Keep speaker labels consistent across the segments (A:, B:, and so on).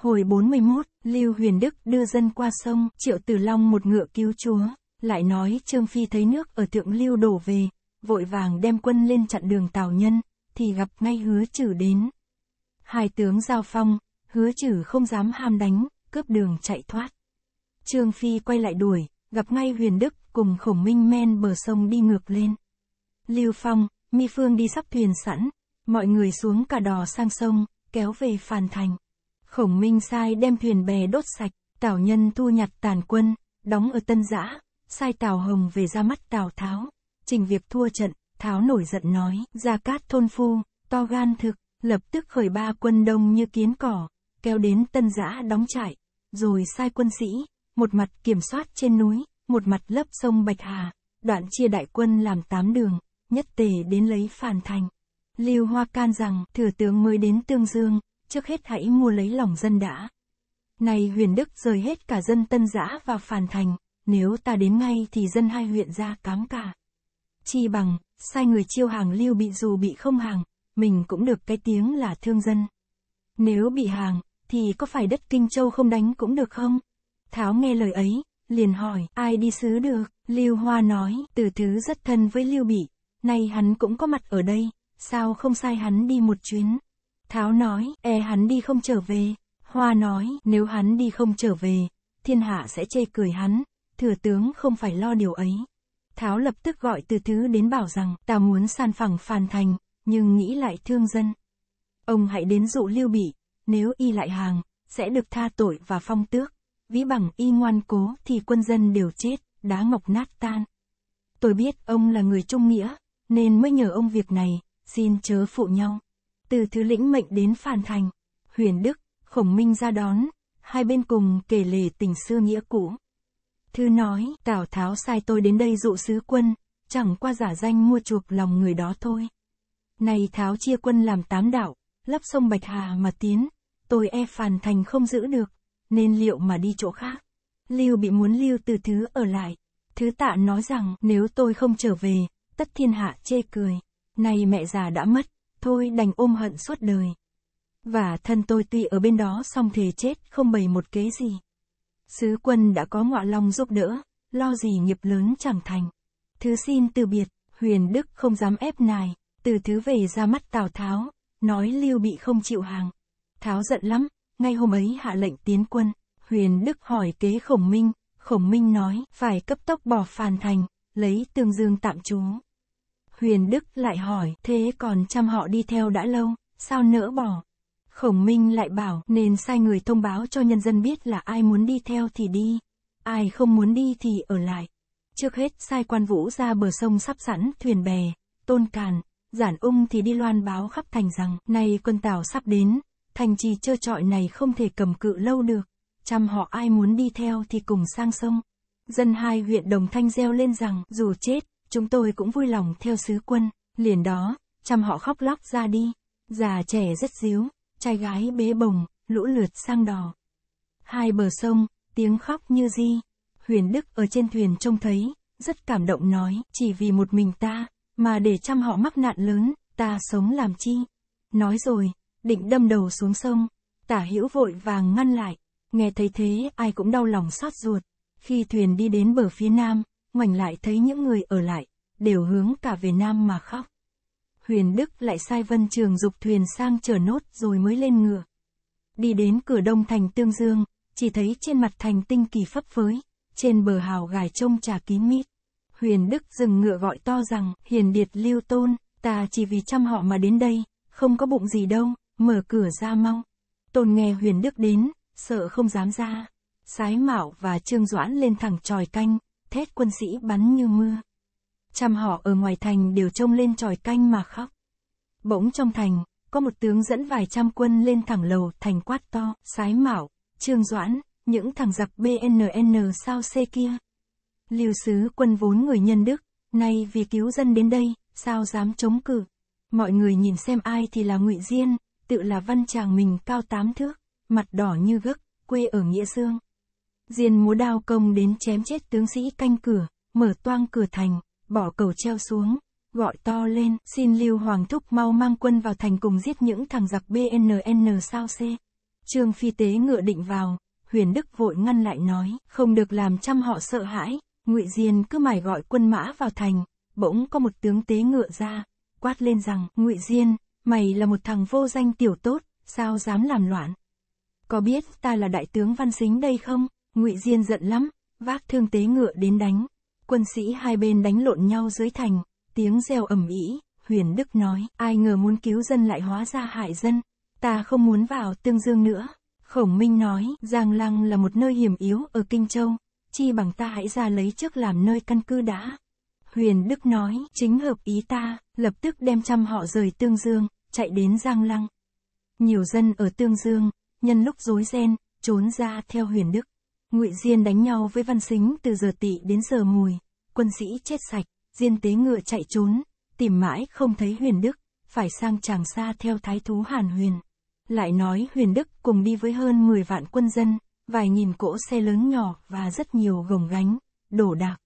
A: Hồi 41, Lưu Huyền Đức đưa dân qua sông, Triệu từ Long một ngựa cứu chúa, lại nói Trương Phi thấy nước ở thượng Lưu đổ về, vội vàng đem quân lên chặn đường Tào Nhân, thì gặp ngay hứa chử đến. Hai tướng giao phong, hứa chử không dám ham đánh, cướp đường chạy thoát. Trương Phi quay lại đuổi, gặp ngay Huyền Đức cùng khổng minh men bờ sông đi ngược lên. Lưu Phong, Mi Phương đi sắp thuyền sẵn, mọi người xuống cả đò sang sông, kéo về Phàn Thành. Khổng Minh sai đem thuyền bè đốt sạch, Tào Nhân thu nhặt tàn quân, đóng ở Tân Giã, sai Tào Hồng về ra mắt Tào Tháo. Trình việc thua trận, Tháo nổi giận nói, Ra Cát thôn phu, to gan thực, lập tức khởi ba quân đông như kiến cỏ, kéo đến Tân Giã đóng trại, rồi sai quân sĩ, một mặt kiểm soát trên núi, một mặt lấp sông Bạch Hà, đoạn chia đại quân làm tám đường, nhất tề đến lấy phản thành. Lưu Hoa Can rằng, thừa tướng mới đến Tương Dương, trước hết hãy mua lấy lòng dân đã. Này huyền đức rời hết cả dân tân giã và phàn thành, nếu ta đến ngay thì dân hai huyện ra cám cả. Chi bằng, sai người chiêu hàng lưu bị dù bị không hàng, mình cũng được cái tiếng là thương dân. Nếu bị hàng, thì có phải đất Kinh Châu không đánh cũng được không? Tháo nghe lời ấy, liền hỏi, ai đi xứ được? Lưu Hoa nói, từ thứ rất thân với Lưu Bị, nay hắn cũng có mặt ở đây, sao không sai hắn đi một chuyến? Tháo nói, e hắn đi không trở về. Hoa nói, nếu hắn đi không trở về, thiên hạ sẽ chê cười hắn. Thừa tướng không phải lo điều ấy. Tháo lập tức gọi từ thứ đến bảo rằng, ta muốn san phẳng phàn thành, nhưng nghĩ lại thương dân. Ông hãy đến dụ lưu bị, nếu y lại hàng, sẽ được tha tội và phong tước. Vĩ bằng y ngoan cố thì quân dân đều chết, đá ngọc nát tan. Tôi biết ông là người trung nghĩa, nên mới nhờ ông việc này, xin chớ phụ nhau từ thứ lĩnh mệnh đến phản thành, huyền đức, khổng minh ra đón, hai bên cùng kể lể tình xưa nghĩa cũ. Thư nói, Tào Tháo sai tôi đến đây dụ sứ quân, chẳng qua giả danh mua chuộc lòng người đó thôi. Này Tháo chia quân làm tám đạo, lấp sông Bạch Hà mà tiến, tôi e phản thành không giữ được, nên liệu mà đi chỗ khác. Lưu bị muốn lưu từ thứ ở lại, thứ tạ nói rằng nếu tôi không trở về, tất thiên hạ chê cười. nay mẹ già đã mất, thôi đành ôm hận suốt đời. Và thân tôi tuy ở bên đó song thề chết không bày một kế gì. Sứ quân đã có ngọa long giúp đỡ, lo gì nghiệp lớn chẳng thành. Thứ xin từ biệt, huyền đức không dám ép nài, từ thứ về ra mắt Tào Tháo, nói Lưu Bị không chịu hàng. Tháo giận lắm, ngay hôm ấy hạ lệnh tiến quân, huyền đức hỏi kế khổng minh, khổng minh nói phải cấp tốc bỏ phàn thành, lấy tương dương tạm trú. Huyền Đức lại hỏi, thế còn chăm họ đi theo đã lâu, sao nỡ bỏ? Khổng Minh lại bảo, nên sai người thông báo cho nhân dân biết là ai muốn đi theo thì đi, ai không muốn đi thì ở lại. Trước hết sai quan vũ ra bờ sông sắp sẵn thuyền bè, tôn càn, giản ung thì đi loan báo khắp thành rằng, nay quân tàu sắp đến, thành trì trơ trọi này không thể cầm cự lâu được, chăm họ ai muốn đi theo thì cùng sang sông. Dân hai huyện Đồng Thanh reo lên rằng, dù chết, chúng tôi cũng vui lòng theo sứ quân, liền đó, chăm họ khóc lóc ra đi, già trẻ rất díu, trai gái bế bồng, lũ lượt sang đò. Hai bờ sông, tiếng khóc như di, huyền đức ở trên thuyền trông thấy, rất cảm động nói, chỉ vì một mình ta, mà để chăm họ mắc nạn lớn, ta sống làm chi. Nói rồi, định đâm đầu xuống sông, tả hữu vội vàng ngăn lại, nghe thấy thế ai cũng đau lòng xót ruột. Khi thuyền đi đến bờ phía nam, ngoảnh lại thấy những người ở lại, đều hướng cả về Nam mà khóc. Huyền Đức lại sai Vân Trường dục thuyền sang chờ nốt rồi mới lên ngựa. Đi đến cửa đông thành Tương Dương, chỉ thấy trên mặt thành tinh kỳ phấp phới, trên bờ hào gài trông trà kín mít. Huyền Đức dừng ngựa gọi to rằng, hiền điệt lưu tôn, ta chỉ vì chăm họ mà đến đây, không có bụng gì đâu, mở cửa ra mong. Tôn nghe Huyền Đức đến, sợ không dám ra. Sái Mạo và Trương Doãn lên thẳng tròi canh, thét quân sĩ bắn như mưa. Trăm họ ở ngoài thành đều trông lên tròi canh mà khóc. Bỗng trong thành, có một tướng dẫn vài trăm quân lên thẳng lầu thành quát to, sái mạo, trương doãn, những thằng giặc BNN sao C kia. liều sứ quân vốn người nhân đức, nay vì cứu dân đến đây, sao dám chống cự. Mọi người nhìn xem ai thì là ngụy Diên, tự là văn chàng mình cao tám thước, mặt đỏ như gấc, quê ở Nghĩa Dương. Diên múa đao công đến chém chết tướng sĩ canh cửa, mở toang cửa thành, bỏ cầu treo xuống, gọi to lên, xin Lưu Hoàng Thúc mau mang quân vào thành cùng giết những thằng giặc BNN sao C. Trương Phi Tế ngựa định vào, Huyền Đức vội ngăn lại nói, không được làm trăm họ sợ hãi, ngụy Diên cứ mải gọi quân mã vào thành, bỗng có một tướng tế ngựa ra, quát lên rằng, ngụy Diên, mày là một thằng vô danh tiểu tốt, sao dám làm loạn? Có biết ta là đại tướng Văn Xính đây không? ngụy diên giận lắm vác thương tế ngựa đến đánh quân sĩ hai bên đánh lộn nhau dưới thành tiếng reo ầm ĩ huyền đức nói ai ngờ muốn cứu dân lại hóa ra hại dân ta không muốn vào tương dương nữa khổng minh nói giang lăng là một nơi hiểm yếu ở kinh châu chi bằng ta hãy ra lấy trước làm nơi căn cư đã huyền đức nói chính hợp ý ta lập tức đem trăm họ rời tương dương chạy đến giang lăng nhiều dân ở tương dương nhân lúc rối ren trốn ra theo huyền đức Ngụy Diên đánh nhau với Văn Xính từ giờ tị đến giờ mùi, quân sĩ chết sạch, Diên tế ngựa chạy trốn, tìm mãi không thấy Huyền Đức, phải sang Tràng xa theo thái thú Hàn Huyền. Lại nói Huyền Đức cùng đi với hơn 10 vạn quân dân, vài nghìn cỗ xe lớn nhỏ và rất nhiều gồng gánh, đổ đạc.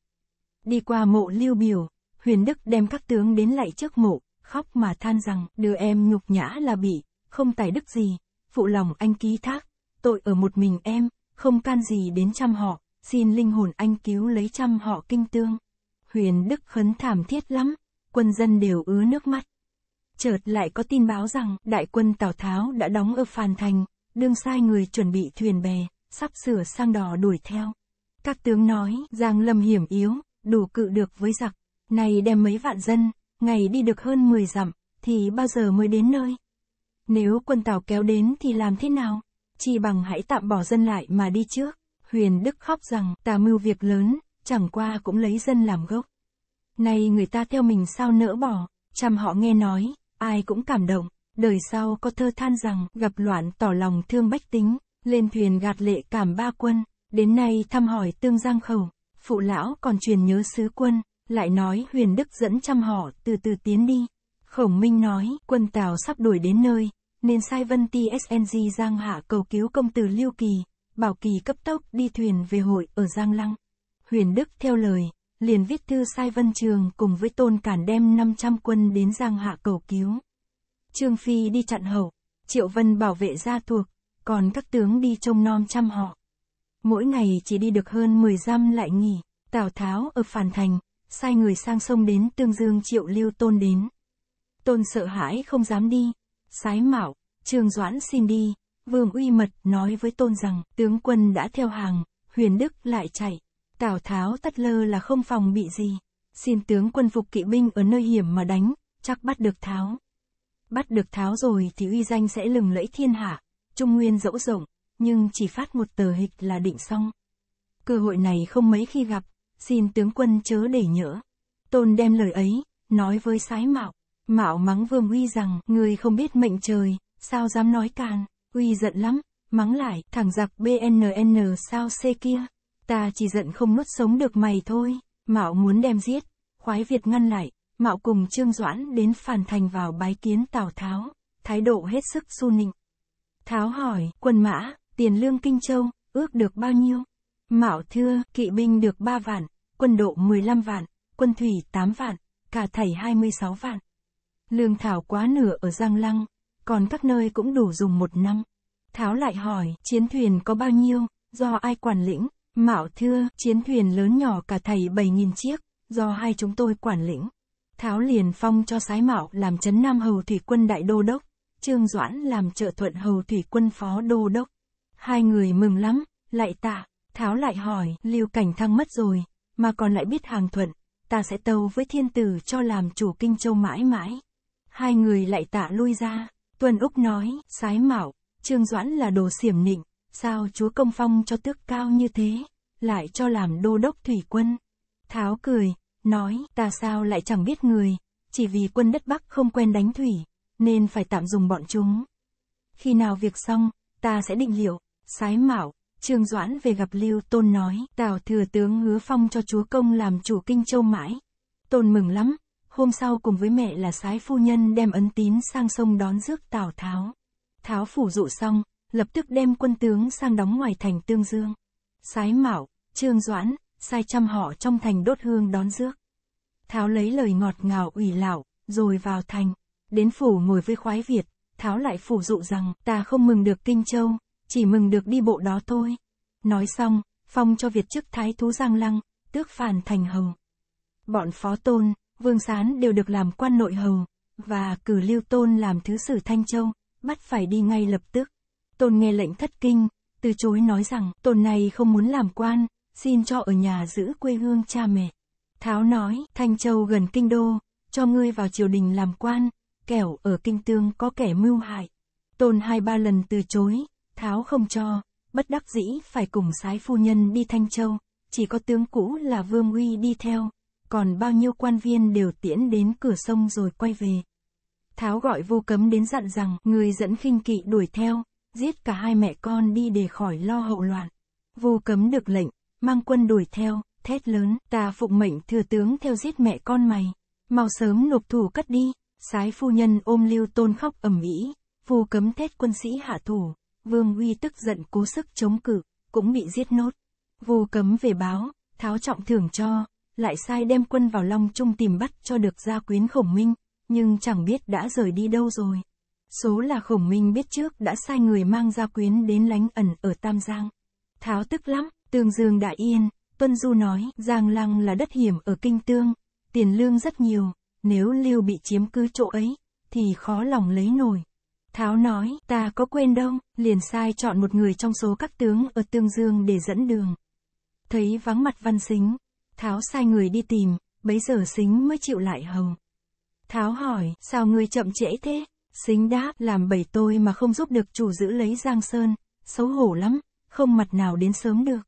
A: Đi qua mộ Lưu Biểu, Huyền Đức đem các tướng đến lại trước mộ, khóc mà than rằng đưa em nhục nhã là bị, không tài đức gì, phụ lòng anh ký thác, tội ở một mình em, không can gì đến trăm họ, xin linh hồn anh cứu lấy trăm họ kinh tương. Huyền Đức Khấn thảm thiết lắm, quân dân đều ứa nước mắt. Chợt lại có tin báo rằng đại quân Tào Tháo đã đóng ở Phàn Thành, đương sai người chuẩn bị thuyền bè, sắp sửa sang đò đuổi theo. Các tướng nói, Giang Lâm hiểm yếu, đủ cự được với giặc, này đem mấy vạn dân, ngày đi được hơn 10 dặm, thì bao giờ mới đến nơi? Nếu quân Tào kéo đến thì làm thế nào? chi bằng hãy tạm bỏ dân lại mà đi trước. Huyền Đức khóc rằng, ta mưu việc lớn, chẳng qua cũng lấy dân làm gốc. Nay người ta theo mình sao nỡ bỏ, chăm họ nghe nói, ai cũng cảm động. Đời sau có thơ than rằng, gặp loạn tỏ lòng thương bách tính, lên thuyền gạt lệ cảm ba quân, đến nay thăm hỏi tương giang khẩu, phụ lão còn truyền nhớ sứ quân, lại nói huyền đức dẫn chăm họ từ từ tiến đi. Khổng Minh nói, quân Tào sắp đuổi đến nơi, nên sai Vân TSNG Giang Hạ cầu cứu công tử lưu Kỳ, bảo Kỳ cấp tốc đi thuyền về hội ở Giang Lăng. Huyền Đức theo lời, liền viết thư sai Vân Trường cùng với Tôn Cản đem 500 quân đến Giang Hạ cầu cứu. Trương Phi đi chặn hậu, Triệu Vân bảo vệ gia thuộc, còn các tướng đi trông nom chăm họ. Mỗi ngày chỉ đi được hơn 10 dăm lại nghỉ, Tào Tháo ở Phản Thành, sai người sang sông đến Tương Dương Triệu Lưu Tôn đến. Tôn sợ hãi không dám đi, Sái Mạo, Trường Doãn xin đi, Vương Uy Mật nói với Tôn rằng, tướng quân đã theo hàng, Huyền Đức lại chạy. Tào Tháo tắt lơ là không phòng bị gì, xin tướng quân phục kỵ binh ở nơi hiểm mà đánh, chắc bắt được Tháo. Bắt được Tháo rồi thì uy danh sẽ lừng lẫy thiên hạ, Trung Nguyên dẫu rộng, nhưng chỉ phát một tờ hịch là định xong. Cơ hội này không mấy khi gặp, xin tướng quân chớ để nhỡ. Tôn đem lời ấy, nói với sái mạo. Mạo mắng Vương Uy rằng, người không biết mệnh trời, sao dám nói càn, Uy giận lắm, mắng lại, thẳng giặc BNN sao C kia, ta chỉ giận không nuốt sống được mày thôi, Mạo muốn đem giết, khoái Việt ngăn lại, Mạo cùng Trương Doãn đến phản thành vào bái kiến Tào Tháo, thái độ hết sức su nịnh. Tháo hỏi, quân mã, tiền lương Kinh Châu, ước được bao nhiêu? Mạo thưa, kỵ binh được 3 vạn, quân độ 15 vạn, quân thủy 8 vạn, cả thảy 26 vạn. Lương thảo quá nửa ở Giang Lăng, còn các nơi cũng đủ dùng một năm. Tháo lại hỏi, chiến thuyền có bao nhiêu, do ai quản lĩnh? Mạo thưa, chiến thuyền lớn nhỏ cả thầy bảy nghìn chiếc, do hai chúng tôi quản lĩnh. Tháo liền phong cho Sái Mạo làm chấn Nam Hầu Thủy quân Đại Đô Đốc, Trương Doãn làm trợ thuận Hầu Thủy quân Phó Đô Đốc. Hai người mừng lắm, lại tạ, Tháo lại hỏi, lưu cảnh thăng mất rồi, mà còn lại biết hàng thuận, ta sẽ tâu với thiên tử cho làm chủ kinh châu mãi mãi. Hai người lại tạ lui ra. Tuần Úc nói, sái mạo, Trương Doãn là đồ xiểm nịnh, sao chúa công phong cho tước cao như thế, lại cho làm đô đốc thủy quân. Tháo cười, nói, ta sao lại chẳng biết người, chỉ vì quân đất Bắc không quen đánh thủy, nên phải tạm dùng bọn chúng. Khi nào việc xong, ta sẽ định liệu, sái mạo, Trương Doãn về gặp Lưu Tôn nói, Tào thừa tướng hứa phong cho chúa công làm chủ kinh châu mãi. Tôn mừng lắm, hôm sau cùng với mẹ là sái phu nhân đem ấn tín sang sông đón rước Tào Tháo. Tháo phủ dụ xong, lập tức đem quân tướng sang đóng ngoài thành Tương Dương. Sái Mạo, Trương Doãn, sai chăm họ trong thành đốt hương đón rước. Tháo lấy lời ngọt ngào ủy lạo, rồi vào thành, đến phủ ngồi với khoái Việt, Tháo lại phủ dụ rằng ta không mừng được Kinh Châu, chỉ mừng được đi bộ đó thôi. Nói xong, phong cho Việt chức thái thú Giang Lăng, tước phàn thành hồng Bọn phó tôn, Vương Sán đều được làm quan nội hầu, và cử Lưu Tôn làm thứ sử Thanh Châu, bắt phải đi ngay lập tức. Tôn nghe lệnh thất kinh, từ chối nói rằng Tôn này không muốn làm quan, xin cho ở nhà giữ quê hương cha mẹ. Tháo nói, Thanh Châu gần kinh đô, cho ngươi vào triều đình làm quan, kẻo ở kinh tương có kẻ mưu hại. Tôn hai ba lần từ chối, Tháo không cho, bất đắc dĩ phải cùng sái phu nhân đi Thanh Châu, chỉ có tướng cũ là Vương Uy đi theo còn bao nhiêu quan viên đều tiễn đến cửa sông rồi quay về. Tháo gọi vô cấm đến dặn rằng, người dẫn khinh kỵ đuổi theo, giết cả hai mẹ con đi để khỏi lo hậu loạn. Vô cấm được lệnh, mang quân đuổi theo, thét lớn, ta phụng mệnh thừa tướng theo giết mẹ con mày. Mau sớm nộp thủ cất đi, sái phu nhân ôm lưu tôn khóc ầm ĩ vô cấm thét quân sĩ hạ thủ, vương uy tức giận cố sức chống cự, cũng bị giết nốt. Vô cấm về báo, tháo trọng thưởng cho, lại sai đem quân vào Long Trung tìm bắt cho được gia quyến khổng minh, nhưng chẳng biết đã rời đi đâu rồi. Số là khổng minh biết trước đã sai người mang gia quyến đến lánh ẩn ở Tam Giang. Tháo tức lắm, Tương Dương đại yên, Tuân Du nói, Giang Lăng là đất hiểm ở Kinh Tương, tiền lương rất nhiều, nếu Lưu bị chiếm cứ chỗ ấy, thì khó lòng lấy nổi. Tháo nói, ta có quên đâu, liền sai chọn một người trong số các tướng ở Tương Dương để dẫn đường. Thấy vắng mặt văn xính, Tháo sai người đi tìm, bấy giờ xính mới chịu lại hồng. Tháo hỏi, sao ngươi chậm trễ thế? Xính đáp, làm bẩy tôi mà không giúp được chủ giữ lấy Giang Sơn, xấu hổ lắm, không mặt nào đến sớm được.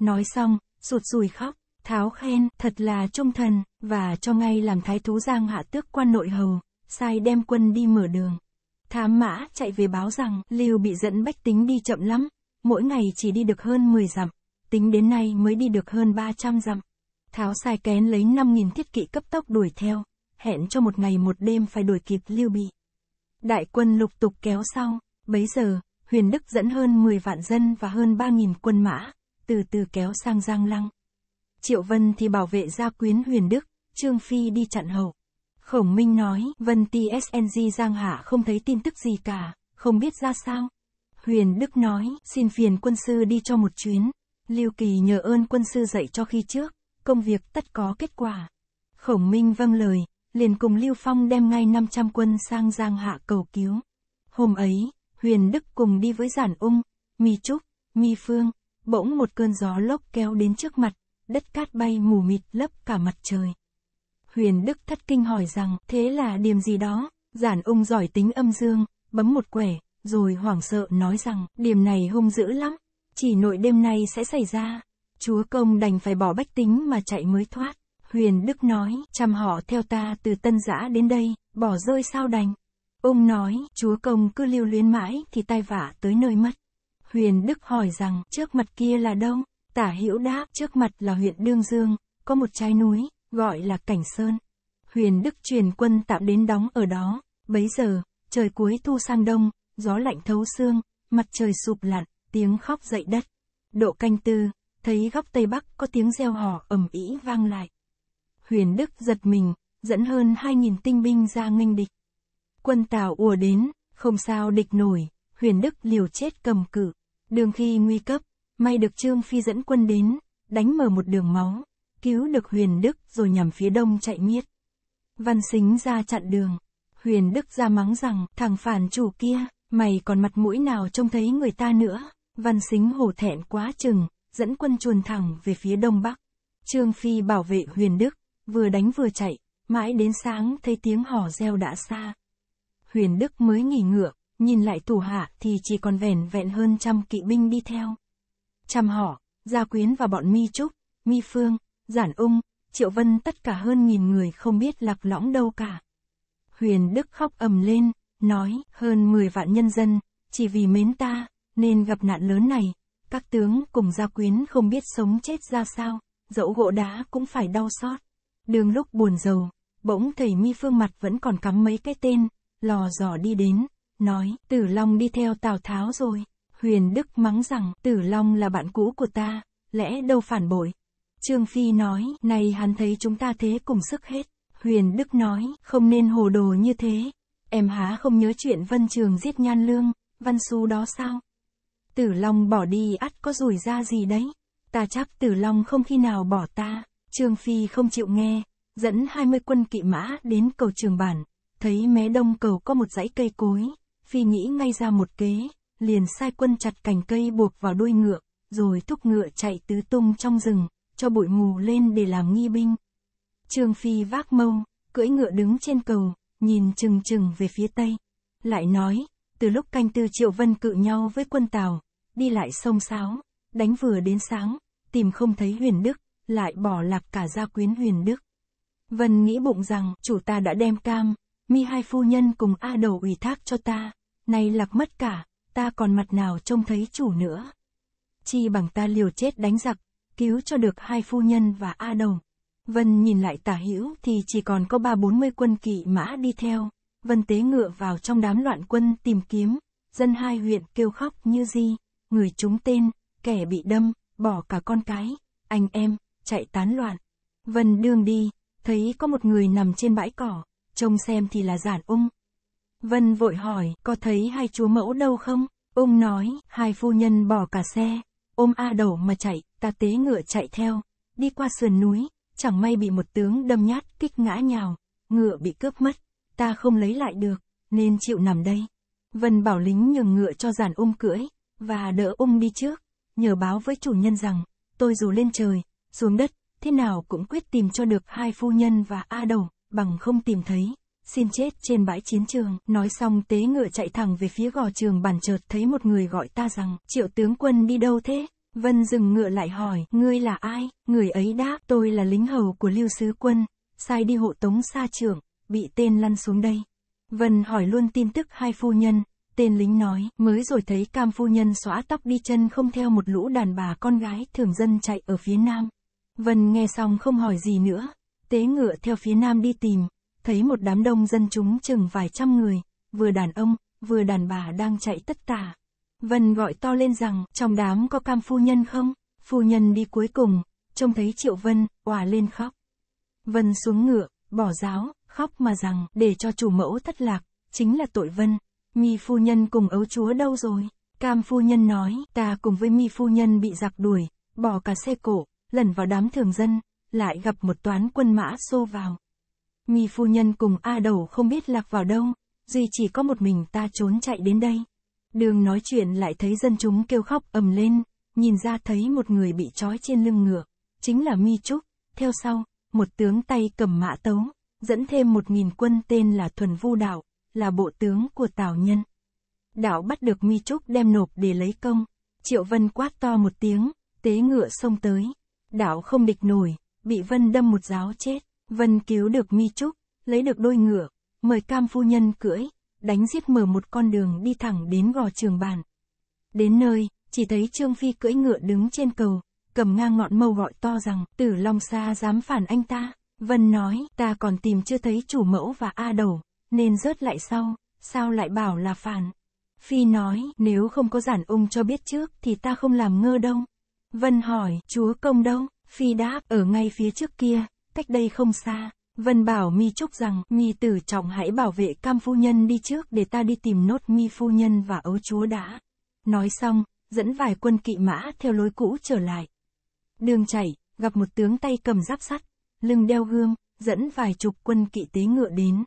A: Nói xong, sụt sùi khóc, Tháo khen, thật là trung thần, và cho ngay làm thái thú Giang hạ tước quan nội hầu, sai đem quân đi mở đường. Thám mã chạy về báo rằng, Lưu bị dẫn bách tính đi chậm lắm, mỗi ngày chỉ đi được hơn 10 dặm, tính đến nay mới đi được hơn 300 dặm. Tháo sai kén lấy 5.000 thiết kỵ cấp tốc đuổi theo, hẹn cho một ngày một đêm phải đuổi kịp Lưu Bị. Đại quân lục tục kéo sau, bấy giờ, Huyền Đức dẫn hơn 10 vạn dân và hơn 3.000 quân mã, từ từ kéo sang Giang Lăng. Triệu Vân thì bảo vệ gia quyến Huyền Đức, Trương Phi đi chặn hậu. Khổng Minh nói, Vân TSNG Giang Hạ không thấy tin tức gì cả, không biết ra sao. Huyền Đức nói, xin phiền quân sư đi cho một chuyến. Lưu Kỳ nhờ ơn quân sư dạy cho khi trước công việc tất có kết quả. Khổng Minh vâng lời, liền cùng Lưu Phong đem ngay 500 quân sang Giang Hạ cầu cứu. Hôm ấy, Huyền Đức cùng đi với Giản Ung, Mi Trúc, Mi Phương, bỗng một cơn gió lốc kéo đến trước mặt, đất cát bay mù mịt lấp cả mặt trời. Huyền Đức thất kinh hỏi rằng, thế là điểm gì đó, Giản Ung giỏi tính âm dương, bấm một quẻ, rồi hoảng sợ nói rằng, điểm này hung dữ lắm, chỉ nội đêm nay sẽ xảy ra chúa công đành phải bỏ bách tính mà chạy mới thoát. Huyền Đức nói, chăm họ theo ta từ tân giã đến đây, bỏ rơi sao đành. Ông nói, chúa công cứ lưu luyến mãi thì tai vả tới nơi mất. Huyền Đức hỏi rằng, trước mặt kia là đâu? Tả hữu đáp, trước mặt là huyện Đương Dương, có một trái núi, gọi là Cảnh Sơn. Huyền Đức truyền quân tạm đến đóng ở đó, bấy giờ, trời cuối thu sang đông, gió lạnh thấu xương, mặt trời sụp lặn, tiếng khóc dậy đất. Độ canh tư, thấy góc Tây Bắc có tiếng reo hò ầm ĩ vang lại. Huyền Đức giật mình, dẫn hơn 2.000 tinh binh ra nghênh địch. Quân Tào ùa đến, không sao địch nổi, Huyền Đức liều chết cầm cự. Đường khi nguy cấp, may được Trương Phi dẫn quân đến, đánh mở một đường máu, cứu được Huyền Đức rồi nhằm phía đông chạy miết. Văn Sính ra chặn đường, Huyền Đức ra mắng rằng, thằng phản chủ kia, mày còn mặt mũi nào trông thấy người ta nữa. Văn Sính hổ thẹn quá chừng, dẫn quân chuồn thẳng về phía đông bắc. Trương Phi bảo vệ huyền đức, vừa đánh vừa chạy, mãi đến sáng thấy tiếng hò reo đã xa. Huyền đức mới nghỉ ngựa, nhìn lại tù hạ thì chỉ còn vẻn vẹn hơn trăm kỵ binh đi theo. Trăm họ, Gia Quyến và bọn Mi Trúc, Mi Phương, Giản Ung, Triệu Vân tất cả hơn nghìn người không biết lạc lõng đâu cả. Huyền Đức khóc ầm lên, nói, hơn 10 vạn nhân dân, chỉ vì mến ta, nên gặp nạn lớn này, các tướng cùng gia quyến không biết sống chết ra sao, dẫu gỗ đá cũng phải đau xót. Đường lúc buồn rầu bỗng thầy mi phương mặt vẫn còn cắm mấy cái tên, lò dò đi đến, nói, tử long đi theo Tào Tháo rồi. Huyền Đức mắng rằng, tử long là bạn cũ của ta, lẽ đâu phản bội. Trương Phi nói, này hắn thấy chúng ta thế cùng sức hết. Huyền Đức nói, không nên hồ đồ như thế. Em há không nhớ chuyện Vân Trường giết Nhan Lương, Văn Xu đó sao? Tử Long bỏ đi ắt có rủi ra gì đấy. Ta chắc Tử Long không khi nào bỏ ta. Trương Phi không chịu nghe, dẫn 20 quân kỵ mã đến cầu trường bản, thấy mé đông cầu có một dãy cây cối, Phi nghĩ ngay ra một kế, liền sai quân chặt cành cây buộc vào đuôi ngựa, rồi thúc ngựa chạy tứ tung trong rừng, cho bụi mù lên để làm nghi binh. Trương Phi vác mông, cưỡi ngựa đứng trên cầu, nhìn chừng chừng về phía tây, lại nói, từ lúc canh tư triệu vân cự nhau với quân tàu đi lại sông Sáo, đánh vừa đến sáng, tìm không thấy huyền đức, lại bỏ lạc cả gia quyến huyền đức. Vân nghĩ bụng rằng, chủ ta đã đem cam, mi hai phu nhân cùng A đầu ủy thác cho ta, nay lạc mất cả, ta còn mặt nào trông thấy chủ nữa. Chi bằng ta liều chết đánh giặc, cứu cho được hai phu nhân và A đầu Vân nhìn lại tả hữu thì chỉ còn có ba bốn mươi quân kỵ mã đi theo, Vân Tế ngựa vào trong đám loạn quân tìm kiếm, dân hai huyện kêu khóc như di, người chúng tên, kẻ bị đâm, bỏ cả con cái, anh em, chạy tán loạn. Vân đương đi, thấy có một người nằm trên bãi cỏ, trông xem thì là giản ung. Vân vội hỏi, có thấy hai chúa mẫu đâu không? ông nói, hai phu nhân bỏ cả xe, ôm A đầu mà chạy, ta tế ngựa chạy theo, đi qua sườn núi, chẳng may bị một tướng đâm nhát kích ngã nhào, ngựa bị cướp mất ta không lấy lại được, nên chịu nằm đây. Vân bảo lính nhường ngựa cho giàn ung cưỡi, và đỡ ung đi trước, nhờ báo với chủ nhân rằng, tôi dù lên trời, xuống đất, thế nào cũng quyết tìm cho được hai phu nhân và A đầu, bằng không tìm thấy, xin chết trên bãi chiến trường. Nói xong tế ngựa chạy thẳng về phía gò trường bản chợt thấy một người gọi ta rằng, triệu tướng quân đi đâu thế? Vân dừng ngựa lại hỏi, ngươi là ai? Người ấy đáp, tôi là lính hầu của lưu sứ quân, sai đi hộ tống xa trưởng bị tên lăn xuống đây. Vân hỏi luôn tin tức hai phu nhân, tên lính nói, mới rồi thấy cam phu nhân xóa tóc đi chân không theo một lũ đàn bà con gái thường dân chạy ở phía nam. Vân nghe xong không hỏi gì nữa, tế ngựa theo phía nam đi tìm, thấy một đám đông dân chúng chừng vài trăm người, vừa đàn ông, vừa đàn bà đang chạy tất cả Vân gọi to lên rằng, trong đám có cam phu nhân không? Phu nhân đi cuối cùng, trông thấy Triệu Vân, quả lên khóc. Vân xuống ngựa, bỏ giáo, khóc mà rằng để cho chủ mẫu thất lạc, chính là tội vân. Mi phu nhân cùng ấu chúa đâu rồi? Cam phu nhân nói, ta cùng với mi phu nhân bị giặc đuổi, bỏ cả xe cổ, lẩn vào đám thường dân, lại gặp một toán quân mã xô vào. Mi phu nhân cùng A đầu không biết lạc vào đâu, duy chỉ có một mình ta trốn chạy đến đây. Đường nói chuyện lại thấy dân chúng kêu khóc ầm lên, nhìn ra thấy một người bị trói trên lưng ngựa, chính là Mi Trúc, theo sau, một tướng tay cầm mã tấu, dẫn thêm một nghìn quân tên là Thuần Vu Đạo, là bộ tướng của Tào Nhân. Đạo bắt được Mi Trúc đem nộp để lấy công, Triệu Vân quát to một tiếng, tế ngựa xông tới. Đạo không địch nổi, bị Vân đâm một giáo chết, Vân cứu được Mi Trúc, lấy được đôi ngựa, mời cam phu nhân cưỡi, đánh giết mở một con đường đi thẳng đến gò trường bàn. Đến nơi, chỉ thấy Trương Phi cưỡi ngựa đứng trên cầu, cầm ngang ngọn mâu gọi to rằng, tử Long xa dám phản anh ta. Vân nói, ta còn tìm chưa thấy chủ mẫu và A đầu, nên rớt lại sau, sao lại bảo là phản. Phi nói, nếu không có giản ung cho biết trước thì ta không làm ngơ đâu. Vân hỏi, chúa công đâu? Phi đáp, ở ngay phía trước kia, cách đây không xa. Vân bảo mi trúc rằng, mi tử trọng hãy bảo vệ cam phu nhân đi trước để ta đi tìm nốt mi phu nhân và ấu chúa đã. Nói xong, dẫn vài quân kỵ mã theo lối cũ trở lại. Đường chảy, gặp một tướng tay cầm giáp sắt, lưng đeo gươm, dẫn vài chục quân kỵ tế ngựa đến.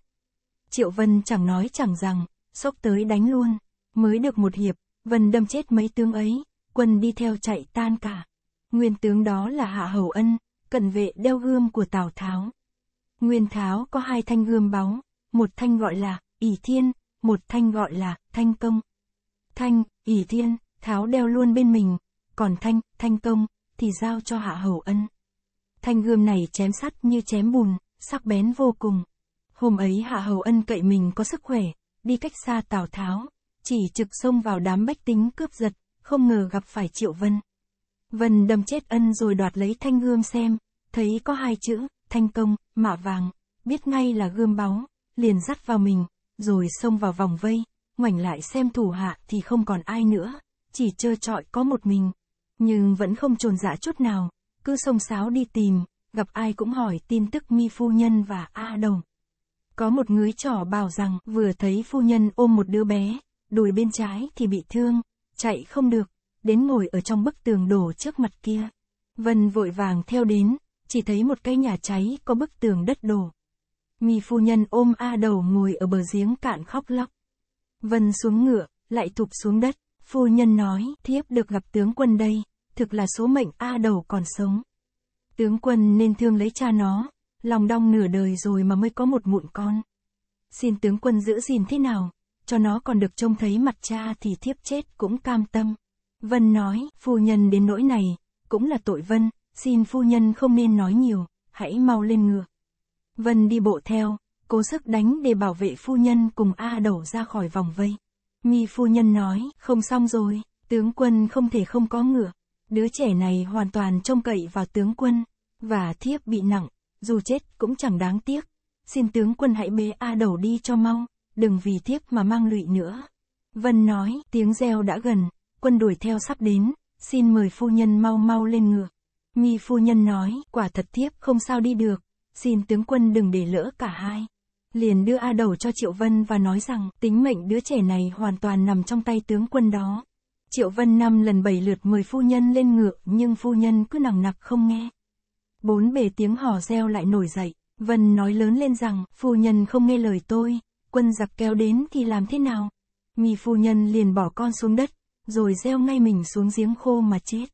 A: Triệu Vân chẳng nói chẳng rằng, sốc tới đánh luôn, mới được một hiệp, Vân đâm chết mấy tướng ấy, quân đi theo chạy tan cả. Nguyên tướng đó là Hạ Hầu Ân, cận vệ đeo gươm của Tào Tháo. Nguyên Tháo có hai thanh gươm báu, một thanh gọi là ỷ Thiên, một thanh gọi là Thanh Công. Thanh, ỷ Thiên, Tháo đeo luôn bên mình, còn Thanh, Thanh Công, thì giao cho Hạ Hầu Ân. Thanh gươm này chém sắt như chém bùn, sắc bén vô cùng. Hôm ấy Hạ Hầu Ân cậy mình có sức khỏe, đi cách xa Tào Tháo, chỉ trực xông vào đám bách tính cướp giật, không ngờ gặp phải Triệu Vân. Vân đâm chết Ân rồi đoạt lấy thanh gươm xem, thấy có hai chữ, thanh công, mạ vàng, biết ngay là gươm báu, liền dắt vào mình, rồi xông vào vòng vây, ngoảnh lại xem thủ hạ thì không còn ai nữa, chỉ trơ trọi có một mình, nhưng vẫn không trồn dạ chút nào, cứ xông xáo đi tìm, gặp ai cũng hỏi tin tức mi phu nhân và A Đồng. Có một người trỏ bảo rằng vừa thấy phu nhân ôm một đứa bé, đùi bên trái thì bị thương, chạy không được, đến ngồi ở trong bức tường đổ trước mặt kia. Vân vội vàng theo đến, chỉ thấy một cái nhà cháy có bức tường đất đổ. Mi phu nhân ôm A đầu ngồi ở bờ giếng cạn khóc lóc. Vân xuống ngựa, lại thụp xuống đất, phu nhân nói, thiếp được gặp tướng quân đây thực là số mệnh A đầu còn sống. Tướng quân nên thương lấy cha nó, lòng đong nửa đời rồi mà mới có một mụn con. Xin tướng quân giữ gìn thế nào, cho nó còn được trông thấy mặt cha thì thiếp chết cũng cam tâm. Vân nói, phu nhân đến nỗi này, cũng là tội Vân, xin phu nhân không nên nói nhiều, hãy mau lên ngựa. Vân đi bộ theo, cố sức đánh để bảo vệ phu nhân cùng A đầu ra khỏi vòng vây. Mi phu nhân nói, không xong rồi, tướng quân không thể không có ngựa. Đứa trẻ này hoàn toàn trông cậy vào tướng quân, và thiếp bị nặng, dù chết cũng chẳng đáng tiếc. Xin tướng quân hãy bế A đầu đi cho mau, đừng vì thiếp mà mang lụy nữa. Vân nói, tiếng reo đã gần, quân đuổi theo sắp đến, xin mời phu nhân mau mau lên ngựa. Mi phu nhân nói, quả thật thiếp không sao đi được, xin tướng quân đừng để lỡ cả hai. Liền đưa A đầu cho Triệu Vân và nói rằng, tính mệnh đứa trẻ này hoàn toàn nằm trong tay tướng quân đó. Triệu Vân năm lần bảy lượt mời phu nhân lên ngựa, nhưng phu nhân cứ nằng nặc không nghe. Bốn bề tiếng hò reo lại nổi dậy, Vân nói lớn lên rằng, phu nhân không nghe lời tôi, quân giặc kéo đến thì làm thế nào? Mì phu nhân liền bỏ con xuống đất, rồi reo ngay mình xuống giếng khô mà chết.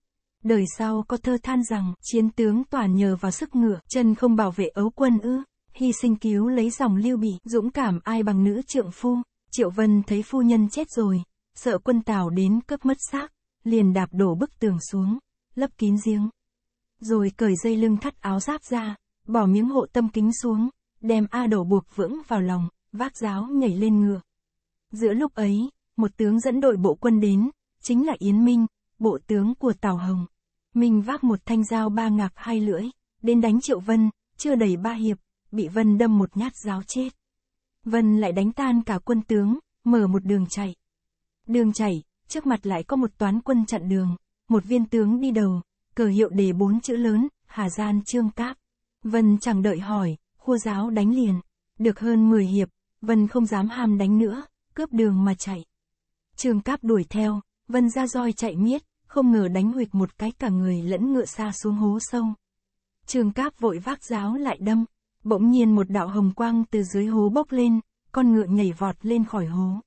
A: Đời sau có thơ than rằng, chiến tướng toàn nhờ vào sức ngựa, chân không bảo vệ ấu quân ư, hy sinh cứu lấy dòng lưu bị, dũng cảm ai bằng nữ trượng phu. Triệu Vân thấy phu nhân chết rồi, sợ quân Tào đến cướp mất xác, liền đạp đổ bức tường xuống, lấp kín giếng. Rồi cởi dây lưng thắt áo giáp ra, bỏ miếng hộ tâm kính xuống, đem A đổ buộc vững vào lòng, vác giáo nhảy lên ngựa. Giữa lúc ấy, một tướng dẫn đội bộ quân đến, chính là Yến Minh, bộ tướng của Tào Hồng. Minh vác một thanh dao ba ngạc hai lưỡi, đến đánh Triệu Vân, chưa đầy ba hiệp, bị Vân đâm một nhát giáo chết. Vân lại đánh tan cả quân tướng, mở một đường chạy đường chảy, trước mặt lại có một toán quân chặn đường, một viên tướng đi đầu, cờ hiệu đề bốn chữ lớn, Hà Gian Trương Cáp. Vân chẳng đợi hỏi, khua giáo đánh liền, được hơn 10 hiệp, Vân không dám ham đánh nữa, cướp đường mà chạy. Trương Cáp đuổi theo, Vân ra roi chạy miết, không ngờ đánh huyệt một cái cả người lẫn ngựa xa xuống hố sâu. Trương Cáp vội vác giáo lại đâm, bỗng nhiên một đạo hồng quang từ dưới hố bốc lên, con ngựa nhảy vọt lên khỏi hố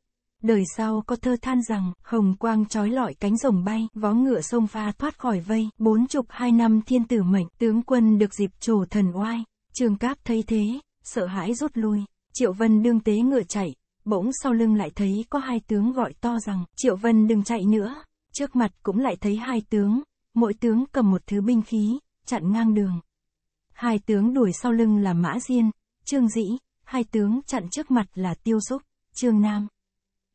A: đời sau có thơ than rằng, hồng quang trói lọi cánh rồng bay, vó ngựa sông pha thoát khỏi vây, bốn chục hai năm thiên tử mệnh, tướng quân được dịp trổ thần oai, trương cáp thấy thế, sợ hãi rút lui, triệu vân đương tế ngựa chạy, bỗng sau lưng lại thấy có hai tướng gọi to rằng, triệu vân đừng chạy nữa, trước mặt cũng lại thấy hai tướng, mỗi tướng cầm một thứ binh khí, chặn ngang đường. Hai tướng đuổi sau lưng là Mã Diên, Trương Dĩ, hai tướng chặn trước mặt là Tiêu Xúc, Trương Nam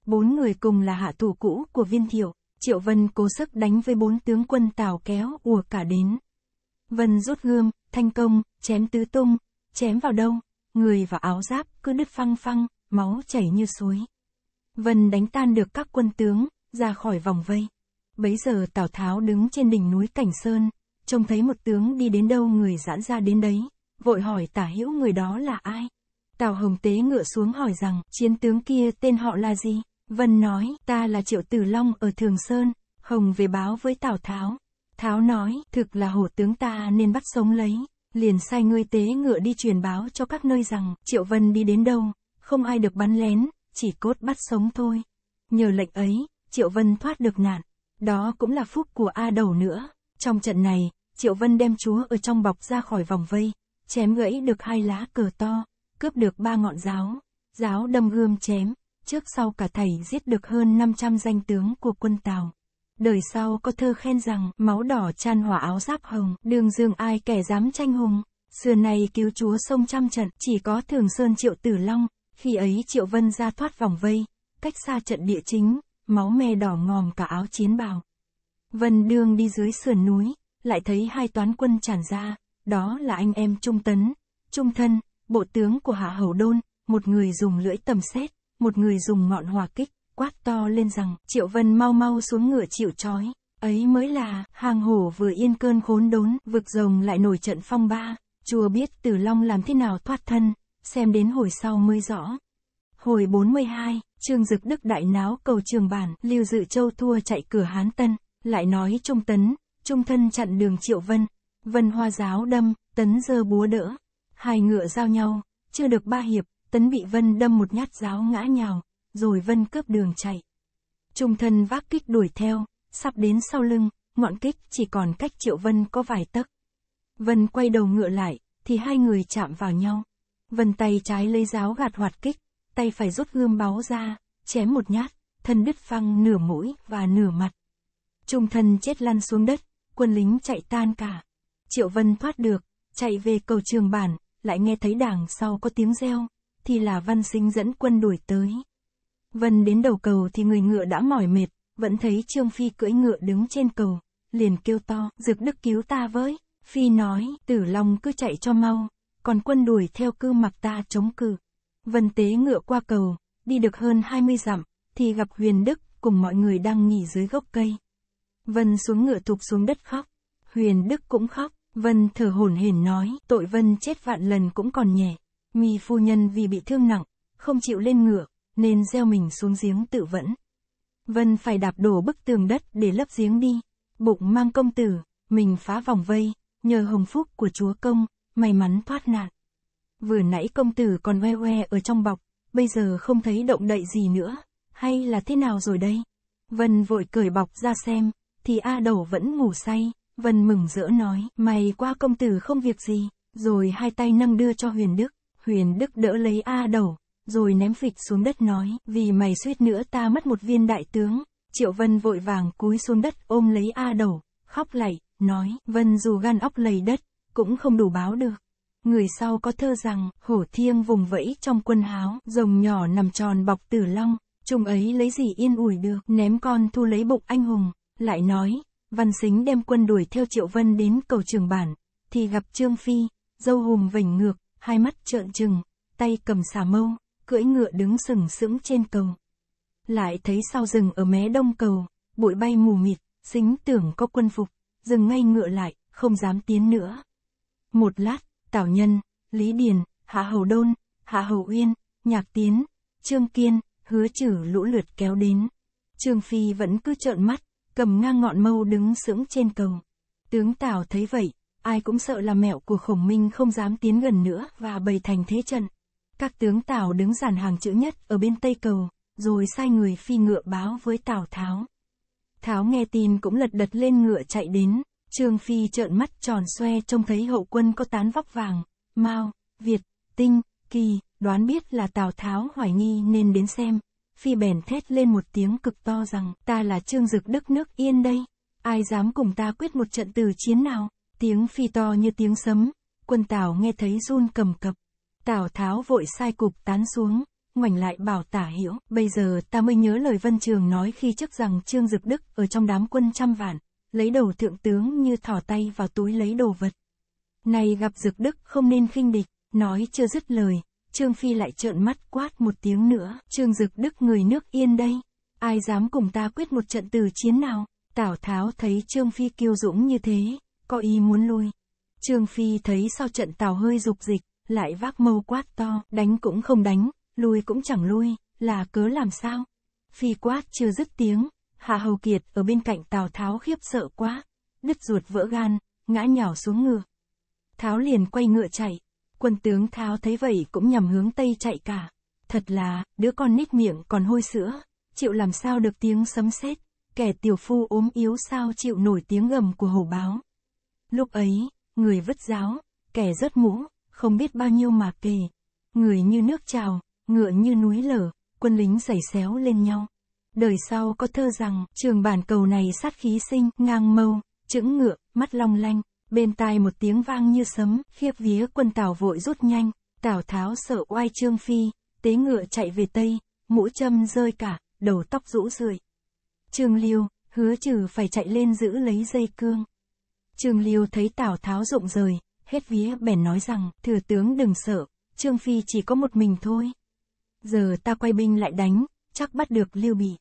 A: bốn người cùng là hạ thủ cũ của viên thiệu, Triệu Vân cố sức đánh với bốn tướng quân Tào kéo ùa cả đến. Vân rút gươm, thanh công, chém tứ tung, chém vào đâu, người và áo giáp cứ đứt phăng phăng, máu chảy như suối. Vân đánh tan được các quân tướng, ra khỏi vòng vây. Bấy giờ Tào Tháo đứng trên đỉnh núi Cảnh Sơn, trông thấy một tướng đi đến đâu người giãn ra đến đấy, vội hỏi tả hữu người đó là ai. Tào Hồng Tế ngựa xuống hỏi rằng chiến tướng kia tên họ là gì? Vân nói, ta là Triệu Tử Long ở Thường Sơn, Hồng về báo với Tào Tháo. Tháo nói, thực là hổ tướng ta nên bắt sống lấy, liền sai ngươi tế ngựa đi truyền báo cho các nơi rằng, Triệu Vân đi đến đâu, không ai được bắn lén, chỉ cốt bắt sống thôi. Nhờ lệnh ấy, Triệu Vân thoát được nạn, đó cũng là phúc của A đầu nữa. Trong trận này, Triệu Vân đem chúa ở trong bọc ra khỏi vòng vây, chém gãy được hai lá cờ to, cướp được ba ngọn giáo, giáo đâm gươm chém, Trước sau cả thầy giết được hơn 500 danh tướng của quân Tào. Đời sau có thơ khen rằng, máu đỏ tràn hỏa áo giáp hồng, đường dương ai kẻ dám tranh hùng. Xưa nay cứu chúa sông trăm trận, chỉ có thường sơn triệu tử long, khi ấy triệu vân ra thoát vòng vây, cách xa trận địa chính, máu me đỏ ngòm cả áo chiến bào. Vân Đương đi dưới sườn núi, lại thấy hai toán quân tràn ra, đó là anh em Trung Tấn, Trung Thân, bộ tướng của Hạ Hầu Đôn, một người dùng lưỡi tầm xét, một người dùng ngọn hòa kích, quát to lên rằng, Triệu Vân mau mau xuống ngựa chịu trói. Ấy mới là, hàng hổ vừa yên cơn khốn đốn, vực rồng lại nổi trận phong ba, chùa biết Tử Long làm thế nào thoát thân, xem đến hồi sau mới rõ. Hồi 42, Trương Dực Đức đại náo cầu trường bản, Lưu Dự Châu thua chạy cửa Hán Tân, lại nói Trung Tấn, Trung Thân chặn đường Triệu Vân, Vân Hoa Giáo đâm, Tấn dơ búa đỡ. Hai ngựa giao nhau, chưa được ba hiệp, Tấn bị Vân đâm một nhát giáo ngã nhào, rồi Vân cướp đường chạy. Trung thân vác kích đuổi theo, sắp đến sau lưng, ngọn kích chỉ còn cách Triệu Vân có vài tấc. Vân quay đầu ngựa lại, thì hai người chạm vào nhau. Vân tay trái lấy giáo gạt hoạt kích, tay phải rút gươm báo ra, chém một nhát, thân đứt phăng nửa mũi và nửa mặt. Trung thân chết lăn xuống đất, quân lính chạy tan cả. Triệu Vân thoát được, chạy về cầu trường bản, lại nghe thấy đảng sau có tiếng reo, thì là Văn Sinh dẫn quân đuổi tới. Vân đến đầu cầu thì người ngựa đã mỏi mệt, vẫn thấy Trương Phi cưỡi ngựa đứng trên cầu, liền kêu to, dược đức cứu ta với. Phi nói, tử long cứ chạy cho mau, còn quân đuổi theo cư mặc ta chống cự. Vân tế ngựa qua cầu, đi được hơn 20 dặm, thì gặp Huyền Đức, cùng mọi người đang nghỉ dưới gốc cây. Vân xuống ngựa thục xuống đất khóc, Huyền Đức cũng khóc, Vân thở hổn hển nói, tội Vân chết vạn lần cũng còn nhẹ. Mi phu nhân vì bị thương nặng, không chịu lên ngựa, nên gieo mình xuống giếng tự vẫn. Vân phải đạp đổ bức tường đất để lấp giếng đi. Bụng mang công tử, mình phá vòng vây, nhờ hồng phúc của chúa công, may mắn thoát nạn. Vừa nãy công tử còn oe oe ở trong bọc, bây giờ không thấy động đậy gì nữa, hay là thế nào rồi đây? Vân vội cởi bọc ra xem, thì A Đầu vẫn ngủ say, Vân mừng rỡ nói, mày qua công tử không việc gì, rồi hai tay nâng đưa cho Huyền Đức. Huyền Đức đỡ lấy A đầu, rồi ném phịch xuống đất nói, vì mày suýt nữa ta mất một viên đại tướng. Triệu Vân vội vàng cúi xuống đất ôm lấy A đầu, khóc lạy, nói, Vân dù gan óc lầy đất, cũng không đủ báo được. Người sau có thơ rằng, hổ thiêng vùng vẫy trong quân háo, rồng nhỏ nằm tròn bọc tử long, trùng ấy lấy gì yên ủi được, ném con thu lấy bụng anh hùng, lại nói, văn xính đem quân đuổi theo Triệu Vân đến cầu trường bản, thì gặp Trương Phi, dâu hùng vảnh ngược, hai mắt trợn trừng, tay cầm xà mâu, cưỡi ngựa đứng sừng sững trên cầu. Lại thấy sau rừng ở mé đông cầu, bụi bay mù mịt, xính tưởng có quân phục, dừng ngay ngựa lại, không dám tiến nữa. Một lát, Tảo Nhân, Lý Điền, Hạ Hầu Đôn, Hạ Hầu Uyên, Nhạc Tiến, Trương Kiên, hứa chử lũ lượt kéo đến. Trương Phi vẫn cứ trợn mắt, cầm ngang ngọn mâu đứng sững trên cầu. Tướng Tào thấy vậy, ai cũng sợ là mẹo của khổng minh không dám tiến gần nữa và bày thành thế trận. Các tướng Tào đứng dàn hàng chữ nhất ở bên tây cầu, rồi sai người phi ngựa báo với Tào Tháo. Tháo nghe tin cũng lật đật lên ngựa chạy đến, Trương Phi trợn mắt tròn xoe trông thấy hậu quân có tán vóc vàng, Mao, Việt, Tinh, Kỳ, đoán biết là Tào Tháo hoài nghi nên đến xem. Phi bèn thét lên một tiếng cực to rằng, ta là Trương Dực Đức nước Yên đây, ai dám cùng ta quyết một trận từ chiến nào? Tiếng phi to như tiếng sấm, quân Tào nghe thấy run cầm cập. Tào Tháo vội sai cục tán xuống, ngoảnh lại bảo tả hiểu, bây giờ ta mới nhớ lời Vân Trường nói khi trước rằng Trương Dực Đức ở trong đám quân trăm vạn, lấy đầu thượng tướng như thỏ tay vào túi lấy đồ vật. Này gặp Dực Đức không nên khinh địch, nói chưa dứt lời, Trương Phi lại trợn mắt quát một tiếng nữa, Trương Dực Đức người nước yên đây, ai dám cùng ta quyết một trận từ chiến nào, Tào Tháo thấy Trương Phi kiêu dũng như thế, có ý muốn lui. Trương Phi thấy sau trận tàu hơi dục dịch, lại vác mâu quát to, đánh cũng không đánh, lui cũng chẳng lui, là cớ làm sao? Phi quát chưa dứt tiếng, Hạ Hầu Kiệt ở bên cạnh Tào Tháo khiếp sợ quá, đứt ruột vỡ gan, ngã nhào xuống ngựa. Tháo liền quay ngựa chạy, quân tướng Tháo thấy vậy cũng nhằm hướng Tây chạy cả. Thật là, đứa con nít miệng còn hôi sữa, chịu làm sao được tiếng sấm sét, kẻ tiểu phu ốm yếu sao chịu nổi tiếng gầm của hổ báo. Lúc ấy, người vứt giáo, kẻ rớt mũ, không biết bao nhiêu mà kề. Người như nước trào, ngựa như núi lở, quân lính giày xéo lên nhau. Đời sau có thơ rằng, trường bản cầu này sát khí sinh, ngang mâu, chững ngựa, mắt long lanh, bên tai một tiếng vang như sấm, khiếp vía quân tào vội rút nhanh, tào tháo sợ oai trương phi, tế ngựa chạy về tây, mũ châm rơi cả, đầu tóc rũ rượi. Trương liêu, hứa trừ phải chạy lên giữ lấy dây cương. Trương Liêu thấy Tào Tháo rụng rời, hết vía bèn nói rằng, thừa tướng đừng sợ, Trương Phi chỉ có một mình thôi. Giờ ta quay binh lại đánh, chắc bắt được Liêu Bị.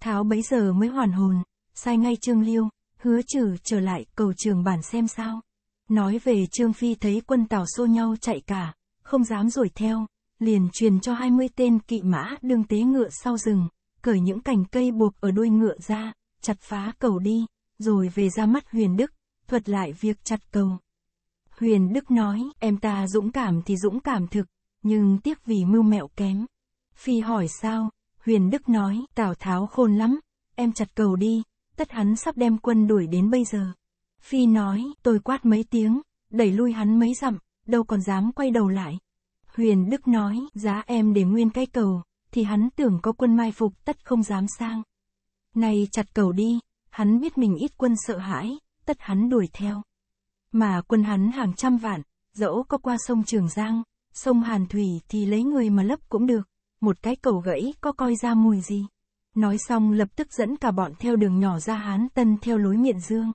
A: Tháo bấy giờ mới hoàn hồn, sai ngay Trương Liêu, hứa trừ trở lại cầu trường bản xem sao. Nói về Trương Phi thấy quân Tào xô nhau chạy cả, không dám đuổi theo, liền truyền cho 20 tên kỵ mã đương tế ngựa sau rừng, cởi những cành cây buộc ở đuôi ngựa ra, chặt phá cầu đi, rồi về ra mắt huyền đức, thuật lại việc chặt cầu. Huyền Đức nói, em ta dũng cảm thì dũng cảm thực, nhưng tiếc vì mưu mẹo kém. Phi hỏi sao, Huyền Đức nói, Tào Tháo khôn lắm, em chặt cầu đi, tất hắn sắp đem quân đuổi đến bây giờ. Phi nói, tôi quát mấy tiếng, đẩy lui hắn mấy dặm, đâu còn dám quay đầu lại. Huyền Đức nói, giá em để nguyên cái cầu, thì hắn tưởng có quân mai phục tất không dám sang. Này chặt cầu đi, hắn biết mình ít quân sợ hãi, tất hắn đuổi theo. Mà quân hắn hàng trăm vạn, dẫu có qua sông Trường Giang, sông Hàn Thủy thì lấy người mà lấp cũng được, một cái cầu gãy có coi ra mùi gì. Nói xong lập tức dẫn cả bọn theo đường nhỏ ra Hán Tân theo lối Miện dương.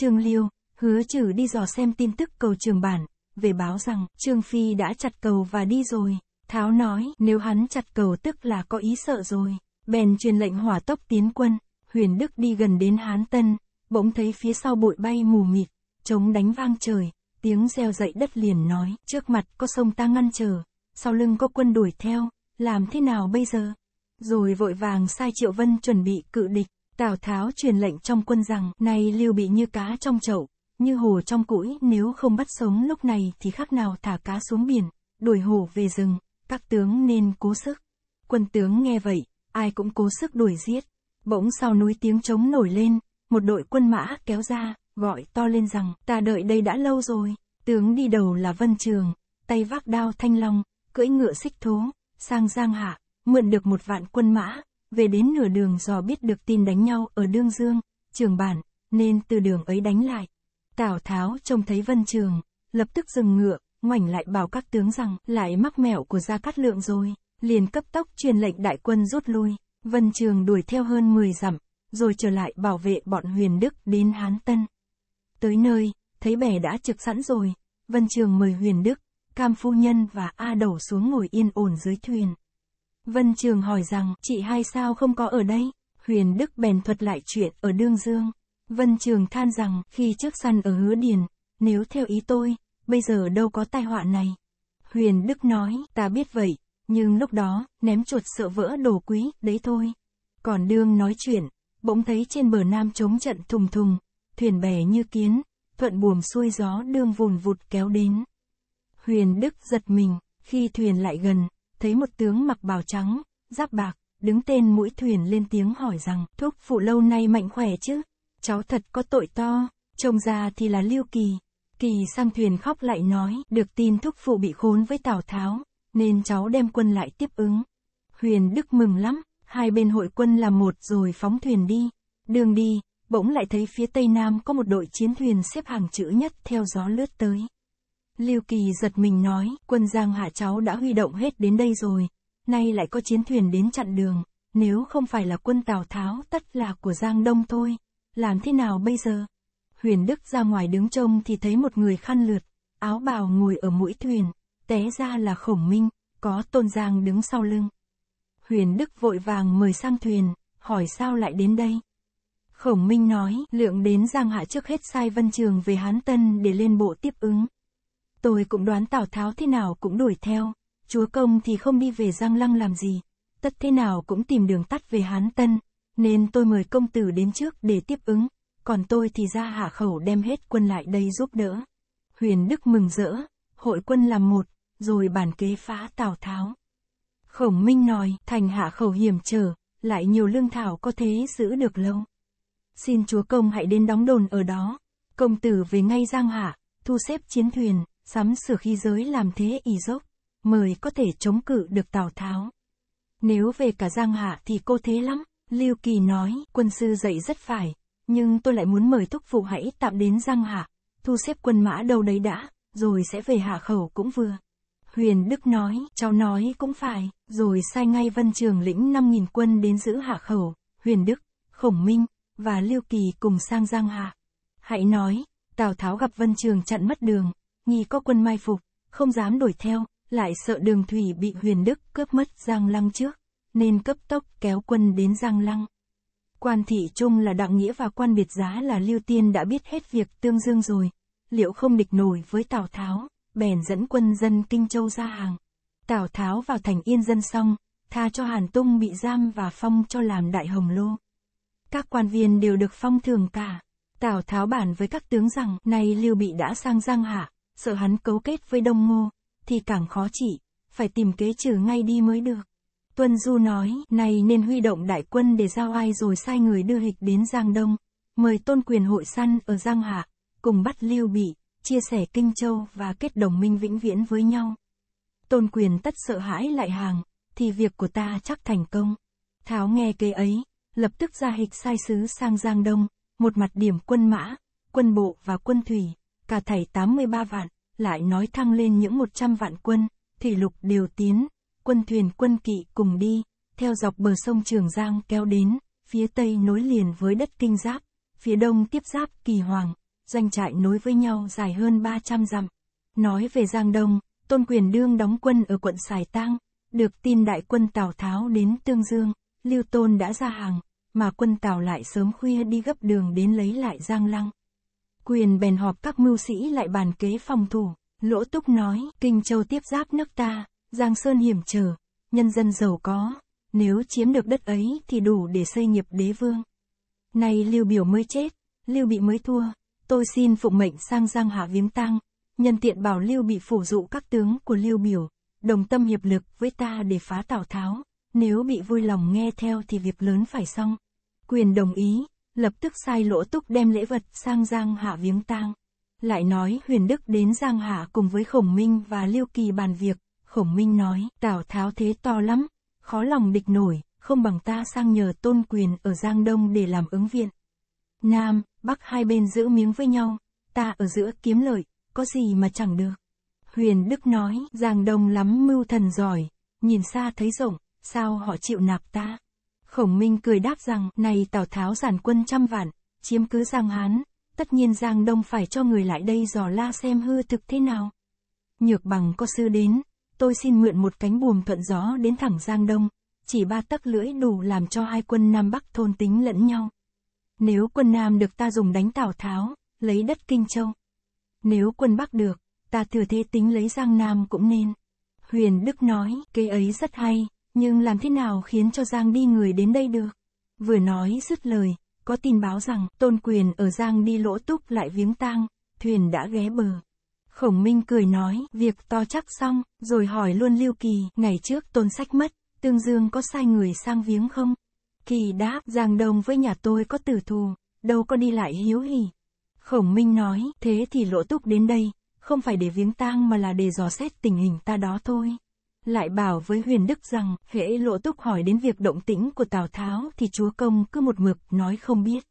A: Trương Liêu, hứa trừ đi dò xem tin tức cầu trường bản, về báo rằng Trương Phi đã chặt cầu và đi rồi. Tháo nói nếu hắn chặt cầu tức là có ý sợ rồi, bèn truyền lệnh hỏa tốc tiến quân, huyền đức đi gần đến Hán Tân, bỗng thấy phía sau bụi bay mù mịt, trống đánh vang trời, tiếng reo dậy đất liền nói, trước mặt có sông ta ngăn trở, sau lưng có quân đuổi theo, làm thế nào bây giờ? Rồi vội vàng sai Triệu Vân chuẩn bị cự địch, Tào Tháo truyền lệnh trong quân rằng, này lưu bị như cá trong chậu, như hồ trong củi, nếu không bắt sống lúc này thì khác nào thả cá xuống biển, đuổi hồ về rừng, các tướng nên cố sức. Quân tướng nghe vậy, ai cũng cố sức đuổi giết, bỗng sau núi tiếng trống nổi lên, một đội quân mã kéo ra, gọi to lên rằng, ta đợi đây đã lâu rồi. Tướng đi đầu là Vân Trường, tay vác đao thanh long, cưỡi ngựa xích thố, sang Giang Hạ, mượn được một vạn quân mã, về đến nửa đường dò biết được tin đánh nhau ở Đương Dương, trường bản, nên từ đường ấy đánh lại. Tào Tháo trông thấy Vân Trường, lập tức dừng ngựa, ngoảnh lại bảo các tướng rằng lại mắc mẹo của Gia Cát Lượng rồi, liền cấp tốc truyền lệnh đại quân rút lui, Vân Trường đuổi theo hơn 10 dặm, rồi trở lại bảo vệ bọn huyền đức đến Hán Tân. Tới nơi, thấy bè đã trực sẵn rồi, Vân Trường mời huyền đức, cam phu nhân và A đầu xuống ngồi yên ổn dưới thuyền. Vân Trường hỏi rằng chị hai sao không có ở đây, huyền đức bèn thuật lại chuyện ở Đương Dương. Vân Trường than rằng khi trước săn ở hứa điền, nếu theo ý tôi, bây giờ đâu có tai họa này. Huyền Đức nói, ta biết vậy, nhưng lúc đó, ném chuột sợ vỡ đồ quý, đấy thôi. Còn đương nói chuyện, bỗng thấy trên bờ nam trống trận thùng thùng, thuyền bè như kiến, thuận buồm xuôi gió đương vùn vụt kéo đến. Huyền Đức giật mình, khi thuyền lại gần, thấy một tướng mặc bào trắng, giáp bạc, đứng tên mũi thuyền lên tiếng hỏi rằng, thúc phụ lâu nay mạnh khỏe chứ, cháu thật có tội to, trông ra thì là lưu kỳ. Kỳ sang thuyền khóc lại nói, được tin thúc phụ bị khốn với Tào Tháo, nên cháu đem quân lại tiếp ứng. Huyền Đức mừng lắm, hai bên hội quân làm một rồi phóng thuyền đi. Đường đi, bỗng lại thấy phía tây nam có một đội chiến thuyền xếp hàng chữ nhất theo gió lướt tới. Lưu Kỳ giật mình nói, quân Giang Hạ cháu đã huy động hết đến đây rồi, nay lại có chiến thuyền đến chặn đường, nếu không phải là quân Tào Tháo tất là của Giang Đông thôi, làm thế nào bây giờ? Huyền Đức ra ngoài đứng trông thì thấy một người khăn lượt, áo bào ngồi ở mũi thuyền, té ra là khổng minh, có tôn giang đứng sau lưng. Huyền Đức vội vàng mời sang thuyền, hỏi sao lại đến đây. Khổng Minh nói, lượng đến Giang Hạ trước hết sai Vân Trường về Hán Tân để lên bộ tiếp ứng. Tôi cũng đoán Tào Tháo thế nào cũng đuổi theo, chúa công thì không đi về Giang Lăng làm gì, tất thế nào cũng tìm đường tắt về Hán Tân, nên tôi mời công tử đến trước để tiếp ứng, còn tôi thì ra hạ khẩu đem hết quân lại đây giúp đỡ. Huyền Đức mừng rỡ, hội quân làm một, rồi bàn kế phá Tào Tháo. Khổng Minh nói, thành hạ khẩu hiểm trở, lại nhiều lương thảo có thế giữ được lâu. Xin chúa công hãy đến đóng đồn ở đó. Công tử về ngay Giang Hạ, thu xếp chiến thuyền, sắm sửa khí giới làm thế y dốc, mời có thể chống cự được Tào Tháo. Nếu về cả Giang Hạ thì cô thế lắm, Lưu Kỳ nói, quân sư dạy rất phải, nhưng tôi lại muốn mời thúc phụ hãy tạm đến Giang Hạ, thu xếp quân mã đâu đấy đã, rồi sẽ về Hạ Khẩu cũng vừa. Huyền Đức nói, cháu nói cũng phải, rồi sai ngay Vân Trường lĩnh 5.000 quân đến giữ hạ khẩu, Huyền Đức, Khổng Minh, và Lưu Kỳ cùng sang Giang Hạ. Hãy nói, Tào Tháo gặp Vân Trường chặn mất đường, nghi có quân mai phục, không dám đuổi theo, lại sợ đường thủy bị Huyền Đức cướp mất Giang Lăng trước, nên cấp tốc kéo quân đến Giang Lăng. Quan thị trung là Đặng Nghĩa và quan biệt giá là Lưu Tiên đã biết hết việc Tương Dương rồi, liệu không địch nổi với Tào Tháo? bèn dẫn quân dân Kinh Châu ra hàng. Tào Tháo vào thành Yên dân xong, tha cho Hàn Tung bị giam và phong cho làm đại hồng lô. Các quan viên đều được phong thường cả. Tào Tháo bản với các tướng rằng, nay Lưu Bị đã sang Giang Hạ, sợ hắn cấu kết với Đông Ngô, thì càng khó chỉ, phải tìm kế trừ ngay đi mới được. Tuân Du nói, nay nên huy động đại quân để giao ai rồi sai người đưa hịch đến Giang Đông, mời tôn quyền hội săn ở Giang Hạ, cùng bắt Lưu Bị chia sẻ Kinh Châu và kết đồng minh vĩnh viễn với nhau. Tôn quyền tất sợ hãi lại hàng, thì việc của ta chắc thành công. Tháo nghe kế ấy, lập tức ra hịch sai sứ sang Giang Đông, một mặt điểm quân mã, quân bộ và quân thủy, cả thảy 83 vạn, lại nói thăng lên những 100 vạn quân, thủy lục điều tiến, quân thuyền quân kỵ cùng đi, theo dọc bờ sông Trường Giang kéo đến, phía tây nối liền với đất Kinh Giáp, phía đông tiếp giáp Kỳ Hoàng, doanh trại nối với nhau dài hơn 300 dặm. Nói về Giang Đông, Tôn Quyền Đương đóng quân ở quận Sài Tăng, được tin đại quân Tào Tháo đến Tương Dương, Lưu Tôn đã ra hàng, mà quân Tào lại sớm khuya đi gấp đường đến lấy lại Giang Lăng. Quyền bèn họp các mưu sĩ lại bàn kế phòng thủ, Lỗ Túc nói, Kinh Châu tiếp giáp nước ta, Giang Sơn hiểm trở, nhân dân giàu có, nếu chiếm được đất ấy thì đủ để xây nghiệp đế vương. Nay Lưu Biểu mới chết, Lưu Bị mới thua, tôi xin phụng mệnh sang Giang Hà viếng tang, nhân tiện bảo Lưu bị phủ dụ các tướng của Lưu biểu, đồng tâm hiệp lực với ta để phá Tào Tháo, nếu bị vui lòng nghe theo thì việc lớn phải xong. Quyền đồng ý, lập tức sai lỗ túc đem lễ vật sang Giang Hạ viếng tang. Lại nói huyền đức đến Giang Hạ cùng với Khổng Minh và lưu Kỳ bàn việc, Khổng Minh nói, Tào Tháo thế to lắm, khó lòng địch nổi, không bằng ta sang nhờ tôn quyền ở Giang Đông để làm ứng viện. Nam, bắc hai bên giữ miếng với nhau, ta ở giữa kiếm lợi, có gì mà chẳng được. Huyền Đức nói, giang đông lắm mưu thần giỏi, nhìn xa thấy rộng, sao họ chịu nạp ta? Khổng Minh cười đáp rằng, này Tào Tháo giản quân trăm vạn, chiếm cứ Giang Hán, tất nhiên Giang Đông phải cho người lại đây dò la xem hư thực thế nào. Nhược bằng có sư đến, tôi xin mượn một cánh buồm thuận gió đến thẳng Giang Đông, chỉ ba tấc lưỡi đủ làm cho hai quân Nam Bắc thôn tính lẫn nhau. Nếu quân Nam được ta dùng đánh Tào Tháo, lấy đất Kinh Châu. Nếu quân Bắc được, ta thừa thế tính lấy Giang Nam cũng nên. Huyền Đức nói, kế ấy rất hay, nhưng làm thế nào khiến cho Giang đi người đến đây được? Vừa nói dứt lời, có tin báo rằng tôn quyền ở Giang đi lỗ túc lại viếng tang, thuyền đã ghé bờ. Khổng Minh cười nói, việc to chắc xong, rồi hỏi luôn Lưu Kỳ, ngày trước tôn sách mất, Tương Dương có sai người sang viếng không? Kỳ đáp, Giang Đông với nhà tôi có tử thù, đâu có đi lại hiếu hỉ. Khổng Minh nói, thế thì lỗ túc đến đây, không phải để viếng tang mà là để dò xét tình hình ta đó thôi. Lại bảo với huyền đức rằng, hễ lỗ túc hỏi đến việc động tĩnh của Tào Tháo thì chúa công cứ một mực nói không biết.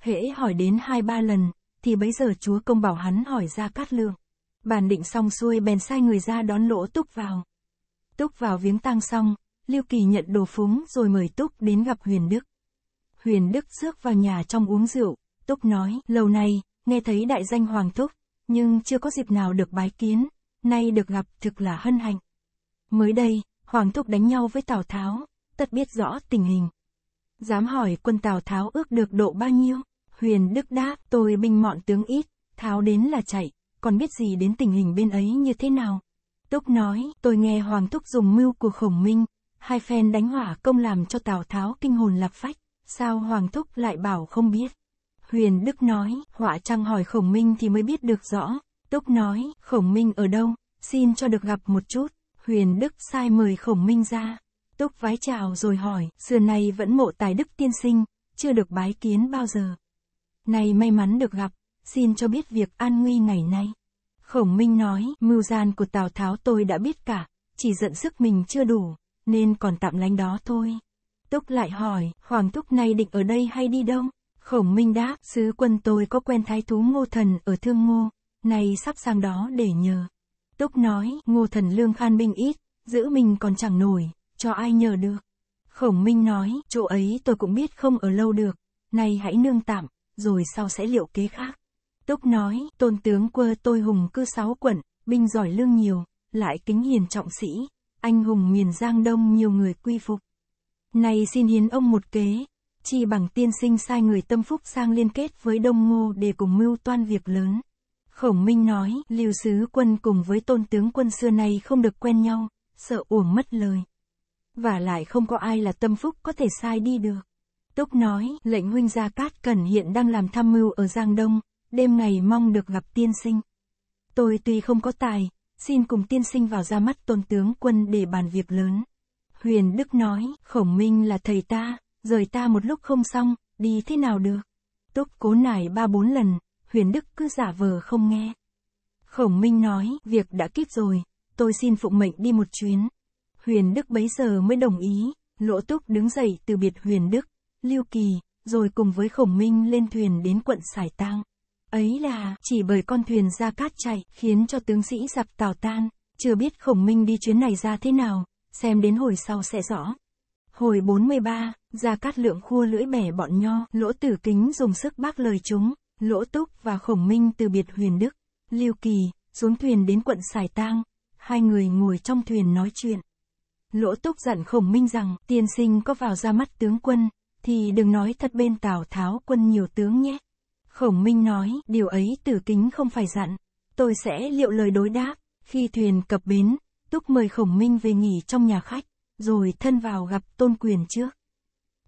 A: Hễ hỏi đến hai ba lần, thì bấy giờ chúa công bảo hắn hỏi ra cát lượng. Bàn định xong xuôi bèn sai người ra đón lỗ túc vào. Túc vào viếng tang xong, Lưu Kỳ nhận đồ phúng rồi mời Túc đến gặp Huyền Đức. Huyền Đức rước vào nhà trong uống rượu, Túc nói, lâu nay, nghe thấy đại danh Hoàng Túc, nhưng chưa có dịp nào được bái kiến, nay được gặp thực là hân hạnh. Mới đây, Hoàng Túc đánh nhau với Tào Tháo, tất biết rõ tình hình. Dám hỏi quân Tào Tháo ước được độ bao nhiêu? Huyền Đức đáp, tôi binh mọn tướng ít, Tháo đến là chạy, còn biết gì đến tình hình bên ấy như thế nào? Túc nói, tôi nghe Hoàng Túc dùng mưu của khổng minh, hai phen đánh hỏa công làm cho Tào Tháo kinh hồn lạc phách, sao Hoàng Thúc lại bảo không biết. Huyền Đức nói, họa trăng hỏi Khổng Minh thì mới biết được rõ, Túc nói, Khổng Minh ở đâu, xin cho được gặp một chút, Huyền Đức sai mời Khổng Minh ra, Túc vái chào rồi hỏi, xưa nay vẫn mộ tài đức tiên sinh, chưa được bái kiến bao giờ. Này may mắn được gặp, xin cho biết việc an nguy ngày nay. Khổng Minh nói, mưu gian của Tào Tháo tôi đã biết cả, chỉ giận sức mình chưa đủ, nên còn tạm lánh đó thôi. Túc lại hỏi, Hoàng Túc này định ở đây hay đi đâu? Khổng Minh đáp, sứ quân tôi có quen thái thú Ngô Thần ở Thương Ngô, này sắp sang đó để nhờ. Túc nói, Ngô Thần lương khan binh ít, giữ mình còn chẳng nổi, cho ai nhờ được. Khổng Minh nói, chỗ ấy tôi cũng biết không ở lâu được, nay hãy nương tạm, rồi sau sẽ liệu kế khác. Túc nói, tôn tướng quơ tôi hùng cư sáu quận, binh giỏi lương nhiều, lại kính hiền trọng sĩ, anh hùng miền Giang Đông nhiều người quy phục. Này xin hiến ông một kế, chi bằng tiên sinh sai người tâm phúc sang liên kết với Đông Ngô để cùng mưu toan việc lớn. Khổng Minh nói, lưu sứ quân cùng với tôn tướng quân xưa nay không được quen nhau, sợ uổng mất lời. Và lại không có ai là tâm phúc có thể sai đi được. Túc nói, lệnh huynh gia cát cẩn hiện đang làm tham mưu ở Giang Đông, đêm ngày mong được gặp tiên sinh. Tôi tuy không có tài, xin cùng tiên sinh vào ra mắt tôn tướng quân để bàn việc lớn. Huyền Đức nói, khổng minh là thầy ta, rời ta một lúc không xong, đi thế nào được. Túc cố nải ba bốn lần, Huyền Đức cứ giả vờ không nghe. Khổng minh nói, việc đã kíp rồi, tôi xin phụ mệnh đi một chuyến. Huyền Đức bấy giờ mới đồng ý, Lỗ Túc đứng dậy từ biệt Huyền Đức, Lưu Kỳ, rồi cùng với Khổng Minh lên thuyền đến quận Sải Tăng. Ấy là, chỉ bởi con thuyền ra cát chạy khiến cho tướng sĩ giặc tào tan, chưa biết khổng minh đi chuyến này ra thế nào, xem đến hồi sau sẽ rõ. Hồi 43, Gia Cát Lượng khua lưỡi bẻ bọn nho, lỗ tử kính dùng sức bác lời chúng, lỗ túc và khổng minh từ biệt huyền đức, lưu kỳ, xuống thuyền đến quận Sài Tang, hai người ngồi trong thuyền nói chuyện. Lỗ túc dặn khổng minh rằng, tiên sinh có vào ra mắt tướng quân, thì đừng nói thật bên Tào Tháo quân nhiều tướng nhé. Khổng Minh nói, điều ấy tử kính không phải dặn. Tôi sẽ liệu lời đối đáp. Khi thuyền cập bến, Túc mời Khổng Minh về nghỉ trong nhà khách, rồi thân vào gặp Tôn Quyền trước.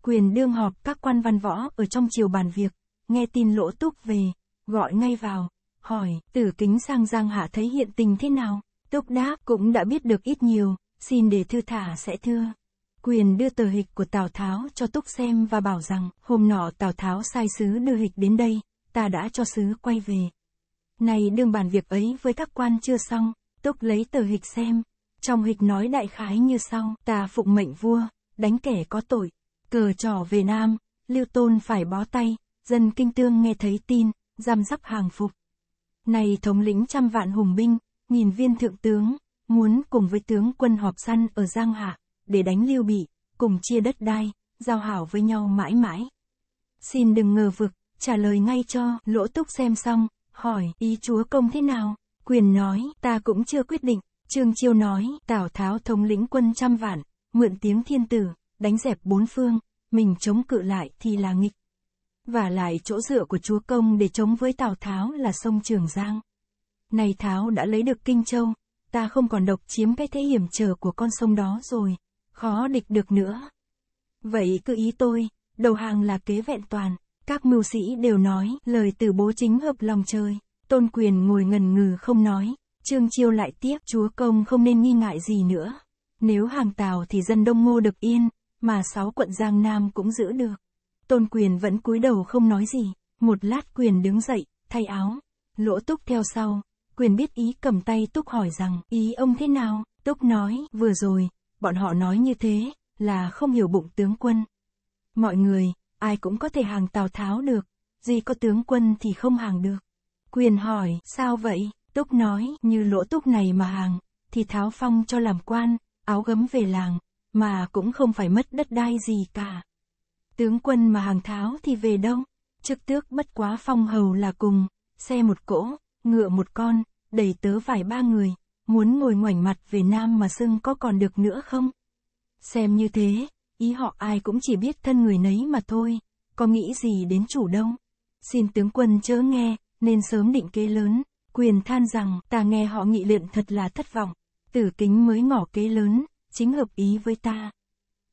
A: Quyền đương họp các quan văn võ ở trong chiều bàn việc, nghe tin lỗ Túc về, gọi ngay vào, hỏi, tử kính sang Giang Hạ thấy hiện tình thế nào? Túc đáp cũng đã biết được ít nhiều, xin để thư thả sẽ thưa. Quyền đưa tờ hịch của Tào Tháo cho Túc xem và bảo rằng, hôm nọ Tào Tháo sai sứ đưa hịch đến đây, ta đã cho sứ quay về. Này đừng bàn việc ấy với các quan chưa xong, túc lấy tờ hịch xem, trong hịch nói đại khái như sau, ta phụng mệnh vua, đánh kẻ có tội, cờ trò về Nam, Lưu Tôn phải bó tay, dân kinh tương nghe thấy tin, giam dắp hàng phục. Này thống lĩnh trăm vạn hùng binh, nghìn viên thượng tướng, muốn cùng với tướng quân họp săn ở Giang Hạ, để đánh Lưu Bị, cùng chia đất đai, giao hảo với nhau mãi mãi. Xin đừng ngờ vực, trả lời ngay cho, lỗ túc xem xong, hỏi, ý chúa công thế nào? Quyền nói, ta cũng chưa quyết định, Trương Chiêu nói, Tào Tháo thống lĩnh quân trăm vạn, mượn tiếng thiên tử, đánh dẹp bốn phương, mình chống cự lại thì là nghịch. Và lại chỗ dựa của chúa công để chống với Tào Tháo là sông Trường Giang. Này Tháo đã lấy được Kinh Châu, ta không còn độc chiếm cái thế hiểm trở của con sông đó rồi, khó địch được nữa. Vậy cứ ý tôi, đầu hàng là kế vẹn toàn, các mưu sĩ đều nói lời từ bố chính hợp lòng trời. Tôn quyền ngồi ngần ngừ không nói. Trương Chiêu lại tiếp chúa công không nên nghi ngại gì nữa. Nếu hàng tàu thì dân Đông Ngô được yên, mà sáu quận Giang Nam cũng giữ được. Tôn quyền vẫn cúi đầu không nói gì. Một lát quyền đứng dậy, thay áo. Lỗ túc theo sau. Quyền biết ý cầm tay túc hỏi rằng ý ông thế nào. Túc nói vừa rồi, bọn họ nói như thế, là không hiểu bụng tướng quân. Mọi người, ai cũng có thể hàng Tào Tháo được, gì có tướng quân thì không hàng được. Quyền hỏi, sao vậy? Túc nói, như lỗ túc này mà hàng, thì Tháo Phong cho làm quan, áo gấm về làng, mà cũng không phải mất đất đai gì cả. Tướng quân mà hàng Tháo thì về đâu? Chức tước bất quá phong hầu là cùng, xe một cỗ, ngựa một con, đầy tớ vài ba người, muốn ngồi ngoảnh mặt về Nam mà sưng có còn được nữa không? Xem như thế, ý họ ai cũng chỉ biết thân người nấy mà thôi, có nghĩ gì đến chủ đông. Xin tướng quân chớ nghe, nên sớm định kế lớn, quyền than rằng ta nghe họ nghị luận thật là thất vọng, tử kính mới ngỏ kế lớn, chính hợp ý với ta.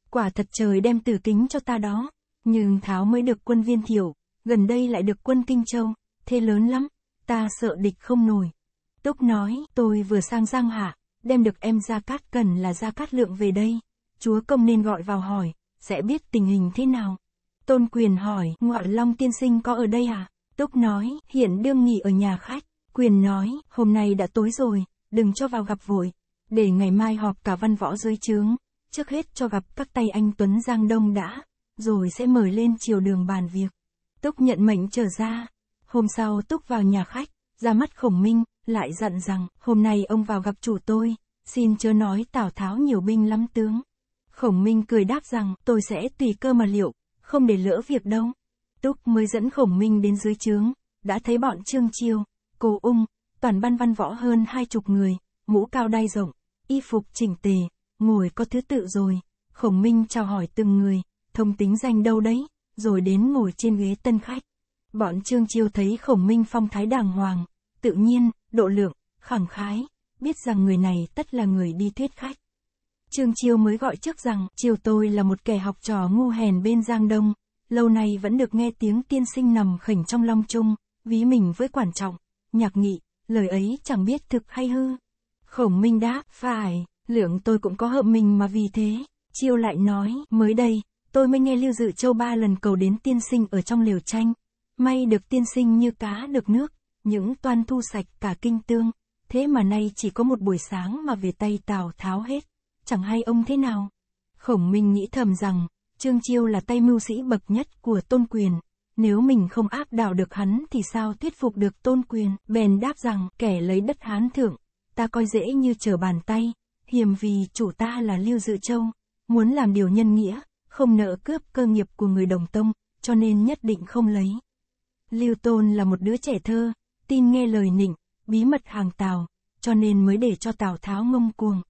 A: Quả thật trời đem tử kính cho ta đó, nhưng Tháo mới được quân viên thiểu, gần đây lại được quân Kinh Châu, thế lớn lắm, ta sợ địch không nổi. Túc nói, tôi vừa sang Giang Hạ, đem được em Gia Cát Cần là Gia Cát Lượng về đây chúa công nên gọi vào hỏi, sẽ biết tình hình thế nào. Tôn quyền hỏi, ngoại long tiên sinh có ở đây à? Túc nói, hiện đương nghỉ ở nhà khách. Quyền nói, hôm nay đã tối rồi, đừng cho vào gặp vội. Để ngày mai họp cả văn võ dưới trướng, trước hết cho gặp các tay anh Tuấn Giang Đông đã, rồi sẽ mời lên chiều đường bàn việc. Túc nhận mệnh trở ra. Hôm sau Túc vào nhà khách, ra mắt khổng minh, lại dặn rằng, hôm nay ông vào gặp chủ tôi, xin chớ nói Tào Tháo nhiều binh lắm tướng. Khổng Minh cười đáp rằng, tôi sẽ tùy cơ mà liệu, không để lỡ việc đâu. Túc mới dẫn Khổng Minh đến dưới trướng, đã thấy bọn Trương Chiêu, Cố Ung, toàn ban văn võ hơn hai chục người, mũ cao đai rộng, y phục chỉnh tề, ngồi có thứ tự rồi. Khổng Minh chào hỏi từng người, thông tính danh đâu đấy, rồi đến ngồi trên ghế tân khách. Bọn Trương Chiêu thấy Khổng Minh phong thái đàng hoàng, tự nhiên, độ lượng, khẳng khái, biết rằng người này tất là người đi thuyết khách. Trương Chiêu mới gọi trước rằng, Chiêu tôi là một kẻ học trò ngu hèn bên Giang Đông, lâu nay vẫn được nghe tiếng tiên sinh nằm khỉnh trong long trung, ví mình với quản trọng, nhạc nghị, lời ấy chẳng biết thực hay hư. Khổng Minh đáp, phải, lượng tôi cũng có hợp mình mà vì thế. Chiêu lại nói, mới đây, tôi mới nghe Lưu Dự Châu ba lần cầu đến tiên sinh ở trong liều tranh. May được tiên sinh như cá được nước, những toan thu sạch cả kinh tương, thế mà nay chỉ có một buổi sáng mà về tay Tào Tháo hết chẳng hay ông thế nào. Khổng Minh nghĩ thầm rằng, Trương Chiêu là tay mưu sĩ bậc nhất của tôn quyền, nếu mình không áp đảo được hắn thì sao thuyết phục được tôn quyền, bèn đáp rằng, kẻ lấy đất Hán thượng, ta coi dễ như trở bàn tay, hiềm vì chủ ta là Lưu Dự Châu, muốn làm điều nhân nghĩa, không nợ cướp cơ nghiệp của người đồng tông, cho nên nhất định không lấy. Lưu Tôn là một đứa trẻ thơ, tin nghe lời nịnh, bí mật hàng Tào, cho nên mới để cho Tào Tháo ngông cuồng.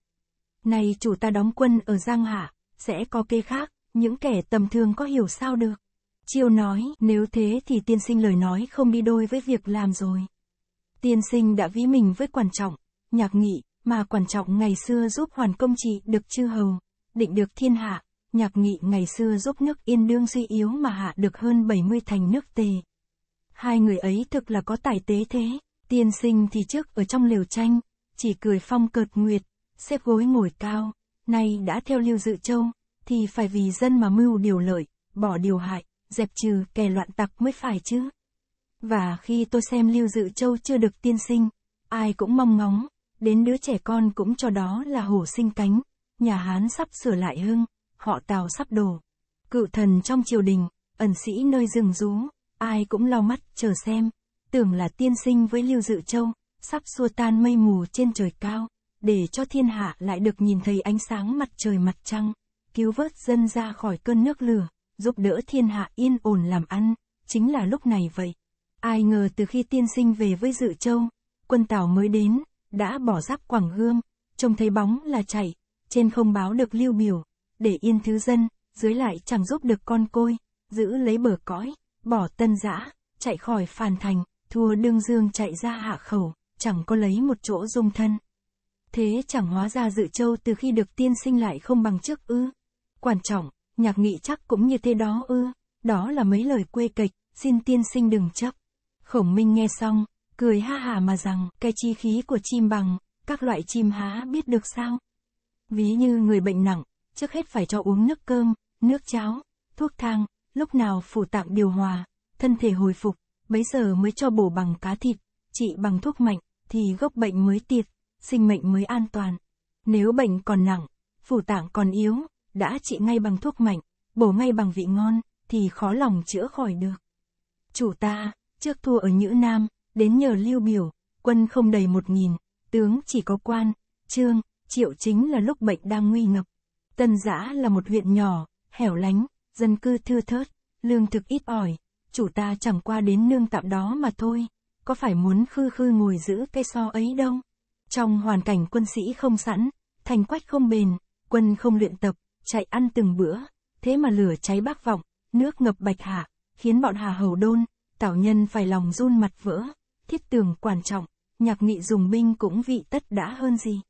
A: Này chủ ta đóng quân ở Giang Hạ, sẽ có kê khác, những kẻ tầm thường có hiểu sao được. Chiêu nói, nếu thế thì tiên sinh lời nói không đi đôi với việc làm rồi. Tiên sinh đã ví mình với quan trọng, nhạc nghị, mà quan trọng ngày xưa giúp hoàn công trị được chư hầu, định được thiên hạ, nhạc nghị ngày xưa giúp nước yên đương suy yếu mà hạ được hơn 70 thành nước tề. Hai người ấy thực là có tài tế thế, tiên sinh thì trước ở trong liều tranh, chỉ cười phong cợt nguyệt, xếp gối ngồi cao, nay đã theo Lưu Dự Châu, thì phải vì dân mà mưu điều lợi, bỏ điều hại, dẹp trừ kẻ loạn tặc mới phải chứ. Và khi tôi xem Lưu Dự Châu chưa được tiên sinh, ai cũng mong ngóng, đến đứa trẻ con cũng cho đó là hổ sinh cánh, nhà Hán sắp sửa lại hưng, họ Tào sắp đổ. cựu thần trong triều đình, ẩn sĩ nơi rừng rú, ai cũng lo mắt chờ xem, tưởng là tiên sinh với Lưu Dự Châu, sắp xua tan mây mù trên trời cao để cho thiên hạ lại được nhìn thấy ánh sáng mặt trời mặt trăng, cứu vớt dân ra khỏi cơn nước lửa, giúp đỡ thiên hạ yên ổn làm ăn, chính là lúc này vậy. Ai ngờ từ khi tiên sinh về với dự châu, quân tảo mới đến, đã bỏ giáp Quảng Hương, trông thấy bóng là chạy, trên không báo được lưu biểu, để yên thứ dân, dưới lại chẳng giúp được con côi, giữ lấy bờ cõi, bỏ tân giã, chạy khỏi phàn thành, thua đương dương chạy ra hạ khẩu, chẳng có lấy một chỗ dung thân thế chẳng hóa ra dự châu từ khi được tiên sinh lại không bằng trước ư. Quan trọng, nhạc nghị chắc cũng như thế đó ư, đó là mấy lời quê kịch, xin tiên sinh đừng chấp. Khổng Minh nghe xong, cười ha hà mà rằng, cái chi khí của chim bằng, các loại chim há biết được sao. Ví như người bệnh nặng, trước hết phải cho uống nước cơm, nước cháo, thuốc thang, lúc nào phủ tạng điều hòa, thân thể hồi phục, bấy giờ mới cho bổ bằng cá thịt, trị bằng thuốc mạnh, thì gốc bệnh mới tiệt sinh mệnh mới an toàn. Nếu bệnh còn nặng, phủ tạng còn yếu, đã trị ngay bằng thuốc mạnh, bổ ngay bằng vị ngon, thì khó lòng chữa khỏi được. Chủ ta, trước thua ở Nhữ Nam, đến nhờ lưu biểu, quân không đầy một nghìn, tướng chỉ có quan, trương, triệu chính là lúc bệnh đang nguy ngập. Tân giã là một huyện nhỏ, hẻo lánh, dân cư thưa thớt, lương thực ít ỏi, chủ ta chẳng qua đến nương tạm đó mà thôi, có phải muốn khư khư ngồi giữ cây so ấy đâu. Trong hoàn cảnh quân sĩ không sẵn, thành quách không bền, quân không luyện tập, chạy ăn từng bữa, thế mà lửa cháy bác vọng, nước ngập bạch hạ, khiến bọn hà hầu đôn, tảo nhân phải lòng run mặt vỡ, thiết tường quan trọng, nhạc nghị dùng binh cũng vị tất đã hơn gì.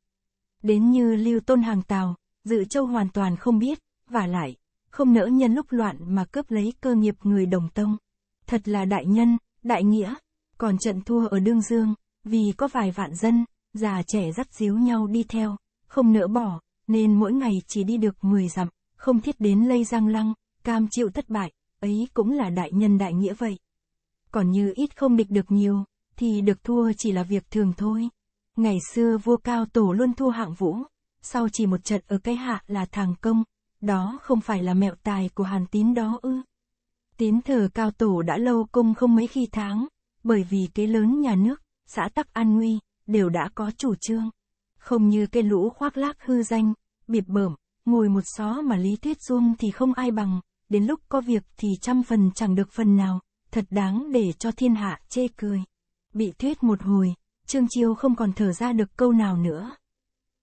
A: Đến như lưu tôn hàng tàu, dự châu hoàn toàn không biết, và lại, không nỡ nhân lúc loạn mà cướp lấy cơ nghiệp người đồng tông. Thật là đại nhân, đại nghĩa, còn trận thua ở Đương Dương, vì có vài vạn dân, già trẻ dắt díu nhau đi theo, không nỡ bỏ, nên mỗi ngày chỉ đi được 10 dặm, không thiết đến lây giang lăng, cam chịu thất bại, ấy cũng là đại nhân đại nghĩa vậy. Còn như ít không địch được nhiều, thì được thua chỉ là việc thường thôi. Ngày xưa vua Cao Tổ luôn thua hạng vũ, sau chỉ một trận ở cái hạ là thàng công, đó không phải là mẹo tài của hàn tín đó ư. Tín thờ Cao Tổ đã lâu công không mấy khi tháng, bởi vì cái lớn nhà nước, xã tắc an nguy, đều đã có chủ trương. Không như cái lũ khoác lác hư danh, bịp bởm, ngồi một xó mà lý thuyết duông thì không ai bằng, đến lúc có việc thì trăm phần chẳng được phần nào, thật đáng để cho thiên hạ chê cười. Bị thuyết một hồi, Trương Chiêu không còn thở ra được câu nào nữa.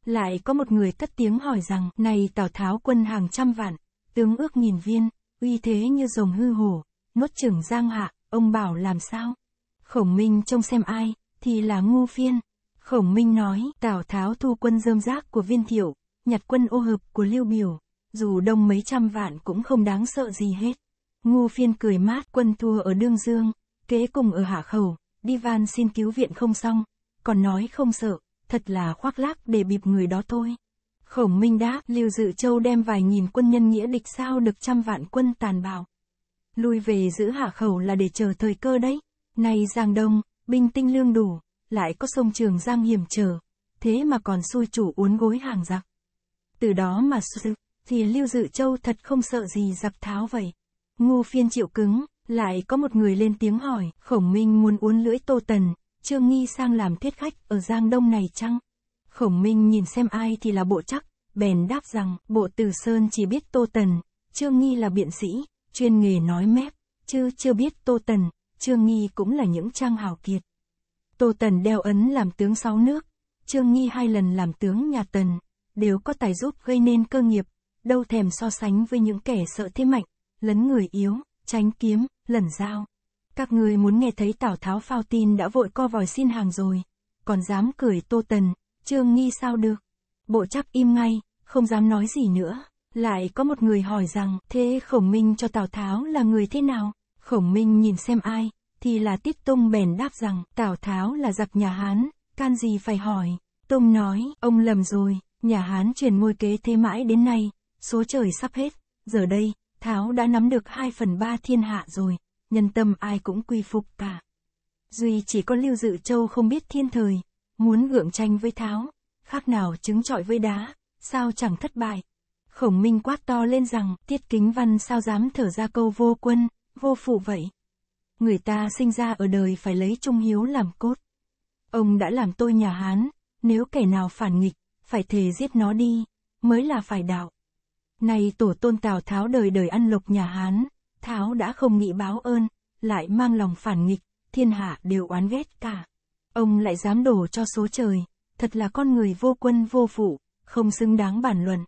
A: Lại có một người cất tiếng hỏi rằng, này Tào Tháo quân hàng trăm vạn, tướng ước nghìn viên, uy thế như rồng hư hổ, nuốt chửng giang hạ, ông bảo làm sao? Khổng Minh trông xem ai, thì là ngu phiên, Khổng Minh nói, Tào Tháo thu quân dơm rác của viên Thiệu, nhặt quân ô hợp của Lưu Biểu, dù đông mấy trăm vạn cũng không đáng sợ gì hết. Ngu phiên cười mát quân thua ở Đương Dương, kế cùng ở Hạ Khẩu, đi van xin cứu viện không xong, còn nói không sợ, thật là khoác lác để bịp người đó thôi. Khổng Minh đáp, Lưu Dự Châu đem vài nghìn quân nhân nghĩa địch sao được trăm vạn quân tàn bạo. Lui về giữ Hạ Khẩu là để chờ thời cơ đấy. Nay Giang Đông, binh tinh lương đủ, lại có sông Trường Giang hiểm trở, thế mà còn xui chủ uốn gối hàng giặc. Từ đó mà sư, thì Lưu Dự Châu thật không sợ gì giặc tháo vậy. ngu phiên chịu cứng, lại có một người lên tiếng hỏi, khổng minh muốn uốn lưỡi tô tần, trương nghi sang làm thiết khách ở Giang Đông này chăng? Khổng minh nhìn xem ai thì là bộ chắc, bèn đáp rằng, bộ từ Sơn chỉ biết tô tần, trương nghi là biện sĩ, chuyên nghề nói mép, chứ chưa biết tô tần, trương nghi cũng là những trang hào kiệt. Tô Tần đeo ấn làm tướng sáu nước, Trương Nghi hai lần làm tướng nhà Tần, đều có tài giúp gây nên cơ nghiệp, đâu thèm so sánh với những kẻ sợ thế mạnh, lấn người yếu, tránh kiếm, lẩn dao. Các người muốn nghe thấy Tào Tháo phao tin đã vội co vòi xin hàng rồi, còn dám cười Tô Tần, Trương Nghi sao được. Bộ chắp im ngay, không dám nói gì nữa. Lại có một người hỏi rằng, thế Khổng Minh cho Tào Tháo là người thế nào? Khổng Minh nhìn xem ai, thì là Tiết Tông bèn đáp rằng, Tào Tháo là giặc nhà Hán, can gì phải hỏi. Tông nói, ông lầm rồi, nhà Hán truyền ngôi kế thế mãi đến nay, số trời sắp hết, giờ đây, Tháo đã nắm được hai phần ba thiên hạ rồi, nhân tâm ai cũng quy phục cả. Duy chỉ có Lưu Dự Châu không biết thiên thời, muốn gượng tranh với Tháo, khác nào trứng trọi với đá, sao chẳng thất bại. Khổng Minh quát to lên rằng, tiết kính văn sao dám thở ra câu vô quân, vô phụ vậy người ta sinh ra ở đời phải lấy trung hiếu làm cốt. Ông đã làm tôi nhà Hán, nếu kẻ nào phản nghịch, phải thề giết nó đi, mới là phải đạo. Nay tổ tôn Tào Tháo đời đời ăn lục nhà Hán, Tháo đã không nghĩ báo ơn, lại mang lòng phản nghịch, thiên hạ đều oán ghét cả. Ông lại dám đổ cho số trời, thật là con người vô quân vô phụ, không xứng đáng bàn luận.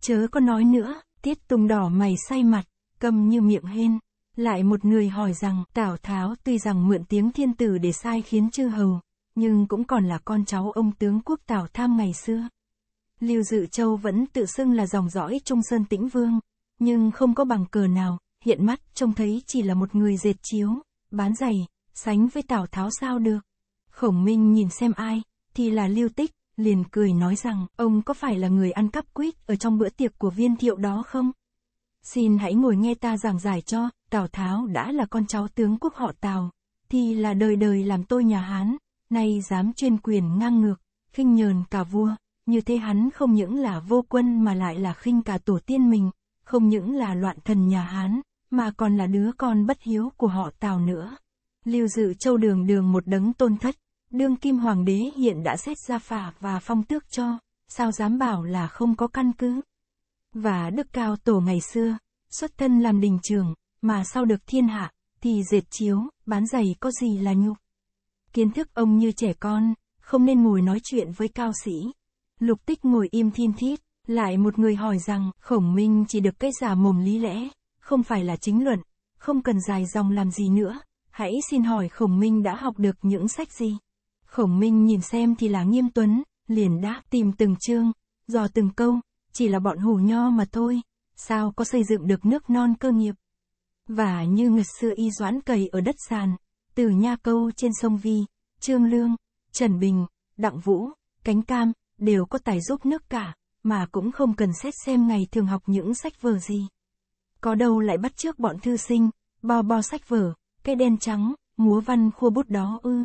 A: Chớ có nói nữa, tiết tùng đỏ mày say mặt, cầm như miệng hên. Lại một người hỏi rằng, Tào Tháo tuy rằng mượn tiếng thiên tử để sai khiến chư hầu, nhưng cũng còn là con cháu ông tướng quốc Tào Tham ngày xưa. Lưu Dự Châu vẫn tự xưng là dòng dõi Trung Sơn Tĩnh Vương, nhưng không có bằng cờ nào, hiện mắt trông thấy chỉ là một người dệt chiếu, bán giày, sánh với Tào Tháo sao được. Khổng Minh nhìn xem ai, thì là Lưu Tích, liền cười nói rằng, ông có phải là người ăn cắp quýt ở trong bữa tiệc của viên thiệu đó không? Xin hãy ngồi nghe ta giảng giải cho, Tào Tháo đã là con cháu tướng quốc họ Tào, thì là đời đời làm tôi nhà Hán, nay dám chuyên quyền ngang ngược, khinh nhờn cả vua, như thế hắn không những là vô quân mà lại là khinh cả tổ tiên mình, không những là loạn thần nhà Hán, mà còn là đứa con bất hiếu của họ Tào nữa. Lưu Dự Châu Đường đường một đấng tôn thất, đương kim hoàng đế hiện đã xét ra phả và phong tước cho, sao dám bảo là không có căn cứ. Và Đức Cao Tổ ngày xưa, xuất thân làm đình trường, mà sau được thiên hạ, thì dệt chiếu, bán giày có gì là nhục. Kiến thức ông như trẻ con, không nên ngồi nói chuyện với cao sĩ. Lục tích ngồi im thiên thiết lại một người hỏi rằng khổng minh chỉ được cái giả mồm lý lẽ, không phải là chính luận, không cần dài dòng làm gì nữa, hãy xin hỏi khổng minh đã học được những sách gì. Khổng minh nhìn xem thì là nghiêm tuấn, liền đáp tìm từng chương, dò từng câu, chỉ là bọn hủ nho mà thôi, sao có xây dựng được nước non cơ nghiệp và như ngực xưa y doãn cầy ở đất sàn, từ nha câu trên sông Vi, Trương Lương, Trần Bình, Đặng Vũ, Cánh Cam, đều có tài giúp nước cả, mà cũng không cần xét xem ngày thường học những sách vở gì. Có đâu lại bắt trước bọn thư sinh, bo bo sách vở, cái đen trắng, múa văn khua bút đó ư.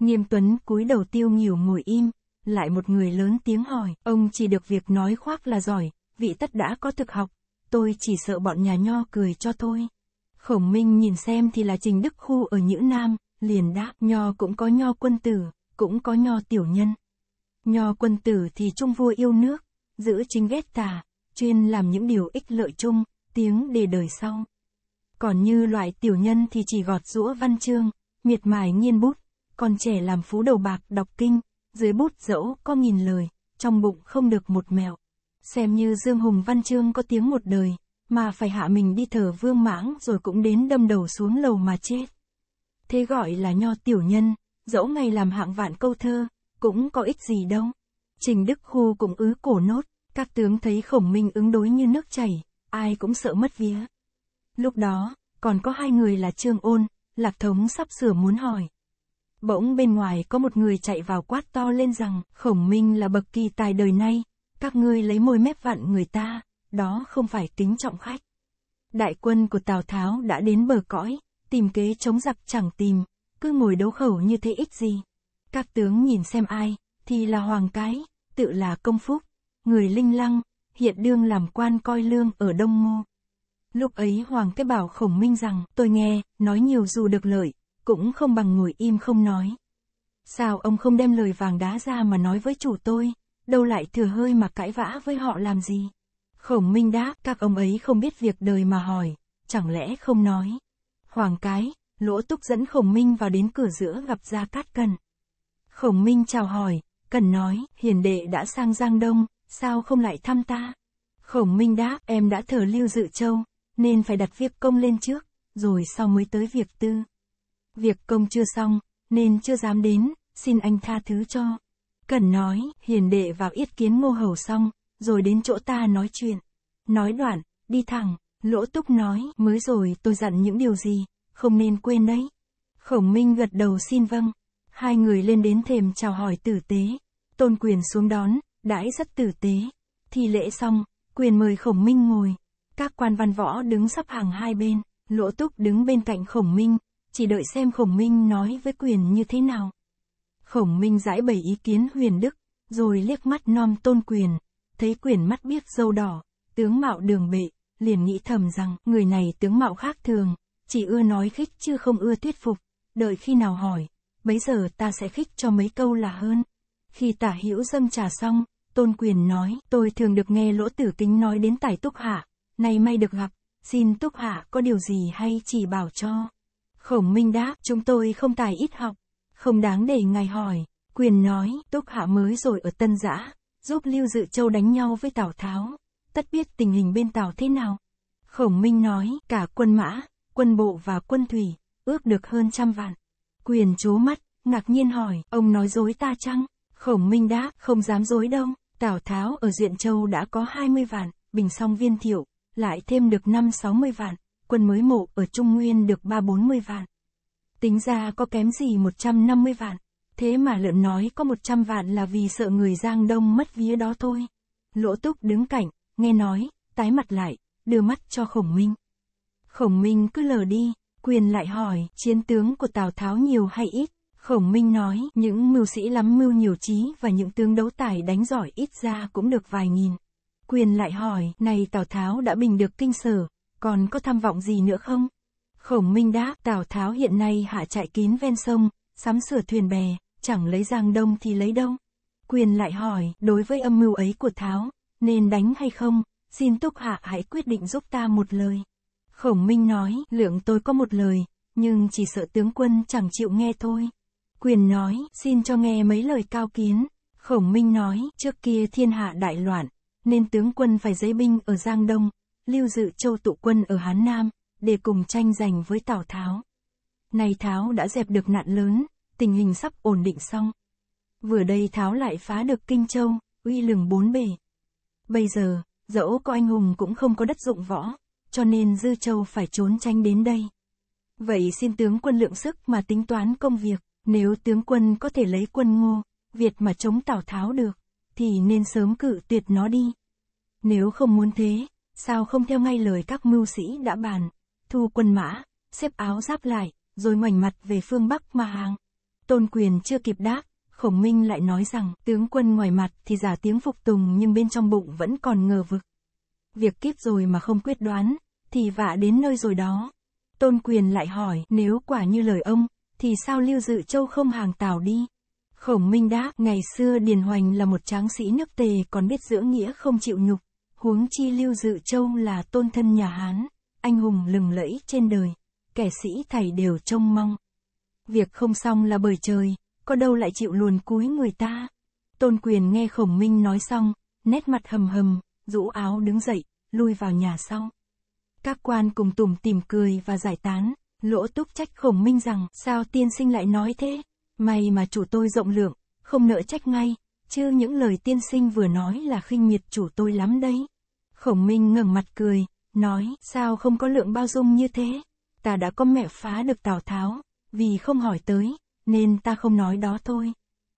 A: Nghiêm Tuấn cúi đầu tiêu nhiều ngồi im, lại một người lớn tiếng hỏi, ông chỉ được việc nói khoác là giỏi, vị tất đã có thực học, tôi chỉ sợ bọn nhà nho cười cho thôi. Khổng Minh nhìn xem thì là Trình Đức Khu ở Nhữ Nam, liền đáp nho cũng có nho quân tử, cũng có nho tiểu nhân. Nho quân tử thì trung vua yêu nước, giữ chính ghét tà, chuyên làm những điều ích lợi chung, tiếng để đời sau. Còn như loại tiểu nhân thì chỉ gọt rũa văn chương, miệt mài nghiên bút, còn trẻ làm phú đầu bạc đọc kinh, dưới bút dẫu có nghìn lời, trong bụng không được một mèo. Xem như Dương Hùng văn chương có tiếng một đời, mà phải hạ mình đi thờ vương mãng rồi cũng đến đâm đầu xuống lầu mà chết. Thế gọi là nho tiểu nhân, dẫu ngày làm hạng vạn câu thơ, cũng có ích gì đâu. Trình Đức Khu cũng ứ cổ nốt, các tướng thấy khổng minh ứng đối như nước chảy, ai cũng sợ mất vía. Lúc đó, còn có hai người là Trương Ôn, Lạc Thống sắp sửa muốn hỏi. Bỗng bên ngoài có một người chạy vào quát to lên rằng, khổng minh là bậc kỳ tài đời nay, các ngươi lấy môi mép vặn người ta, đó không phải tính trọng khách. Đại quân của Tào Tháo đã đến bờ cõi, tìm kế chống giặc chẳng tìm, cứ ngồi đấu khẩu như thế ích gì. Các tướng nhìn xem ai, thì là Hoàng Cái, tự là Công Phúc, người linh lăng, hiện đương làm quan coi lương ở Đông Ngô. Lúc ấy Hoàng Cái bảo Khổng Minh rằng, tôi nghe, nói nhiều dù được lợi, cũng không bằng ngồi im không nói. Sao ông không đem lời vàng đá ra mà nói với chủ tôi, đâu lại thừa hơi mà cãi vã với họ làm gì? Khổng Minh đáp, các ông ấy không biết việc đời mà hỏi, chẳng lẽ không nói. Hoàng cái, lỗ túc dẫn Khổng Minh vào đến cửa giữa gặp Gia Cát Cần. Khổng Minh chào hỏi, Cần nói, hiền đệ đã sang Giang Đông, sao không lại thăm ta? Khổng Minh đáp, em đã thờ lưu dự châu, nên phải đặt việc công lên trước, rồi sau mới tới việc tư. Việc công chưa xong, nên chưa dám đến, xin anh tha thứ cho. Cần nói, hiền đệ vào yết kiến ngô hầu xong, rồi đến chỗ ta nói chuyện. Nói đoạn, đi thẳng, lỗ túc nói, mới rồi tôi dặn những điều gì, không nên quên đấy. Khổng Minh gật đầu xin vâng, hai người lên đến thềm chào hỏi tử tế, tôn quyền xuống đón, đãi rất tử tế. Thi lễ xong, quyền mời khổng Minh ngồi, các quan văn võ đứng sắp hàng hai bên, lỗ túc đứng bên cạnh khổng Minh, chỉ đợi xem khổng Minh nói với quyền như thế nào. Khổng Minh giải bày ý kiến huyền đức, rồi liếc mắt nom tôn quyền, thấy quyển mắt biết dâu đỏ, tướng mạo đường bệ, liền nghĩ thầm rằng người này tướng mạo khác thường, chỉ ưa nói khích chứ không ưa thuyết phục, đợi khi nào hỏi, bấy giờ ta sẽ khích cho mấy câu là hơn. Khi tả hữu dâng trà xong, Tôn Quyền nói, tôi thường được nghe lỗ tử kính nói đến tài túc hạ, nay may được gặp, xin túc hạ có điều gì hay chỉ bảo cho. Khổng Minh đáp, chúng tôi không tài ít học, không đáng để ngài hỏi. Quyền nói, túc hạ mới rồi ở tân giã, giúp Lưu Dự Châu đánh nhau với Tào Tháo. Tất biết tình hình bên Tào thế nào. Khổng Minh nói, cả quân mã, quân bộ và quân thủy, ước được hơn trăm vạn. Quyền chố mắt, ngạc nhiên hỏi, ông nói dối ta chăng? Khổng Minh đáp, không dám dối đâu. Tào Tháo ở Duyện Châu đã có 20 vạn, bình song viên thiệu, lại thêm được 5-60 vạn, quân mới mộ ở Trung Nguyên được 3-40 vạn. Tính ra có kém gì 150 vạn. Thế mà lợn nói có 100 vạn là vì sợ người Giang Đông mất vía đó thôi. Lỗ túc đứng cạnh, nghe nói, tái mặt lại, đưa mắt cho khổng minh. Khổng minh cứ lờ đi, quyền lại hỏi, chiến tướng của Tào Tháo nhiều hay ít? Khổng minh nói, những mưu sĩ lắm mưu nhiều trí và những tướng đấu tài đánh giỏi ít ra cũng được vài nghìn. Quyền lại hỏi, này Tào Tháo đã bình được kinh sở, còn có tham vọng gì nữa không? Khổng minh đáp, Tào Tháo hiện nay hạ trại kín ven sông, sắm sửa thuyền bè, chẳng lấy Giang Đông thì lấy Đông. Quyền lại hỏi, đối với âm mưu ấy của Tháo, nên đánh hay không, xin Túc Hạ hãy quyết định giúp ta một lời. Khổng Minh nói, lượng tôi có một lời, nhưng chỉ sợ tướng quân chẳng chịu nghe thôi. Quyền nói, xin cho nghe mấy lời cao kiến. Khổng Minh nói, trước kia thiên hạ đại loạn, nên tướng quân phải giấy binh ở Giang Đông, lưu dự châu tụ quân ở Hán Nam, để cùng tranh giành với Tào Tháo. Này Tháo đã dẹp được nạn lớn, tình hình sắp ổn định xong. Vừa đây tháo lại phá được Kinh Châu, uy lừng bốn bể. Bây giờ, dẫu có anh hùng cũng không có đất dụng võ, cho nên Dư Châu phải trốn tránh đến đây. Vậy xin tướng quân lượng sức mà tính toán công việc, nếu tướng quân có thể lấy quân ngô, Việt mà chống Tào Tháo được, thì nên sớm cự tuyệt nó đi. Nếu không muốn thế, sao không theo ngay lời các mưu sĩ đã bàn, thu quân mã, xếp áo giáp lại, rồi ngoảnh mặt về phương Bắc mà hàng. Tôn quyền chưa kịp đáp, khổng minh lại nói rằng tướng quân ngoài mặt thì giả tiếng phục tùng nhưng bên trong bụng vẫn còn ngờ vực. Việc kiếp rồi mà không quyết đoán, thì vạ đến nơi rồi đó. Tôn quyền lại hỏi nếu quả như lời ông, thì sao lưu dự châu không hàng tào đi? Khổng Minh đáp, ngày xưa Điền Hoành là một tráng sĩ nước tề còn biết dưỡng nghĩa không chịu nhục, huống chi Lưu Dự Châu là tôn thân nhà Hán, anh hùng lừng lẫy trên đời, kẻ sĩ thầy đều trông mong việc không xong là bởi trời, có đâu lại chịu luồn cúi người ta. Tôn quyền nghe khổng minh nói xong, nét mặt hầm hầm, rũ áo đứng dậy, lui vào nhà sau. Các quan cùng tủm tìm cười và giải tán, lỗ túc trách khổng minh rằng, sao tiên sinh lại nói thế, may mà chủ tôi rộng lượng, không nợ trách ngay, chứ những lời tiên sinh vừa nói là khinh miệt chủ tôi lắm đấy. Khổng minh ngẩng mặt cười, nói, sao không có lượng bao dung như thế, ta đã có mẹ phá được Tào Tháo, vì không hỏi tới, nên ta không nói đó thôi.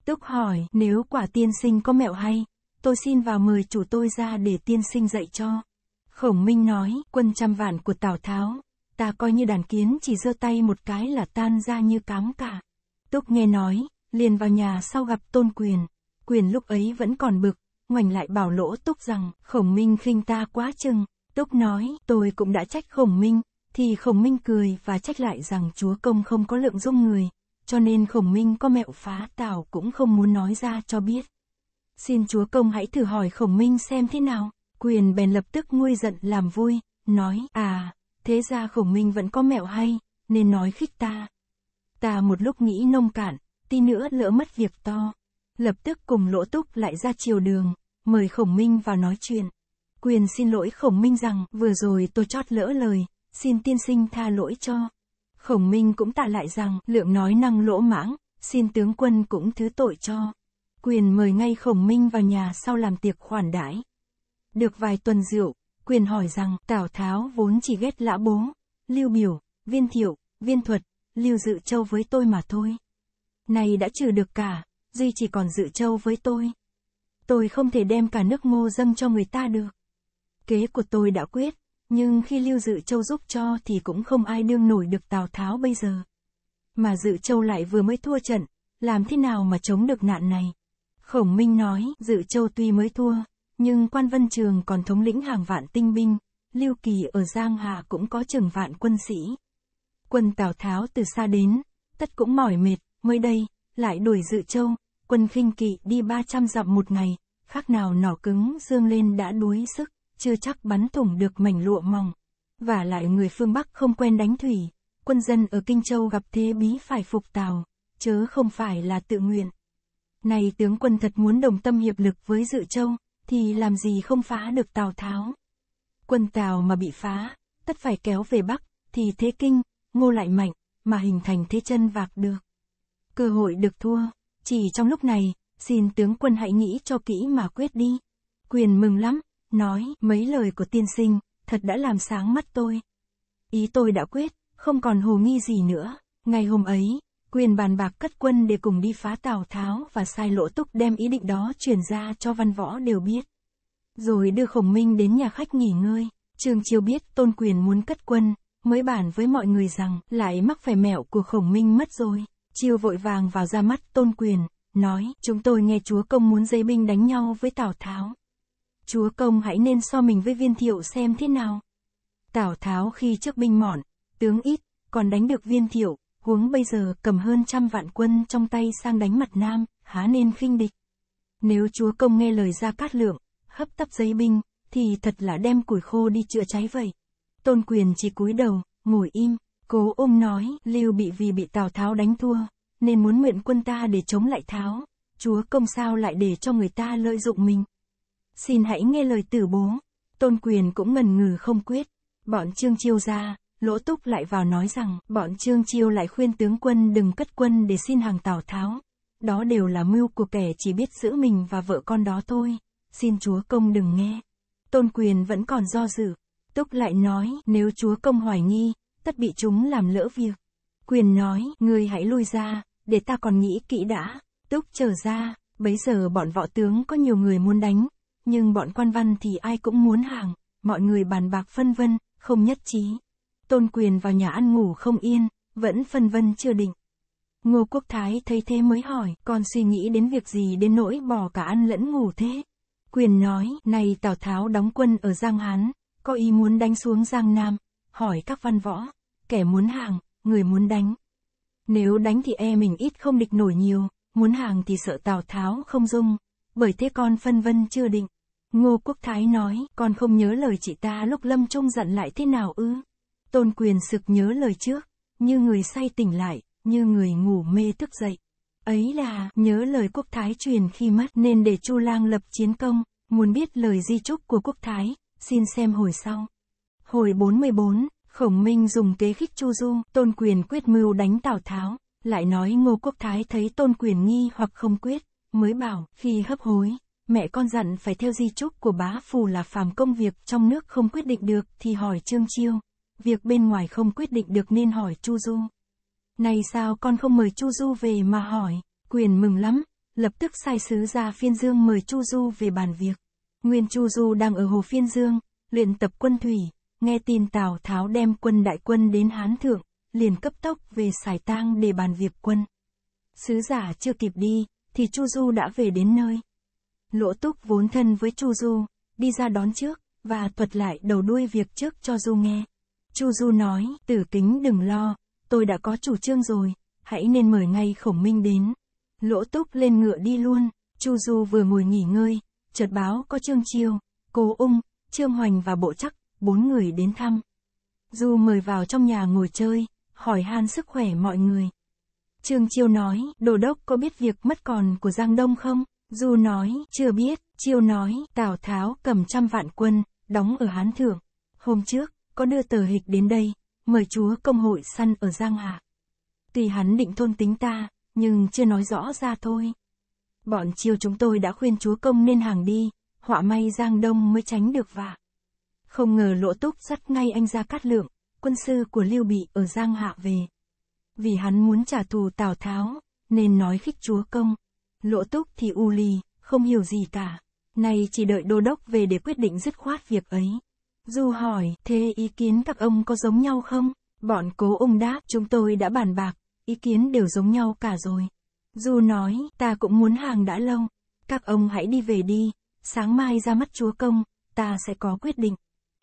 A: Túc hỏi, nếu quả tiên sinh có mẹo hay, tôi xin vào mời chủ tôi ra để tiên sinh dạy cho. Khổng Minh nói, quân trăm vạn của Tào Tháo, ta coi như đàn kiến chỉ giơ tay một cái là tan ra như cám cả. Túc nghe nói, liền vào nhà sau gặp Tôn Quyền. Quyền lúc ấy vẫn còn bực, ngoảnh lại bảo lỗ Túc rằng, Khổng Minh khinh ta quá chừng. Túc nói, tôi cũng đã trách Khổng Minh, thì Khổng Minh cười và trách lại rằng Chúa Công không có lượng dung người, cho nên Khổng Minh có mẹo phá tào cũng không muốn nói ra cho biết. Xin Chúa Công hãy thử hỏi Khổng Minh xem thế nào, quyền bèn lập tức nguôi giận làm vui, nói, à, thế ra Khổng Minh vẫn có mẹo hay, nên nói khích ta. Ta một lúc nghĩ nông cạn, tí nữa lỡ mất việc to. Lập tức cùng lỗ túc lại ra chiều đường, mời Khổng Minh vào nói chuyện. Quyền xin lỗi Khổng Minh rằng vừa rồi tôi chót lỡ lời, xin tiên sinh tha lỗi cho. Khổng Minh cũng tạ lại rằng, lượng nói năng lỗ mãng, xin tướng quân cũng thứ tội cho. Quyền mời ngay Khổng Minh vào nhà sau làm tiệc khoản đãi. Được vài tuần rượu, Quyền hỏi rằng Tào Tháo vốn chỉ ghét lã bố, Lưu Biểu, Viên Thiệu, Viên Thuật, Lưu Dự Châu với tôi mà thôi. Này đã trừ được cả, duy chỉ còn Dự Châu với tôi. Tôi không thể đem cả nước ngô dâng cho người ta được. Kế của tôi đã quyết, nhưng khi Lưu Dự Châu giúp cho thì cũng không ai đương nổi được Tào Tháo bây giờ. Mà Dự Châu lại vừa mới thua trận, làm thế nào mà chống được nạn này? Khổng Minh nói, Dự Châu tuy mới thua, nhưng quan vân trường còn thống lĩnh hàng vạn tinh binh, Lưu Kỳ ở Giang Hà cũng có chừng vạn quân sĩ. Quân Tào Tháo từ xa đến, tất cũng mỏi mệt, mới đây, lại đuổi Dự Châu, quân khinh kỵ đi 300 dặm một ngày, khác nào nỏ cứng dương lên đã đuối sức chưa chắc bắn thủng được mảnh lụa mỏng. Và lại người phương Bắc không quen đánh thủy, quân dân ở Kinh Châu gặp thế bí phải phục tàu chớ không phải là tự nguyện. Này tướng quân thật muốn đồng tâm hiệp lực với dự châu, thì làm gì không phá được Tào Tháo. Quân Tào mà bị phá, tất phải kéo về Bắc, thì thế kinh, ngô lại mạnh, mà hình thành thế chân vạc được. Cơ hội được thua, chỉ trong lúc này, xin tướng quân hãy nghĩ cho kỹ mà quyết đi. Quyền mừng lắm, nói, mấy lời của tiên sinh, thật đã làm sáng mắt tôi. Ý tôi đã quyết, không còn hồ nghi gì nữa. Ngày hôm ấy, quyền bàn bạc cất quân để cùng đi phá Tào Tháo và sai lỗ túc đem ý định đó truyền ra cho văn võ đều biết. Rồi đưa Khổng Minh đến nhà khách nghỉ ngơi, Trương Chiêu biết tôn quyền muốn cất quân, mới bản với mọi người rằng lại mắc phải mẹo của Khổng Minh mất rồi. Chiêu vội vàng vào ra mắt tôn quyền, nói, chúng tôi nghe chúa công muốn dây binh đánh nhau với Tào Tháo chúa công hãy nên so mình với viên thiệu xem thế nào. Tào Tháo khi trước binh mỏn, tướng ít, còn đánh được viên thiệu, huống bây giờ cầm hơn trăm vạn quân trong tay sang đánh mặt nam, há nên khinh địch. Nếu chúa công nghe lời ra cát lượng, hấp tấp giấy binh, thì thật là đem củi khô đi chữa cháy vậy. Tôn quyền chỉ cúi đầu, ngồi im, cố ôm nói, lưu bị vì bị Tào Tháo đánh thua, nên muốn mượn quân ta để chống lại Tháo. Chúa công sao lại để cho người ta lợi dụng mình. Xin hãy nghe lời tử bố. Tôn quyền cũng ngần ngừ không quyết. Bọn Trương Chiêu ra, Lỗ Túc lại vào nói rằng, bọn Trương Chiêu lại khuyên tướng quân đừng cất quân để xin hàng Tào Tháo. Đó đều là mưu của kẻ chỉ biết giữ mình và vợ con đó thôi. Xin chúa công đừng nghe. Tôn quyền vẫn còn do dự. Túc lại nói, nếu chúa công hoài nghi, tất bị chúng làm lỡ việc. Quyền nói, ngươi hãy lui ra, để ta còn nghĩ kỹ đã. Túc trở ra, bấy giờ bọn võ tướng có nhiều người muốn đánh, nhưng bọn quan văn thì ai cũng muốn hàng, mọi người bàn bạc phân vân, không nhất trí. Tôn quyền vào nhà ăn ngủ không yên, vẫn phân vân chưa định. Ngô Quốc Thái thấy thế mới hỏi, con suy nghĩ đến việc gì đến nỗi bỏ cả ăn lẫn ngủ thế? Quyền nói, này Tào Tháo đóng quân ở Giang Hán, có ý muốn đánh xuống Giang Nam, hỏi các văn võ, kẻ muốn hàng, người muốn đánh. Nếu đánh thì e mình ít không địch nổi nhiều, muốn hàng thì sợ Tào Tháo không dung, bởi thế con phân vân chưa định. Ngô Quốc Thái nói, con không nhớ lời chị ta lúc Lâm Trung giận lại thế nào ư? Tôn quyền sực nhớ lời trước, như người say tỉnh lại, như người ngủ mê thức dậy. Ấy là, nhớ lời quốc thái truyền khi mất nên để Chu Lang lập chiến công, muốn biết lời di trúc của quốc thái, xin xem hồi sau. Hồi 44, Khổng Minh dùng kế khích Chu Du, Tôn Quyền quyết mưu đánh Tào Tháo, lại nói Ngô Quốc Thái thấy Tôn Quyền nghi hoặc không quyết, mới bảo, khi hấp hối, mẹ con dặn phải theo di chúc của bá phù là phàm công việc trong nước không quyết định được thì hỏi Trương Chiêu, việc bên ngoài không quyết định được nên hỏi Chu Du. Này sao con không mời Chu Du về mà hỏi, quyền mừng lắm, lập tức sai sứ ra phiên dương mời Chu Du về bàn việc. Nguyên Chu Du đang ở hồ phiên dương, luyện tập quân thủy, nghe tin Tào Tháo đem quân đại quân đến Hán Thượng, liền cấp tốc về Sài Tang để bàn việc quân. Sứ giả chưa kịp đi, thì Chu Du đã về đến nơi. Lỗ Túc vốn thân với Chu Du, đi ra đón trước, và thuật lại đầu đuôi việc trước cho Du nghe. Chu Du nói, tử kính đừng lo, tôi đã có chủ trương rồi, hãy nên mời ngay khổng minh đến. Lỗ Túc lên ngựa đi luôn, Chu Du vừa ngồi nghỉ ngơi, chợt báo có Trương Chiêu, Cố Ung, Trương Hoành và Bộ Chắc, bốn người đến thăm. Du mời vào trong nhà ngồi chơi, hỏi han sức khỏe mọi người. Trương Chiêu nói, đồ đốc có biết việc mất còn của Giang Đông không? Du nói, chưa biết, chiêu nói, Tào Tháo cầm trăm vạn quân, đóng ở Hán Thượng. Hôm trước, có đưa tờ hịch đến đây, mời chúa công hội săn ở Giang Hạ. Tuy hắn định thôn tính ta, nhưng chưa nói rõ ra thôi. Bọn chiêu chúng tôi đã khuyên chúa công nên hàng đi, họa may Giang Đông mới tránh được vạ. Không ngờ lỗ túc dắt ngay anh ra cát lượng, quân sư của Lưu Bị ở Giang Hạ về. Vì hắn muốn trả thù Tào Tháo, nên nói khích chúa công. Lỗ túc thì u lì, không hiểu gì cả. Nay chỉ đợi đô đốc về để quyết định dứt khoát việc ấy. Du hỏi, thế ý kiến các ông có giống nhau không? Bọn cố ông đáp, chúng tôi đã bàn bạc, ý kiến đều giống nhau cả rồi. Du nói, ta cũng muốn hàng đã lâu. Các ông hãy đi về đi, sáng mai ra mắt chúa công, ta sẽ có quyết định.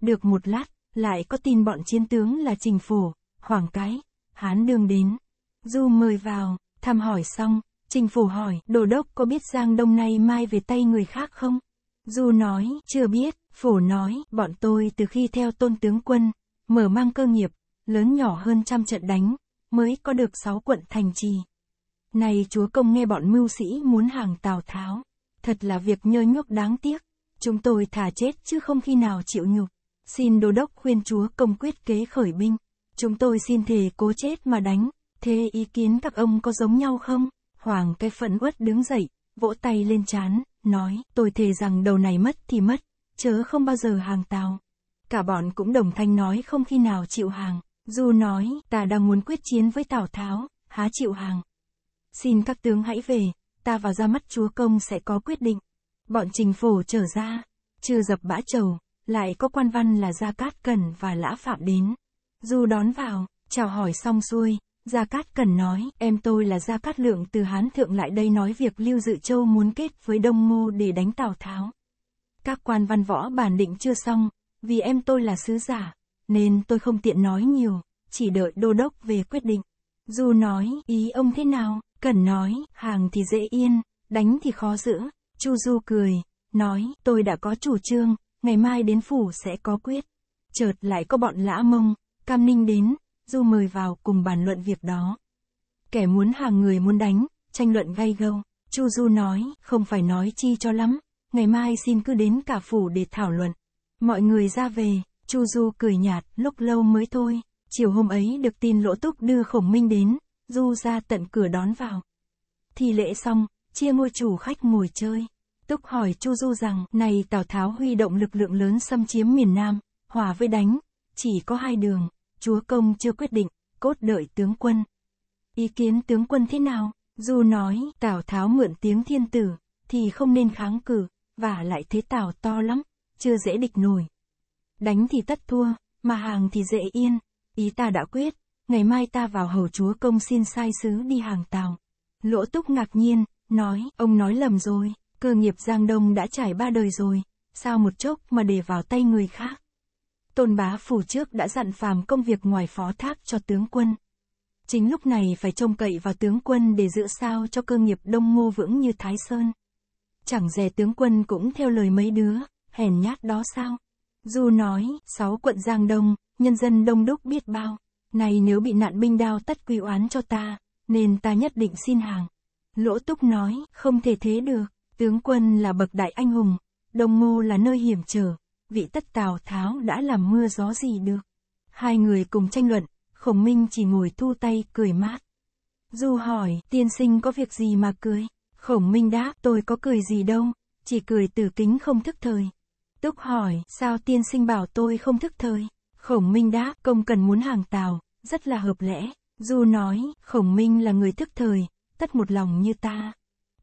A: Được một lát, lại có tin bọn chiến tướng là Trình Phổ, Hoàng Cái, Hán Đường đến. Du mời vào, thăm hỏi xong, Trình Phủ hỏi, đồ đốc có biết Giang Đông nay mai về tay người khác không? Du nói, chưa biết, Phủ nói, bọn tôi từ khi theo tôn tướng quân, mở mang cơ nghiệp, lớn nhỏ hơn trăm trận đánh, mới có được sáu quận thành trì. Này chúa công nghe bọn mưu sĩ muốn hàng Tào Tháo, thật là việc nhơ nhuốc đáng tiếc, chúng tôi thả chết chứ không khi nào chịu nhục. Xin đồ đốc khuyên chúa công quyết kế khởi binh, chúng tôi xin thề cố chết mà đánh, thế ý kiến các ông có giống nhau không? Hoàng cái phẫn uất đứng dậy, vỗ tay lên chán, nói, tôi thề rằng đầu này mất thì mất, chớ không bao giờ hàng tao. Cả bọn cũng đồng thanh nói không khi nào chịu hàng. Dù nói, ta đang muốn quyết chiến với Tào Tháo, há chịu hàng. Xin các tướng hãy về, ta vào ra mắt chúa công sẽ có quyết định. Bọn trình phổ trở ra, chưa dập bã trầu, lại có quan văn là Gia Cát Cần và Lã Phạm đến. Du đón vào, chào hỏi xong xuôi, Gia Cát Cần nói, em tôi là Gia Cát Lượng từ Hán Thượng lại đây nói việc Lưu Dự Châu muốn kết với Đông Ngô để đánh Tào Tháo. Các quan văn võ bản định chưa xong, vì em tôi là sứ giả, nên tôi không tiện nói nhiều, chỉ đợi đô đốc về quyết định. Dù nói, ý ông thế nào? Cần nói, hàng thì dễ yên, đánh thì khó giữ. Chu Du cười, nói, tôi đã có chủ trương, ngày mai đến phủ sẽ có quyết. Chợt lại có bọn lã mông, cam ninh đến, Du mời vào cùng bàn luận việc đó. Kẻ muốn hàng người muốn đánh, tranh luận gay gâu. Chu Du nói, không phải nói chi cho lắm, ngày mai xin cứ đến cả phủ để thảo luận. Mọi người ra về, Chu Du cười nhạt, lúc lâu mới thôi. Chiều hôm ấy được tin Lỗ Túc đưa Khổng Minh đến, Du ra tận cửa đón vào. Thì lễ xong, chia ngôi chủ khách ngồi chơi. Túc hỏi Chu Du rằng, này Tào Tháo huy động lực lượng lớn xâm chiếm miền Nam, hòa với đánh, chỉ có hai đường, chúa công chưa quyết định, cốt đợi tướng quân. Ý kiến tướng quân thế nào? Dù nói, Tào Tháo mượn tiếng thiên tử, thì không nên kháng cử, và lại thế Tào to lắm, chưa dễ địch nổi. Đánh thì tất thua, mà hàng thì dễ yên, ý ta đã quyết, ngày mai ta vào hầu chúa công xin sai sứ đi hàng Tào. Lỗ Túc ngạc nhiên, nói, ông nói lầm rồi, cơ nghiệp Giang Đông đã trải ba đời rồi, sao một chốc mà để vào tay người khác. Tôn bá phù trước đã dặn phàm công việc ngoài phó thác cho tướng quân. Chính lúc này phải trông cậy vào tướng quân để giữ sao cho cơ nghiệp đông ngô vững như Thái Sơn. Chẳng dè tướng quân cũng theo lời mấy đứa, hèn nhát đó sao? Du nói, sáu quận Giang Đông, nhân dân đông đúc biết bao. Này nếu bị nạn binh đao tất quy oán cho ta, nên ta nhất định xin hàng. Lỗ Túc nói, không thể thế được, tướng quân là bậc đại anh hùng, Đông Ngô là nơi hiểm trở, vị tất Tào Tháo đã làm mưa gió gì được. Hai người cùng tranh luận, Khổng Minh chỉ ngồi thu tay cười mát. Du hỏi, tiên sinh có việc gì mà cười? Khổng Minh đáp, tôi có cười gì đâu, chỉ cười tử kính không thức thời. Túc hỏi, sao tiên sinh bảo tôi không thức thời? Khổng Minh đáp, công cần muốn hàng tào, rất là hợp lẽ. Du nói, Khổng Minh là người thức thời, tất một lòng như ta.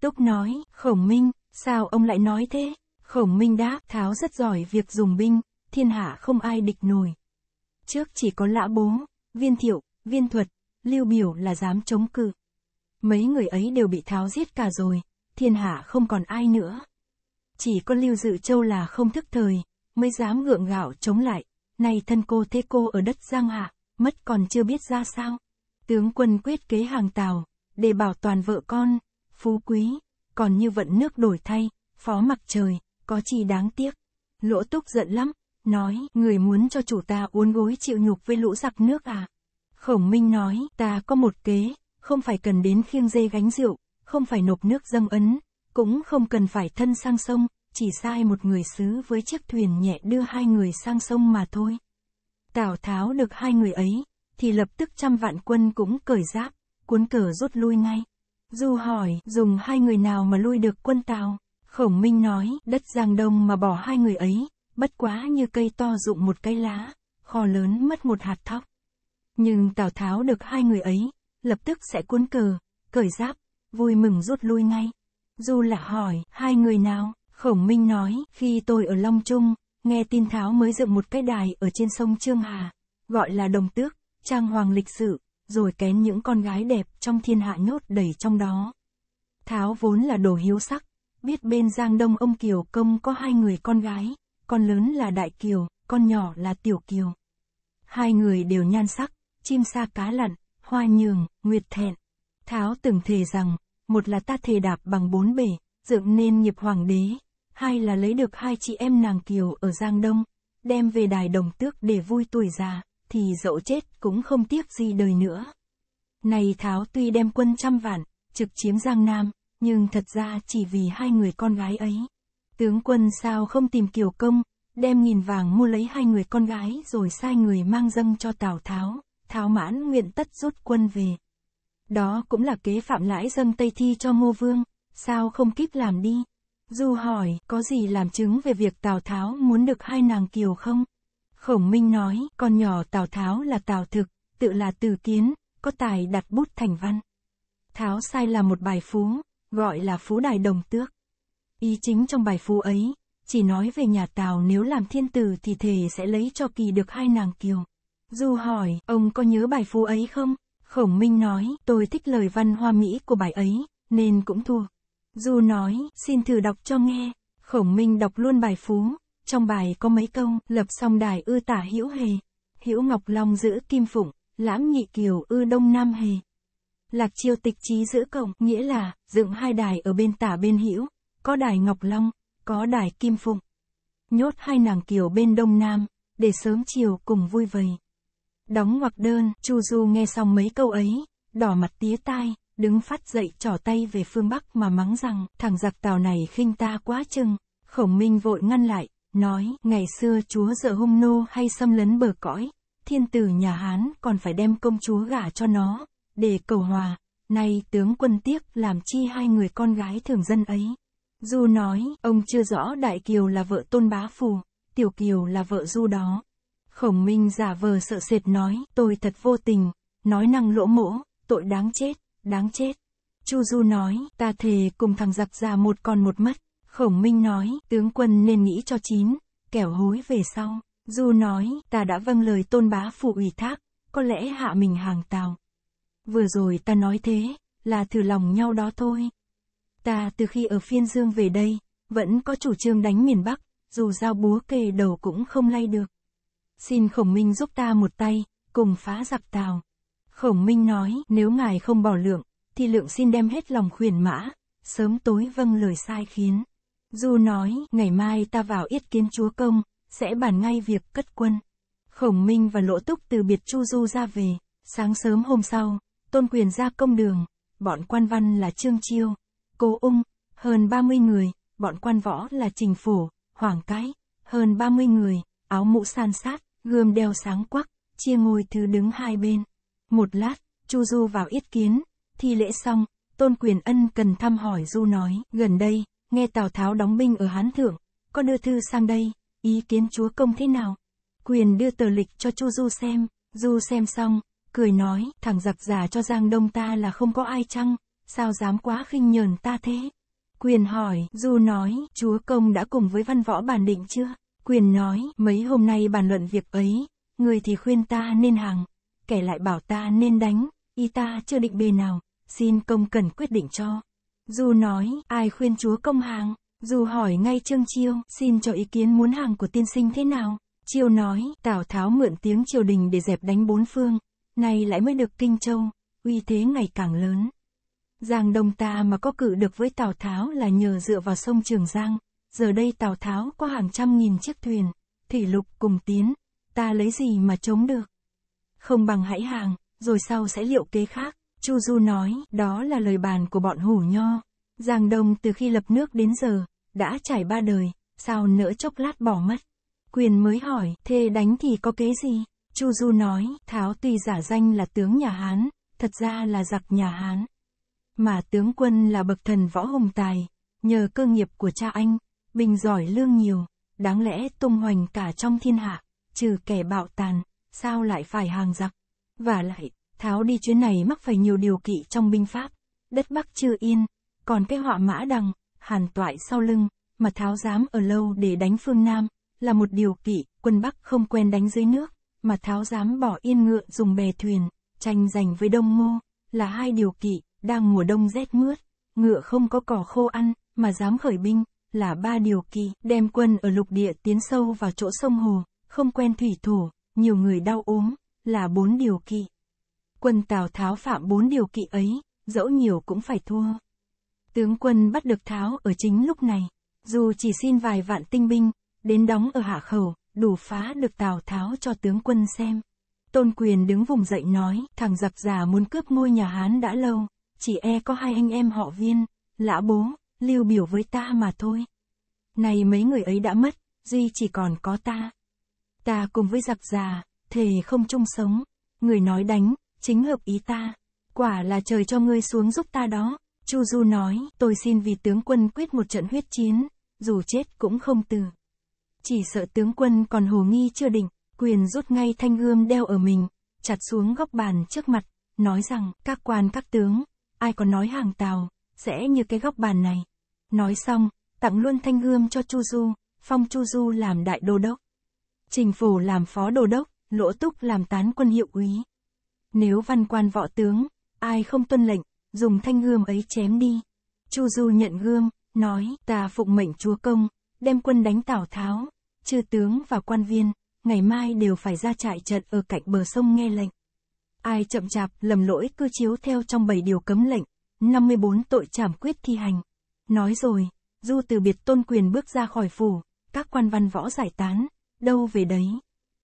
A: Túc nói, Khổng Minh, sao ông lại nói thế? Khổng Minh đáp, Tháo rất giỏi việc dùng binh, thiên hạ không ai địch nổi. Trước chỉ có lã bố, viên thiệu, viên thuật, lưu biểu là dám chống cự. Mấy người ấy đều bị Tháo giết cả rồi, thiên hạ không còn ai nữa. Chỉ có lưu dự châu là không thức thời, mới dám gượng gạo chống lại, nay thân cô thế cô ở đất Giang Hạ, mất còn chưa biết ra sao. Tướng quân quyết kế hàng tàu, để bảo toàn vợ con, phú quý, còn như vận nước đổi thay, phó mặc trời, có chi đáng tiếc. Lỗ túc giận lắm, nói, người muốn cho chủ ta uốn gối chịu nhục với lũ giặc nước à? Khổng Minh nói, ta có một kế, không phải cần đến khiêng dê gánh rượu, không phải nộp nước dâng ấn, cũng không cần phải thân sang sông, chỉ sai một người xứ với chiếc thuyền nhẹ đưa hai người sang sông mà thôi. Tào Tháo được hai người ấy, thì lập tức trăm vạn quân cũng cởi giáp, cuốn cờ rút lui ngay. Du hỏi, dùng hai người nào mà lui được quân Tào? Khổng Minh nói, đất Giang Đông mà bỏ hai người ấy, bất quá như cây to rụng một cái lá, kho lớn mất một hạt thóc. Nhưng Tào Tháo được hai người ấy, lập tức sẽ cuốn cờ, cởi giáp, vui mừng rút lui ngay. Du là hỏi, hai người nào? Khổng Minh nói, khi tôi ở Long Trung, nghe tin Tháo mới dựng một cái đài ở trên sông Trương Hà, gọi là Đồng Tước, trang hoàng lịch sự, rồi kén những con gái đẹp trong thiên hạ nhốt đầy trong đó. Tháo vốn là đồ hiếu sắc, biết bên Giang Đông ông Kiều Công có hai người con gái, con lớn là Đại Kiều, con nhỏ là Tiểu Kiều. Hai người đều nhan sắc, chim sa cá lặn, hoa nhường, nguyệt thẹn. Tháo từng thề rằng, một là ta thề đạp bằng bốn bể, dựng nên nghiệp hoàng đế, hai là lấy được hai chị em nàng Kiều ở Giang Đông, đem về đài đồng tước để vui tuổi già, thì dẫu chết cũng không tiếc gì đời nữa. Này Tháo tuy đem quân trăm vạn, trực chiếm Giang Nam, nhưng thật ra chỉ vì hai người con gái ấy. Tướng quân sao không tìm Kiều Công, đem nghìn vàng mua lấy hai người con gái rồi sai người mang dâng cho Tào Tháo, Tháo mãn nguyện tất rút quân về. Đó cũng là kế phạm lãi dâng Tây Thi cho Ngô Vương, sao không kíp làm đi. Du hỏi, có gì làm chứng về việc Tào Tháo muốn được hai nàng Kiều không? Khổng Minh nói, con nhỏ Tào Tháo là Tào Thực, tự là Từ Kiến, có tài đặt bút thành văn. Tháo sai là một bài phú, gọi là Phú Đài Đồng Tước. Ý chính trong bài phú ấy, chỉ nói về nhà Tào nếu làm thiên tử thì thề sẽ lấy cho kỳ được hai nàng kiều. Du hỏi, ông có nhớ bài phú ấy không? Khổng Minh nói, tôi thích lời văn hoa mỹ của bài ấy, nên cũng thua. Du nói, xin thử đọc cho nghe. Khổng Minh đọc luôn bài phú, trong bài có mấy câu, lập song đài ư tả hữu hề, hữu ngọc long giữ kim phụng, lãm nhị kiều ư đông nam hề. Lạc chiêu tịch trí giữ cổng, nghĩa là, dựng hai đài ở bên tả bên hữu có đài Ngọc Long, có đài Kim Phụng. Nhốt hai nàng kiều bên đông nam, để sớm chiều cùng vui vầy. Đóng ngoặc đơn, Chu Du nghe xong mấy câu ấy, đỏ mặt tía tai, đứng phát dậy trỏ tay về phương Bắc mà mắng rằng, thằng giặc tàu này khinh ta quá chừng. Khổng Minh vội ngăn lại, nói, ngày xưa chúa dợ hung nô hay xâm lấn bờ cõi, thiên tử nhà Hán còn phải đem công chúa gả cho nó, để cầu hòa, nay tướng quân tiếc làm chi hai người con gái thường dân ấy. Du nói, ông chưa rõ Đại Kiều là vợ Tôn Bá Phù, Tiểu Kiều là vợ Du đó. Khổng Minh giả vờ sợ sệt nói, tôi thật vô tình, nói năng lỗ mỗ, tội đáng chết, đáng chết. Chu Du nói, ta thề cùng thằng giặc già một con một mất. Khổng Minh nói, tướng quân nên nghĩ cho chín, kẻo hối về sau. Du nói, ta đã vâng lời tôn bá phụ ủy thác, có lẽ hạ mình hàng tàu. Vừa rồi ta nói thế, là thử lòng nhau đó thôi. Ta từ khi ở phiên dương về đây, vẫn có chủ trương đánh miền Bắc, dù dao búa kề đầu cũng không lay được. Xin khổng minh giúp ta một tay, cùng phá giặc tàu. Khổng minh nói, nếu ngài không bỏ lượng, thì lượng xin đem hết lòng khuyển mã, sớm tối vâng lời sai khiến. Du nói, ngày mai ta vào yết kiến chúa công, sẽ bàn ngay việc cất quân. Khổng Minh và Lỗ Túc từ biệt Chu Du ra về, sáng sớm hôm sau, tôn quyền ra công đường, bọn quan văn là Trương Chiêu, Cô Ung, hơn 30 người, bọn quan võ là Trình Phủ, Hoàng Cái, hơn 30 người, áo mũ san sát, gươm đeo sáng quắc, chia ngồi thứ đứng hai bên. Một lát, Chu Du vào yết kiến, thi lễ xong, Tôn Quyền Ân cần thăm hỏi Du nói, gần đây, nghe Tào Tháo đóng binh ở Hán Thượng, có đưa thư sang đây, ý kiến chúa công thế nào? Quyền đưa tờ lịch cho Chu Du xem, Du xem xong, cười nói, thằng giặc giả cho Giang Đông ta là không có ai chăng, sao dám quá khinh nhờn ta thế? Quyền hỏi, Du nói, chúa công đã cùng với văn võ bàn định chưa? Quyền nói, mấy hôm nay bàn luận việc ấy, người thì khuyên ta nên hàng, kẻ lại bảo ta nên đánh, y ta chưa định bề nào, xin công cần quyết định cho. Du nói, ai khuyên chúa công hàng? Du hỏi ngay Trương Chiêu, xin cho ý kiến muốn hàng của tiên sinh thế nào? Chiêu nói, Tào Tháo mượn tiếng triều đình để dẹp đánh bốn phương, nay lại mới được Kinh Châu, uy thế ngày càng lớn. Giang Đông ta mà có cử được với Tào Tháo là nhờ dựa vào sông Trường Giang, giờ đây Tào Tháo có hàng trăm nghìn chiếc thuyền, thủy lục cùng tiến, ta lấy gì mà chống được. Không bằng hãy hàng, rồi sau sẽ liệu kế khác, Chu Du nói, đó là lời bàn của bọn hủ nho. Giang Đông từ khi lập nước đến giờ, đã trải ba đời, sao nỡ chốc lát bỏ mất. Quyền mới hỏi, thê đánh thì có kế gì? Chu Du nói, Tháo tuy giả danh là tướng nhà Hán, thật ra là giặc nhà Hán. Mà tướng quân là bậc thần võ hùng tài, nhờ cơ nghiệp của cha anh, bình giỏi lương nhiều, đáng lẽ tung hoành cả trong thiên hạ, trừ kẻ bạo tàn, sao lại phải hàng giặc. Và lại, Tháo đi chuyến này mắc phải nhiều điều kỵ trong binh pháp, đất Bắc chưa yên, còn cái họa mã đằng, hàn toại sau lưng, mà Tháo dám ở lâu để đánh phương Nam, là một điều kỵ, quân Bắc không quen đánh dưới nước mà tháo dám bỏ yên ngựa dùng bè thuyền, tranh giành với đông ngô, là hai điều kỵ, đang mùa đông rét mướt, ngựa không có cỏ khô ăn, mà dám khởi binh, là ba điều kỵ, đem quân ở lục địa tiến sâu vào chỗ sông hồ, không quen thủy thủ, nhiều người đau ốm, là bốn điều kỵ. Quân Tào Tháo phạm bốn điều kỵ ấy, dẫu nhiều cũng phải thua. Tướng quân bắt được Tháo ở chính lúc này, dù chỉ xin vài vạn tinh binh, đến đóng ở Hạ Khẩu, đủ phá được Tào Tháo cho tướng quân xem. Tôn quyền đứng vùng dậy nói, thằng giặc già muốn cướp ngôi nhà Hán đã lâu, chỉ e có hai anh em họ viên, lã bố, lưu biểu với ta mà thôi. Này mấy người ấy đã mất, duy chỉ còn có ta. Ta cùng với giặc già, thề không chung sống, người nói đánh, chính hợp ý ta. Quả là trời cho ngươi xuống giúp ta đó. Chu Du nói, tôi xin vì tướng quân quyết một trận huyết chiến, dù chết cũng không từ. Chỉ sợ tướng quân còn hồ nghi chưa định, quyền rút ngay thanh gươm đeo ở mình, chặt xuống góc bàn trước mặt, nói rằng, các quan các tướng, ai còn nói hàng tàu, sẽ như cái góc bàn này. Nói xong, tặng luôn thanh gươm cho Chu Du, phong Chu Du làm đại đô đốc. Trình phủ làm phó đô đốc, lỗ túc làm tán quân hiệu úy. Nếu văn quan võ tướng, ai không tuân lệnh, dùng thanh gươm ấy chém đi. Chu Du nhận gươm, nói, ta phụng mệnh chúa công, đem quân đánh Tào Tháo, chư tướng và quan viên, ngày mai đều phải ra trại trận ở cạnh bờ sông nghe lệnh. Ai chậm chạp, lầm lỗi cứ chiếu theo trong 7 điều cấm lệnh, 54 tội trảm quyết thi hành. Nói rồi, Du từ biệt tôn quyền bước ra khỏi phủ, các quan văn võ giải tán, đâu về đấy.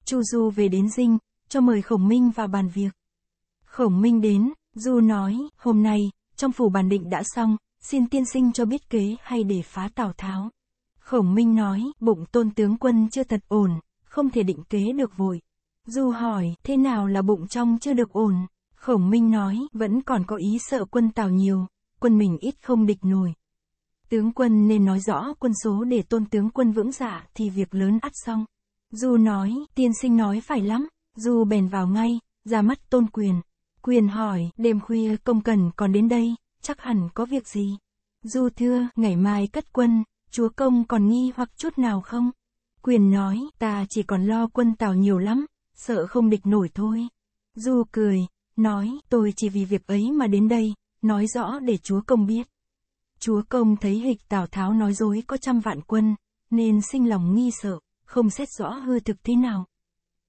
A: Chu Du về đến dinh, cho mời Khổng Minh vào bàn việc. Khổng Minh đến, Du nói, hôm nay, trong phủ bàn định đã xong, xin tiên sinh cho biết kế hay để phá Tào Tháo. Khổng Minh nói, bụng tôn tướng quân chưa thật ổn, không thể định kế được vội. Du hỏi, thế nào là bụng trong chưa được ổn? Khổng Minh nói, vẫn còn có ý sợ quân Tào nhiều, quân mình ít không địch nổi. Tướng quân nên nói rõ quân số để tôn tướng quân vững dạ thì việc lớn ắt xong. Du nói, tiên sinh nói phải lắm, Du bèn vào ngay, ra mắt tôn quyền. Quyền hỏi, đêm khuya công cần còn đến đây, chắc hẳn có việc gì? Du thưa, ngày mai cất quân, chúa công còn nghi hoặc chút nào không? Quyền nói, ta chỉ còn lo quân tào nhiều lắm, sợ không địch nổi thôi. Du cười, nói, tôi chỉ vì việc ấy mà đến đây, nói rõ để chúa công biết. Chúa công thấy hịch Tào Tháo nói dối có trăm vạn quân, nên sinh lòng nghi sợ, không xét rõ hư thực thế nào.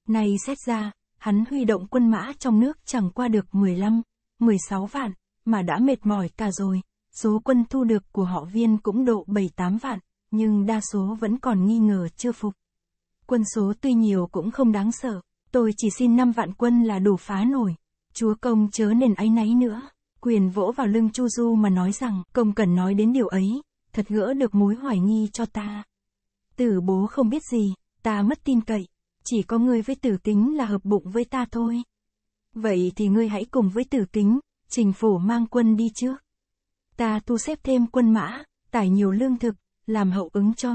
A: Này xét ra, hắn huy động quân mã trong nước chẳng qua được 15, 16 vạn, mà đã mệt mỏi cả rồi, Số quân thu được của họ viên cũng độ 7-8 vạn, nhưng đa số vẫn còn nghi ngờ chưa phục. Quân số tuy nhiều cũng không đáng sợ, tôi chỉ xin 5 vạn quân là đủ phá nổi. Chúa công chớ nền ấy náy nữa. Quyền vỗ vào lưng Chu Du mà nói rằng công cần nói đến điều ấy, thật gỡ được mối hoài nghi cho ta. Tử bố không biết gì, ta mất tin cậy, chỉ có ngươi với tử tính là hợp bụng với ta thôi. Vậy thì ngươi hãy cùng với tử tính, trình phủ mang quân đi trước ta tu xếp thêm quân mã, tải nhiều lương thực, làm hậu ứng cho.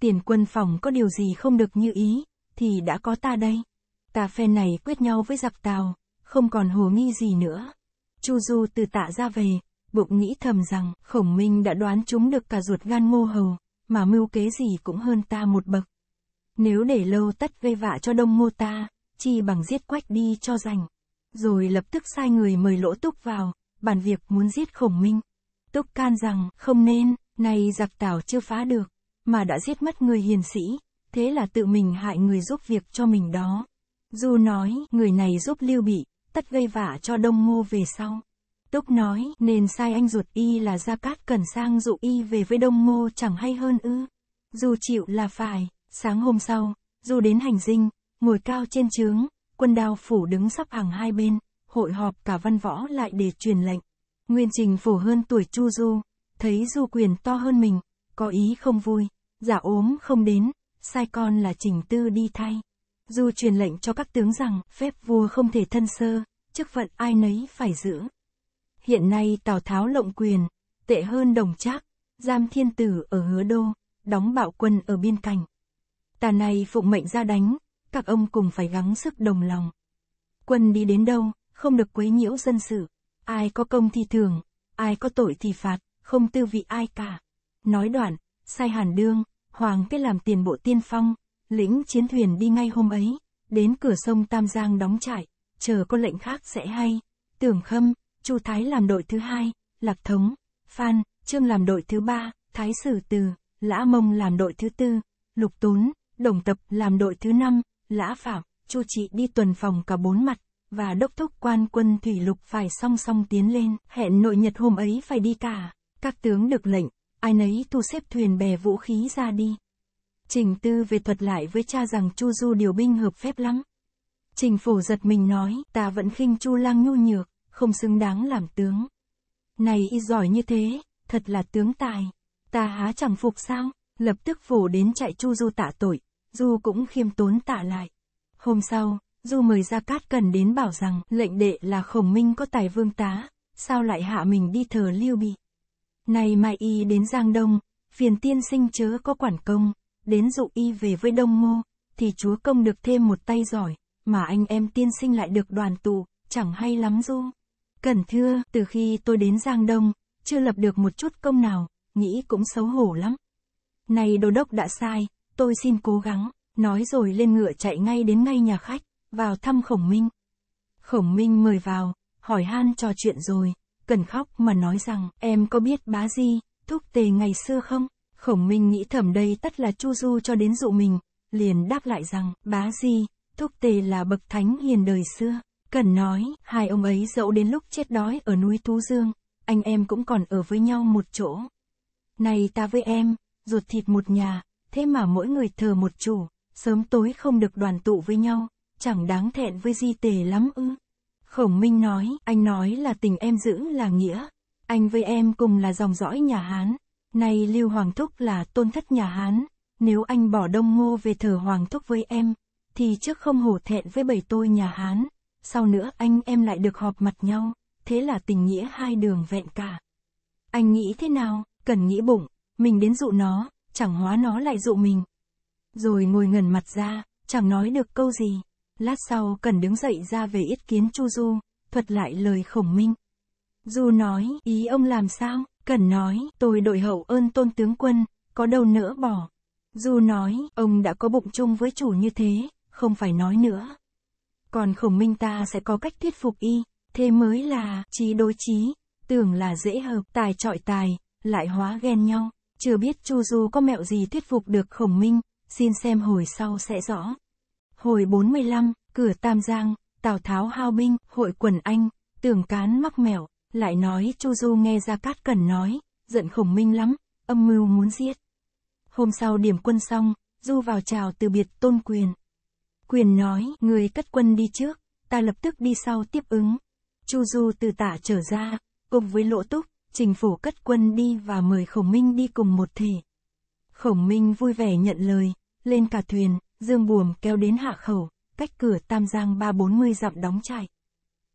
A: Tiền quân phòng có điều gì không được như ý, thì đã có ta đây. Ta phe này quyết nhau với giặc tàu, không còn hồ nghi gì nữa. Chu Du từ tạ ra về, bụng nghĩ thầm rằng khổng minh đã đoán chúng được cả ruột gan ngô hầu, mà mưu kế gì cũng hơn ta một bậc. Nếu để lâu tất gây vạ cho đông ngô ta, chi bằng giết quách đi cho rành. Rồi lập tức sai người mời lỗ túc vào, bàn việc muốn giết khổng minh. Túc can rằng, không nên, nay giặc tảo chưa phá được, mà đã giết mất người hiền sĩ, thế là tự mình hại người giúp việc cho mình đó. Du nói, người này giúp Lưu Bị, tất gây vả cho Đông Ngô về sau. Túc nói, nên sai anh ruột y là Gia Cát Cần sang dụ y về với Đông Ngô chẳng hay hơn ư. Du chịu là phải, sáng hôm sau, Du đến hành dinh, ngồi cao trên trướng, quân đao phủ đứng sắp hàng hai bên, hội họp cả văn võ lại để truyền lệnh. Nguyên Trình phổ hơn tuổi Chu Du, thấy Du Quyền to hơn mình, có ý không vui, giả ốm không đến, sai con là Trình Tư đi thay. Du truyền lệnh cho các tướng rằng phép vua không thể thân sơ, chức phận ai nấy phải giữ. Hiện nay Tào Tháo lộng quyền, tệ hơn đồng trác, giam thiên tử ở hứa đô, đóng bạo quân ở biên cảnh. Tà này phụng mệnh ra đánh, các ông cùng phải gắng sức đồng lòng. Quân đi đến đâu, không được quấy nhiễu dân sự ai có công thì thường, ai có tội thì phạt, không tư vị ai cả. Nói đoạn, sai hàn đương, hoàng kết làm tiền bộ tiên phong, lĩnh chiến thuyền đi ngay hôm ấy, đến cửa sông Tam Giang đóng trại, chờ có lệnh khác sẽ hay. Tưởng Khâm, Chu Thái làm đội thứ hai, Lạc Thống, Phan, Trương làm đội thứ ba, Thái Sử Từ, Lã Mông làm đội thứ tư, Lục Tốn, Đồng Tập làm đội thứ năm, Lã Phạm, Chu Trị đi tuần phòng cả bốn mặt, và đốc thúc quan quân thủy lục phải song song tiến lên, hẹn nội nhật hôm ấy phải đi cả. Các tướng được lệnh, ai nấy thu xếp thuyền bè vũ khí ra đi. Trình Tư về thuật lại với cha rằng Chu Du điều binh hợp phép lắm. Trình phủ giật mình nói, ta vẫn khinh Chu Lang nhu nhược, không xứng đáng làm tướng. Này y giỏi như thế, thật là tướng tài. Ta há chẳng phục sao, lập tức phủ đến chạy Chu Du tạ tội, Du cũng khiêm tốn tạ lại. Hôm sau, Du mời Gia Cát Cần đến bảo rằng lệnh đệ là khổng minh có tài vương tá, sao lại hạ mình đi thờ lưu bị. Này mai y đến Giang Đông, phiền tiên sinh chớ có quản công, đến dụ y về với Đông mô thì chúa công được thêm một tay giỏi, mà anh em tiên sinh lại được đoàn tụ, chẳng hay lắm du. cần thưa, từ khi tôi đến Giang Đông, chưa lập được một chút công nào, nghĩ cũng xấu hổ lắm. Này đồ đốc đã sai, tôi xin cố gắng, nói rồi lên ngựa chạy ngay đến ngay nhà khách vào thăm Khổng Minh. Khổng Minh mời vào, hỏi han trò chuyện rồi, cần khóc mà nói rằng, em có biết bá di, thúc tề ngày xưa không? Khổng Minh nghĩ thầm đây tất là chu du cho đến dụ mình, liền đáp lại rằng, bá di, thúc tề là bậc thánh hiền đời xưa. Cần nói, hai ông ấy dẫu đến lúc chết đói ở núi Tú Dương, anh em cũng còn ở với nhau một chỗ. Này ta với em, ruột thịt một nhà, thế mà mỗi người thờ một chủ, sớm tối không được đoàn tụ với nhau chẳng đáng thẹn với di tề lắm ư. Khổng Minh nói, anh nói là tình em giữ là nghĩa. Anh với em cùng là dòng dõi nhà Hán. Nay Lưu Hoàng Thúc là tôn thất nhà Hán. Nếu anh bỏ đông ngô về thờ Hoàng Thúc với em, thì trước không hổ thẹn với bầy tôi nhà Hán. Sau nữa anh em lại được họp mặt nhau. Thế là tình nghĩa hai đường vẹn cả. Anh nghĩ thế nào, cần nghĩ bụng, mình đến dụ nó, chẳng hóa nó lại dụ mình. Rồi ngồi ngẩn mặt ra, chẳng nói được câu gì lát sau cần đứng dậy ra về ý kiến Chu Du, thuật lại lời khổng minh. Du nói, ý ông làm sao? Cần nói, tôi đội hậu ơn tôn tướng quân, có đâu nữa bỏ. Du nói, ông đã có bụng chung với chủ như thế, không phải nói nữa. Còn khổng minh ta sẽ có cách thuyết phục y, thế mới là, trí đối trí, tưởng là dễ hợp, tài trọi tài, lại hóa ghen nhau. Chưa biết Chu Du có mẹo gì thuyết phục được khổng minh, xin xem hồi sau sẽ rõ. Hồi 45, cửa Tam Giang, Tào Tháo hao binh, hội quần anh, tưởng cán mắc mẻo, lại nói Chu Du nghe ra Cát Cẩn nói, giận khổng minh lắm, âm mưu muốn giết. Hôm sau điểm quân xong, Du vào chào từ biệt tôn quyền. Quyền nói, người cất quân đi trước, ta lập tức đi sau tiếp ứng. Chu Du từ tả trở ra, cùng với lỗ túc, trình phủ cất quân đi và mời khổng minh đi cùng một thể. Khổng minh vui vẻ nhận lời, lên cả thuyền, dương buồm kéo đến hạ khẩu, cách cửa Tam Giang ba bốn mươi dặm đóng trại.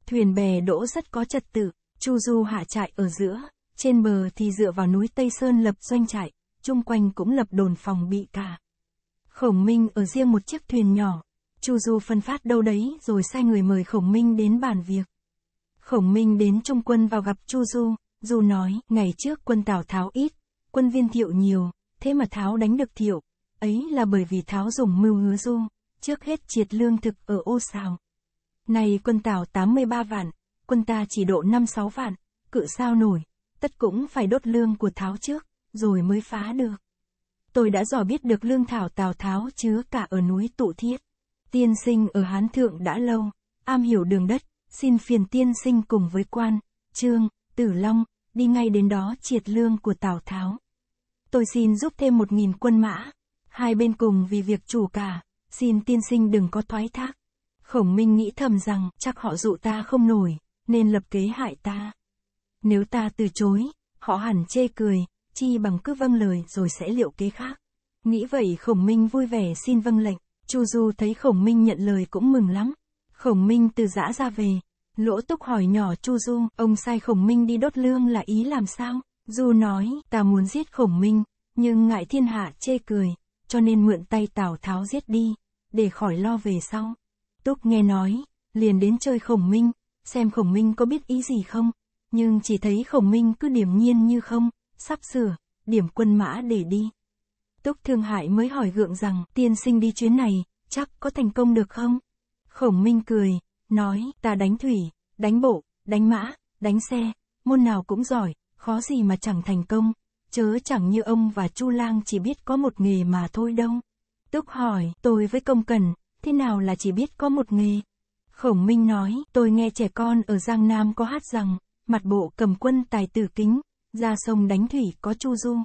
A: Thuyền bè đỗ rất có trật tự, Chu Du hạ trại ở giữa, trên bờ thì dựa vào núi Tây Sơn lập doanh trại, chung quanh cũng lập đồn phòng bị cả. Khổng Minh ở riêng một chiếc thuyền nhỏ, Chu Du phân phát đâu đấy rồi sai người mời Khổng Minh đến bàn việc. Khổng Minh đến trung quân vào gặp Chu Du, Du nói, ngày trước quân Tào Tháo ít, quân viên Thiệu nhiều, thế mà Tháo đánh được Thiệu, ấy là bởi vì tháo dùng mưu hứa du, trước hết triệt lương thực ở ô xào. Này quân Tào 83 vạn, quân ta chỉ độ 5-6 vạn, cự sao nổi, tất cũng phải đốt lương của tháo trước, rồi mới phá được. Tôi đã dò biết được lương thảo Tào Tháo chứa cả ở núi Tụ Thiết. Tiên sinh ở Hán Thượng đã lâu, am hiểu đường đất, xin phiền tiên sinh cùng với quan, trương, tử long, đi ngay đến đó triệt lương của Tào Tháo. Tôi xin giúp thêm một nghìn quân mã, Hai bên cùng vì việc chủ cả, xin tiên sinh đừng có thoái thác. Khổng Minh nghĩ thầm rằng, chắc họ dụ ta không nổi, nên lập kế hại ta. Nếu ta từ chối, họ hẳn chê cười, chi bằng cứ vâng lời rồi sẽ liệu kế khác. Nghĩ vậy Khổng Minh vui vẻ xin vâng lệnh, Chu Du thấy Khổng Minh nhận lời cũng mừng lắm. Khổng Minh từ giã ra về, Lỗ Túc hỏi nhỏ Chu Du, ông sai Khổng Minh đi đốt lương là ý làm sao? Du nói, ta muốn giết Khổng Minh, nhưng ngại thiên hạ chê cười, cho nên mượn tay Tào Tháo giết đi, để khỏi lo về sau. Túc nghe nói, liền đến chơi Khổng Minh, xem Khổng Minh có biết ý gì không, nhưng chỉ thấy Khổng Minh cứ điểm nhiên như không, sắp sửa, điểm quân mã để đi. Túc Thương Hải mới hỏi gượng rằng tiên sinh đi chuyến này, chắc có thành công được không? Khổng Minh cười, nói ta đánh thủy, đánh bộ, đánh mã, đánh xe, môn nào cũng giỏi, khó gì mà chẳng thành công chớ chẳng như ông và Chu Lang chỉ biết có một nghề mà thôi đâu. Túc hỏi, tôi với công cần, thế nào là chỉ biết có một nghề? Khổng Minh nói, tôi nghe trẻ con ở Giang Nam có hát rằng, mặt bộ cầm quân tài tử kính, ra sông đánh thủy có chu du.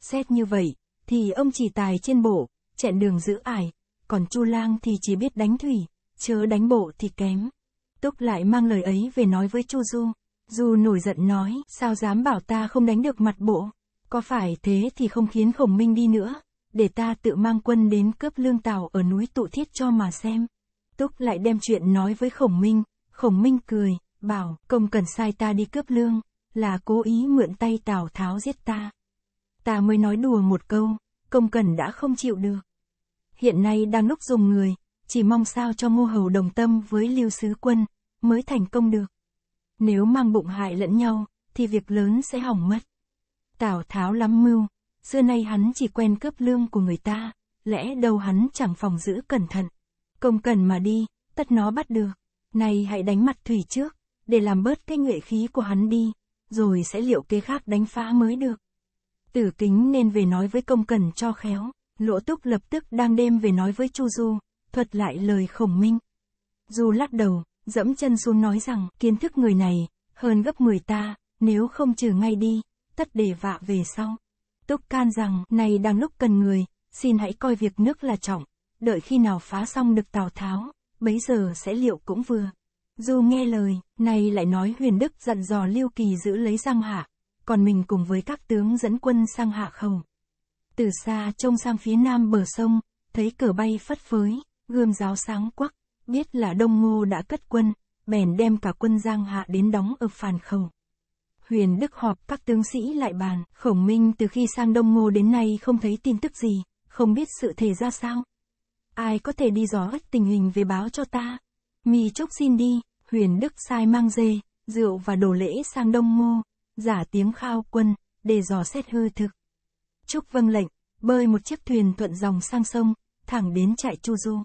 A: Xét như vậy, thì ông chỉ tài trên bộ, chẹn đường giữ ải, còn Chu Lang thì chỉ biết đánh thủy, chớ đánh bộ thì kém. Túc lại mang lời ấy về nói với Chu Du. Du nổi giận nói, sao dám bảo ta không đánh được mặt bộ? Có phải thế thì không khiến khổng minh đi nữa, để ta tự mang quân đến cướp lương tàu ở núi tụ thiết cho mà xem. Túc lại đem chuyện nói với khổng minh, khổng minh cười, bảo, công cần sai ta đi cướp lương, là cố ý mượn tay tào tháo giết ta. Ta mới nói đùa một câu, công cần đã không chịu được. Hiện nay đang lúc dùng người, chỉ mong sao cho ngô hầu đồng tâm với lưu sứ quân, mới thành công được. Nếu mang bụng hại lẫn nhau, thì việc lớn sẽ hỏng mất. Tào Tháo lắm mưu, xưa nay hắn chỉ quen cướp lương của người ta, lẽ đâu hắn chẳng phòng giữ cẩn thận. Công cần mà đi, tất nó bắt được. Này hãy đánh mặt thủy trước, để làm bớt cái nhuệ khí của hắn đi, rồi sẽ liệu kế khác đánh phá mới được. Tử kính nên về nói với công cần cho khéo, lỗ túc lập tức đang đêm về nói với Chu Du, thuật lại lời khổng minh. Du lắc đầu, dẫm chân xuống nói rằng kiến thức người này, hơn gấp 10 ta, nếu không trừ ngay đi, tất đề vạ về sau. Túc can rằng, này đang lúc cần người, xin hãy coi việc nước là trọng, đợi khi nào phá xong được Tào Tháo, bấy giờ sẽ liệu cũng vừa. Dù nghe lời, này lại nói huyền đức dặn dò Lưu Kỳ giữ lấy Giang Hạ, còn mình cùng với các tướng dẫn quân sang Hạ Khẩu. Từ xa trông sang phía nam bờ sông, thấy cờ bay phất phới, gươm giáo sáng quắc, biết là Đông Ngô đã cất quân, bèn đem cả quân Giang Hạ đến đóng ở Phàn Khẩu. Huyền Đức họp các tướng sĩ lại bàn, Khổng Minh từ khi sang Đông Ngô đến nay không thấy tin tức gì, không biết sự thể ra sao. Ai có thể đi dò ách tình hình về báo cho ta? Mì chốc xin đi, Huyền Đức sai mang dê, rượu và đồ lễ sang Đông Ngô, giả tiếng khao quân, để dò xét hư thực. Trúc vâng lệnh, bơi một chiếc thuyền thuận dòng sang sông, thẳng đến trại Chu Du.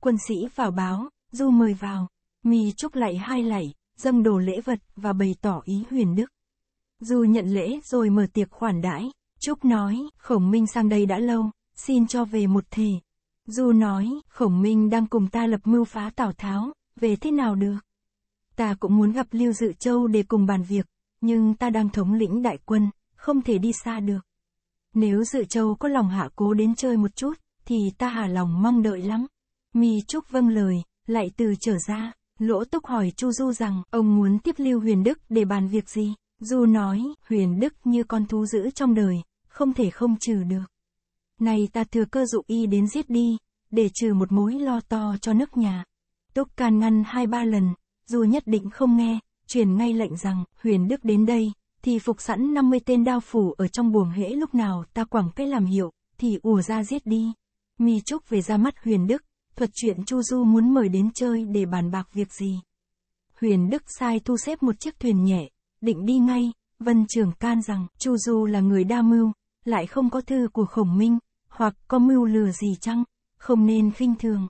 A: Quân sĩ vào báo, Du mời vào, Mì Trúc lạy hai lạy, dâng đồ lễ vật và bày tỏ ý huyền đức. Dù nhận lễ rồi mở tiệc khoản đãi, Trúc nói, Khổng Minh sang đây đã lâu, xin cho về một thể. Du nói, Khổng Minh đang cùng ta lập mưu phá Tào Tháo, về thế nào được? Ta cũng muốn gặp Lưu Dự Châu để cùng bàn việc, nhưng ta đang thống lĩnh đại quân, không thể đi xa được. Nếu Dự Châu có lòng hạ cố đến chơi một chút, thì ta hà lòng mong đợi lắm. Mi Trúc vâng lời, lại từ trở ra. Lỗ Túc hỏi Chu Du rằng, ông muốn tiếp Lưu Huyền Đức để bàn việc gì? Du nói, Huyền Đức như con thú giữ trong đời, không thể không trừ được. Này ta thừa cơ dụ y đến giết đi, để trừ một mối lo to cho nước nhà. Túc can ngăn hai ba lần, Du nhất định không nghe, truyền ngay lệnh rằng, Huyền Đức đến đây, thì phục sẵn 50 tên đao phủ ở trong buồng hễ lúc nào ta quẳng cái làm hiệu, thì ùa ra giết đi. Mi Trúc về ra mắt Huyền Đức, thuật chuyện Chu Du muốn mời đến chơi để bàn bạc việc gì. Huyền Đức sai thu xếp một chiếc thuyền nhẹ, định đi ngay, Vân Trường can rằng Chu Du là người đa mưu, lại không có thư của khổng minh, hoặc có mưu lừa gì chăng, không nên khinh thường.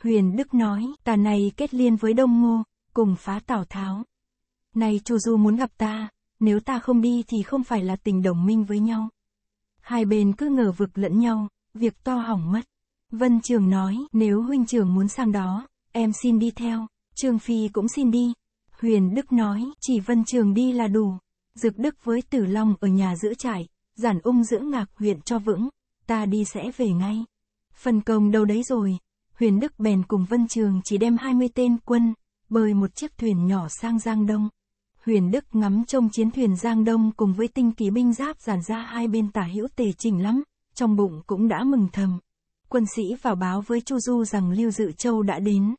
A: Huyền Đức nói, ta này kết liên với Đông Ngô, cùng phá Tào Tháo. Này Chu Du muốn gặp ta, nếu ta không đi thì không phải là tình đồng minh với nhau. Hai bên cứ ngờ vực lẫn nhau, việc to hỏng mất. Vân Trường nói, nếu huynh trưởng muốn sang đó, em xin đi theo, Trương Phi cũng xin đi. Huyền Đức nói, chỉ Vân Trường đi là đủ. Dực Đức với Tử Long ở nhà giữ trại, giản ung giữ ngạc huyện cho vững, ta đi sẽ về ngay. Phần công đâu đấy rồi, Huyền Đức bèn cùng Vân Trường chỉ đem 20 tên quân, bơi một chiếc thuyền nhỏ sang Giang Đông. Huyền Đức ngắm trông chiến thuyền Giang Đông cùng với tinh kỳ binh giáp giản ra hai bên tả hữu tề chỉnh lắm, trong bụng cũng đã mừng thầm quân sĩ vào báo với Chu Du rằng Lưu Dự Châu đã đến.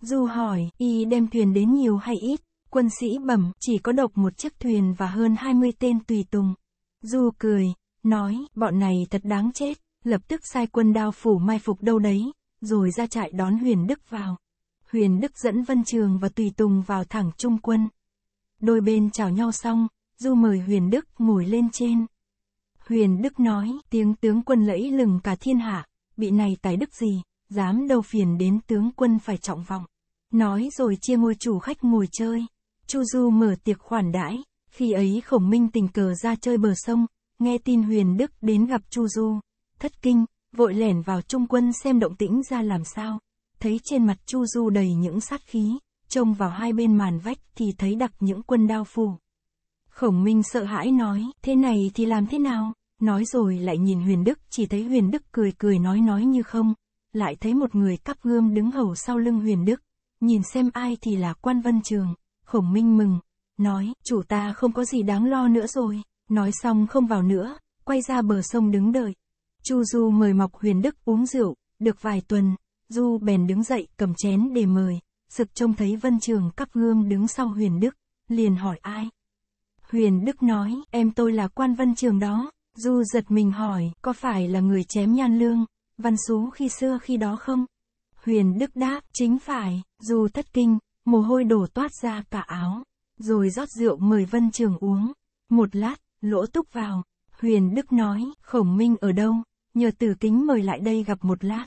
A: Du hỏi, y đem thuyền đến nhiều hay ít? Quân sĩ bẩm, chỉ có độc một chiếc thuyền và hơn 20 tên tùy tùng. Du cười, nói, bọn này thật đáng chết, lập tức sai quân đao phủ mai phục đâu đấy, rồi ra trại đón Huyền Đức vào. Huyền Đức dẫn Vân Trường và Tùy Tùng vào thẳng trung quân. Đôi bên chào nhau xong, Du mời Huyền Đức ngồi lên trên. Huyền Đức nói, tiếng tướng quân lẫy lừng cả thiên hạ, bị này tài đức gì, dám đầu phiền đến tướng quân phải trọng vọng. Nói rồi chia ngôi chủ khách ngồi chơi. Chu Du mở tiệc khoản đãi, khi ấy Khổng Minh tình cờ ra chơi bờ sông, nghe tin Huyền Đức đến gặp Chu Du, thất kinh, vội lẻn vào trung quân xem động tĩnh ra làm sao, thấy trên mặt Chu Du đầy những sát khí, trông vào hai bên màn vách thì thấy đặc những quân đao phủ. Khổng Minh sợ hãi nói, thế này thì làm thế nào? Nói rồi lại nhìn Huyền Đức, chỉ thấy Huyền Đức cười cười nói nói như không. Lại thấy một người cắp gươm đứng hầu sau lưng Huyền Đức. Nhìn xem ai thì là quan vân trường. Khổng Minh mừng. Nói, chủ ta không có gì đáng lo nữa rồi. Nói xong không vào nữa, quay ra bờ sông đứng đợi. Chu Du mời mọc Huyền Đức uống rượu, được vài tuần. Du bèn đứng dậy cầm chén để mời. Sực trông thấy vân trường cắp gươm đứng sau Huyền Đức. Liền hỏi ai? Huyền Đức nói, em tôi là quan vân trường đó. Du giật mình hỏi, có phải là người chém nhan lương, văn xú khi xưa khi đó không? Huyền Đức đáp, chính phải, Du thất kinh, mồ hôi đổ toát ra cả áo, rồi rót rượu mời Vân Trường uống. Một lát, lỗ túc vào, Huyền Đức nói, khổng minh ở đâu, nhờ tử kính mời lại đây gặp một lát.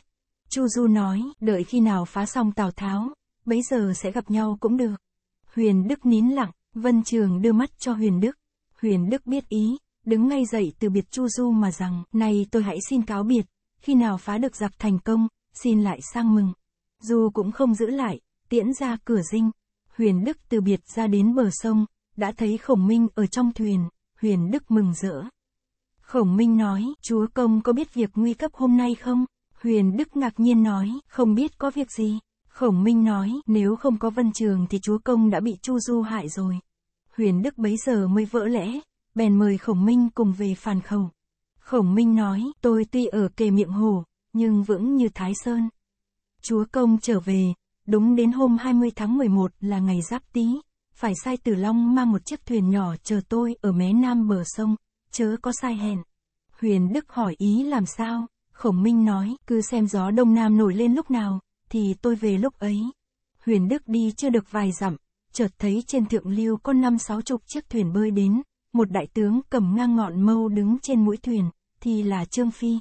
A: Chu Du nói, đợi khi nào phá xong Tào Tháo, bấy giờ sẽ gặp nhau cũng được. Huyền Đức nín lặng, Vân Trường đưa mắt cho Huyền Đức. Huyền Đức biết ý, đứng ngay dậy từ biệt Chu Du mà rằng, nay tôi hãy xin cáo biệt, khi nào phá được giặc thành công, xin lại sang mừng. Du cũng không giữ lại, tiễn ra cửa dinh. Huyền Đức từ biệt ra đến bờ sông, đã thấy Khổng Minh ở trong thuyền, Huyền Đức mừng rỡ. Khổng Minh nói, chúa công có biết việc nguy cấp hôm nay không? Huyền Đức ngạc nhiên nói, không biết có việc gì. Khổng Minh nói, nếu không có vân trường thì chúa công đã bị Chu Du hại rồi. Huyền Đức bấy giờ mới vỡ lẽ, bèn mời Khổng Minh cùng về phàn khẩu. Khổng Minh nói, tôi tuy ở kề miệng hồ, nhưng vững như Thái Sơn. Chúa công trở về, đúng đến hôm 20 tháng 11 là ngày giáp tý, phải sai Tử Long mang một chiếc thuyền nhỏ chờ tôi ở mé nam bờ sông, chớ có sai hẹn. Huyền Đức hỏi ý làm sao, Khổng Minh nói, cứ xem gió đông nam nổi lên lúc nào, thì tôi về lúc ấy. Huyền Đức đi chưa được vài dặm, chợt thấy trên thượng lưu có năm sáu chục chiếc thuyền bơi đến, một đại tướng cầm ngang ngọn mâu đứng trên mũi thuyền, thì là Trương Phi.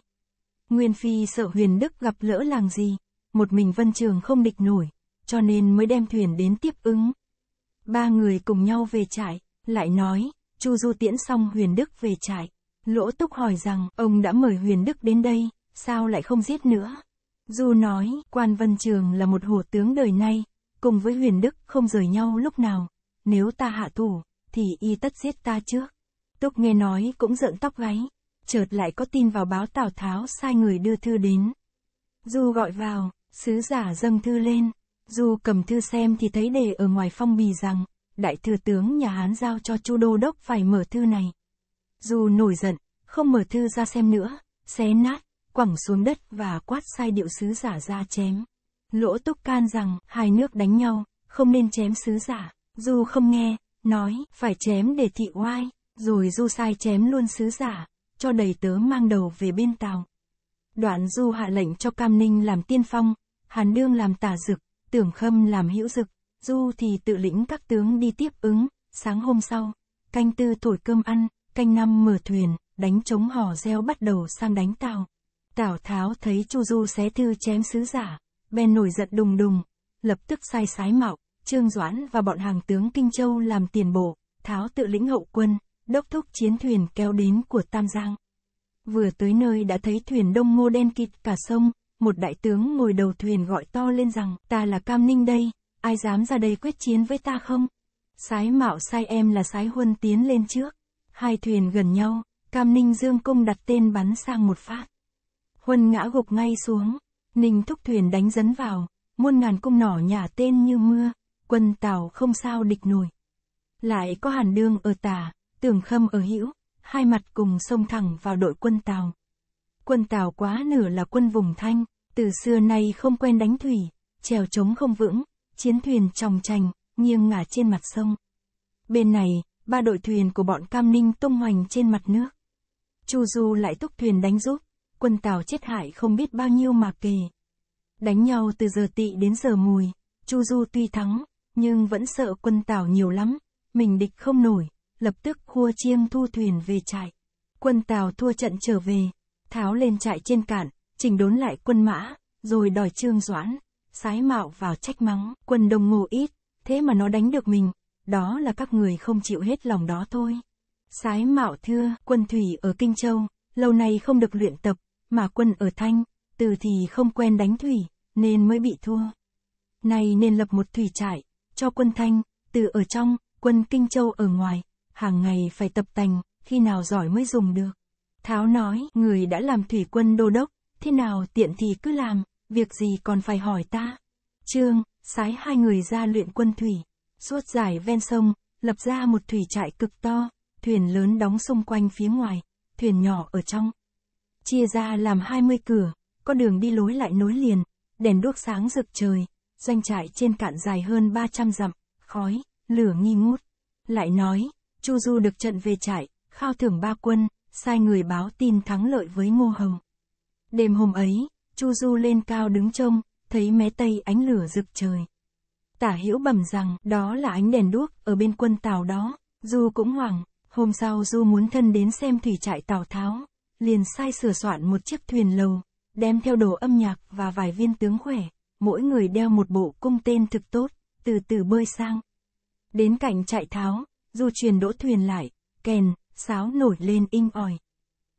A: Nguyên Phi sợ huyền đức gặp lỡ làng gì, một mình vân trường không địch nổi, cho nên mới đem thuyền đến tiếp ứng. Ba người cùng nhau về trại, lại nói, Chu Du tiễn xong huyền đức về trại. Lỗ Túc hỏi rằng, ông đã mời huyền đức đến đây, sao lại không giết nữa? Du nói, quan vân trường là một hổ tướng đời nay, cùng với huyền đức không rời nhau lúc nào, nếu ta hạ thủ, thì y tất giết ta trước. Túc nghe nói cũng dựng tóc gáy, chợt lại có tin vào báo Tào Tháo sai người đưa thư đến. Du gọi vào, sứ giả dâng thư lên, Du cầm thư xem thì thấy đề ở ngoài phong bì rằng, đại thừa tướng nhà Hán giao cho Chu Đô Đốc phải mở thư này. Du nổi giận, không mở thư ra xem nữa, xé nát, quẳng xuống đất và quát sai điệu sứ giả ra chém. Lỗ Túc can rằng, hai nước đánh nhau, không nên chém sứ giả, Du không nghe, nói, phải chém để thị oai, rồi du sai chém luôn sứ giả, cho đầy tớ mang đầu về bên tàu. Đoạn du hạ lệnh cho Cam Ninh làm tiên phong, Hàn Đương làm tả dực, Tưởng Khâm làm hữu dực, du thì tự lĩnh các tướng đi tiếp ứng, sáng hôm sau, canh tư thổi cơm ăn, canh năm mở thuyền, đánh chống hò reo bắt đầu sang đánh tàu. Tào Tháo thấy Chu Du xé thư chém sứ giả, bèn nổi giận đùng đùng, lập tức sai sái mạo, Trương Doãn và bọn hàng tướng Kinh Châu làm tiền bộ, Tháo tự lĩnh hậu quân, đốc thúc chiến thuyền kéo đến của Tam Giang. Vừa tới nơi đã thấy thuyền đông ngô đen kịt cả sông, một đại tướng ngồi đầu thuyền gọi to lên rằng, ta là Cam Ninh đây, ai dám ra đây quyết chiến với ta không? Sái mạo sai em là sái huân tiến lên trước. Hai thuyền gần nhau, Cam Ninh Dương cung đặt tên bắn sang một phát. Huân ngã gục ngay xuống, Ninh thúc thuyền đánh dấn vào, muôn ngàn cung nỏ nhả tên như mưa quân Tào không sao địch nổi. Lại có Hàn Đương ở tà, Tưởng Khâm ở hữu, hai mặt cùng xông thẳng vào đội quân Tào. Quân Tào quá nửa là quân vùng Thanh, từ xưa nay không quen đánh thủy, trèo trống không vững, chiến thuyền tròng trành, nghiêng ngả trên mặt sông. Bên này, ba đội thuyền của bọn Cam Ninh tung hoành trên mặt nước. Chu Du lại túc thuyền đánh giúp, quân Tào chết hại không biết bao nhiêu mà kề. Đánh nhau từ giờ tị đến giờ mùi, Chu Du tuy thắng, nhưng vẫn sợ quân Tào nhiều lắm, mình địch không nổi, lập tức khua chiêm thu thuyền về trại. Quân Tào thua trận trở về, tháo lên trại trên cạn, chỉnh đốn lại quân mã, rồi đòi trương doãn, sái mạo vào trách mắng, quân đông ngô ít, thế mà nó đánh được mình, đó là các người không chịu hết lòng đó thôi. Sái mạo thưa, quân thủy ở Kinh Châu, lâu nay không được luyện tập, mà quân ở Thanh, từ thì không quen đánh thủy, nên mới bị thua. Nay nên lập một thủy trại, cho quân Thanh, từ ở trong, quân Kinh Châu ở ngoài, hàng ngày phải tập tành, khi nào giỏi mới dùng được. Tháo nói, người đã làm thủy quân đô đốc, thế nào tiện thì cứ làm, việc gì còn phải hỏi ta. Trương, sái hai người ra luyện quân thủy, suốt dải ven sông, lập ra một thủy trại cực to, thuyền lớn đóng xung quanh phía ngoài, thuyền nhỏ ở trong. Chia ra làm 20 cửa, có đường đi lối lại nối liền, đèn đuốc sáng rực trời, doanh trại trên cạn dài hơn 300 dặm, khói, lửa nghi ngút. Lại nói, Chu Du được trận về trại, khao thưởng ba quân, sai người báo tin thắng lợi với Ngô Hồng. Đêm hôm ấy, Chu Du lên cao đứng trông, thấy mé tây ánh lửa rực trời. Tả hiểu bẩm rằng đó là ánh đèn đuốc ở bên quân Tàu đó, Du cũng hoảng, hôm sau Du muốn thân đến xem thủy trại Tào Tháo, liền sai sửa soạn một chiếc thuyền lầu, đem theo đồ âm nhạc và vài viên tướng khỏe, mỗi người đeo một bộ cung tên thực tốt, từ từ bơi sang. Đến cạnh trại tháo, Du truyền đỗ thuyền lại, kèn, sáo nổi lên inh ỏi.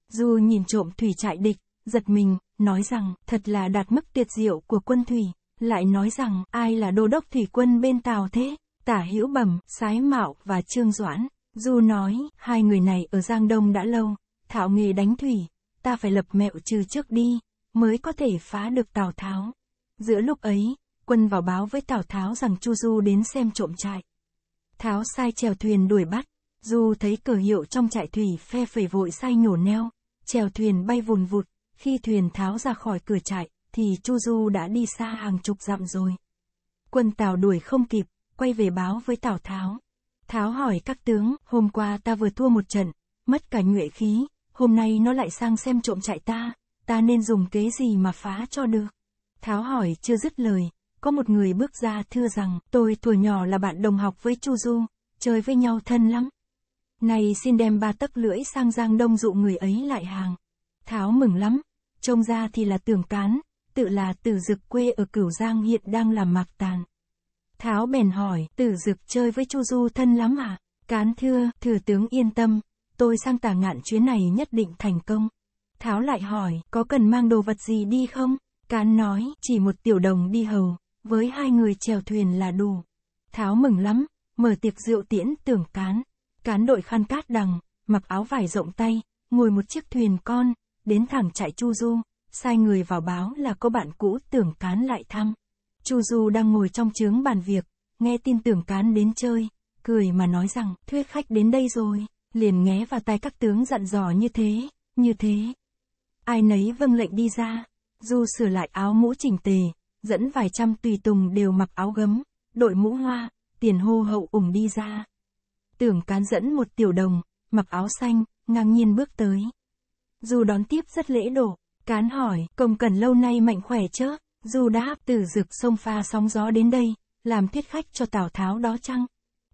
A: Du nhìn trộm thủy trại địch, giật mình, nói rằng, thật là đạt mức tuyệt diệu của quân thủy, lại nói rằng, ai là đô đốc thủy quân bên tàu thế, tả hữu bẩm, sái mạo và trương doãn. Du nói, hai người này ở Giang Đông đã lâu, thảo nghề đánh thủy, ta phải lập mẹo trừ trước đi, mới có thể phá được Tào Tháo. Giữa lúc ấy, quân vào báo với Tào Tháo rằng Chu Du đến xem trộm trại. Tháo sai chèo thuyền đuổi bắt, Du thấy cờ hiệu trong trại thủy phe phẩy vội sai nhổ neo, chèo thuyền bay vùn vụt, khi thuyền Tháo ra khỏi cửa trại, thì Chu Du đã đi xa hàng chục dặm rồi. Quân Tào đuổi không kịp, quay về báo với Tào Tháo. Tháo hỏi các tướng, hôm qua ta vừa thua một trận, mất cả nhuệ khí, hôm nay nó lại sang xem trộm trại ta, ta nên dùng kế gì mà phá cho được. Tháo hỏi chưa dứt lời, có một người bước ra thưa rằng, tôi tuổi nhỏ là bạn đồng học với Chu Du, chơi với nhau thân lắm. Này xin đem ba tấc lưỡi sang Giang Đông dụ người ấy lại hàng. Tháo mừng lắm, trông ra thì là tưởng cán, tự là tử dực quê ở Cửu Giang hiện đang làm mạc tàn. Tháo bèn hỏi, tử dực chơi với Chu Du thân lắm à? Cán thưa, thừa tướng yên tâm, tôi sang tả ngạn chuyến này nhất định thành công. Tháo lại hỏi, có cần mang đồ vật gì đi không? Cán nói, chỉ một tiểu đồng đi hầu, với hai người chèo thuyền là đủ. Tháo mừng lắm, mở tiệc rượu tiễn tưởng cán. Cán đội khăn cát đằng, mặc áo vải rộng tay, ngồi một chiếc thuyền con, đến thẳng trại Chu Du, sai người vào báo là có bạn cũ tưởng cán lại thăm. Chu Du đang ngồi trong chướng bàn việc, nghe tin tưởng cán đến chơi, cười mà nói rằng, thuyết khách đến đây rồi, liền nghé vào tay các tướng dặn dò như thế, như thế. Ai nấy vâng lệnh đi ra. Du sửa lại áo mũ chỉnh tề, dẫn vài trăm tùy tùng đều mặc áo gấm, đội mũ hoa, tiền hô hậu ủng đi ra. Tưởng cán dẫn một tiểu đồng, mặc áo xanh, ngang nhiên bước tới. Du đón tiếp rất lễ độ, cán hỏi, công cần lâu nay mạnh khỏe chớ, Du đáp, từ rực sông pha sóng gió đến đây, làm thuyết khách cho Tào Tháo đó chăng?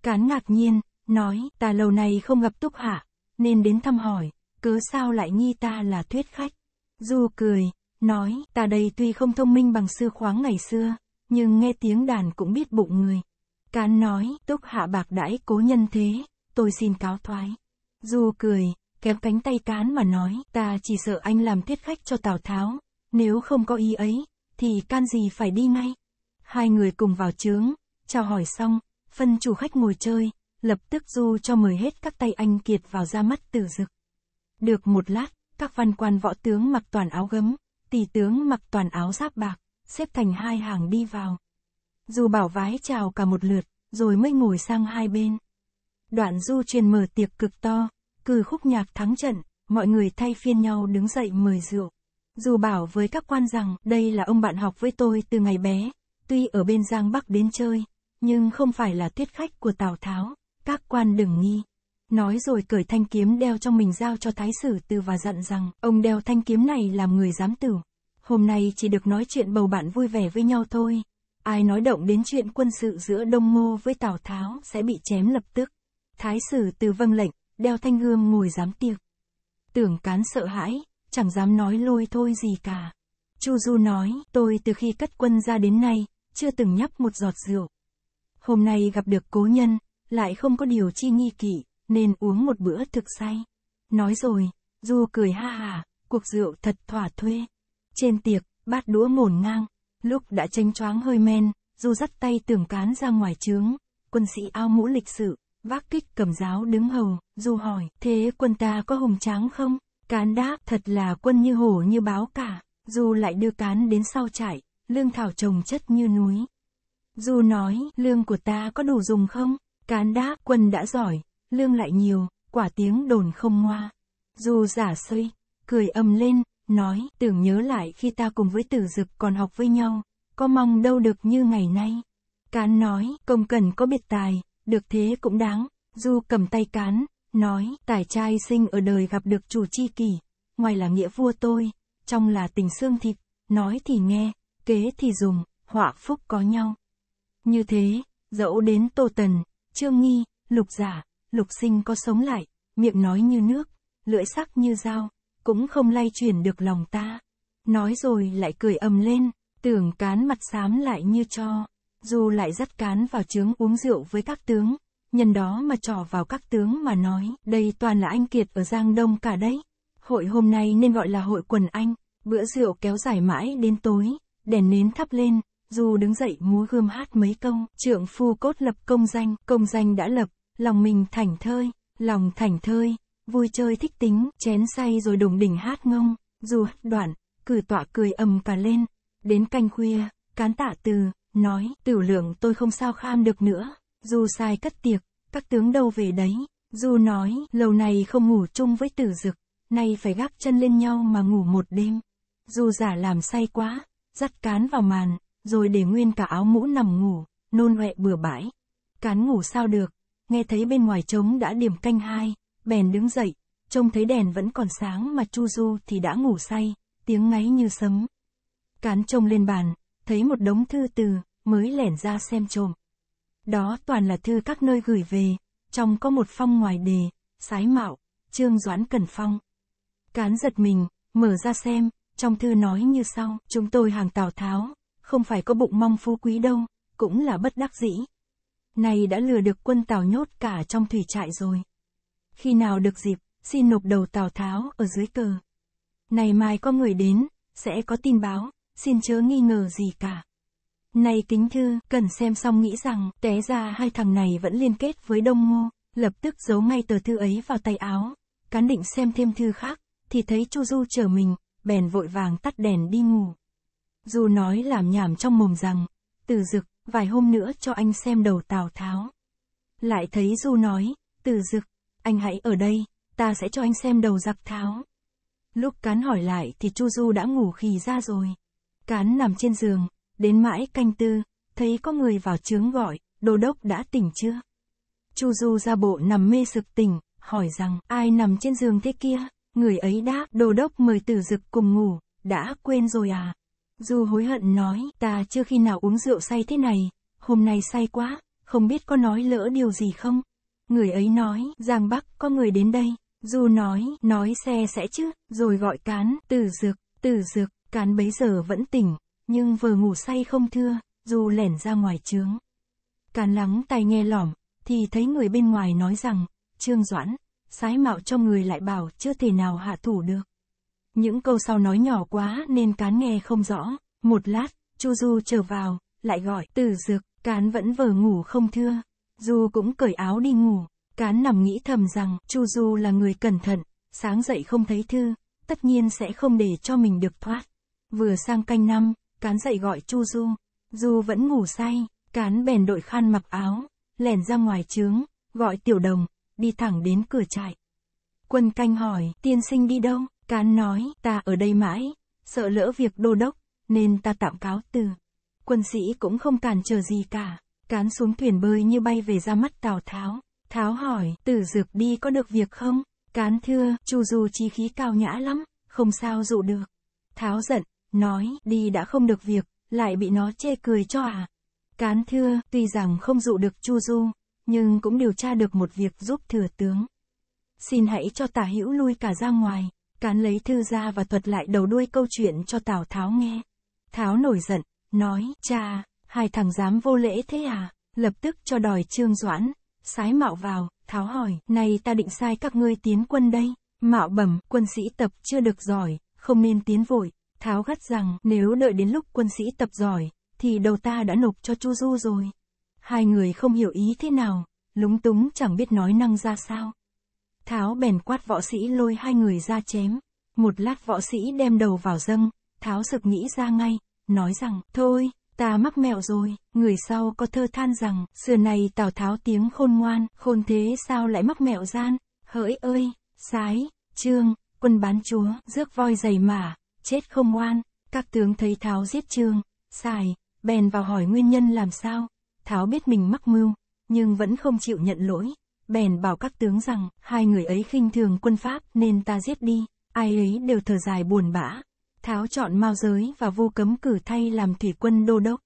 A: Cán ngạc nhiên, nói, ta lâu nay không gặp Túc Hạ, nên đến thăm hỏi, cớ sao lại nghi ta là thuyết khách? Du cười, nói, ta đây tuy không thông minh bằng sư khoáng ngày xưa, nhưng nghe tiếng đàn cũng biết bụng người. can nói, túc hạ bạc đãi cố nhân thế, tôi xin cáo thoái. Du cười, kéo cánh tay cán mà nói, ta chỉ sợ anh làm thiết khách cho Tào Tháo, nếu không có ý ấy, thì can gì phải đi ngay. Hai người cùng vào trướng, chào hỏi xong, phân chủ khách ngồi chơi, lập tức Du cho mời hết các tay anh kiệt vào ra mắt tử dực. Được một lát, các văn quan võ tướng mặc toàn áo gấm, Tỷ tướng mặc toàn áo giáp bạc, xếp thành hai hàng đi vào. Dù bảo vái chào cả một lượt, rồi mới ngồi sang hai bên. Đoạn du truyền mở tiệc cực to, cử khúc nhạc thắng trận, mọi người thay phiên nhau đứng dậy mời rượu. Dù bảo với các quan rằng đây là ông bạn học với tôi từ ngày bé, tuy ở bên Giang Bắc đến chơi, nhưng không phải là tiết khách của Tào Tháo, các quan đừng nghi nói rồi cởi thanh kiếm đeo trong mình giao cho thái sử từ và dặn rằng, ông đeo thanh kiếm này làm người dám tử. Hôm nay chỉ được nói chuyện bầu bạn vui vẻ với nhau thôi. Ai nói động đến chuyện quân sự giữa Đông Ngô với Tào Tháo sẽ bị chém lập tức. Thái sử từ vâng lệnh, đeo thanh gươm ngồi giám tiệc. Tưởng cán sợ hãi, chẳng dám nói lôi thôi gì cả. Chu Du nói, tôi từ khi cất quân ra đến nay, chưa từng nhấp một giọt rượu. Hôm nay gặp được cố nhân, lại không có điều chi nghi kỵ, nên uống một bữa thực say. Nói rồi, Du cười ha hà, cuộc rượu thật thỏa thuê. Trên tiệc, bát đũa ngổn ngang, lúc đã tranh choáng hơi men, Du dắt tay tưởng cán ra ngoài trướng, quân sĩ ao mũ lịch sự, vác kích cầm giáo đứng hầu, Du hỏi, thế quân ta có hùng tráng không? Cán đáp, thật là quân như hổ như báo cả, Du lại đưa cán đến sau trại, lương thảo trồng chất như núi. Du nói, lương của ta có đủ dùng không? Cán đáp, quân đã giỏi, lương lại nhiều, quả tiếng đồn không ngoa. Dù giả sơi, cười âm lên, nói, tưởng nhớ lại khi ta cùng với tử dực còn học với nhau, có mong đâu được như ngày nay. Cán nói, công cần có biệt tài, được thế cũng đáng, du cầm tay cán, nói, tài trai sinh ở đời gặp được chủ chi kỳ ngoài là nghĩa vua tôi, trong là tình xương thịt, nói thì nghe, kế thì dùng, họa phúc có nhau. Như thế, dẫu đến Tô Tần, Trương Nghi, Lục Giả, lục sinh có sống lại, miệng nói như nước, lưỡi sắc như dao, cũng không lay chuyển được lòng ta. Nói rồi lại cười ầm lên, tưởng cán mặt xám lại như cho, dù lại dắt cán vào trướng uống rượu với các tướng, nhân đó mà trò vào các tướng mà nói, đây toàn là anh Kiệt ở Giang Đông cả đấy. Hội hôm nay nên gọi là hội quần anh, bữa rượu kéo dài mãi đến tối, đèn nến thắp lên, dù đứng dậy múa gươm hát mấy công, trượng phu cốt lập công danh, công danh đã lập, lòng mình thảnh thơi, lòng thảnh thơi, vui chơi thích tính, chén say rồi đồng đỉnh hát ngông, dù đoạn, cử tọa cười ầm cả lên, đến canh khuya, cán tạ từ, nói, tiểu lượng tôi không sao kham được nữa, dù sai cất tiệc, các tướng đâu về đấy, dù nói, lâu này không ngủ chung với tử dực, nay phải gác chân lên nhau mà ngủ một đêm, dù giả làm say quá, dắt cán vào màn, rồi để nguyên cả áo mũ nằm ngủ, nôn huệ bừa bãi, cán ngủ sao được, nghe thấy bên ngoài trống đã điểm canh hai, bèn đứng dậy, trông thấy đèn vẫn còn sáng mà Chu Du thì đã ngủ say, tiếng ngáy như sấm. Cán trông lên bàn, thấy một đống thư từ, mới lẻn ra xem trộm. Đó toàn là thư các nơi gửi về, trong có một phong ngoài đề, sái mạo, trương doãn cần phong. Cán giật mình, mở ra xem, trong thư nói như sau, chúng tôi hàng Tào Tháo, không phải có bụng mong phú quý đâu, cũng là bất đắc dĩ, nay đã lừa được quân Tào nhốt cả trong thủy trại rồi. Khi nào được dịp, xin nộp đầu Tào Tháo ở dưới cờ. Này mai có người đến, sẽ có tin báo, xin chớ nghi ngờ gì cả. Này kính thư, cần xem xong nghĩ rằng, té ra hai thằng này vẫn liên kết với Đông Ngô, lập tức giấu ngay tờ thư ấy vào tay áo. Cán định xem thêm thư khác, thì thấy Chu Du chờ mình, bèn vội vàng tắt đèn đi ngủ. Du nói làm nhảm trong mồm rằng, từ dực, vài hôm nữa cho anh xem đầu Tào Tháo. Lại thấy Du nói, từ dực, anh hãy ở đây, ta sẽ cho anh xem đầu giặc Tháo. Lúc cán hỏi lại thì Chu Du đã ngủ khì ra rồi. Cán nằm trên giường, đến mãi canh tư, thấy có người vào trướng gọi, đồ đốc đã tỉnh chưa? Chu Du ra bộ nằm mê sực tỉnh, hỏi rằng ai nằm trên giường thế kia? Người ấy đáp, đồ đốc mời tử dực cùng ngủ, đã quên rồi à? Du hối hận nói, ta chưa khi nào uống rượu say thế này, hôm nay say quá, không biết có nói lỡ điều gì không? Người ấy nói, Giang Bắc, có người đến đây. Du nói, nói xe sẽ chứ, rồi gọi cán, tử dược, tử dược, cán bấy giờ vẫn tỉnh, nhưng vừa ngủ say không thưa, Du lẻn ra ngoài trướng. Cán lắng tai nghe lỏm, thì thấy người bên ngoài nói rằng, Trương Doãn, sái mạo cho người lại bảo chưa thể nào hạ thủ được. Những câu sau nói nhỏ quá nên cán nghe không rõ. Một lát, Chu Du trở vào, lại gọi từ dược, cán vẫn vờ ngủ không thưa. Du cũng cởi áo đi ngủ. Cán nằm nghĩ thầm rằng Chu Du là người cẩn thận, sáng dậy không thấy thư, tất nhiên sẽ không để cho mình được thoát. Vừa sang canh năm, cán dậy gọi Chu Du. Du vẫn ngủ say, cán bèn đội khăn mặc áo, lẻn ra ngoài trướng, gọi tiểu đồng, đi thẳng đến cửa trại. Quân canh hỏi, tiên sinh đi đâu? Cán nói, ta ở đây mãi, sợ lỡ việc đô đốc, nên ta tạm cáo từ. Quân sĩ cũng không cản trở gì cả, cán xuống thuyền bơi như bay về ra mắt Tào Tháo. Tháo hỏi, tử dược đi có được việc không? Cán thưa, chu du chi khí cao nhã lắm, không sao dụ được. Tháo giận, nói, đi đã không được việc, lại bị nó chê cười cho à. Cán thưa, tuy rằng không dụ được chu du, nhưng cũng điều tra được một việc giúp thừa tướng. Xin hãy cho tả hữu lui cả ra ngoài. Cán lấy thư ra và thuật lại đầu đuôi câu chuyện cho Tào Tháo nghe. Tháo nổi giận, nói, cha, hai thằng dám vô lễ thế à, lập tức cho đòi Trương Doãn, sái mạo vào, Tháo hỏi, này ta định sai các ngươi tiến quân đây, mạo bẩm, quân sĩ tập chưa được giỏi, không nên tiến vội, Tháo gắt rằng, nếu đợi đến lúc quân sĩ tập giỏi, thì đầu ta đã nộp cho Chu Du rồi. Hai người không hiểu ý thế nào, lúng túng chẳng biết nói năng ra sao. Tháo bèn quát võ sĩ lôi hai người ra chém. Một lát võ sĩ đem đầu vào dâng, Tháo sực nghĩ ra ngay, nói rằng, thôi, ta mắc mẹo rồi, người sau có thơ than rằng, xưa này Tào Tháo tiếng khôn ngoan, khôn thế sao lại mắc mẹo gian, hỡi ơi, sái, trương, quân bán chúa, rước voi dày mả, chết không ngoan, các tướng thấy Tháo giết trương, sài, bèn vào hỏi nguyên nhân làm sao, Tháo biết mình mắc mưu, nhưng vẫn không chịu nhận lỗi, bèn bảo các tướng rằng, hai người ấy khinh thường quân Pháp nên ta giết đi, ai ấy đều thở dài buồn bã. Tháo chọn mao giới và vô cấm cử thay làm thủy quân đô đốc.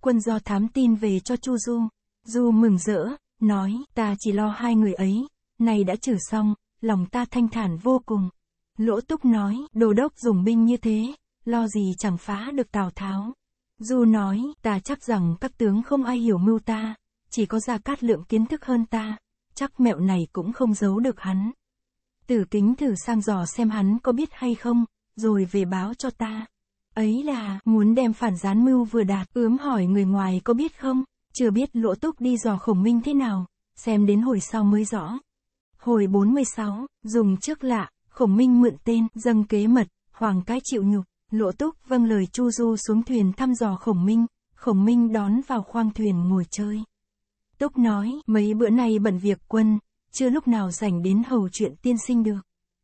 A: Quân do thám tin về cho Chu Du. Du mừng rỡ, nói, ta chỉ lo hai người ấy, này đã trừ xong, lòng ta thanh thản vô cùng. Lỗ Túc nói, đô đốc dùng binh như thế, lo gì chẳng phá được Tào Tháo. Du nói, ta chắc rằng các tướng không ai hiểu mưu ta, chỉ có Gia Cát Lượng kiến thức hơn ta chắc mẹo này cũng không giấu được hắn. Tử kính thử sang dò xem hắn có biết hay không, rồi về báo cho ta. Ấy là, muốn đem phản gián mưu vừa đạt, ướm hỏi người ngoài có biết không, chưa biết lỗ túc đi dò khổng minh thế nào, xem đến hồi sau mới rõ. Hồi 46, dùng trước lạ, khổng minh mượn tên, dâng kế mật, hoàng cái chịu nhục, lỗ túc vâng lời chu du xuống thuyền thăm dò khổng minh, khổng minh đón vào khoang thuyền ngồi chơi túc nói, mấy bữa nay bận việc quân, chưa lúc nào dành đến hầu chuyện tiên sinh được.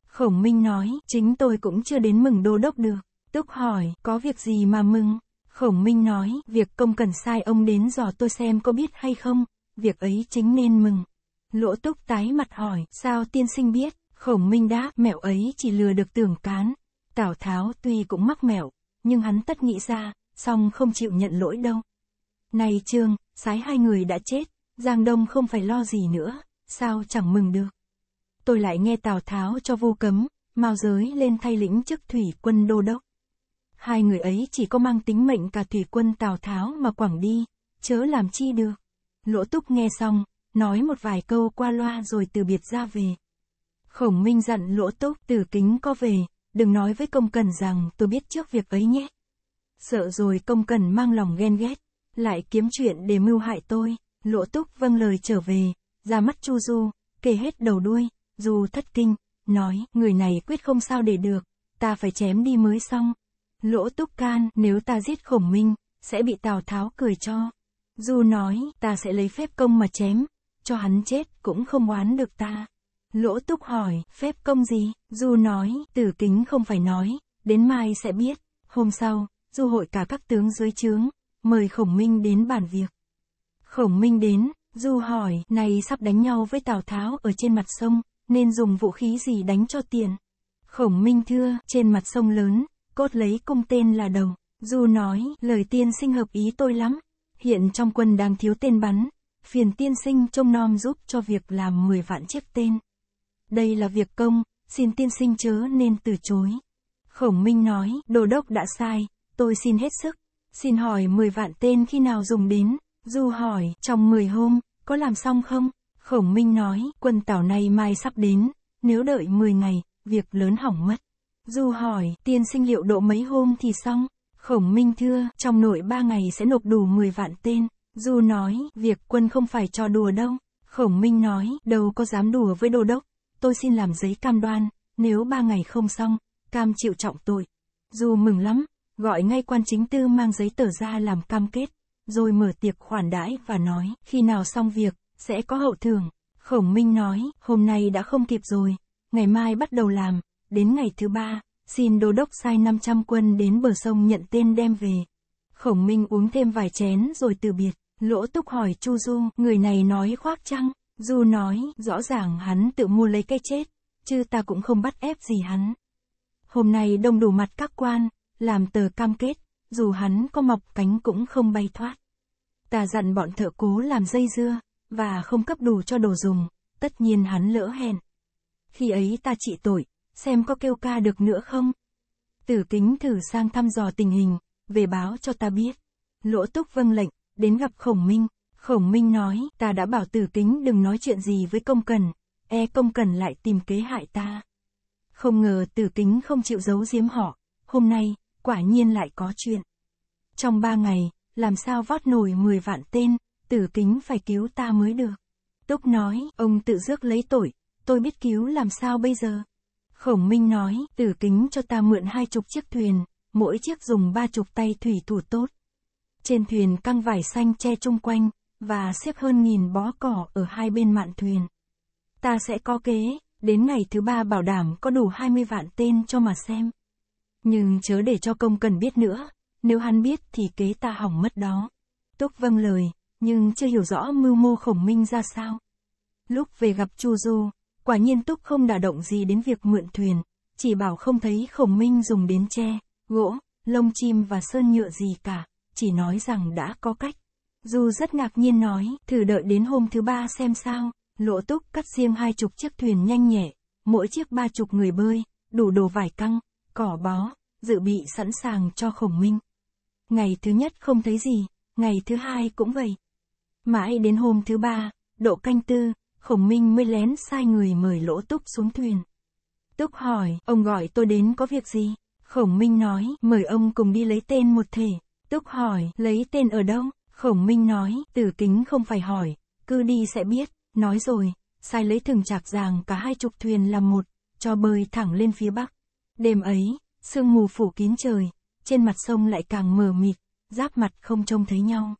A: Khổng Minh nói, chính tôi cũng chưa đến mừng đô đốc được. Túc hỏi, có việc gì mà mừng? Khổng Minh nói, việc công cần sai ông đến dò tôi xem có biết hay không, việc ấy chính nên mừng. Lỗ Túc tái mặt hỏi, sao tiên sinh biết? Khổng Minh đáp, mẹo ấy chỉ lừa được tưởng cán. Tào Tháo tuy cũng mắc mẹo, nhưng hắn tất nghĩ ra, song không chịu nhận lỗi đâu. Này Trương, sái hai người đã chết, Giang Đông không phải lo gì nữa, sao chẳng mừng được. Tôi lại nghe Tào Tháo cho vô cấm, Mao Giới lên thay lĩnh chức thủy quân đô đốc. Hai người ấy chỉ có mang tính mệnh cả thủy quân Tào Tháo mà quảng đi, chớ làm chi được. Lỗ Túc nghe xong, nói một vài câu qua loa rồi từ biệt ra về. Khổng Minh dặn Lỗ Túc từ kính có về, đừng nói với công cần rằng tôi biết trước việc ấy nhé. Sợ rồi công cần mang lòng ghen ghét, lại kiếm chuyện để mưu hại tôi. Lỗ túc vâng lời trở về, ra mắt Chu Du, kể hết đầu đuôi, Du thất kinh, nói, người này quyết không sao để được, ta phải chém đi mới xong. Lỗ túc can, nếu ta giết khổng minh, sẽ bị Tào Tháo cười cho. Du nói, ta sẽ lấy phép công mà chém, cho hắn chết cũng không oán được ta. Lỗ túc hỏi, phép công gì? Du nói, tử kính không phải nói, đến mai sẽ biết. Hôm sau, du hội cả các tướng dưới trướng, mời khổng minh đến bàn việc. Khổng Minh đến, Du hỏi, này sắp đánh nhau với Tào Tháo ở trên mặt sông, nên dùng vũ khí gì đánh cho tiền? Khổng Minh thưa, trên mặt sông lớn, cốt lấy cung tên là đồng. Du nói, lời tiên sinh hợp ý tôi lắm. Hiện trong quân đang thiếu tên bắn, phiền tiên sinh trông nom giúp cho việc làm 10 vạn chiếc tên. Đây là việc công, xin tiên sinh chớ nên từ chối. Khổng Minh nói, đồ đốc đã sai, tôi xin hết sức. Xin hỏi 10 vạn tên khi nào dùng đến? Du hỏi, trong 10 hôm, có làm xong không? Khổng Minh nói, quân tảo này mai sắp đến, nếu đợi 10 ngày, việc lớn hỏng mất. Du hỏi, tiên sinh liệu độ mấy hôm thì xong? Khổng Minh thưa, trong nội 3 ngày sẽ nộp đủ 10 vạn tên. Du nói, việc quân không phải cho đùa đâu. Khổng Minh nói, đâu có dám đùa với đồ đốc. Tôi xin làm giấy cam đoan, nếu 3 ngày không xong, cam chịu trọng tội. Du mừng lắm, gọi ngay quan chính tư mang giấy tờ ra làm cam kết rồi mở tiệc khoản đãi và nói, khi nào xong việc, sẽ có hậu thưởng. Khổng Minh nói, hôm nay đã không kịp rồi, ngày mai bắt đầu làm, đến ngày thứ ba, xin đô đốc sai 500 quân đến bờ sông nhận tên đem về. Khổng Minh uống thêm vài chén rồi từ biệt, lỗ túc hỏi Chu Du, người này nói khoác chăng? Du nói, rõ ràng hắn tự mua lấy cái chết, chứ ta cũng không bắt ép gì hắn. Hôm nay đông đủ mặt các quan, làm tờ cam kết, dù hắn có mọc cánh cũng không bay thoát. Ta dặn bọn thợ cố làm dây dưa, và không cấp đủ cho đồ dùng, tất nhiên hắn lỡ hèn. Khi ấy ta trị tội, xem có kêu ca được nữa không? Tử kính thử sang thăm dò tình hình, về báo cho ta biết. Lỗ túc vâng lệnh, đến gặp khổng minh, khổng minh nói, ta đã bảo tử kính đừng nói chuyện gì với công cần, e công cần lại tìm kế hại ta. Không ngờ tử kính không chịu giấu giếm họ, hôm nay, quả nhiên lại có chuyện. Trong ba ngày, làm sao vót nổi 10 vạn tên, tử kính phải cứu ta mới được. Túc nói, ông tự rước lấy tội, tôi biết cứu làm sao bây giờ. Khổng Minh nói, tử kính cho ta mượn hai chục chiếc thuyền, mỗi chiếc dùng ba chục tay thủy thủ tốt. Trên thuyền căng vải xanh che chung quanh, và xếp hơn nghìn bó cỏ ở hai bên mạn thuyền. Ta sẽ có kế, đến ngày thứ ba bảo đảm có đủ 20 vạn tên cho mà xem. Nhưng chớ để cho công cần biết nữa, nếu hắn biết thì kế ta hỏng mất đó. Túc vâng lời, nhưng chưa hiểu rõ mưu mô khổng minh ra sao. Lúc về gặp Chu Du, quả nhiên Túc không đả động gì đến việc mượn thuyền, chỉ bảo không thấy khổng minh dùng đến tre, gỗ, lông chim và sơn nhựa gì cả, chỉ nói rằng đã có cách. Du rất ngạc nhiên nói, thử đợi đến hôm thứ ba xem sao, lỗ Túc cắt riêng hai chục chiếc thuyền nhanh nhẹ, mỗi chiếc ba chục người bơi, đủ đồ vải căng, cỏ bó, dự bị sẵn sàng cho khổng minh. Ngày thứ nhất không thấy gì, ngày thứ hai cũng vậy. Mãi đến hôm thứ ba, độ canh tư, khổng minh mới lén sai người mời lỗ túc xuống thuyền. Túc hỏi, ông gọi tôi đến có việc gì? Khổng minh nói, mời ông cùng đi lấy tên một thể. Túc hỏi, lấy tên ở đâu? Khổng minh nói, tử kính không phải hỏi, cứ đi sẽ biết. Nói rồi, sai lấy thừng chạc ràng cả hai chục thuyền làm một, cho bơi thẳng lên phía bắc. Đêm ấy, sương mù phủ kín trời, trên mặt sông lại càng mờ mịt, giáp mặt không trông thấy nhau.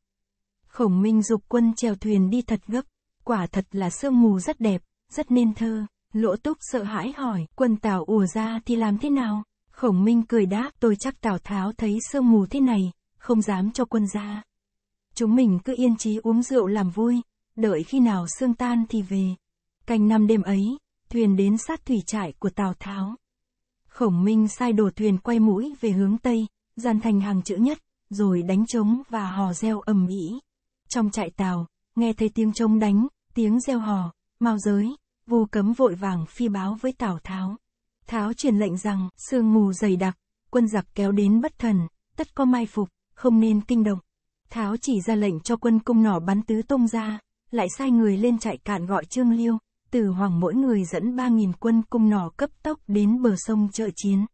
A: Khổng Minh dục quân chèo thuyền đi thật gấp, quả thật là sương mù rất đẹp, rất nên thơ. Lỗ túc sợ hãi hỏi, quân tào ùa ra thì làm thế nào? Khổng Minh cười đáp, tôi chắc Tào Tháo thấy sương mù thế này, không dám cho quân ra. Chúng mình cứ yên chí uống rượu làm vui, đợi khi nào sương tan thì về. Canh năm đêm ấy, thuyền đến sát thủy trại của Tào Tháo. Khổng Minh sai đồ thuyền quay mũi về hướng Tây, gian thành hàng chữ nhất, rồi đánh trống và hò reo ầm ĩ. Trong trại tàu, nghe thấy tiếng trống đánh, tiếng reo hò, mau giới, vô cấm vội vàng phi báo với Tào Tháo. Tháo truyền lệnh rằng, sương mù dày đặc, quân giặc kéo đến bất thần, tất có mai phục, không nên kinh động. Tháo chỉ ra lệnh cho quân cung nỏ bắn tứ tông ra, lại sai người lên chạy cạn gọi Trương Liêu, từ Hoàng mỗi người dẫn 3.000 quân cung nỏ cấp tốc đến bờ sông trợ chiến.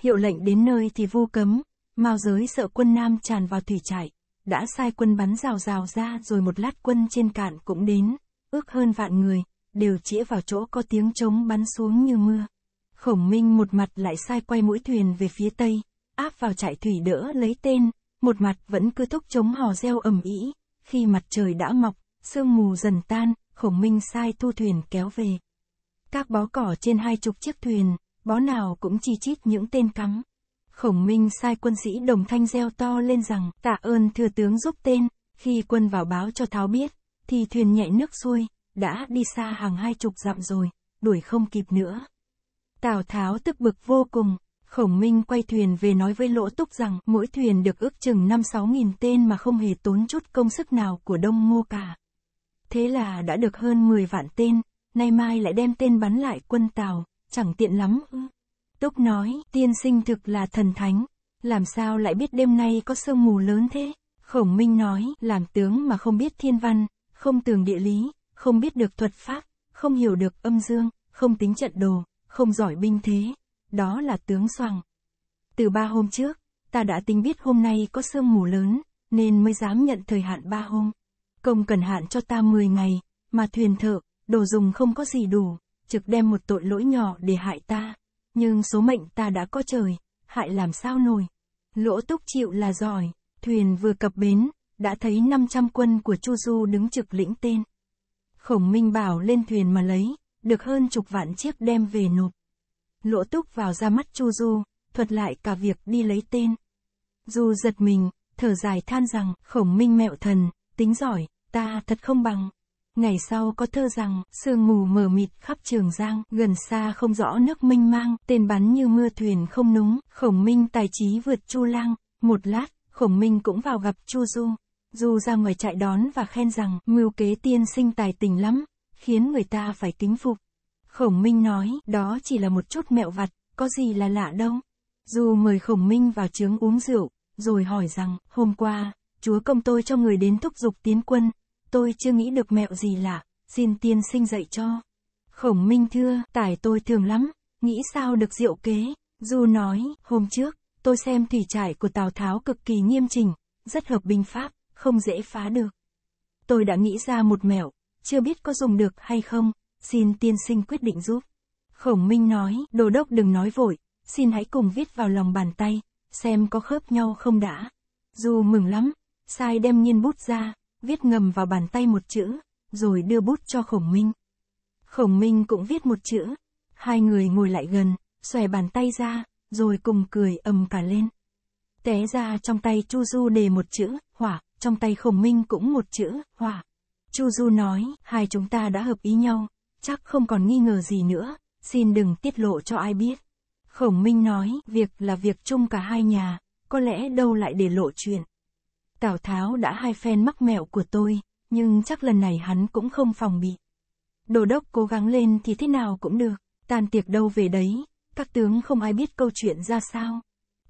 A: Hiệu lệnh đến nơi thì vu cấm, Mao giới sợ quân Nam tràn vào thủy trại, đã sai quân bắn rào rào ra rồi một lát quân trên cạn cũng đến, ước hơn vạn người, đều chĩa vào chỗ có tiếng trống bắn xuống như mưa. Khổng Minh một mặt lại sai quay mũi thuyền về phía tây, áp vào trại thủy đỡ lấy tên, một mặt vẫn cứ thúc chống hò reo ầm ĩ, khi mặt trời đã mọc, sương mù dần tan, khổng minh sai thu thuyền kéo về. Các bó cỏ trên hai chục chiếc thuyền, bó nào cũng chi chít những tên cắm. Khổng minh sai quân sĩ đồng thanh reo to lên rằng tạ ơn thừa tướng giúp tên, khi quân vào báo cho Tháo biết, thì thuyền nhạy nước xuôi, đã đi xa hàng hai chục dặm rồi, đuổi không kịp nữa. Tào Tháo tức bực vô cùng, Khổng Minh quay thuyền về nói với Lỗ Túc rằng mỗi thuyền được ước chừng 5-6 nghìn tên mà không hề tốn chút công sức nào của Đông Ngô cả. Thế là đã được hơn 10 vạn tên, nay mai lại đem tên bắn lại quân tàu chẳng tiện lắm ư. Túc nói, tiên sinh thực là thần thánh, làm sao lại biết đêm nay có sương mù lớn thế? Khổng Minh nói, làm tướng mà không biết thiên văn, không tường địa lý, không biết được thuật pháp, không hiểu được âm dương, không tính trận đồ, không giỏi binh thế. Đó là tướng soàng. Từ ba hôm trước, ta đã tính biết hôm nay có sương mù lớn, nên mới dám nhận thời hạn ba hôm công cần hạn cho ta 10 ngày, mà thuyền thợ, đồ dùng không có gì đủ, trực đem một tội lỗi nhỏ để hại ta. Nhưng số mệnh ta đã có trời, hại làm sao nổi. Lỗ túc chịu là giỏi, thuyền vừa cập bến, đã thấy 500 quân của Chu Du đứng trực lĩnh tên. Khổng Minh bảo lên thuyền mà lấy, được hơn chục vạn chiếc đem về nộp. Lỗ túc vào ra mắt Chu Du, thuật lại cả việc đi lấy tên. Du giật mình, thở dài than rằng, khổng minh mẹo thần, tính giỏi, ta thật không bằng. Ngày sau có thơ rằng, sương mù mờ mịt khắp trường giang, gần xa không rõ nước minh mang, tên bắn như mưa thuyền không núng, khổng minh tài trí vượt chu lang, một lát, khổng minh cũng vào gặp chu du. Du ra ngoài chạy đón và khen rằng, mưu kế tiên sinh tài tình lắm, khiến người ta phải kính phục. Khổng minh nói, đó chỉ là một chút mẹo vặt, có gì là lạ đâu. Du mời khổng minh vào trướng uống rượu, rồi hỏi rằng, hôm qua, chúa công tôi cho người đến thúc giục tiến quân, tôi chưa nghĩ được mẹo gì lạ, xin tiên sinh dạy cho. Khổng Minh thưa, tài tôi thường lắm, nghĩ sao được diệu kế. Du nói, hôm trước, tôi xem thủy trải của Tào Tháo cực kỳ nghiêm chỉnh, rất hợp binh pháp, không dễ phá được. Tôi đã nghĩ ra một mẹo, chưa biết có dùng được hay không, xin tiên sinh quyết định giúp. Khổng Minh nói, đồ đốc đừng nói vội, xin hãy cùng viết vào lòng bàn tay, xem có khớp nhau không đã. Du mừng lắm, sai đem nghiên bút ra, viết ngầm vào bàn tay một chữ, rồi đưa bút cho Khổng Minh. Khổng Minh cũng viết một chữ, hai người ngồi lại gần, xòe bàn tay ra, rồi cùng cười ầm cả lên. Té ra trong tay Chu Du đề một chữ, hỏa, trong tay Khổng Minh cũng một chữ, hỏa. Chu Du nói, hai chúng ta đã hợp ý nhau, chắc không còn nghi ngờ gì nữa, xin đừng tiết lộ cho ai biết. Khổng Minh nói, việc là việc chung cả hai nhà, có lẽ đâu lại để lộ chuyện. Tào Tháo đã hai phen mắc mẹo của tôi, nhưng chắc lần này hắn cũng không phòng bị. Đồ đốc cố gắng lên thì thế nào cũng được, tan tiệc đâu về đấy, các tướng không ai biết câu chuyện ra sao.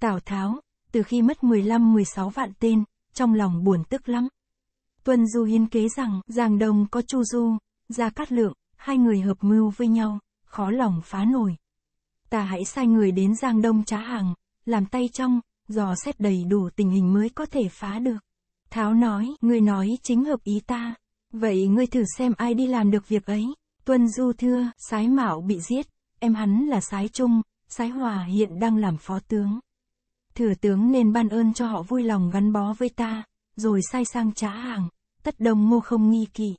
A: Tào Tháo, từ khi mất 15-16 vạn tên, trong lòng buồn tức lắm. Tuân Du hiên kế rằng Giang Đông có Chu Du, Gia Cát Lượng, hai người hợp mưu với nhau, khó lòng phá nổi. Ta hãy sai người đến Giang Đông trá hàng, làm tay trong, dò xét đầy đủ tình hình mới có thể phá được. Tháo nói, ngươi nói chính hợp ý ta. Vậy ngươi thử xem ai đi làm được việc ấy. Tuân Du thưa, Sái Mạo bị giết, em hắn là Sái Trung, Sái Hòa hiện đang làm phó tướng. Thừa tướng nên ban ơn cho họ vui lòng gắn bó với ta, rồi sai sang trả hàng, tất đồng ngô không nghi kỵ.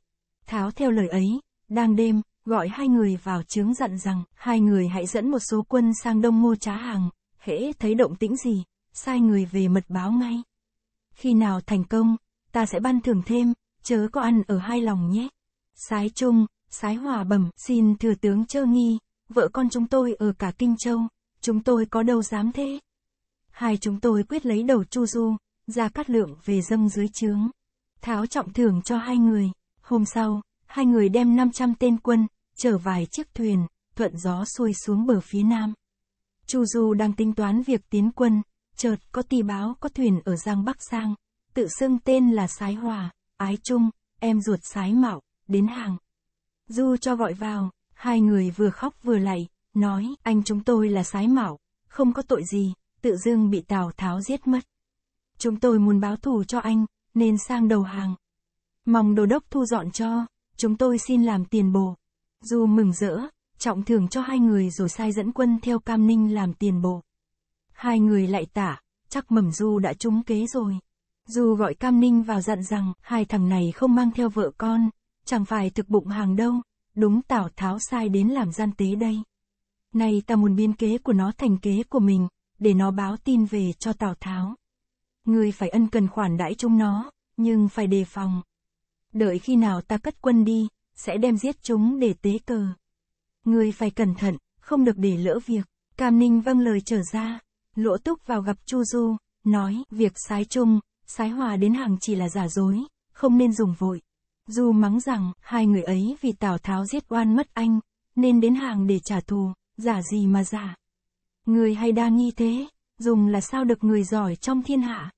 A: Tháo theo lời ấy, đang đêm, gọi hai người vào chướng dặn rằng, hai người hãy dẫn một số quân sang đông ngô trá hàng, hễ thấy động tĩnh gì, sai người về mật báo ngay. Khi nào thành công, ta sẽ ban thưởng thêm, chớ có ăn ở hai lòng nhé. Sái Trung, Sái Hòa Bẩm xin thừa tướng chơ nghi, vợ con chúng tôi ở cả Kinh Châu, chúng tôi có đâu dám thế. Hai chúng tôi quyết lấy đầu Chu Du, ra cắt lượng về dâng dưới chướng Tháo trọng thưởng cho hai người, hôm sau, hai người đem 500 tên quân, chở vài chiếc thuyền, thuận gió xuôi xuống bờ phía nam. Chu Du đang tính toán việc tiến quân, chợt có tì báo có thuyền ở Giang Bắc Giang, tự xưng tên là Sái Hòa, Ái Trung, em ruột Sái Mạo, đến hàng. Du cho gọi vào, hai người vừa khóc vừa lạy, nói, anh chúng tôi là Sái Mạo, không có tội gì, tự dưng bị Tào Tháo giết mất. Chúng tôi muốn báo thù cho anh, nên sang đầu hàng. Mong đồ đốc thu dọn cho, chúng tôi xin làm tiền bồ. Du mừng rỡ, trọng thưởng cho hai người rồi sai dẫn quân theo Cam Ninh làm tiền bồ. Hai người lại tả, chắc mầm Du đã trúng kế rồi. Du gọi Cam Ninh vào dặn rằng, hai thằng này không mang theo vợ con, chẳng phải thực bụng hàng đâu, đúng Tào Tháo sai đến làm gian tế đây. Nay ta muốn biến kế của nó thành kế của mình, để nó báo tin về cho Tào Tháo. người phải ân cần khoản đãi chúng nó, nhưng phải đề phòng. Đợi khi nào ta cất quân đi, sẽ đem giết chúng để tế cờ. người phải cẩn thận, không được để lỡ việc. Cam Ninh vâng lời trở ra. Lỗ Túc vào gặp Chu Du, nói, việc sái chung, sái hòa đến hàng chỉ là giả dối, không nên dùng vội. Du mắng rằng, hai người ấy vì Tào Tháo giết oan mất anh, nên đến hàng để trả thù, giả gì mà giả. Người hay đa nghi thế, dùng là sao được người giỏi trong thiên hạ.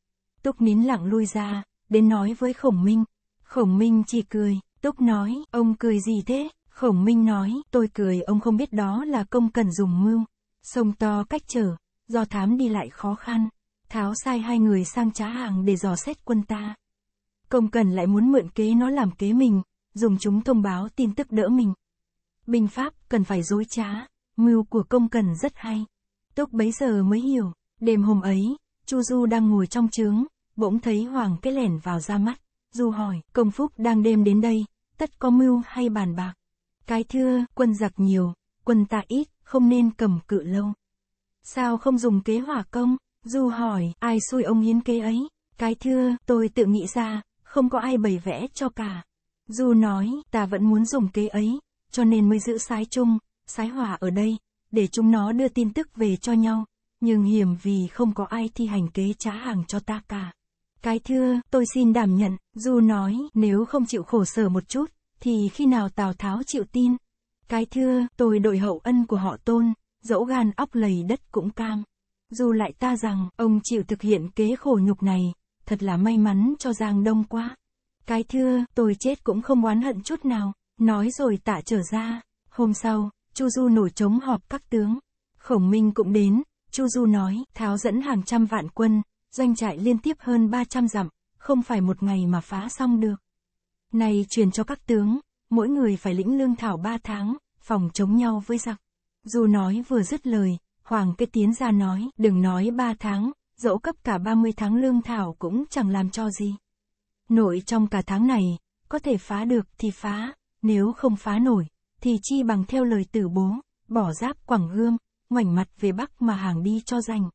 A: Túc nín lặng lui ra, đến nói với Khổng Minh. Khổng Minh chỉ cười, Túc nói, ông cười gì thế? Khổng Minh nói, tôi cười ông không biết đó là công cần dùng mưu. Sông to cách trở, do thám đi lại khó khăn, tháo sai hai người sang trá hàng để dò xét quân ta. Công cần lại muốn mượn kế nó làm kế mình, dùng chúng thông báo tin tức đỡ mình. Binh pháp cần phải dối trá, mưu của công cần rất hay. Túc bấy giờ mới hiểu, đêm hôm ấy, Chu Du đang ngồi trong trướng, bỗng thấy Hoàng cái lẻn vào ra mắt. Du hỏi, công phúc đang đêm đến đây, tất có mưu hay bàn bạc. Cái thưa, quân giặc nhiều, quân ta ít, không nên cầm cự lâu sao không dùng kế hỏa công? Du hỏi, ai xui ông hiến kế ấy? Cái thưa, tôi tự nghĩ ra, không có ai bày vẽ cho cả. Du nói, ta vẫn muốn dùng kế ấy, cho nên mới giữ sái chung, sái hỏa ở đây, để chúng nó đưa tin tức về cho nhau. Nhưng hiểm vì không có ai thi hành kế trá hàng cho ta cả. Cái thưa, tôi xin đảm nhận, Du nói, nếu không chịu khổ sở một chút, thì khi nào Tào Tháo chịu tin? Cái thưa, tôi đội hậu ân của họ tôn, dẫu gan óc lầy đất cũng cam. Dù lại ta rằng, ông chịu thực hiện kế khổ nhục này, thật là may mắn cho Giang Đông quá. Cái thưa, tôi chết cũng không oán hận chút nào, nói rồi tạ trở ra. Hôm sau, Chu Du nổi trống họp các tướng. Khổng Minh cũng đến, Chu Du nói, tháo dẫn hàng trăm vạn quân, doanh trại liên tiếp hơn 300 dặm, không phải một ngày mà phá xong được. Này truyền cho các tướng, mỗi người phải lĩnh lương thảo 3 tháng, phòng chống nhau với giặc. Du nói vừa dứt lời, Hoàng cái tiến ra nói, đừng nói ba tháng, dẫu cấp cả 30 tháng lương thảo cũng chẳng làm cho gì. Nội trong cả tháng này, có thể phá được thì phá, nếu không phá nổi, thì chi bằng theo lời tử bố, bỏ giáp quảng gươm, ngoảnh mặt về bắc mà hàng đi cho rành.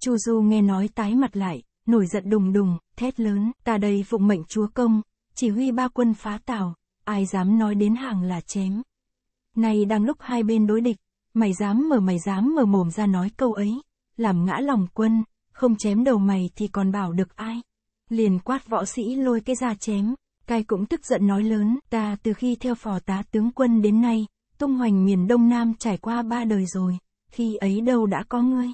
A: Chu Du nghe nói tái mặt lại, nổi giận đùng đùng, thét lớn, ta đây phụng mệnh chúa công, chỉ huy ba quân phá tàu, ai dám nói đến hàng là chém. Này đang lúc hai bên đối địch, Mày dám mở mày dám mở mồm ra nói câu ấy, làm ngã lòng quân, không chém đầu mày thì còn bảo được ai. Liền quát võ sĩ lôi cái ra chém, cai cũng tức giận nói lớn, ta từ khi theo phò tá tướng quân đến nay, tung hoành miền Đông Nam trải qua ba đời rồi, khi ấy đâu đã có ngươi.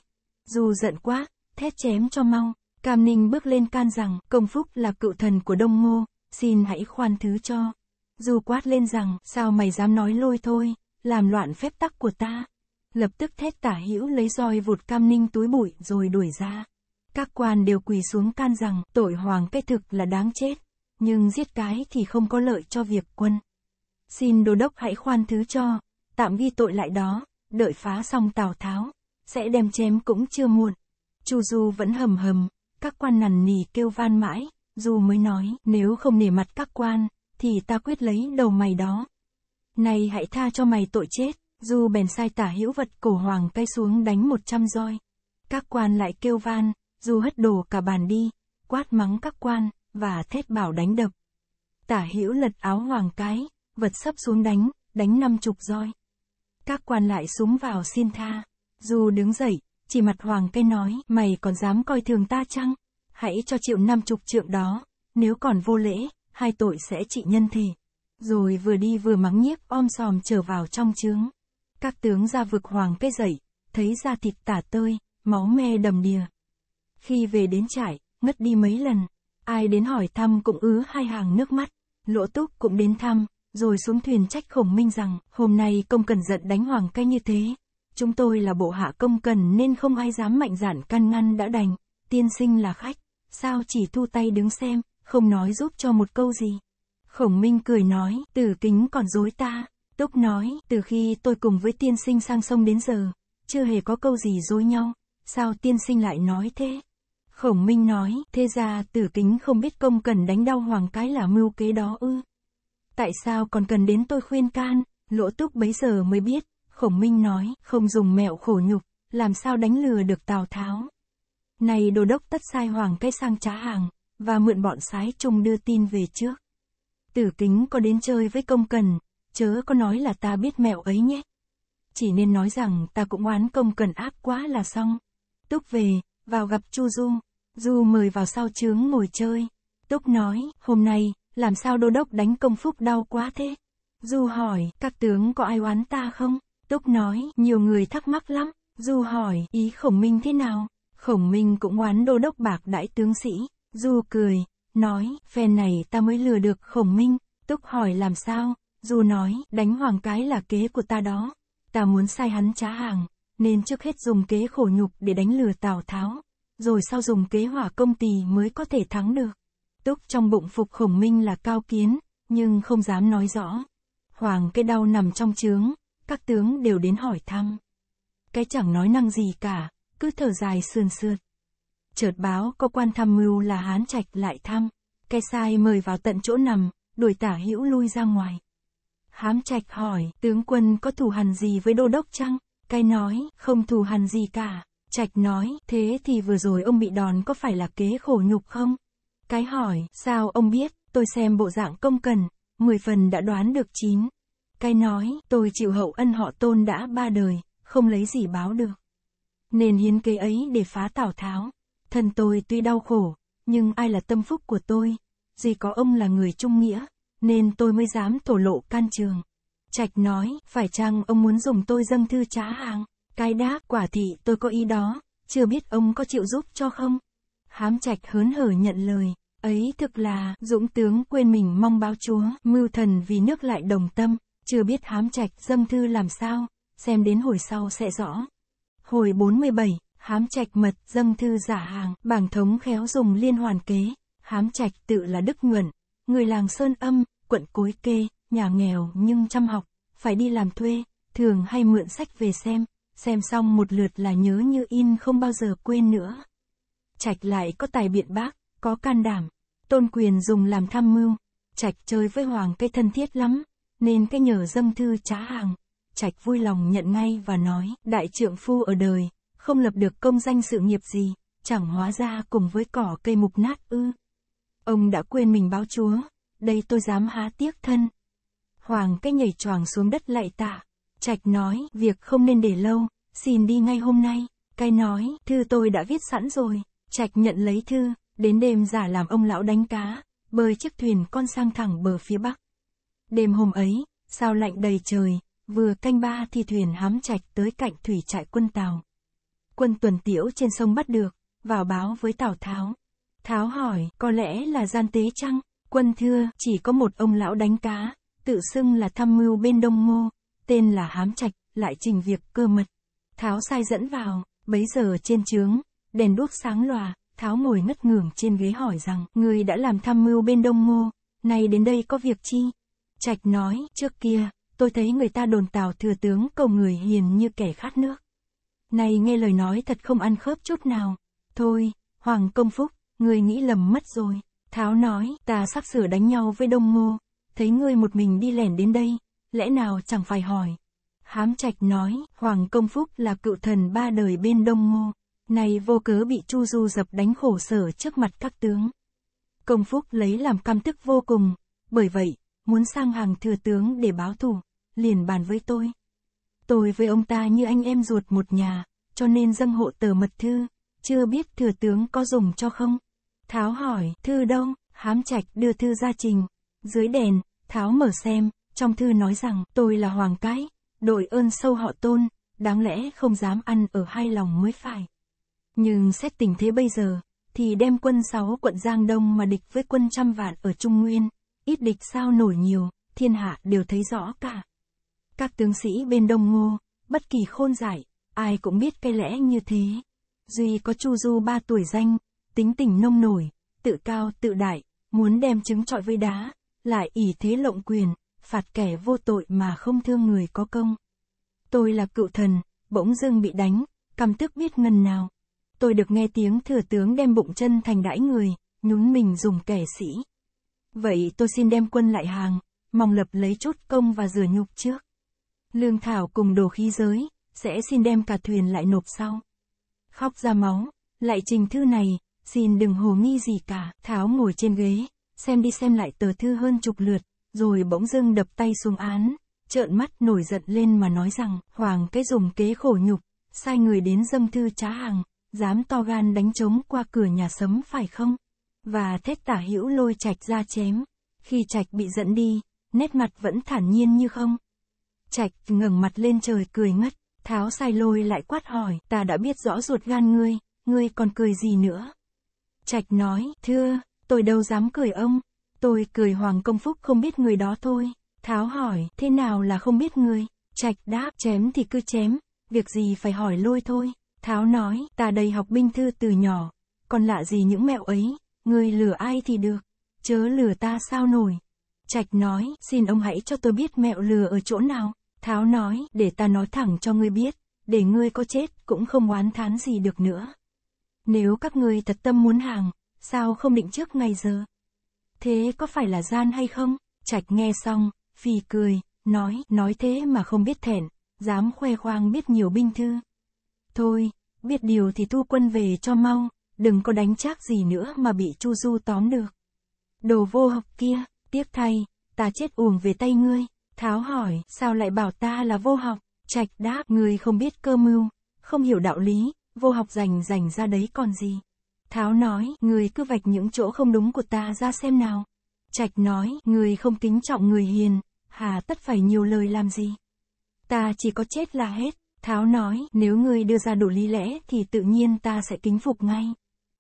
A: Dù giận quá, thét chém cho mau, Cam Ninh bước lên can rằng, công phúc là cựu thần của Đông Ngô, xin hãy khoan thứ cho. Dù quát lên rằng, sao mày dám nói lôi thôi, làm loạn phép tắc của ta. Lập tức thét tả hữu lấy roi vụt cam ninh túi bụi rồi đuổi ra. Các quan đều quỳ xuống can rằng tội hoàng cái thực là đáng chết, nhưng giết cái thì không có lợi cho việc quân. Xin đô đốc hãy khoan thứ cho, tạm ghi tội lại đó, đợi phá xong Tào Tháo, sẽ đem chém cũng chưa muộn. Chu Du vẫn hầm hầm, các quan nằn nì kêu van mãi, Du mới nói, nếu không nể mặt các quan, thì ta quyết lấy đầu mày đó nay hãy tha cho mày tội chết, Du bèn sai tả hữu vật cổ hoàng cây xuống đánh một trăm roi. Các quan lại kêu van, Du hất đổ cả bàn đi, quát mắng các quan, và thét bảo đánh đập. Tả hữu lật áo hoàng cái, vật sắp xuống đánh, đánh năm chục roi. Các quan lại súng vào xin tha. Du đứng dậy, chỉ mặt hoàng cây nói, mày còn dám coi thường ta chăng? Hãy cho chịu năm chục trượng đó, nếu còn vô lễ, hai tội sẽ trị nhân thì. Rồi vừa đi vừa mắng nhiếp om sòm trở vào trong trướng. Các tướng ra vực hoàng pê dậy, thấy da thịt tả tơi, máu me đầm đìa. Khi về đến trại, ngất đi mấy lần, ai đến hỏi thăm cũng ứ hai hàng nước mắt, lỗ túc cũng đến thăm, rồi xuống thuyền trách khổng minh rằng, hôm nay công cần giận đánh hoàng cay như thế. Chúng tôi là bộ hạ công cần nên không ai dám mạnh dạn can ngăn đã đành, tiên sinh là khách, sao chỉ thu tay đứng xem, không nói giúp cho một câu gì. Khổng Minh cười nói, tử kính còn dối ta. Túc nói, từ khi tôi cùng với tiên sinh sang sông đến giờ, chưa hề có câu gì dối nhau, sao tiên sinh lại nói thế? Khổng Minh nói, thế ra tử kính không biết công cần đánh đau hoàng cái là mưu kế đó ư. Tại sao còn cần đến tôi khuyên can, lỗ túc bấy giờ mới biết, khổng Minh nói, không dùng mẹo khổ nhục, làm sao đánh lừa được Tào Tháo. Này đồ đốc tất sai hoàng cái sang trá hàng, và mượn bọn sái chung đưa tin về trước. Tử kính có đến chơi với công cần, chớ có nói là ta biết mẹo ấy nhé. Chỉ nên nói rằng ta cũng oán công cần ác quá là xong. Túc về, vào gặp Chu Du. Du mời vào sau trướng ngồi chơi. Túc nói, hôm nay, làm sao đô đốc đánh công phúc đau quá thế? Du hỏi, các tướng có ai oán ta không? Túc nói, nhiều người thắc mắc lắm. Du hỏi, ý khổng minh thế nào? Khổng minh cũng oán đô đốc bạc đại tướng sĩ. Du cười, nói, phen này ta mới lừa được khổng minh, túc hỏi làm sao, dù nói, đánh hoàng cái là kế của ta đó, ta muốn sai hắn trả hàng, nên trước hết dùng kế khổ nhục để đánh lừa Tào Tháo, rồi sau dùng kế hỏa công tỳ mới có thể thắng được. Túc trong bụng phục khổng minh là cao kiến, nhưng không dám nói rõ. Hoàng cái đau nằm trong trướng, các tướng đều đến hỏi thăm. Cái chẳng nói năng gì cả, cứ thở dài sườn sượt chợt báo có quan tham mưu là hán trạch lại thăm cái sai mời vào tận chỗ nằm đuổi tả hữu lui ra ngoài hám trạch hỏi tướng quân có thù hằn gì với đô đốc chăng cái nói không thù hằn gì cả trạch nói thế thì vừa rồi ông bị đòn có phải là kế khổ nhục không cái hỏi sao ông biết tôi xem bộ dạng công cần mười phần đã đoán được chín cái nói tôi chịu hậu ân họ tôn đã ba đời không lấy gì báo được nên hiến kế ấy để phá tào tháo Thân tôi tuy đau khổ, nhưng ai là tâm phúc của tôi, gì có ông là người trung nghĩa, nên tôi mới dám thổ lộ can trường. Trạch nói, phải chăng ông muốn dùng tôi dâng thư trá hàng? Cái đáp, quả thị tôi có ý đó, chưa biết ông có chịu giúp cho không? Hám trạch hớn hở nhận lời, ấy thực là, dũng tướng quên mình mong báo chúa, mưu thần vì nước lại đồng tâm, chưa biết hám trạch dâng thư làm sao, xem đến hồi sau sẽ rõ. Hồi 47, hám trạch mật, dâng thư giả hàng, bảng thống khéo dùng liên hoàn kế, hám trạch tự là Đức Nhuận, người làng Sơn Âm, quận Cối Kê, nhà nghèo nhưng chăm học, phải đi làm thuê, thường hay mượn sách về xem, xem xong một lượt là nhớ như in không bao giờ quên nữa. Trạch lại có tài biện bác, có can đảm, tôn quyền dùng làm tham mưu, Trạch chơi với Hoàng cây thân thiết lắm, nên cái nhờ dâng thư trả hàng, Trạch vui lòng nhận ngay và nói, đại trượng phu ở đời, không lập được công danh sự nghiệp gì, chẳng hóa ra cùng với cỏ cây mục nát ư. Ông đã quên mình báo chúa, đây tôi dám há tiếc thân. Hoàng cái nhảy choàng xuống đất lạy tạ, trạch nói, việc không nên để lâu, xin đi ngay hôm nay. Cái nói, thư tôi đã viết sẵn rồi, trạch nhận lấy thư, đến đêm giả làm ông lão đánh cá, bơi chiếc thuyền con sang thẳng bờ phía bắc. Đêm hôm ấy, sao lạnh đầy trời, vừa canh ba thì thuyền hám trạch tới cạnh thủy trại quân Tàu quân tuần tiễu trên sông bắt được, vào báo với Tào Tháo. Tháo hỏi, có lẽ là gian tế chăng? Quân thưa, chỉ có một ông lão đánh cá, tự xưng là tham mưu bên Đông Ngô, tên là Hám Trạch, lại trình việc cơ mật. Tháo sai dẫn vào, bấy giờ trên trướng, đèn đuốc sáng lòa, Tháo ngồi ngất ngưởng trên ghế hỏi rằng, người đã làm tham mưu bên Đông Ngô, nay đến đây có việc chi? Trạch nói, trước kia, tôi thấy người ta đồn tào thừa tướng cầu người hiền như kẻ khát nước. Này nghe lời nói thật không ăn khớp chút nào. Thôi, Hoàng Công Phúc, ngươi nghĩ lầm mất rồi. Tháo nói, ta sắp sửa đánh nhau với Đông Ngô. Thấy ngươi một mình đi lẻn đến đây, lẽ nào chẳng phải hỏi. Hám Trạch nói, Hoàng Công Phúc là cựu thần ba đời bên Đông Ngô. Này vô cớ bị Chu Du dập đánh khổ sở trước mặt các tướng. Công Phúc lấy làm căm tức vô cùng. Bởi vậy, muốn sang hàng thừa tướng để báo thù, liền bàn với tôi. Tôi với ông ta như anh em ruột một nhà, cho nên dâng hộ tờ mật thư, chưa biết thừa tướng có dùng cho không. Tháo hỏi, thư đâu, hám trạch đưa thư ra trình. Dưới đèn, Tháo mở xem, trong thư nói rằng tôi là Hoàng Cái, đội ơn sâu họ tôn, đáng lẽ không dám ăn ở hai lòng mới phải. Nhưng xét tình thế bây giờ, thì đem quân sáu quận Giang Đông mà địch với quân trăm vạn ở Trung Nguyên, ít địch sao nổi nhiều, thiên hạ đều thấy rõ cả. Các tướng sĩ bên Đông Ngô, bất kỳ khôn giải, ai cũng biết cái lẽ như thế. Duy có Chu Du ba tuổi danh, tính tình nông nổi, tự cao tự đại, muốn đem trứng trọi với đá, lại ỷ thế lộng quyền, phạt kẻ vô tội mà không thương người có công. Tôi là cựu thần, bỗng dưng bị đánh, căm tức biết ngần nào. Tôi được nghe tiếng thừa tướng đem bụng chân thành đãi người, nhún mình dùng kẻ sĩ. Vậy tôi xin đem quân lại hàng, mong lập lấy chút công và rửa nhục trước. Lương Thảo cùng đồ khí giới, sẽ xin đem cả thuyền lại nộp sau. Khóc ra máu, lại trình thư này, xin đừng hồ nghi gì cả. Tháo ngồi trên ghế, xem đi xem lại tờ thư hơn chục lượt, rồi bỗng dưng đập tay xuống án, trợn mắt nổi giận lên mà nói rằng, Hoàng cái dùng kế khổ nhục, sai người đến dâm thư trá hàng, dám to gan đánh trống qua cửa nhà sấm phải không? Và thét tả hữu lôi trạch ra chém, khi trạch bị dẫn đi, nét mặt vẫn thản nhiên như không. Trạch ngẩng mặt lên trời cười ngất, tháo sai lôi lại quát hỏi, ta đã biết rõ ruột gan ngươi, ngươi còn cười gì nữa? Trạch nói, thưa, tôi đâu dám cười ông, tôi cười Hoàng Công Phúc không biết người đó thôi. Tháo hỏi, thế nào là không biết người? Trạch đáp, chém thì cứ chém, việc gì phải hỏi lôi thôi. Tháo nói, ta đầy học binh thư từ nhỏ, còn lạ gì những mẹo ấy, người lừa ai thì được, chớ lừa ta sao nổi. Trạch nói, xin ông hãy cho tôi biết mẹo lừa ở chỗ nào. Tháo nói, để ta nói thẳng cho ngươi biết, để ngươi có chết cũng không oán thán gì được nữa. Nếu các ngươi thật tâm muốn hàng, sao không định trước ngày giờ? Thế có phải là gian hay không? Trạch nghe xong, phì cười, nói, nói thế mà không biết thẹn, dám khoe khoang biết nhiều binh thư. Thôi, biết điều thì thu quân về cho mau, đừng có đánh chác gì nữa mà bị Chu Du tóm được. Đồ vô học kia, tiếc thay, ta chết uổng về tay ngươi. Tháo hỏi, sao lại bảo ta là vô học? Trạch đáp, người không biết cơ mưu, không hiểu đạo lý, vô học rành rành ra đấy còn gì. Tháo nói, người cứ vạch những chỗ không đúng của ta ra xem nào. Trạch nói, người không kính trọng người hiền, hà tất phải nhiều lời làm gì. Ta chỉ có chết là hết. Tháo nói, nếu người đưa ra đủ lý lẽ thì tự nhiên ta sẽ kính phục ngay.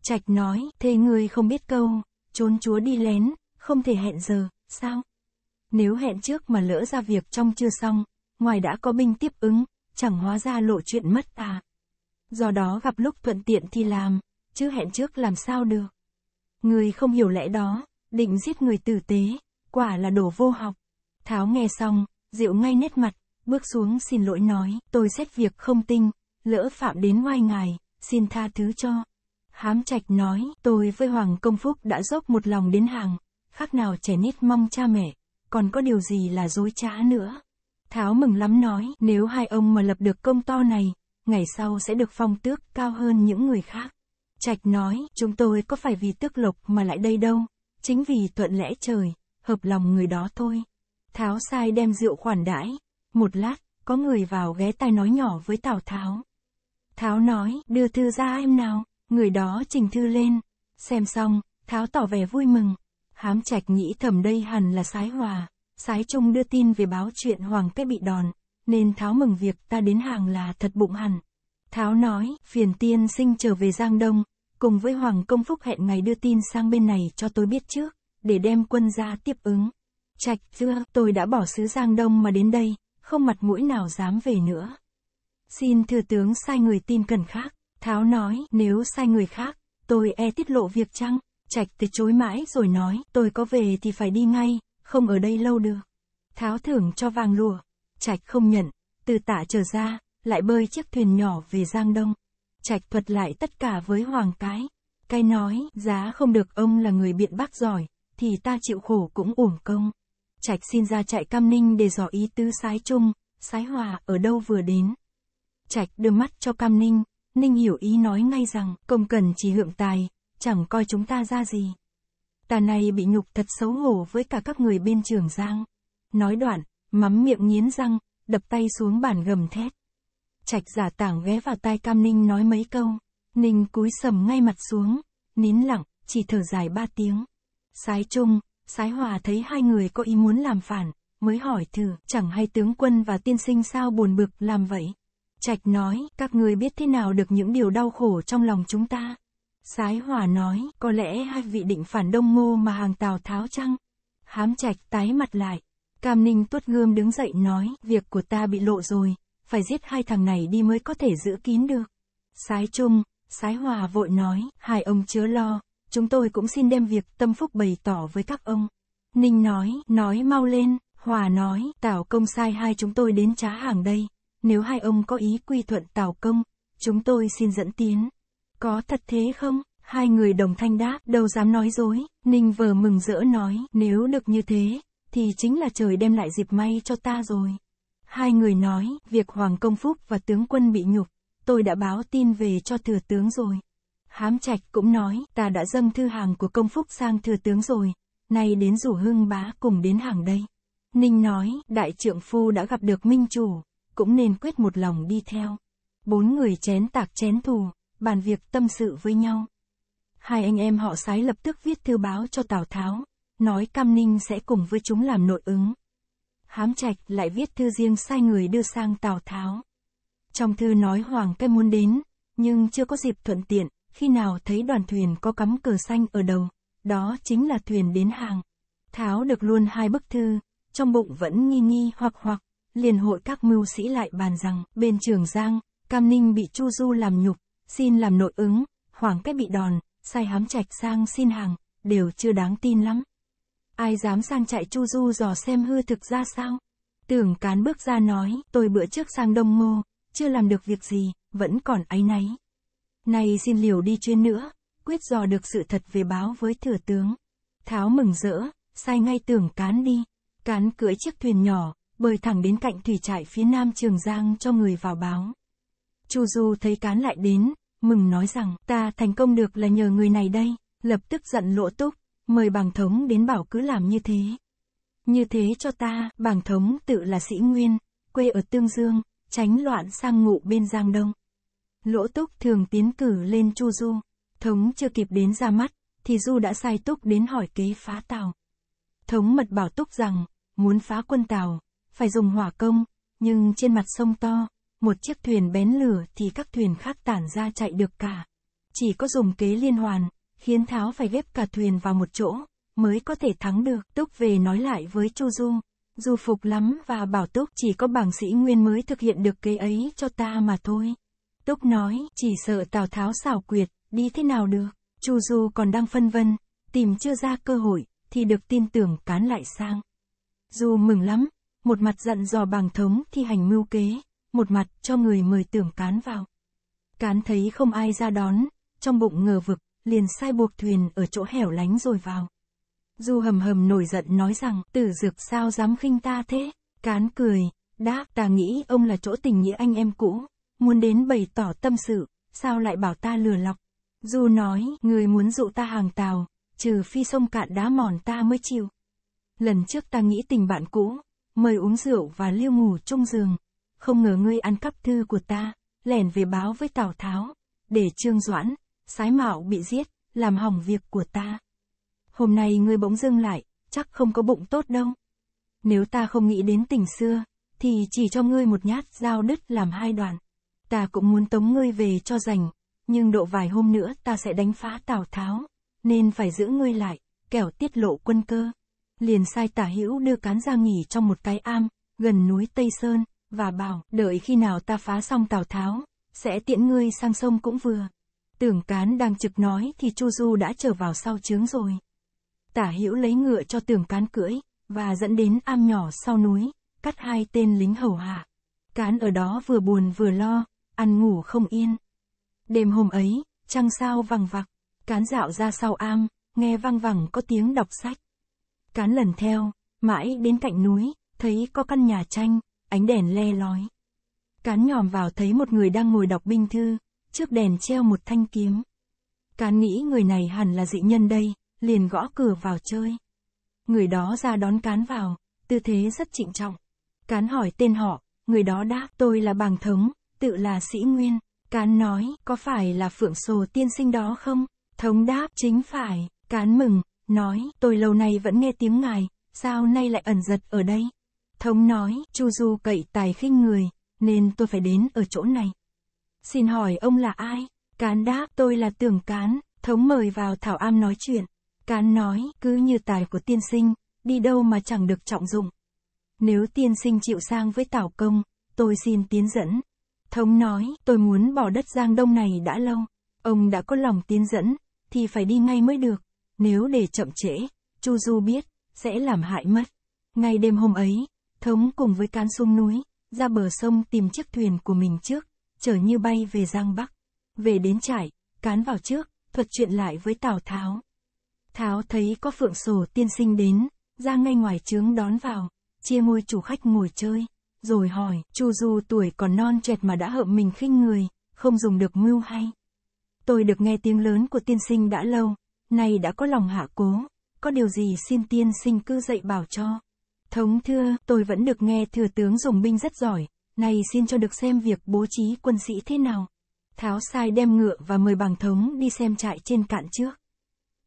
A: Trạch nói, thế người không biết câu, trốn chúa đi lén, không thể hẹn giờ, sao? Nếu hẹn trước mà lỡ ra việc trong chưa xong, ngoài đã có binh tiếp ứng, chẳng hóa ra lộ chuyện mất ta Do đó gặp lúc thuận tiện thì làm, chứ hẹn trước làm sao được. Người không hiểu lẽ đó, định giết người tử tế, quả là đổ vô học. Tháo nghe xong, rượu ngay nét mặt, bước xuống xin lỗi nói, tôi xét việc không tinh, lỡ phạm đến ngoài ngài, xin tha thứ cho. Hám trạch nói, tôi với Hoàng Công Phúc đã dốc một lòng đến hàng, khác nào trẻ nít mong cha mẹ, còn có điều gì là dối trá nữa. Tháo mừng lắm nói, nếu hai ông mà lập được công to này, ngày sau sẽ được phong tước cao hơn những người khác. Trạch nói, chúng tôi có phải vì tước lộc mà lại đây đâu, chính vì thuận lẽ trời, hợp lòng người đó thôi. Tháo sai đem rượu khoản đãi, một lát, có người vào ghé tai nói nhỏ với Tào Tháo. Tháo nói, đưa thư ra em nào, người đó trình thư lên. Xem xong, Tháo tỏ vẻ vui mừng, Hám trạch nghĩ thầm đây hẳn là sái hòa, sái trung đưa tin về báo chuyện hoàng Tế bị đòn, nên tháo mừng việc ta đến hàng là thật bụng hẳn. Tháo nói, phiền tiên sinh trở về Giang Đông, cùng với Hoàng Công Phúc hẹn ngày đưa tin sang bên này cho tôi biết trước, để đem quân ra tiếp ứng. Trạch dưa, tôi đã bỏ xứ Giang Đông mà đến đây, không mặt mũi nào dám về nữa. Xin thừa tướng sai người tin cần khác, Tháo nói, nếu sai người khác, tôi e tiết lộ việc chăng? Trạch từ chối mãi rồi nói, tôi có về thì phải đi ngay, không ở đây lâu được. Tháo thưởng cho vàng lụa, Trạch không nhận, từ tả trở ra, lại bơi chiếc thuyền nhỏ về Giang Đông. Trạch thuật lại tất cả với Hoàng Cái. Cái nói, giá không được ông là người biện bác giỏi, thì ta chịu khổ cũng uổng công. Trạch xin ra trại Cam Ninh để dò ý tứ sái chung, sái hòa ở đâu vừa đến. Trạch đưa mắt cho Cam Ninh, Ninh hiểu ý nói ngay rằng, công cần chỉ hưởng tài, chẳng coi chúng ta ra gì. Ta này bị nhục thật xấu hổ với cả các người bên trường giang. Nói đoạn, mắm miệng nghiến răng, đập tay xuống bàn gầm thét. Trạch giả tảng ghé vào tai cam ninh nói mấy câu. Ninh cúi sầm ngay mặt xuống, nín lặng, chỉ thở dài ba tiếng. Sái Trung, sái hòa thấy hai người có ý muốn làm phản, mới hỏi thử, chẳng hay tướng quân và tiên sinh sao buồn bực làm vậy. Trạch nói, các người biết thế nào được những điều đau khổ trong lòng chúng ta. Sái Hòa nói, có lẽ hai vị định phản đông ngô mà hàng Tào Tháo chăng? Hám Trạch tái mặt lại. Cam Ninh tuốt gươm đứng dậy nói, việc của ta bị lộ rồi, phải giết hai thằng này đi mới có thể giữ kín được. Sái Trung, Sái Hòa vội nói, hai ông chớ lo, chúng tôi cũng xin đem việc tâm phúc bày tỏ với các ông. Ninh nói, nói mau lên, Hòa nói, Tào Công sai hai chúng tôi đến trá hàng đây, nếu hai ông có ý quy thuận Tào Công, chúng tôi xin dẫn tiến. Có thật thế không? Hai người đồng thanh đáp, đâu dám nói dối, Ninh vờ mừng rỡ nói, nếu được như thế, thì chính là trời đem lại dịp may cho ta rồi. Hai người nói, việc Hoàng Công Phúc và tướng quân bị nhục, tôi đã báo tin về cho thừa tướng rồi. Hám Trạch cũng nói, ta đã dâng thư hàng của Công Phúc sang thừa tướng rồi, nay đến rủ Hưng bá cùng đến hàng đây. Ninh nói, đại trượng phu đã gặp được minh chủ, cũng nên quyết một lòng đi theo. Bốn người chén tạc chén thù bàn việc tâm sự với nhau. Hai anh em họ sái lập tức viết thư báo cho Tào Tháo, nói Cam Ninh sẽ cùng với chúng làm nội ứng. Hám Trạch lại viết thư riêng sai người đưa sang Tào Tháo. Trong thư nói Hoàng cái muốn đến, nhưng chưa có dịp thuận tiện, khi nào thấy đoàn thuyền có cắm cờ xanh ở đầu, đó chính là thuyền đến hàng. Tháo được luôn hai bức thư, trong bụng vẫn nghi nghi hoặc hoặc, liền hội các mưu sĩ lại bàn rằng, bên Trường Giang, Cam Ninh bị Chu Du làm nhục, xin làm nội ứng, hoảng cách bị đòn, sai hám trạch sang xin hàng, đều chưa đáng tin lắm. Ai dám sang chạy chu du dò xem hư thực ra sao? Tưởng cán bước ra nói, tôi bữa trước sang đông ngô, chưa làm được việc gì, vẫn còn áy náy. Nay xin liều đi chuyên nữa, quyết dò được sự thật về báo với thừa tướng. Tháo mừng rỡ, sai ngay tưởng cán đi. Cán cưỡi chiếc thuyền nhỏ, bơi thẳng đến cạnh thủy trại phía nam Trường Giang cho người vào báo. Chu Du thấy cán lại đến, mừng nói rằng, ta thành công được là nhờ người này đây, lập tức giận lỗ túc, mời bàng thống đến bảo cứ làm như thế. Như thế cho ta, bàng thống tự là sĩ nguyên, quê ở Tương Dương, tránh loạn sang ngụ bên Giang Đông. Lỗ túc thường tiến cử lên Chu Du, thống chưa kịp đến ra mắt, thì Du đã sai túc đến hỏi kế phá tàu. Thống mật bảo túc rằng, muốn phá quân tàu, phải dùng hỏa công, nhưng trên mặt sông to, một chiếc thuyền bén lửa thì các thuyền khác tản ra chạy được cả. Chỉ có dùng kế liên hoàn, khiến Tháo phải ghép cả thuyền vào một chỗ, mới có thể thắng được. Túc về nói lại với Chu Du, Du phục lắm và bảo Túc chỉ có bảng sĩ Nguyên mới thực hiện được kế ấy cho ta mà thôi. Túc nói, chỉ sợ Tào Tháo xảo quyệt, đi thế nào được. Chu Du còn đang phân vân, tìm chưa ra cơ hội, thì được tin tưởng cán lại sang. Du mừng lắm, một mặt giận dò bàng thống thi hành mưu kế, một mặt cho người mời tưởng cán vào. Cán thấy không ai ra đón, trong bụng ngờ vực, liền sai buộc thuyền ở chỗ hẻo lánh rồi vào. Du hầm hầm nổi giận nói rằng, tử dược sao dám khinh ta thế? Cán cười, đáp ta nghĩ ông là chỗ tình nghĩa anh em cũ, muốn đến bày tỏ tâm sự, sao lại bảo ta lừa lọc? Du nói, người muốn dụ ta hàng tàu, trừ phi sông cạn đá mòn ta mới chịu. Lần trước ta nghĩ tình bạn cũ, mời uống rượu và liêu ngủ chung giường, không ngờ ngươi ăn cắp thư của ta, lẻn về báo với Tào Tháo, để Trương Doãn, Sái Mạo bị giết, làm hỏng việc của ta. Hôm nay ngươi bỗng dưng lại, chắc không có bụng tốt đâu. Nếu ta không nghĩ đến tình xưa, thì chỉ cho ngươi một nhát dao đứt làm hai đoạn. Ta cũng muốn tống ngươi về cho rành, nhưng độ vài hôm nữa ta sẽ đánh phá Tào Tháo, nên phải giữ ngươi lại, kẻo tiết lộ quân cơ. Liền sai tả hữu đưa cán ra nghỉ trong một cái am, gần núi Tây Sơn, và bảo, đợi khi nào ta phá xong Tào Tháo, sẽ tiễn ngươi sang sông cũng vừa. Tưởng cán đang trực nói thì Chu Du đã trở vào sau trướng rồi. Tả hữu lấy ngựa cho tưởng cán cưỡi, và dẫn đến am nhỏ sau núi, cắt hai tên lính hầu hạ. Cán ở đó vừa buồn vừa lo, ăn ngủ không yên. Đêm hôm ấy, trăng sao vằng vặc, cán dạo ra sau am, nghe vang vẳng có tiếng đọc sách. Cán lần theo, mãi đến cạnh núi, thấy có căn nhà tranh, ánh đèn le lói. Cán nhòm vào thấy một người đang ngồi đọc binh thư, trước đèn treo một thanh kiếm. Cán nghĩ người này hẳn là dị nhân đây, liền gõ cửa vào chơi. Người đó ra đón cán vào, tư thế rất trịnh trọng. Cán hỏi tên họ, người đó đáp tôi là bàng thống, tự là sĩ nguyên. Cán nói, có phải là phượng sồ tiên sinh đó không? Thống đáp, chính phải. Cán mừng, nói, tôi lâu nay vẫn nghe tiếng ngài, sao nay lại ẩn giật ở đây? Thống nói, Chu Du cậy tài khinh người, nên tôi phải đến ở chỗ này. Xin hỏi ông là ai? Cán đáp, tôi là tưởng cán, thống mời vào Thảo Am nói chuyện. Cán nói, cứ như tài của tiên sinh, đi đâu mà chẳng được trọng dụng. Nếu tiên sinh chịu sang với Tảo Công, tôi xin tiến dẫn. Thống nói, tôi muốn bỏ đất Giang Đông này đã lâu. Ông đã có lòng tiến dẫn, thì phải đi ngay mới được. Nếu để chậm trễ, Chu Du biết, sẽ làm hại mất. Ngay đêm hôm ấy, Thống cùng với cán sung núi, ra bờ sông tìm chiếc thuyền của mình trước, chở như bay về Giang Bắc. Về đến trại, cán vào trước, thuật chuyện lại với Tào Tháo. Tháo thấy có phượng sổ tiên sinh đến, ra ngay ngoài trướng đón vào, chia ngôi chủ khách ngồi chơi, rồi hỏi, Chu Du tuổi còn non trẻ mà đã hợm mình khinh người, không dùng được mưu hay. Tôi được nghe tiếng lớn của tiên sinh đã lâu, nay đã có lòng hạ cố, có điều gì xin tiên sinh cứ dạy bảo cho. Thống thưa, tôi vẫn được nghe thừa tướng dùng binh rất giỏi, này xin cho được xem việc bố trí quân sĩ thế nào. Tháo sai đem ngựa và mời bằng thống đi xem trại trên cạn trước.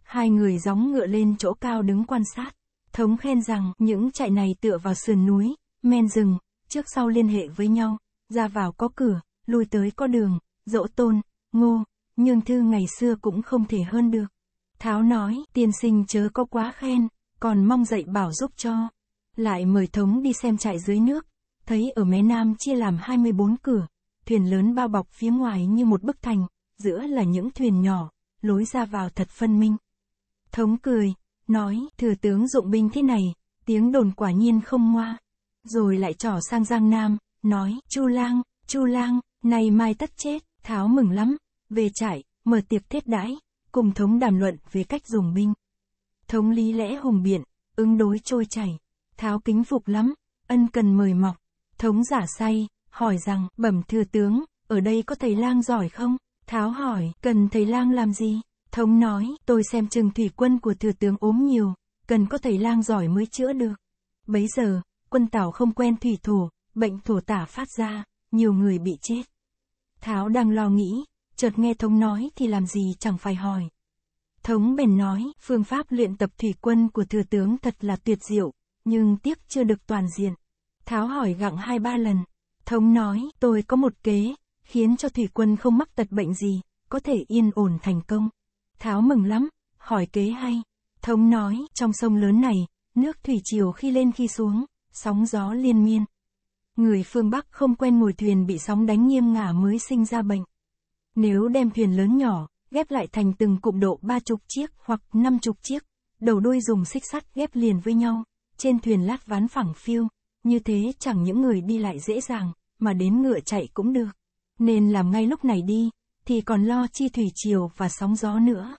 A: Hai người gióng ngựa lên chỗ cao đứng quan sát. Thống khen rằng những trại này tựa vào sườn núi, men rừng, trước sau liên hệ với nhau, ra vào có cửa, lui tới có đường, dỗ tôn, ngô, nhưng thư ngày xưa cũng không thể hơn được. Tháo nói, tiên sinh chớ có quá khen, còn mong dạy bảo giúp cho. Lại mời thống đi xem trại dưới nước, thấy ở mé nam chia làm 24 cửa, thuyền lớn bao bọc phía ngoài như một bức thành, giữa là những thuyền nhỏ, lối ra vào thật phân minh. Thống cười, nói, thừa tướng dụng binh thế này, tiếng đồn quả nhiên không ngoa. Rồi lại trỏ sang Giang Nam, nói, Chu Lang, Chu Lang, nay mai tất chết, Tháo mừng lắm, về trại, mở tiệc thiết đãi, cùng thống đàm luận về cách dùng binh. Thống lý lẽ hùng biện, ứng đối trôi chảy tháo kính phục lắm, ân cần mời mọc. Thống giả say, hỏi rằng, bẩm thừa tướng, ở đây có thầy lang giỏi không? Tháo hỏi, cần thầy lang làm gì? Thống nói, tôi xem chừng thủy quân của thừa tướng ốm nhiều, cần có thầy lang giỏi mới chữa được. Bấy giờ, quân Tào không quen thủy thổ, bệnh thổ tả phát ra, nhiều người bị chết. Tháo đang lo nghĩ, chợt nghe Thống nói thì làm gì chẳng phải hỏi. Thống bèn nói, phương pháp luyện tập thủy quân của thừa tướng thật là tuyệt diệu, nhưng tiếc chưa được toàn diện. Tháo hỏi gặng hai ba lần. Thống nói, tôi có một kế, khiến cho thủy quân không mắc tật bệnh gì, có thể yên ổn thành công. Tháo mừng lắm, hỏi kế hay. Thống nói, trong sông lớn này, nước thủy chiều khi lên khi xuống, sóng gió liên miên. Người phương Bắc không quen ngồi thuyền bị sóng đánh nghiêm ngả mới sinh ra bệnh. Nếu đem thuyền lớn nhỏ, ghép lại thành từng cụm độ ba chục chiếc hoặc năm chục chiếc, đầu đuôi dùng xích sắt ghép liền với nhau, trên thuyền lát ván phẳng phiêu, như thế chẳng những người đi lại dễ dàng, mà đến ngựa chạy cũng được. Nên làm ngay lúc này đi, thì còn lo chi thủy chiều và sóng gió nữa.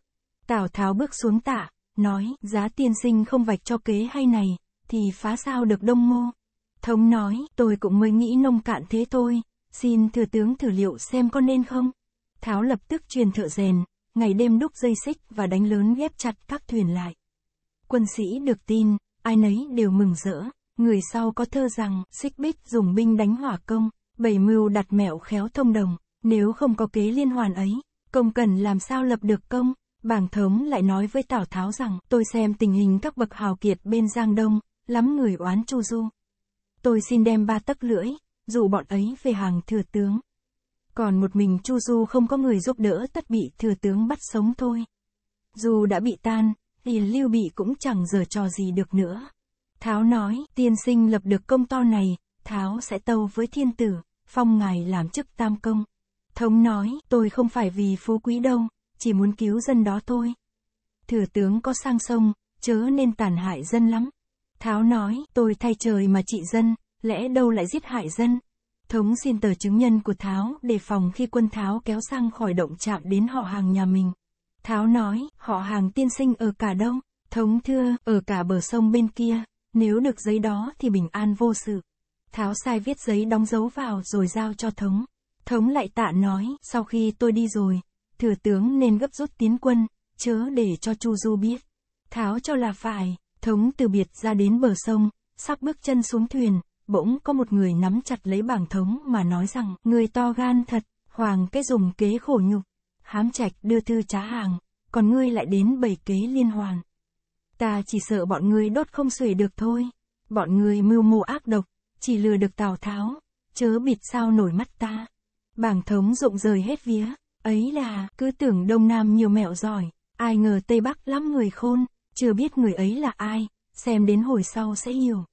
A: Tào Tháo bước xuống tạ, nói, giá tiên sinh không vạch cho kế hay này, thì phá sao được đông mô Thống nói, tôi cũng mới nghĩ nông cạn thế thôi, xin thừa tướng thử liệu xem có nên không. Tháo lập tức truyền thợ rèn, ngày đêm đúc dây xích và đánh lớn ghép chặt các thuyền lại. Quân sĩ được tin, ai nấy đều mừng rỡ. Người sau có thơ rằng, xích bích dùng binh đánh hỏa công, bảy mưu đặt mẹo khéo thông đồng, nếu không có kế liên hoàn ấy, công cần làm sao lập được công. Bảng thống lại nói với Tào Tháo rằng, tôi xem tình hình các bậc hào kiệt bên Giang Đông, lắm người oán Chu Du. Tôi xin đem ba tấc lưỡi, dụ bọn ấy về hàng thừa tướng. Còn một mình Chu Du không có người giúp đỡ tất bị thừa tướng bắt sống thôi. Dù đã bị tan, thì Lưu Bị cũng chẳng giờ trò gì được nữa. Tháo nói, tiên sinh lập được công to này, Tháo sẽ tâu với thiên tử, phong ngài làm chức tam công. Thống nói, tôi không phải vì phú quý đâu, chỉ muốn cứu dân đó thôi. Thừa tướng có sang sông, chớ nên tàn hại dân lắm. Tháo nói, tôi thay trời mà trị dân, lẽ đâu lại giết hại dân. Thống xin tờ chứng nhân của Tháo để phòng khi quân Tháo kéo sang khỏi động chạm đến họ hàng nhà mình. Tháo nói, họ hàng tiên sinh ở cả đông, thống thưa, ở cả bờ sông bên kia, nếu được giấy đó thì bình an vô sự. Tháo sai viết giấy đóng dấu vào rồi giao cho thống. Thống lại tạ nói, sau khi tôi đi rồi, thừa tướng nên gấp rút tiến quân, chớ để cho Chu Du biết. Tháo cho là phải, thống từ biệt ra đến bờ sông, sắp bước chân xuống thuyền, bỗng có một người nắm chặt lấy bảng thống mà nói rằng, người to gan thật, hoàng cái dùng kế khổ nhục hám trạch đưa thư trá hàng, còn ngươi lại đến bày kế liên hoàn. Ta chỉ sợ bọn ngươi đốt không xuể được thôi, bọn ngươi mưu mô ác độc, chỉ lừa được Tào Tháo, chớ bịt sao nổi mắt ta. Bảng thống rụng rời hết vía, ấy là, cứ tưởng Đông Nam nhiều mẹo giỏi, ai ngờ Tây Bắc lắm người khôn, chưa biết người ấy là ai, xem đến hồi sau sẽ hiểu.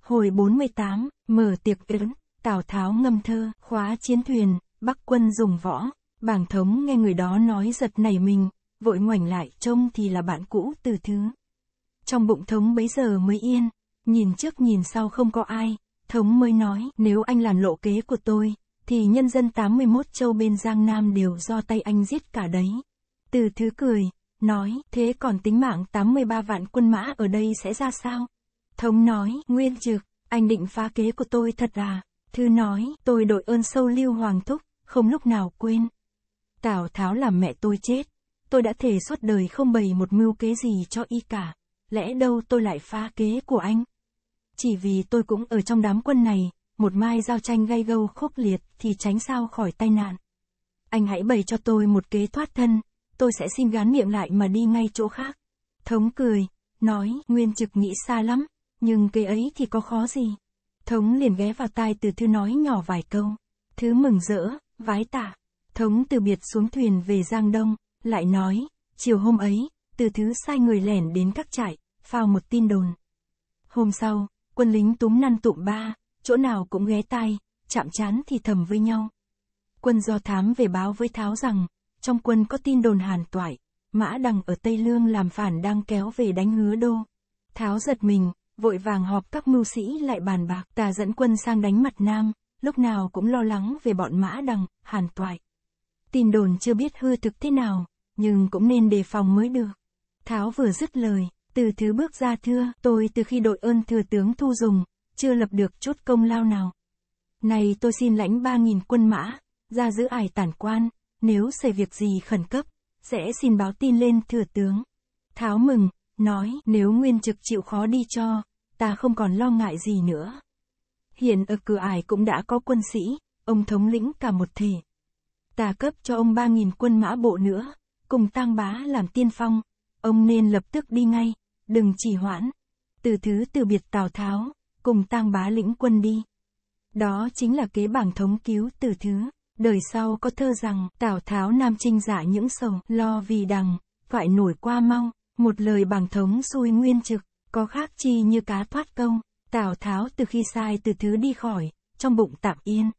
A: Hồi 48, mở tiệc ấn, Tào Tháo ngâm thơ, khóa chiến thuyền, Bắc quân dùng võ bàng thống nghe người đó nói giật nảy mình, vội ngoảnh lại trông thì là bạn cũ từ thứ. Trong bụng thống bấy giờ mới yên, nhìn trước nhìn sau không có ai, thống mới nói nếu anh làn lộ kế của tôi, thì nhân dân 81 châu bên Giang Nam đều do tay anh giết cả đấy. Từ thứ cười, nói thế còn tính mạng 83 vạn quân mã ở đây sẽ ra sao? Thống nói, nguyên trực, anh định phá kế của tôi thật à? Thư nói, tôi đội ơn sâu lưu hoàng thúc, không lúc nào quên. Tào Tháo làm mẹ tôi chết. Tôi đã thề suốt đời không bày một mưu kế gì cho y cả. Lẽ đâu tôi lại phá kế của anh? Chỉ vì tôi cũng ở trong đám quân này, một mai giao tranh gây gâu khốc liệt thì tránh sao khỏi tai nạn. Anh hãy bày cho tôi một kế thoát thân, tôi sẽ xin gán miệng lại mà đi ngay chỗ khác. Thống cười, nói, Nguyên Trực nghĩ xa lắm, nhưng kế ấy thì có khó gì. Thống liền ghé vào tai từ thư nói nhỏ vài câu. Thứ mừng rỡ, vái tạ. Thống từ biệt xuống thuyền về Giang Đông, lại nói, chiều hôm ấy, từ thứ sai người lẻn đến các trại, phao một tin đồn. Hôm sau, quân lính túm năn tụm ba, chỗ nào cũng ghé tai, chạm chán thì thầm với nhau. Quân do thám về báo với Tháo rằng, trong quân có tin đồn hàn toại, mã đằng ở Tây Lương làm phản đang kéo về đánh hứa đô. Tháo giật mình, vội vàng họp các mưu sĩ lại bàn bạc tà dẫn quân sang đánh mặt Nam, lúc nào cũng lo lắng về bọn mã đằng, hàn toại. Tin đồn chưa biết hư thực thế nào, nhưng cũng nên đề phòng mới được. Tháo vừa dứt lời, từ thứ bước ra thưa, tôi từ khi đội ơn thừa tướng thu dùng, chưa lập được chút công lao nào. Này tôi xin lãnh ba nghìn quân mã, ra giữ ải tản quan, nếu xảy việc gì khẩn cấp, sẽ xin báo tin lên thừa tướng. Tháo mừng, nói, nếu nguyên trực chịu khó đi cho, ta không còn lo ngại gì nữa. Hiện ở cửa ải cũng đã có quân sĩ, ông thống lĩnh cả một thể, ta cấp cho ông ba nghìn quân mã bộ nữa, cùng tang bá làm tiên phong, ông nên lập tức đi ngay, đừng trì hoãn. Từ thứ từ biệt Tào Tháo, cùng tang bá lĩnh quân đi. Đó chính là kế bảng thống cứu từ thứ. Đời sau có thơ rằng, Tào Tháo Nam Trinh giả những sầu, lo vì đằng, phải nổi qua mau, một lời bảng thống xui nguyên trực, có khác chi như cá thoát công. Tào Tháo từ khi sai từ thứ đi khỏi, trong bụng tạm yên.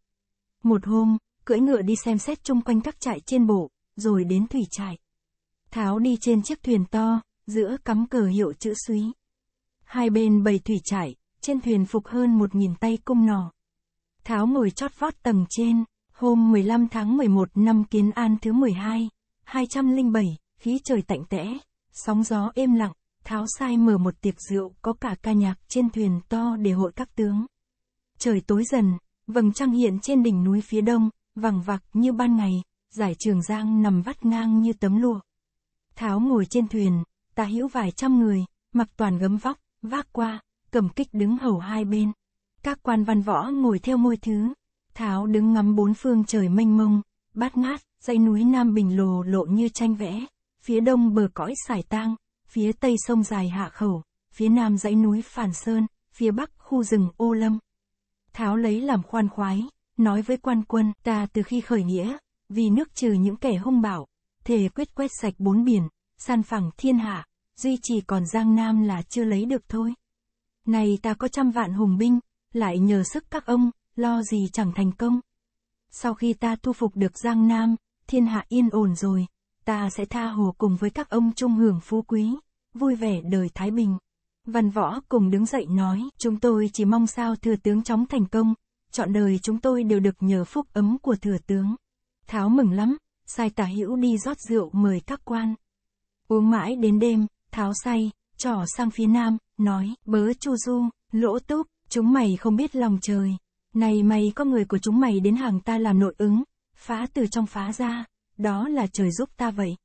A: Một hôm, cưỡi ngựa đi xem xét chung quanh các trại trên bộ, rồi đến thủy trại. Tháo đi trên chiếc thuyền to, giữa cắm cờ hiệu chữ suý. Hai bên bầy thủy trại, trên thuyền phục hơn một nghìn tay cung nỏ. Tháo ngồi chót vót tầng trên, hôm 15 tháng 11 năm Kiến An thứ 12, 207, khí trời tạnh tẽ, sóng gió êm lặng, Tháo sai mở một tiệc rượu có cả ca nhạc trên thuyền to để hội các tướng. Trời tối dần, vầng trăng hiện trên đỉnh núi phía đông, vằng vặc như ban ngày, giải trường giang nằm vắt ngang như tấm lụa. Tháo ngồi trên thuyền, ta hữu vài trăm người, mặc toàn gấm vóc, vác qua, cầm kích đứng hầu hai bên. Các quan văn võ ngồi theo môi thứ, Tháo đứng ngắm bốn phương trời mênh mông, bát ngát, dãy núi Nam Bình lồ lộ như tranh vẽ, phía đông bờ cõi xài Tang, phía tây sông dài Hạ Khẩu, phía nam dãy núi Phản Sơn, phía bắc khu rừng Ô Lâm. Tháo lấy làm khoan khoái, nói với quan quân, ta từ khi khởi nghĩa, vì nước trừ những kẻ hung bạo, thề quyết quét sạch bốn biển, san phẳng thiên hạ, duy chỉ còn Giang Nam là chưa lấy được thôi. Này ta có trăm vạn hùng binh, lại nhờ sức các ông, lo gì chẳng thành công. Sau khi ta thu phục được Giang Nam, thiên hạ yên ổn rồi, ta sẽ tha hồ cùng với các ông chung hưởng phú quý, vui vẻ đời Thái Bình. Văn võ cùng đứng dậy nói, chúng tôi chỉ mong sao thừa tướng chóng thành công, chọn đời chúng tôi đều được nhờ phúc ấm của thừa tướng. Tháo mừng lắm, sai tả hữu đi rót rượu mời các quan. Uống mãi đến đêm, Tháo say, trỏ sang phía nam, nói, bớ chu du, lỗ túp, chúng mày không biết lòng trời. Này mày có người của chúng mày đến hàng ta làm nội ứng, phá từ trong phá ra, đó là trời giúp ta vậy.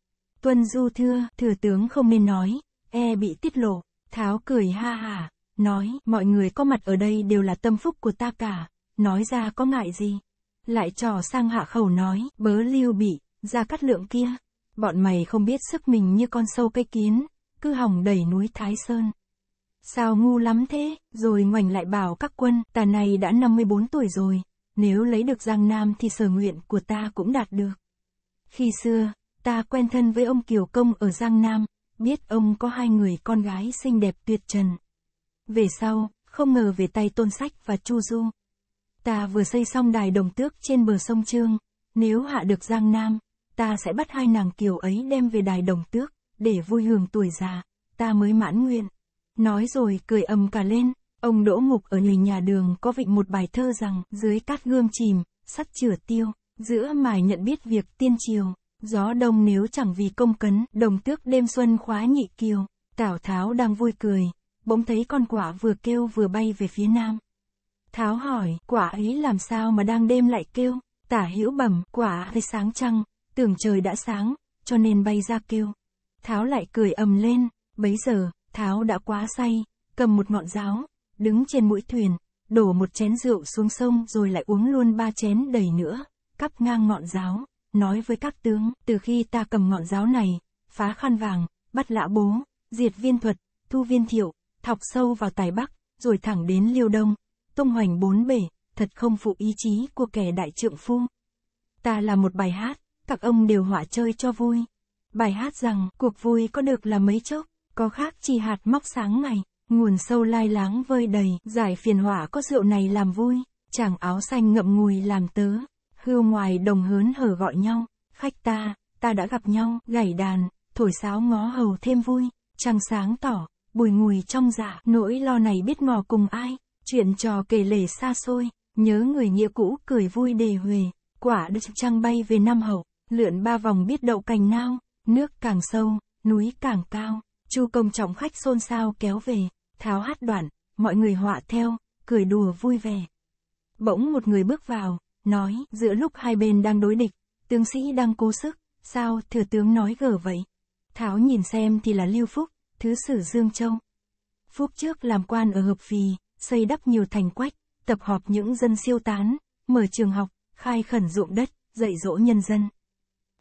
A: Tuân Du thưa, thừa tướng không nên nói, e bị tiết lộ, Tháo cười ha hả, nói, mọi người có mặt ở đây đều là tâm phúc của ta cả, nói ra có ngại gì. Lại trò sang hạ khẩu nói, bớ lưu bị, ra cắt lượng kia. Bọn mày không biết sức mình như con sâu cây kiến, cứ hỏng đầy núi Thái Sơn. Sao ngu lắm thế, rồi ngoảnh lại bảo các quân, ta này đã 54 tuổi rồi, nếu lấy được Giang Nam thì sở nguyện của ta cũng đạt được. Khi xưa, ta quen thân với ông Kiều Công ở Giang Nam, biết ông có hai người con gái xinh đẹp tuyệt trần. Về sau, không ngờ về tay tôn sách và Chu Du. Ta vừa xây xong đài đồng tước trên bờ sông Trương, nếu hạ được Giang Nam, ta sẽ bắt hai nàng kiều ấy đem về đài đồng tước, để vui hưởng tuổi già, ta mới mãn nguyện. Nói rồi cười ầm cả lên, ông Đỗ Ngục ở lề nhà đường có vịnh một bài thơ rằng, dưới cát gương chìm, sắt chửa tiêu, giữa mài nhận biết việc tiên triều, gió đông nếu chẳng vì công cấn, đồng tước đêm xuân khóa nhị kiều, Tào Tháo đang vui cười, bỗng thấy con quả vừa kêu vừa bay về phía nam. Tháo hỏi, quả ấy làm sao mà đang đêm lại kêu? Tả hữu bẩm, quả thấy sáng trăng, tưởng trời đã sáng, cho nên bay ra kêu. Tháo lại cười ầm lên, bấy giờ, Tháo đã quá say, cầm một ngọn giáo, đứng trên mũi thuyền, đổ một chén rượu xuống sông rồi lại uống luôn ba chén đầy nữa, cắp ngang ngọn giáo, nói với các tướng, từ khi ta cầm ngọn giáo này, phá khăn vàng, bắt lã bố, diệt viên thuật, thu viên thiệu, thọc sâu vào tài Bắc, rồi thẳng đến Liêu Đông, tung hoành bốn bể, thật không phụ ý chí của kẻ đại trượng phu. Ta là một bài hát, các ông đều họa chơi cho vui. Bài hát rằng, cuộc vui có được là mấy chốc, có khác chi hạt móc sáng ngày, nguồn sâu lai láng vơi đầy, giải phiền hỏa có rượu này làm vui, chàng áo xanh ngậm ngùi làm tớ, hưu ngoài đồng hớn hở gọi nhau, khách ta, ta đã gặp nhau, gảy đàn, thổi sáo ngó hầu thêm vui, trăng sáng tỏ, bùi ngùi trong dạ, nỗi lo này biết ngò cùng ai. Chuyện trò kể lể xa xôi, nhớ người nghĩa cũ cười vui đề huề, quả đất trăng bay về năm hậu, lượn ba vòng biết đậu cành nao, nước càng sâu, núi càng cao, chu công trọng khách xôn xao kéo về, tháo hát đoạn, mọi người họa theo, cười đùa vui vẻ. Bỗng một người bước vào, nói, giữa lúc hai bên đang đối địch, tướng sĩ đang cố sức, sao thừa tướng nói gở vậy? Tháo nhìn xem thì là Lưu Phúc, thứ sử Dương Châu. Phúc trước làm quan ở Hợp Phì, xây đắp nhiều thành quách, tập họp những dân siêu tán, mở trường học, khai khẩn ruộng đất, dạy dỗ nhân dân.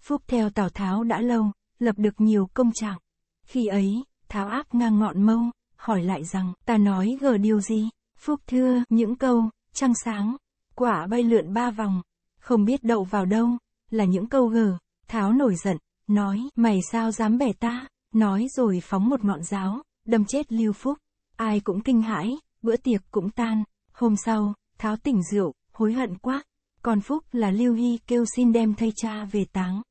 A: Phúc theo Tào Tháo đã lâu, lập được nhiều công trạng. Khi ấy, Tháo áp ngang ngọn mâu, hỏi lại rằng, ta nói gờ điều gì? Phúc thưa, những câu, trăng sáng, quả bay lượn ba vòng, không biết đậu vào đâu, là những câu gờ. Tháo nổi giận, nói, mày sao dám bẻ ta? Nói rồi phóng một ngọn giáo, đâm chết Lưu Phúc. Ai cũng kinh hãi, bữa tiệc cũng tan, hôm sau, tháo tỉnh rượu, hối hận quá, còn Phúc là Lưu Hy kêu xin đem thay cha về táng.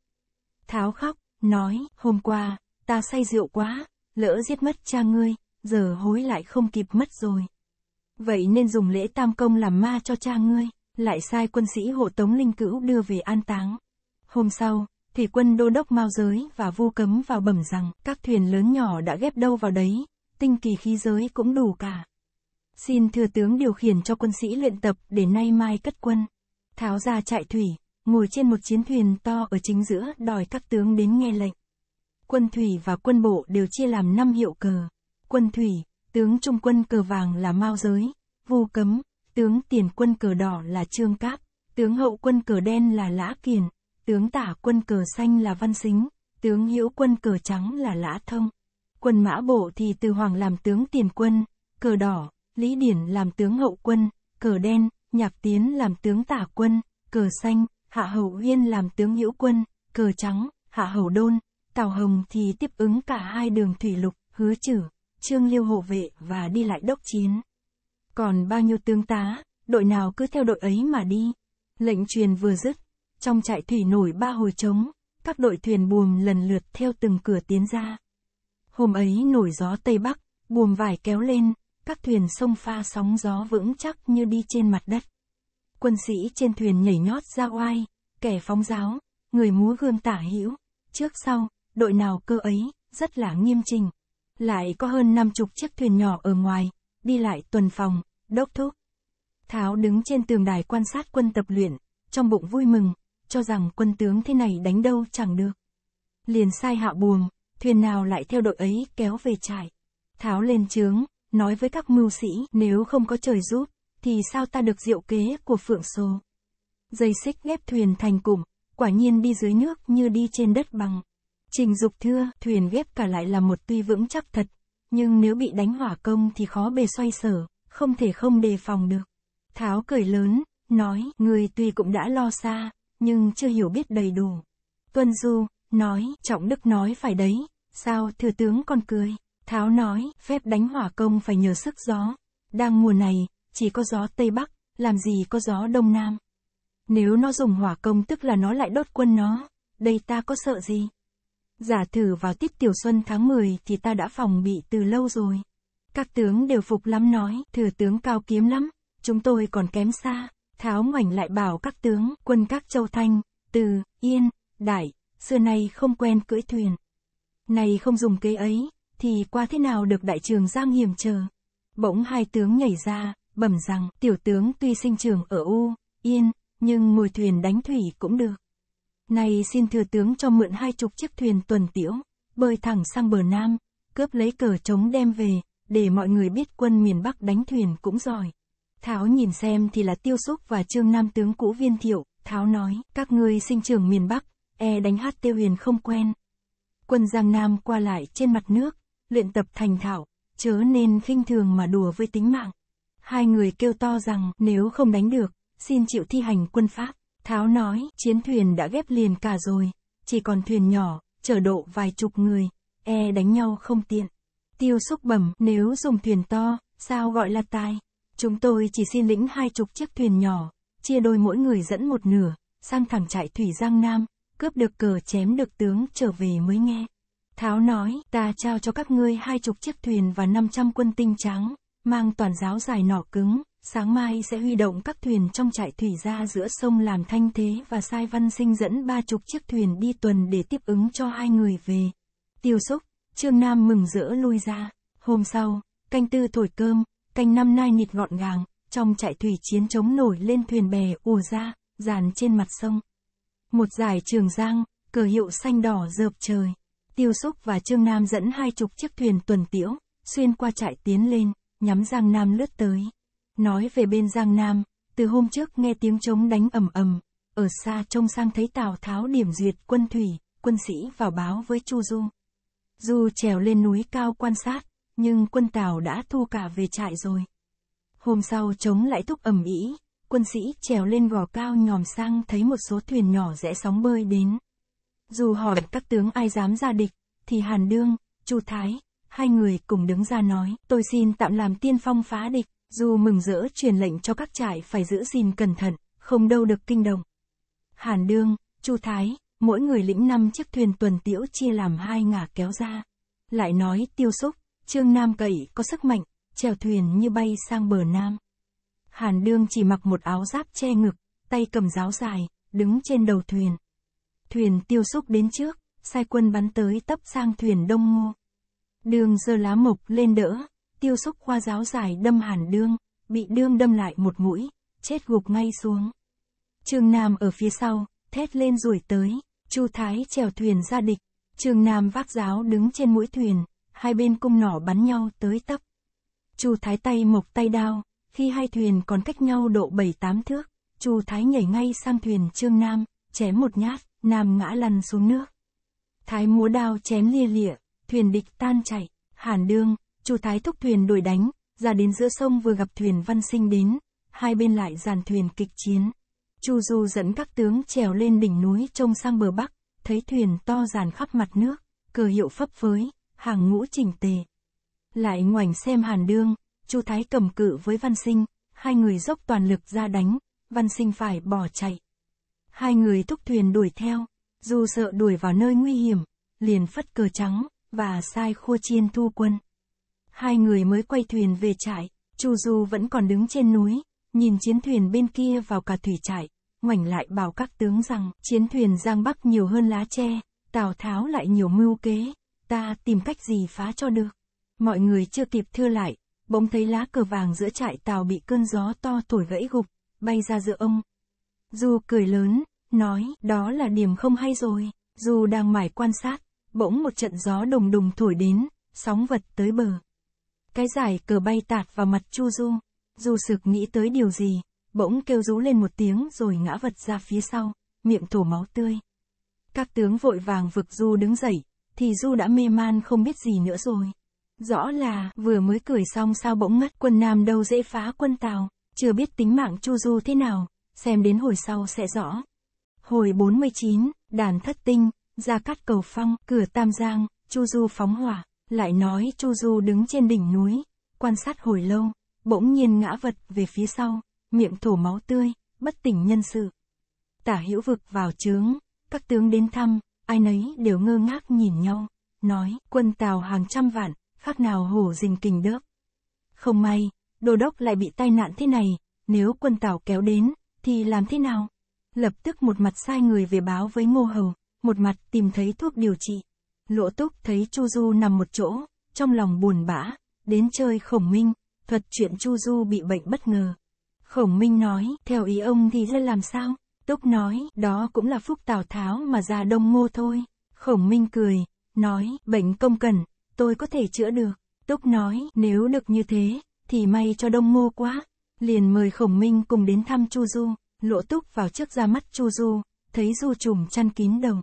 A: Tháo khóc, nói, hôm qua, ta say rượu quá, lỡ giết mất cha ngươi, giờ hối lại không kịp mất rồi. Vậy nên dùng lễ tam công làm ma cho cha ngươi, lại sai quân sĩ hộ tống linh cữu đưa về an táng. Hôm sau, thì quân đô đốc Mao Giới và Vu Cấm vào bẩm rằng các thuyền lớn nhỏ đã ghép đâu vào đấy, tinh kỳ khí giới cũng đủ cả. Xin thừa tướng điều khiển cho quân sĩ luyện tập để nay mai cất quân. Tháo ra trại thủy, ngồi trên một chiến thuyền to ở chính giữa đòi các tướng đến nghe lệnh. Quân thủy và quân bộ đều chia làm năm hiệu cờ. Quân thủy, tướng trung quân cờ vàng là Mao Giới, Vu Cấm, tướng tiền quân cờ đỏ là Trương Cáp, tướng hậu quân cờ đen là Lã Kiền, tướng tả quân cờ xanh là Văn Xính, tướng hữu quân cờ trắng là Lã Thông. Quân mã bộ thì từ Hoàng làm tướng tiền quân, cờ đỏ, Lý Điển làm tướng hậu quân, cờ đen, Nhạc Tiến làm tướng tả quân, cờ xanh, Hạ Hậu Uyên làm tướng hữu quân, cờ trắng, Hạ Hậu Đôn, Tào Hồng thì tiếp ứng cả hai đường thủy lục, hứa chử, trương liêu hộ vệ và đi lại đốc chiến. Còn bao nhiêu tướng tá, đội nào cứ theo đội ấy mà đi. Lệnh truyền vừa dứt, trong trại thủy nổi ba hồi trống, các đội thuyền buồm lần lượt theo từng cửa tiến ra. Hôm ấy nổi gió Tây Bắc, buồm vải kéo lên, các thuyền sông pha sóng gió vững chắc như đi trên mặt đất. Quân sĩ trên thuyền nhảy nhót ra oai, kẻ phóng giáo, người múa gươm tả hữu, trước sau, đội nào cơ ấy, rất là nghiêm trình. Lại có hơn năm chục chiếc thuyền nhỏ ở ngoài, đi lại tuần phòng, đốc thúc. Tháo đứng trên tường đài quan sát quân tập luyện, trong bụng vui mừng, cho rằng quân tướng thế này đánh đâu chẳng được. Liền sai hạ buồm, thuyền nào lại theo đội ấy kéo về trải. Tháo lên trướng, nói với các mưu sĩ, nếu không có trời giúp, thì sao ta được diệu kế của phượng sô. Dây xích ghép thuyền thành cụm, quả nhiên đi dưới nước như đi trên đất bằng. Trình dục thưa, thuyền ghép cả lại là một tuy vững chắc thật, nhưng nếu bị đánh hỏa công thì khó bề xoay sở, không thể không đề phòng được. Tháo cười lớn, nói, người tuy cũng đã lo xa, nhưng chưa hiểu biết đầy đủ. Tuân Du, nói, Trọng Đức nói phải đấy, sao thừa tướng còn cười. Tháo nói, phép đánh hỏa công phải nhờ sức gió. Đang mùa này, chỉ có gió Tây Bắc, làm gì có gió Đông Nam. Nếu nó dùng hỏa công tức là nó lại đốt quân nó, đây ta có sợ gì? Giả thử vào tiết tiểu xuân tháng 10 thì ta đã phòng bị từ lâu rồi. Các tướng đều phục lắm nói, thừa tướng cao kiếm lắm, chúng tôi còn kém xa. Tháo ngoảnh lại bảo các tướng, quân các châu thanh, từ, yên, đại, xưa nay không quen cưỡi thuyền. Này không dùng kế ấy, thì qua thế nào được đại trường Giang hiểm chờ. Bỗng hai tướng nhảy ra, bẩm rằng tiểu tướng tuy sinh trưởng ở U, Yên, nhưng ngồi thuyền đánh thủy cũng được. Này xin thừa tướng cho mượn hai chục chiếc thuyền tuần tiễu, bơi thẳng sang bờ Nam, cướp lấy cờ trống đem về, để mọi người biết quân miền Bắc đánh thuyền cũng giỏi. Tháo nhìn xem thì là Tiêu Xúc và Trương Nam tướng cũ Viên Thiệu, Tháo nói, các ngươi sinh trưởng miền Bắc, e đánh hát Tiêu Huyền không quen. Quân Giang Nam qua lại trên mặt nước, luyện tập thành thạo, chớ nên khinh thường mà đùa với tính mạng. Hai người kêu to rằng, nếu không đánh được, xin chịu thi hành quân pháp. Tháo nói, chiến thuyền đã ghép liền cả rồi, chỉ còn thuyền nhỏ, chở độ vài chục người, e đánh nhau không tiện. Tiêu xúc bẩm, nếu dùng thuyền to, sao gọi là tài? Chúng tôi chỉ xin lĩnh hai chục chiếc thuyền nhỏ, chia đôi mỗi người dẫn một nửa, sang thẳng trại thủy Giang Nam, cướp được cờ chém được tướng trở về mới nghe. Tháo nói, ta trao cho các ngươi hai chục chiếc thuyền và 500 quân tinh trắng, mang toàn giáo dài nỏ cứng, sáng mai sẽ huy động các thuyền trong trại thủy ra giữa sông làm thanh thế và sai văn sinh dẫn ba chục chiếc thuyền đi tuần để tiếp ứng cho hai người về. Tiêu xúc, Trương Nam mừng rỡ lui ra. Hôm sau, canh tư thổi cơm, canh năm nai nịt gọn gàng, trong trại thủy chiến chống nổi lên thuyền bè ùa ra, dàn trên mặt sông. Một dải trường giang, cờ hiệu xanh đỏ dợp trời. Tiêu Xúc và Trương Nam dẫn hai chục chiếc thuyền tuần tiễu, xuyên qua trại tiến lên, nhắm Giang Nam lướt tới. Nói về bên Giang Nam, từ hôm trước nghe tiếng trống đánh ầm ầm, ở xa trông sang thấy Tào Tháo điểm duyệt quân thủy, quân sĩ vào báo với Chu Du. Du trèo lên núi cao quan sát, nhưng quân Tào đã thu cả về trại rồi. Hôm sau trống lại thúc ầm ĩ, quân sĩ trèo lên gò cao nhòm sang thấy một số thuyền nhỏ rẽ sóng bơi đến. Dù hỏi các tướng ai dám ra địch, thì Hàn Đương, Chu Thái, hai người cùng đứng ra nói, tôi xin tạm làm tiên phong phá địch, dù mừng rỡ truyền lệnh cho các trại phải giữ gìn cẩn thận, không đâu được kinh động Hàn Đương, Chu Thái, mỗi người lĩnh năm chiếc thuyền tuần tiễu chia làm hai ngả kéo ra. Lại nói tiêu xúc, Trương Nam cậy có sức mạnh, chèo thuyền như bay sang bờ Nam. Hàn Đương chỉ mặc một áo giáp che ngực, tay cầm giáo dài, đứng trên đầu thuyền, Thuyền tiêu xúc đến trước, sai quân bắn tới tấp sang thuyền đông ngô. Đường giơ lá mộc lên đỡ, tiêu xúc qua giáo dài đâm hàn đương, bị đương đâm lại một mũi, chết gục ngay xuống. Trương Nam ở phía sau, thét lên rủi tới, Chu Thái chèo thuyền ra địch, Trương Nam vác giáo đứng trên mũi thuyền, hai bên cung nỏ bắn nhau tới tấp. Chu Thái tay mộc tay đao, khi hai thuyền còn cách nhau độ bảy tám thước, Chu Thái nhảy ngay sang thuyền Trương Nam, chém một nhát. Nam ngã lăn xuống nước. Thái múa đao chém lia lịa, thuyền địch tan chảy, hàn đương, chu thái thúc thuyền đuổi đánh, ra đến giữa sông vừa gặp thuyền văn sinh đến, hai bên lại dàn thuyền kịch chiến. Chu Du dẫn các tướng trèo lên đỉnh núi trông sang bờ bắc, thấy thuyền to dàn khắp mặt nước, cờ hiệu phấp phới, hàng ngũ chỉnh tề. Lại ngoảnh xem Hàn Đương, Chu Thái cầm cự với Văn Sinh, hai người dốc toàn lực ra đánh, Văn Sinh phải bỏ chạy. Hai người thúc thuyền đuổi theo, dù sợ đuổi vào nơi nguy hiểm, liền phất cờ trắng, và sai khua chiên thu quân. Hai người mới quay thuyền về trại, Chu Du vẫn còn đứng trên núi, nhìn chiến thuyền bên kia vào cả thủy trại, ngoảnh lại bảo các tướng rằng chiến thuyền Giang Bắc nhiều hơn lá tre, Tào Tháo lại nhiều mưu kế, ta tìm cách gì phá cho được. Mọi người chưa kịp thưa lại, bỗng thấy lá cờ vàng giữa trại tàu bị cơn gió to thổi gãy gục, bay ra giữa ông. Du cười lớn, nói, đó là điểm không hay rồi. Dù đang mải quan sát, bỗng một trận gió đùng đùng thổi đến, sóng vật tới bờ. Cái giải cờ bay tạt vào mặt Chu Du, Du sực nghĩ tới điều gì, bỗng kêu rú lên một tiếng rồi ngã vật ra phía sau, miệng thổ máu tươi. Các tướng vội vàng vực Du đứng dậy, thì Du đã mê man không biết gì nữa rồi. Rõ là, vừa mới cười xong sao bỗng ngất quân Nam đâu dễ phá quân tàu chưa biết tính mạng Chu Du thế nào, xem đến hồi sau sẽ rõ. Hồi 49, đàn thất tinh, ra cắt cầu phong, cửa tam giang, Chu Du phóng hỏa, lại nói Chu Du đứng trên đỉnh núi, quan sát hồi lâu, bỗng nhiên ngã vật về phía sau, miệng thổ máu tươi, bất tỉnh nhân sự. Tả hữu vực vào trướng, các tướng đến thăm, ai nấy đều ngơ ngác nhìn nhau, nói quân tàu hàng trăm vạn, khác nào hổ rình kình đớp. Không may, đồ đốc lại bị tai nạn thế này, nếu quân tàu kéo đến, thì làm thế nào? Lập tức một mặt sai người về báo với Ngô Hầu, một mặt tìm thấy thuốc điều trị. Lỗ Túc thấy Chu Du nằm một chỗ, trong lòng buồn bã, đến chơi Khổng Minh, thuật chuyện Chu Du bị bệnh bất ngờ. Khổng Minh nói, theo ý ông thì lên làm sao? Túc nói, đó cũng là phúc Tào Tháo mà ra đông ngô thôi. Khổng Minh cười, nói, bệnh công cần, tôi có thể chữa được. Túc nói, nếu được như thế, thì may cho đông ngô quá. Liền mời Khổng Minh cùng đến thăm Chu Du. Lỗ túc vào trước ra mắt Chu Du, thấy Du trùm chăn kín đồng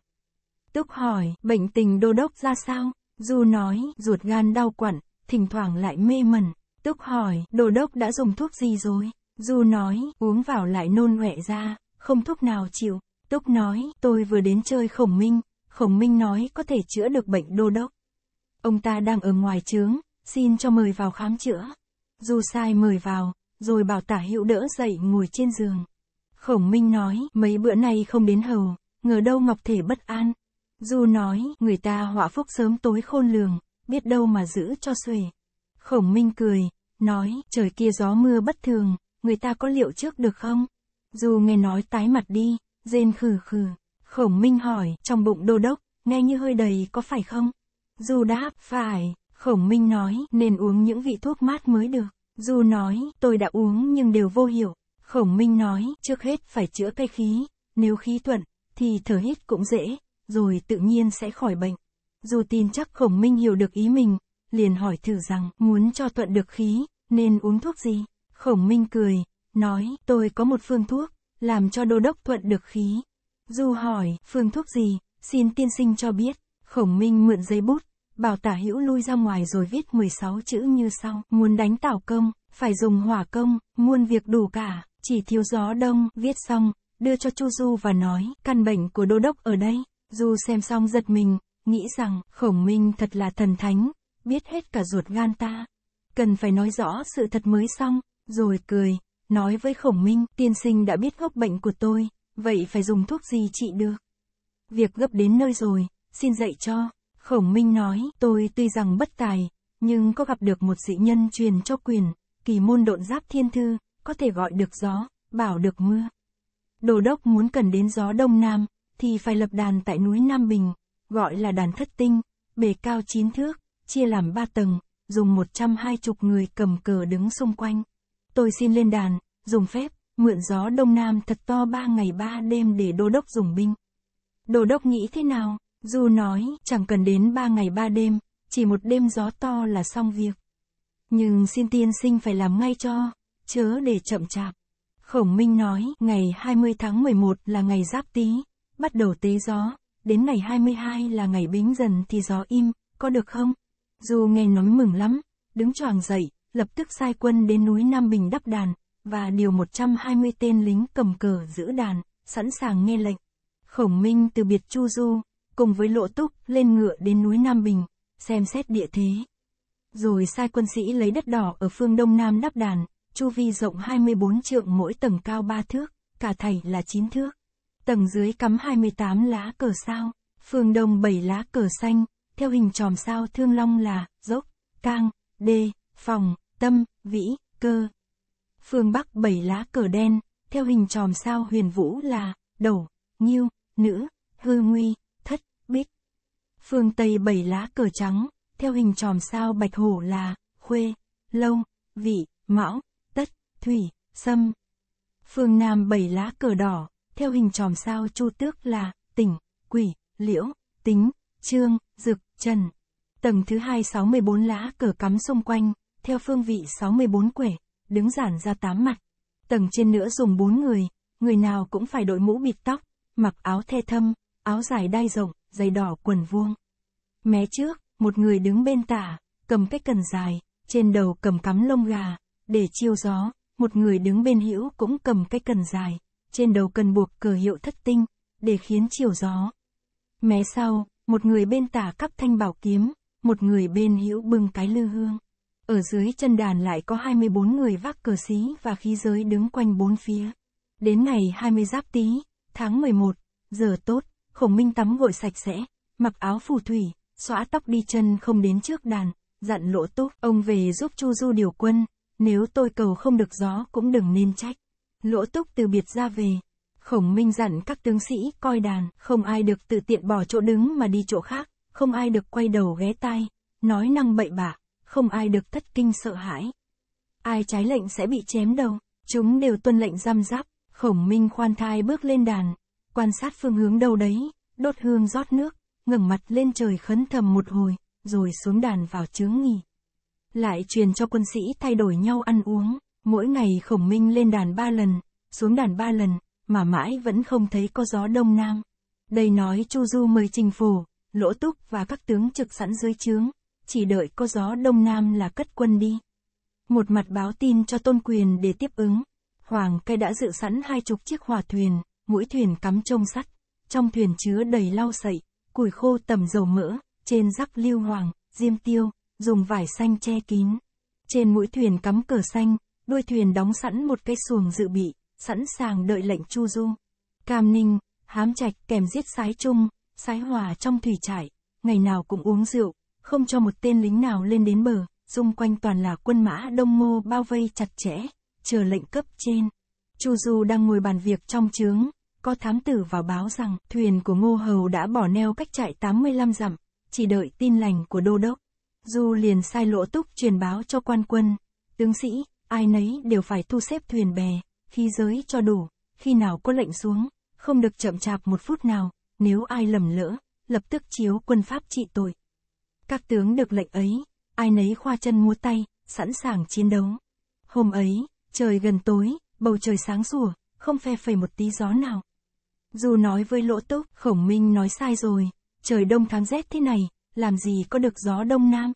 A: Túc hỏi, bệnh tình đô đốc ra sao? Du nói, ruột gan đau quặn, thỉnh thoảng lại mê mẩn. Túc hỏi, đô đốc đã dùng thuốc gì rồi? Du nói, uống vào lại nôn ngoẹ ra, không thuốc nào chịu. Túc nói, tôi vừa đến chơi khổng minh, khổng minh nói có thể chữa được bệnh đô đốc. Ông ta đang ở ngoài trướng, xin cho mời vào khám chữa. Du sai mời vào, rồi bảo tả hữu đỡ dậy ngồi trên giường. Khổng Minh nói, mấy bữa nay không đến hầu, ngờ đâu Ngọc Thể bất an. Du nói, người ta họa phúc sớm tối khôn lường, biết đâu mà giữ cho xuề. Khổng Minh cười, nói, trời kia gió mưa bất thường, người ta có liệu trước được không? Du nghe nói tái mặt đi, rên khừ khừ. Khổng Minh hỏi, trong bụng đô đốc, nghe như hơi đầy có phải không? Du đáp, phải, Khổng Minh nói, nên uống những vị thuốc mát mới được. Du nói, tôi đã uống nhưng đều vô hiệu. Khổng Minh nói, trước hết phải chữa cây khí, nếu khí thuận, thì thở hít cũng dễ, rồi tự nhiên sẽ khỏi bệnh. Dù tin chắc Khổng Minh hiểu được ý mình, liền hỏi thử rằng, muốn cho thuận được khí, nên uống thuốc gì? Khổng Minh cười, nói, tôi có một phương thuốc, làm cho đô đốc thuận được khí. Du hỏi, phương thuốc gì, xin tiên sinh cho biết. Khổng Minh mượn giấy bút, bảo tả hữu lui ra ngoài rồi viết 16 chữ như sau. Muốn đánh tảo công, phải dùng hỏa công, muôn việc đủ cả. Chỉ thiếu gió đông, viết xong, đưa cho Chu Du và nói, căn bệnh của đô đốc ở đây. Du xem xong giật mình, nghĩ rằng, khổng minh thật là thần thánh, biết hết cả ruột gan ta. Cần phải nói rõ sự thật mới xong, rồi cười, nói với khổng minh, tiên sinh đã biết gốc bệnh của tôi, vậy phải dùng thuốc gì trị được? Việc gấp đến nơi rồi, xin dạy cho. Khổng minh nói, tôi tuy rằng bất tài, nhưng có gặp được một dị nhân truyền cho quyền, kỳ môn độn giáp thiên thư, có thể gọi được gió, bảo được mưa. Đồ đốc muốn cần đến gió đông nam, thì phải lập đàn tại núi Nam Bình, gọi là đàn thất tinh, bề cao chín thước, chia làm ba tầng, dùng một trăm hai chục người cầm cờ đứng xung quanh. Tôi xin lên đàn, dùng phép, mượn gió đông nam thật to ba ngày ba đêm để đô đốc dùng binh. đồ đốc nghĩ thế nào? Du nói, chẳng cần đến ba ngày ba đêm, chỉ một đêm gió to là xong việc. Nhưng xin tiên sinh phải làm ngay cho, chớ để chậm chạp. Khổng Minh nói, ngày 20 tháng 11 là ngày giáp tý, bắt đầu tế gió, đến ngày 22 là ngày bính dần thì gió im, có được không? Dù nghe nói mừng lắm, đứng choàng dậy, lập tức sai quân đến núi Nam Bình đắp đàn, và điều 120 tên lính cầm cờ giữ đàn, sẵn sàng nghe lệnh. Khổng Minh từ biệt Chu Du, cùng với Lộ Túc lên ngựa đến núi Nam Bình, xem xét địa thế. Rồi sai quân sĩ lấy đất đỏ ở phương đông nam đắp đàn, chu vi rộng 24 trượng mỗi tầng cao 3 thước, cả thảy là 9 thước. Tầng dưới cắm 28 lá cờ sao, phương đông 7 lá cờ xanh, theo hình tròm sao thương long là dốc, cang, đê, phòng, tâm, vĩ, cơ. Phương bắc 7 lá cờ đen, theo hình tròm sao huyền vũ là đầu, nghiêu, nữ, hư nguy, thất, bích. Phương tây 7 lá cờ trắng, theo hình tròm sao bạch hổ là khuê, lâu, vị, mão, thủy, sâm. Phương Nam bảy lá cờ đỏ, theo hình tròm sao chu tước là, tỉnh, quỷ, liễu, tính, trương, dực, trần. Tầng thứ hai 64 lá cờ cắm xung quanh, theo phương vị 64 quể, đứng giản ra tám mặt. Tầng trên nữa dùng bốn người, người nào cũng phải đội mũ bịt tóc, mặc áo the thâm, áo dài đai rộng, giày đỏ quần vuông. Mé trước, một người đứng bên tả, cầm cái cần dài, trên đầu cầm cắm lông gà, để chiêu gió, một người đứng bên hữu cũng cầm cái cần dài, trên đầu cần buộc cờ hiệu thất tinh, để khiến chiều gió. Mé sau, một người bên tả cắp thanh bảo kiếm, một người bên hữu bưng cái lư hương. Ở dưới chân đàn lại có 24 người vác cờ xí và khí giới đứng quanh bốn phía. Đến ngày 20 giáp tý, tháng 11, giờ tốt, khổng minh tắm gội sạch sẽ, mặc áo phù thủy, xóa tóc đi chân không đến trước đàn, dặn lỗ túc ông về giúp Chu Du điều quân, nếu tôi cầu không được gió cũng đừng nên trách. Lỗ túc từ biệt ra về. Khổng Minh dặn các tướng sĩ coi đàn, không ai được tự tiện bỏ chỗ đứng mà đi chỗ khác, không ai được quay đầu ghé tai, nói năng bậy bạ, không ai được thất kinh sợ hãi. Ai trái lệnh sẽ bị chém đầu, chúng đều tuân lệnh giam giáp, khổng minh khoan thai bước lên đàn, quan sát phương hướng đâu đấy, đốt hương rót nước, ngẩng mặt lên trời khấn thầm một hồi, rồi xuống đàn vào chướng nghỉ lại truyền cho quân sĩ thay đổi nhau ăn uống, mỗi ngày khổng minh lên đàn ba lần, xuống đàn ba lần, mà mãi vẫn không thấy có gió đông nam. Đây nói Chu Du mời trình phủ, lỗ túc và các tướng trực sẵn dưới trướng, chỉ đợi có gió đông nam là cất quân đi. Một mặt báo tin cho tôn quyền để tiếp ứng, Hoàng cây đã dự sẵn hai chục chiếc hỏa thuyền, mũi thuyền cắm trông sắt, trong thuyền chứa đầy lau sậy, củi khô tầm dầu mỡ, trên rắc lưu hoàng, diêm tiêu, dùng vải xanh che kín. Trên mũi thuyền cắm cờ xanh, đuôi thuyền đóng sẵn một cây xuồng dự bị, sẵn sàng đợi lệnh Chu Du. Cam Ninh, hám trạch kèm giết sái chung, sái hòa trong thủy trại, ngày nào cũng uống rượu, không cho một tên lính nào lên đến bờ, xung quanh toàn là quân mã đông ngô bao vây chặt chẽ, chờ lệnh cấp trên. Chu Du đang ngồi bàn việc trong trướng, có thám tử vào báo rằng thuyền của Ngô Hầu đã bỏ neo cách trại 85 dặm, chỉ đợi tin lành của đô đốc. Du liền sai lỗ túc truyền báo cho quan quân, tướng sĩ, ai nấy đều phải thu xếp thuyền bè, khi giới cho đủ, khi nào có lệnh xuống, không được chậm chạp một phút nào, nếu ai lầm lỡ, lập tức chiếu quân pháp trị tội. Các tướng được lệnh ấy, ai nấy khoa chân múa tay, sẵn sàng chiến đấu. Hôm ấy, trời gần tối, bầu trời sáng sủa, không phe phẩy một tí gió nào. du nói với lỗ túc khổng minh nói sai rồi, trời đông tháng rét thế này, làm gì có được gió đông nam.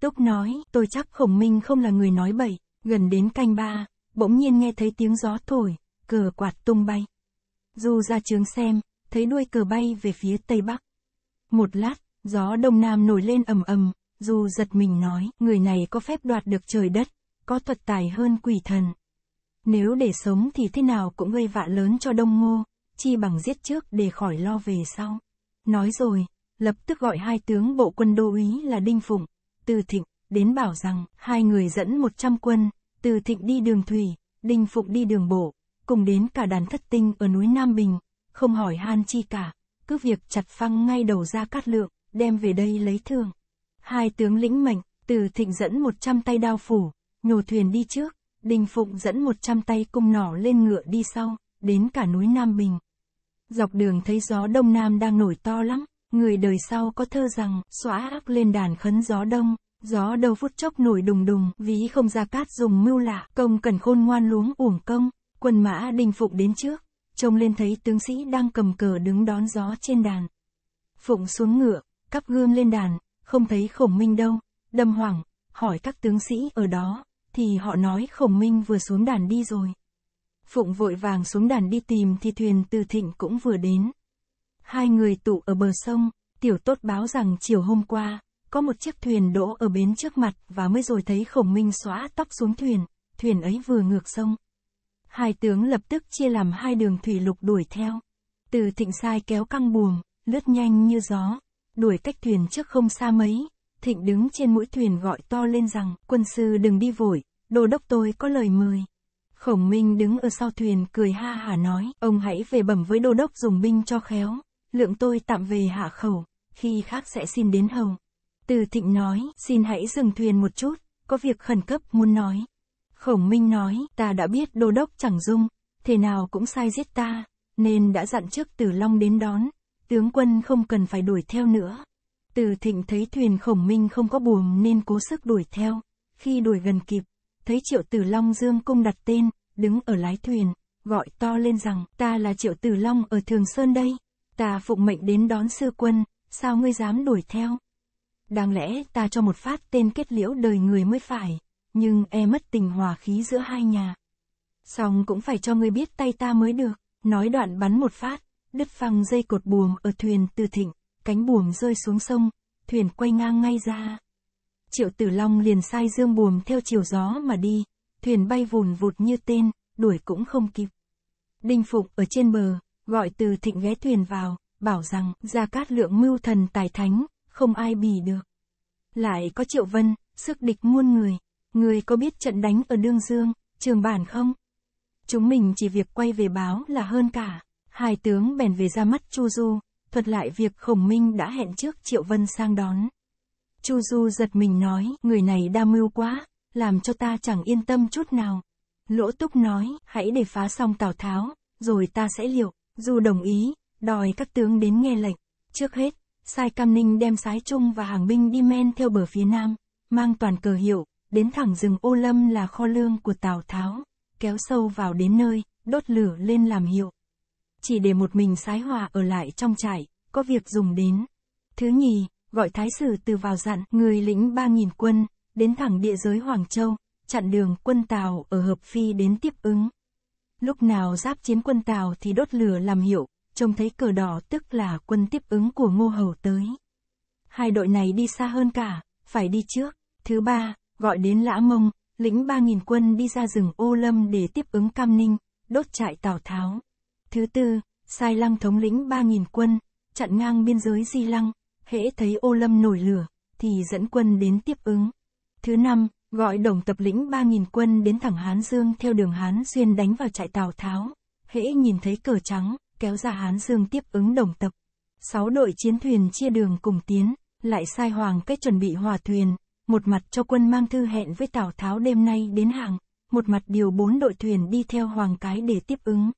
A: Túc nói, tôi chắc khổng minh không là người nói bậy, gần đến canh ba, bỗng nhiên nghe thấy tiếng gió thổi, cờ quạt tung bay. Du ra trường xem, thấy đuôi cờ bay về phía tây bắc. Một lát, gió đông nam nổi lên ầm ầm, Du giật mình nói, người này có phép đoạt được trời đất, có thuật tài hơn quỷ thần. Nếu để sống thì thế nào cũng gây vạ lớn cho đông ngô, chi bằng giết trước để khỏi lo về sau. Nói rồi, lập tức gọi hai tướng bộ quân đô úy là Đinh Phụng, Từ Thịnh, đến bảo rằng, hai người dẫn 100 quân, Từ Thịnh đi đường thủy, Đinh Phụng đi đường bộ, cùng đến cả đàn thất tinh ở núi Nam Bình, không hỏi han chi cả, cứ việc chặt phăng ngay đầu ra cát lượng, đem về đây lấy thương. Hai tướng lĩnh mệnh, Từ Thịnh dẫn 100 tay đao phủ, nhổ thuyền đi trước, Đinh Phụng dẫn 100 tay cung nỏ lên ngựa đi sau, đến cả núi Nam Bình. Dọc đường thấy gió đông nam đang nổi to lắm, Người đời sau có thơ rằng, xóa áp lên đàn khấn gió đông, gió đầu phút chốc nổi đùng đùng, ví không ra cát dùng mưu lạ, công cần khôn ngoan luống uổng công, quân mã đình phụng đến trước, trông lên thấy tướng sĩ đang cầm cờ đứng đón gió trên đàn. Phụng xuống ngựa, cắp gươm lên đàn, không thấy khổng minh đâu, đâm hoảng, hỏi các tướng sĩ ở đó, thì họ nói khổng minh vừa xuống đàn đi rồi. Phụng vội vàng xuống đàn đi tìm thì thuyền từ thịnh cũng vừa đến. Hai người tụ ở bờ sông, tiểu tốt báo rằng chiều hôm qua, có một chiếc thuyền đỗ ở bến trước mặt và mới rồi thấy khổng minh xóa tóc xuống thuyền, thuyền ấy vừa ngược sông. Hai tướng lập tức chia làm hai đường thủy lục đuổi theo. Từ thịnh sai kéo căng buồm, lướt nhanh như gió, đuổi cách thuyền trước không xa mấy. Thịnh đứng trên mũi thuyền gọi to lên rằng, quân sư đừng đi vội, đô đốc tôi có lời mời. Khổng Minh đứng ở sau thuyền cười ha hà nói, ông hãy về bẩm với đô đốc dùng binh cho khéo lượng tôi tạm về hạ khẩu, khi khác sẽ xin đến hồng. Từ thịnh nói, xin hãy dừng thuyền một chút, có việc khẩn cấp muốn nói. Khổng Minh nói, ta đã biết đô đốc chẳng dung, thế nào cũng sai giết ta, nên đã dặn trước Từ Long đến đón, tướng quân không cần phải đuổi theo nữa. Từ thịnh thấy thuyền khổng minh không có buồm nên cố sức đuổi theo, khi đuổi gần kịp, thấy triệu tử long dương cung đặt tên, đứng ở lái thuyền, gọi to lên rằng ta là triệu tử long ở Thường Sơn đây. Ta phụng mệnh đến đón sư quân, sao ngươi dám đuổi theo? Đáng lẽ ta cho một phát tên kết liễu đời người mới phải, nhưng e mất tình hòa khí giữa hai nhà. Xong cũng phải cho ngươi biết tay ta mới được, nói đoạn bắn một phát, đứt phăng dây cột buồm ở thuyền từ thịnh, cánh buồm rơi xuống sông, thuyền quay ngang ngay ra. Triệu Tử Long liền sai dương buồm theo chiều gió mà đi, thuyền bay vùn vụt như tên, đuổi cũng không kịp. Đinh Phục ở trên bờ, gọi từ thịnh ghé thuyền vào, bảo rằng, Gia Cát Lượng mưu thần tài thánh, không ai bì được. Lại có Triệu Vân, sức địch muôn người, người có biết trận đánh ở Đương Dương, trường bản không? Chúng mình chỉ việc quay về báo là hơn cả, hai tướng bèn về ra mắt Chu Du, thuật lại việc Khổng Minh đã hẹn trước Triệu Vân sang đón. Chu Du giật mình nói, người này đa mưu quá, làm cho ta chẳng yên tâm chút nào. Lỗ Túc nói, hãy để phá xong Tào Tháo, rồi ta sẽ liệu. Dù đồng ý, đòi các tướng đến nghe lệnh. Trước hết, Sai Cam Ninh đem Sái Trung và hàng binh đi men theo bờ phía nam, mang toàn cờ hiệu, đến thẳng rừng Ô Lâm là kho lương của Tào Tháo, kéo sâu vào đến nơi, đốt lửa lên làm hiệu. Chỉ để một mình Sái Hòa ở lại trong trại, có việc dùng đến. Thứ nhì, gọi Thái Sử từ vào dặn người lĩnh 3.000 quân, đến thẳng địa giới Hoàng Châu, chặn đường quân Tào ở Hợp Phi đến tiếp ứng. Lúc nào giáp chiến quân Tào thì đốt lửa làm hiệu, trông thấy cờ đỏ tức là quân tiếp ứng của Ngô Hầu tới. Hai đội này đi xa hơn cả, phải đi trước. Thứ ba, gọi đến Lã Mông, lĩnh 3.000 quân đi ra rừng Ô Lâm để tiếp ứng Cam Ninh, đốt trại Tào Tháo. Thứ tư, sai lăng thống lĩnh 3.000 quân, chặn ngang biên giới Di Lăng, hễ thấy Ô Lâm nổi lửa, thì dẫn quân đến tiếp ứng. Thứ năm, Gọi đồng tập lĩnh 3.000 quân đến thẳng Hán Dương theo đường Hán Xuyên đánh vào trại Tào Tháo. Hễ nhìn thấy cờ trắng, kéo ra Hán Dương tiếp ứng đồng tập. Sáu đội chiến thuyền chia đường cùng tiến, lại sai Hoàng Kết chuẩn bị hòa thuyền, một mặt cho quân mang thư hẹn với Tào Tháo đêm nay đến hàng, một mặt điều bốn đội thuyền đi theo Hoàng Cái để tiếp ứng.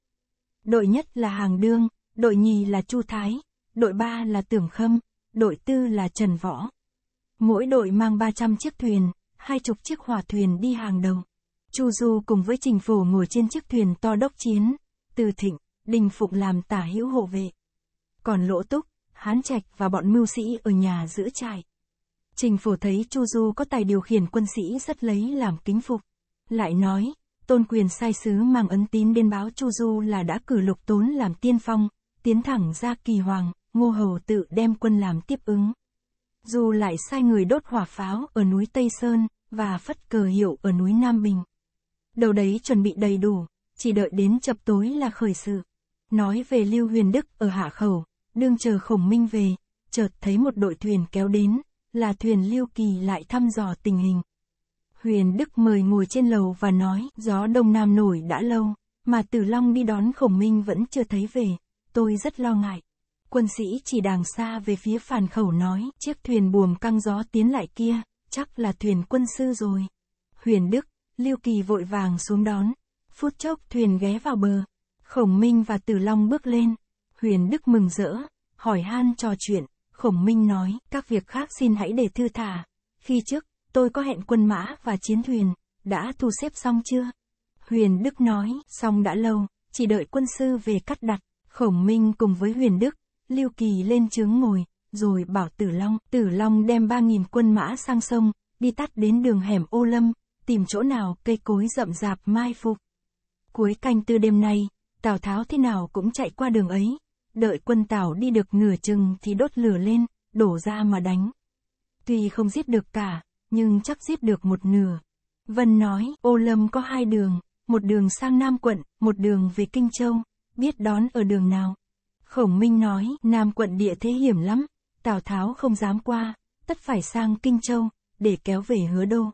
A: Đội nhất là Hàng Đương, đội nhì là Chu Thái, đội ba là Tưởng Khâm, đội tư là Trần Võ. Mỗi đội mang 300 chiếc thuyền, hai chục chiếc hỏa thuyền đi hàng đồng, Chu Du cùng với trình phủ ngồi trên chiếc thuyền to đốc chiến, từ thịnh, đình phục làm tả hữu hộ vệ. Còn lỗ túc, hán trạch và bọn mưu sĩ ở nhà giữ trại. Trình phủ thấy Chu Du có tài điều khiển quân sĩ rất lấy làm kính phục. Lại nói, tôn quyền sai sứ mang ấn tín đến báo Chu Du là đã cử lục tốn làm tiên phong, tiến thẳng ra kỳ hoàng, ngô hầu tự đem quân làm tiếp ứng. Du lại sai người đốt hỏa pháo ở núi Tây Sơn, và phất cờ hiệu ở núi Nam Bình. Đầu đấy chuẩn bị đầy đủ, chỉ đợi đến chập tối là khởi sự. Nói về Lưu Huyền Đức ở Hạ Khẩu, đương chờ Khổng Minh về, chợt thấy một đội thuyền kéo đến, là thuyền Lưu Kỳ lại thăm dò tình hình. Huyền Đức mời ngồi trên lầu và nói, gió đông nam nổi đã lâu, mà Tử Long đi đón Khổng Minh vẫn chưa thấy về, tôi rất lo ngại. Quân sĩ chỉ đàng xa về phía phản khẩu nói, chiếc thuyền buồm căng gió tiến lại kia, chắc là thuyền quân sư rồi. Huyền Đức, Lưu Kỳ vội vàng xuống đón, phút chốc thuyền ghé vào bờ, Khổng Minh và Tử Long bước lên, Huyền Đức mừng rỡ, hỏi han trò chuyện, Khổng Minh nói, các việc khác xin hãy để thư thả. Khi trước, tôi có hẹn quân mã và chiến thuyền, đã thu xếp xong chưa? Huyền Đức nói, xong đã lâu, chỉ đợi quân sư về cắt đặt, Khổng Minh cùng với Huyền Đức, Lưu Kỳ lên chướng ngồi, rồi bảo Tử Long, Tử Long đem 3.000 quân mã sang sông, đi tắt đến đường hẻm ô lâm, tìm chỗ nào cây cối rậm rạp mai phục. Cuối canh tư đêm nay, Tào Tháo thế nào cũng chạy qua đường ấy, đợi quân Tào đi được nửa chừng thì đốt lửa lên, đổ ra mà đánh. Tuy không giết được cả, nhưng chắc giết được một nửa. Vân nói, ô lâm có hai đường, một đường sang Nam quận, một đường về Kinh Châu, biết đón ở đường nào. Khổng Minh nói, Nam quận địa thế hiểm lắm, Tào Tháo không dám qua, tất phải sang Kinh Châu, để kéo về hứa đô.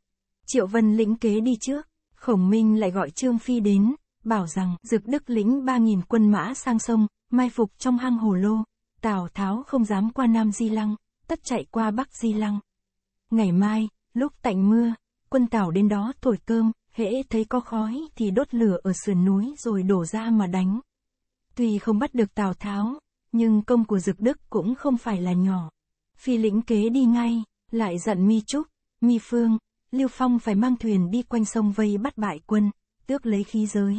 A: Triệu Vân lĩnh kế đi trước, Khổng Minh lại gọi Trương Phi đến, bảo rằng Dực Đức lĩnh 3.000 quân mã sang sông, mai phục trong hang Hồ Lô. Tào Tháo không dám qua Nam Di Lăng, tất chạy qua Bắc Di Lăng. Ngày mai, lúc tạnh mưa, quân Tào đến đó thổi cơm, hễ thấy có khói thì đốt lửa ở sườn núi rồi đổ ra mà đánh. Tuy không bắt được Tào Tháo, nhưng công của Dực Đức cũng không phải là nhỏ. Phi lĩnh kế đi ngay, lại dặn Mi Trúc, Mi Phương, Lưu Phong phải mang thuyền đi quanh sông vây bắt bại quân, tước lấy khí giới.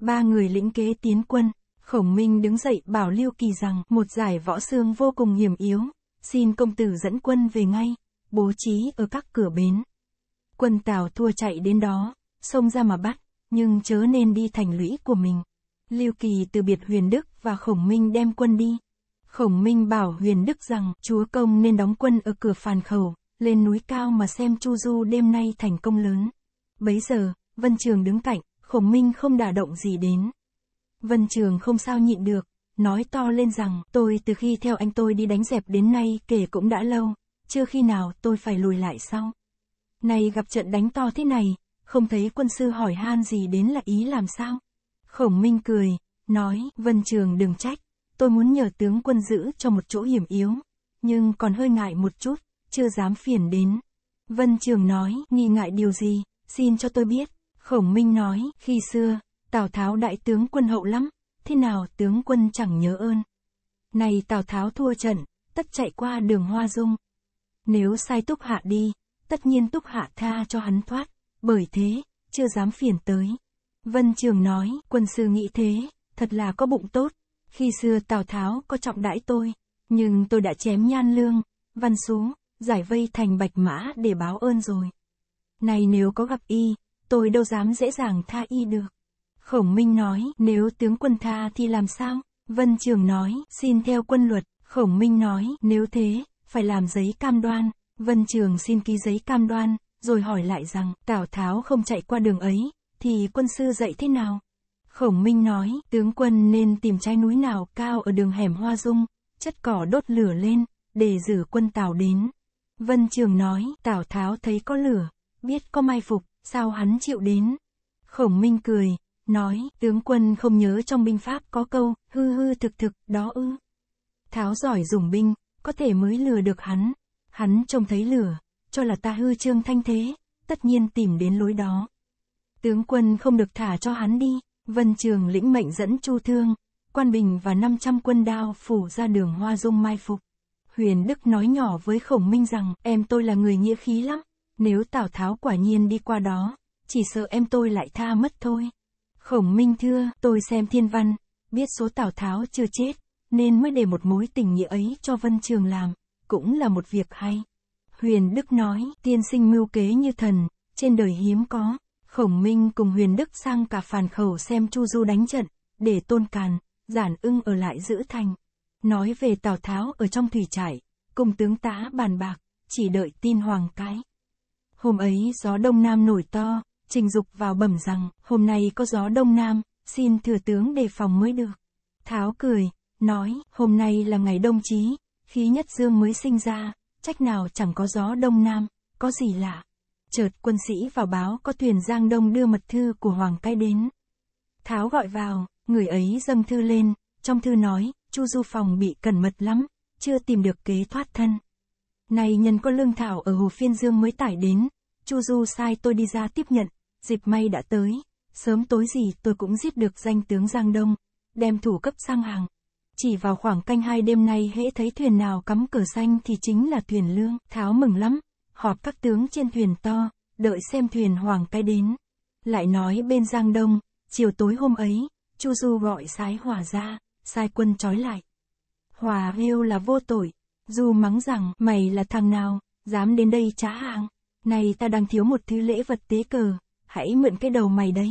A: Ba người lĩnh kế tiến quân, Khổng Minh đứng dậy bảo Lưu Kỳ rằng một giải võ xương vô cùng hiểm yếu, xin công tử dẫn quân về ngay, bố trí ở các cửa bến. Quân Tào thua chạy đến đó, sông ra mà bắt, nhưng chớ nên đi thành lũy của mình. Lưu Kỳ từ biệt Huyền Đức và Khổng Minh đem quân đi. Khổng Minh bảo Huyền Đức rằng chúa công nên đóng quân ở cửa phàn khẩu, lên núi cao mà xem Chu Du đêm nay thành công lớn. Bấy giờ, Vân Trường đứng cạnh, Khổng Minh không đả động gì đến. Vân Trường không sao nhịn được, nói to lên rằng tôi từ khi theo anh tôi đi đánh dẹp đến nay kể cũng đã lâu, chưa khi nào tôi phải lùi lại sau. nay gặp trận đánh to thế này, không thấy quân sư hỏi han gì đến là ý làm sao? Khổng Minh cười, nói, Vân Trường đừng trách, tôi muốn nhờ tướng quân giữ cho một chỗ hiểm yếu, nhưng còn hơi ngại một chút, chưa dám phiền đến. Vân Trường nói, nghi ngại điều gì, xin cho tôi biết. Khổng Minh nói, khi xưa, Tào Tháo đại tướng quân hậu lắm, thế nào tướng quân chẳng nhớ ơn. Này Tào Tháo thua trận, tất chạy qua đường Hoa Dung. Nếu sai Túc Hạ đi, tất nhiên Túc Hạ tha cho hắn thoát, bởi thế, chưa dám phiền tới. Vân Trường nói, quân sư nghĩ thế, thật là có bụng tốt. Khi xưa Tào Tháo có trọng đãi tôi, nhưng tôi đã chém nhan lương, văn số, giải vây thành bạch mã để báo ơn rồi. Này nếu có gặp y, tôi đâu dám dễ dàng tha y được. Khổng Minh nói, nếu tướng quân tha thì làm sao? Vân Trường nói, xin theo quân luật. Khổng Minh nói, nếu thế, phải làm giấy cam đoan. Vân Trường xin ký giấy cam đoan, rồi hỏi lại rằng, Tào Tháo không chạy qua đường ấy, thì quân sư dạy thế nào? Khổng Minh nói, tướng quân nên tìm trái núi nào cao ở đường hẻm Hoa Dung, chất cỏ đốt lửa lên, để giữ quân Tào đến. Vân Trường nói, Tào Tháo thấy có lửa, biết có mai phục, sao hắn chịu đến. Khổng Minh cười, nói, tướng quân không nhớ trong binh pháp có câu, hư hư thực thực, đó ư. Tháo giỏi dùng binh, có thể mới lừa được hắn. Hắn trông thấy lửa, cho là ta hư trương thanh thế, tất nhiên tìm đến lối đó. Tướng quân không được thả cho hắn đi, vân trường lĩnh mệnh dẫn chu thương, quan bình và 500 quân đao phủ ra đường hoa dung mai phục. Huyền Đức nói nhỏ với khổng minh rằng, em tôi là người nghĩa khí lắm, nếu Tào Tháo quả nhiên đi qua đó, chỉ sợ em tôi lại tha mất thôi. Khổng minh thưa, tôi xem thiên văn, biết số Tào Tháo chưa chết, nên mới để một mối tình nghĩa ấy cho Vân Trường làm, cũng là một việc hay. Huyền Đức nói, tiên sinh mưu kế như thần, trên đời hiếm có. Khổng Minh cùng Huyền Đức sang cả phàn khẩu xem Chu Du đánh trận, để tôn càn, giản ưng ở lại giữ thành. Nói về Tào Tháo ở trong thủy trải, cùng tướng tá bàn bạc, chỉ đợi tin hoàng cái. Hôm ấy gió đông nam nổi to, trình dục vào bẩm rằng, hôm nay có gió đông nam, xin thừa tướng đề phòng mới được. Tháo cười, nói, hôm nay là ngày đông chí, khí nhất dương mới sinh ra, trách nào chẳng có gió đông nam, có gì lạ chợt quân sĩ vào báo có thuyền Giang Đông đưa mật thư của Hoàng Cai đến. Tháo gọi vào, người ấy dâng thư lên, trong thư nói, Chu Du Phòng bị cẩn mật lắm, chưa tìm được kế thoát thân. Này nhân có lương thảo ở Hồ Phiên Dương mới tải đến, Chu Du sai tôi đi ra tiếp nhận, dịp may đã tới, sớm tối gì tôi cũng giết được danh tướng Giang Đông, đem thủ cấp sang hàng. Chỉ vào khoảng canh hai đêm nay hễ thấy thuyền nào cắm cửa xanh thì chính là thuyền lương, tháo mừng lắm, họp các tướng trên thuyền to, đợi xem thuyền hoàng cái đến. Lại nói bên Giang Đông, chiều tối hôm ấy, Chu Du gọi sái hòa ra, sai quân trói lại. Hòa hêu là vô tội, Du mắng rằng mày là thằng nào, dám đến đây trá hàng, này ta đang thiếu một thứ lễ vật tế cờ, hãy mượn cái đầu mày đấy.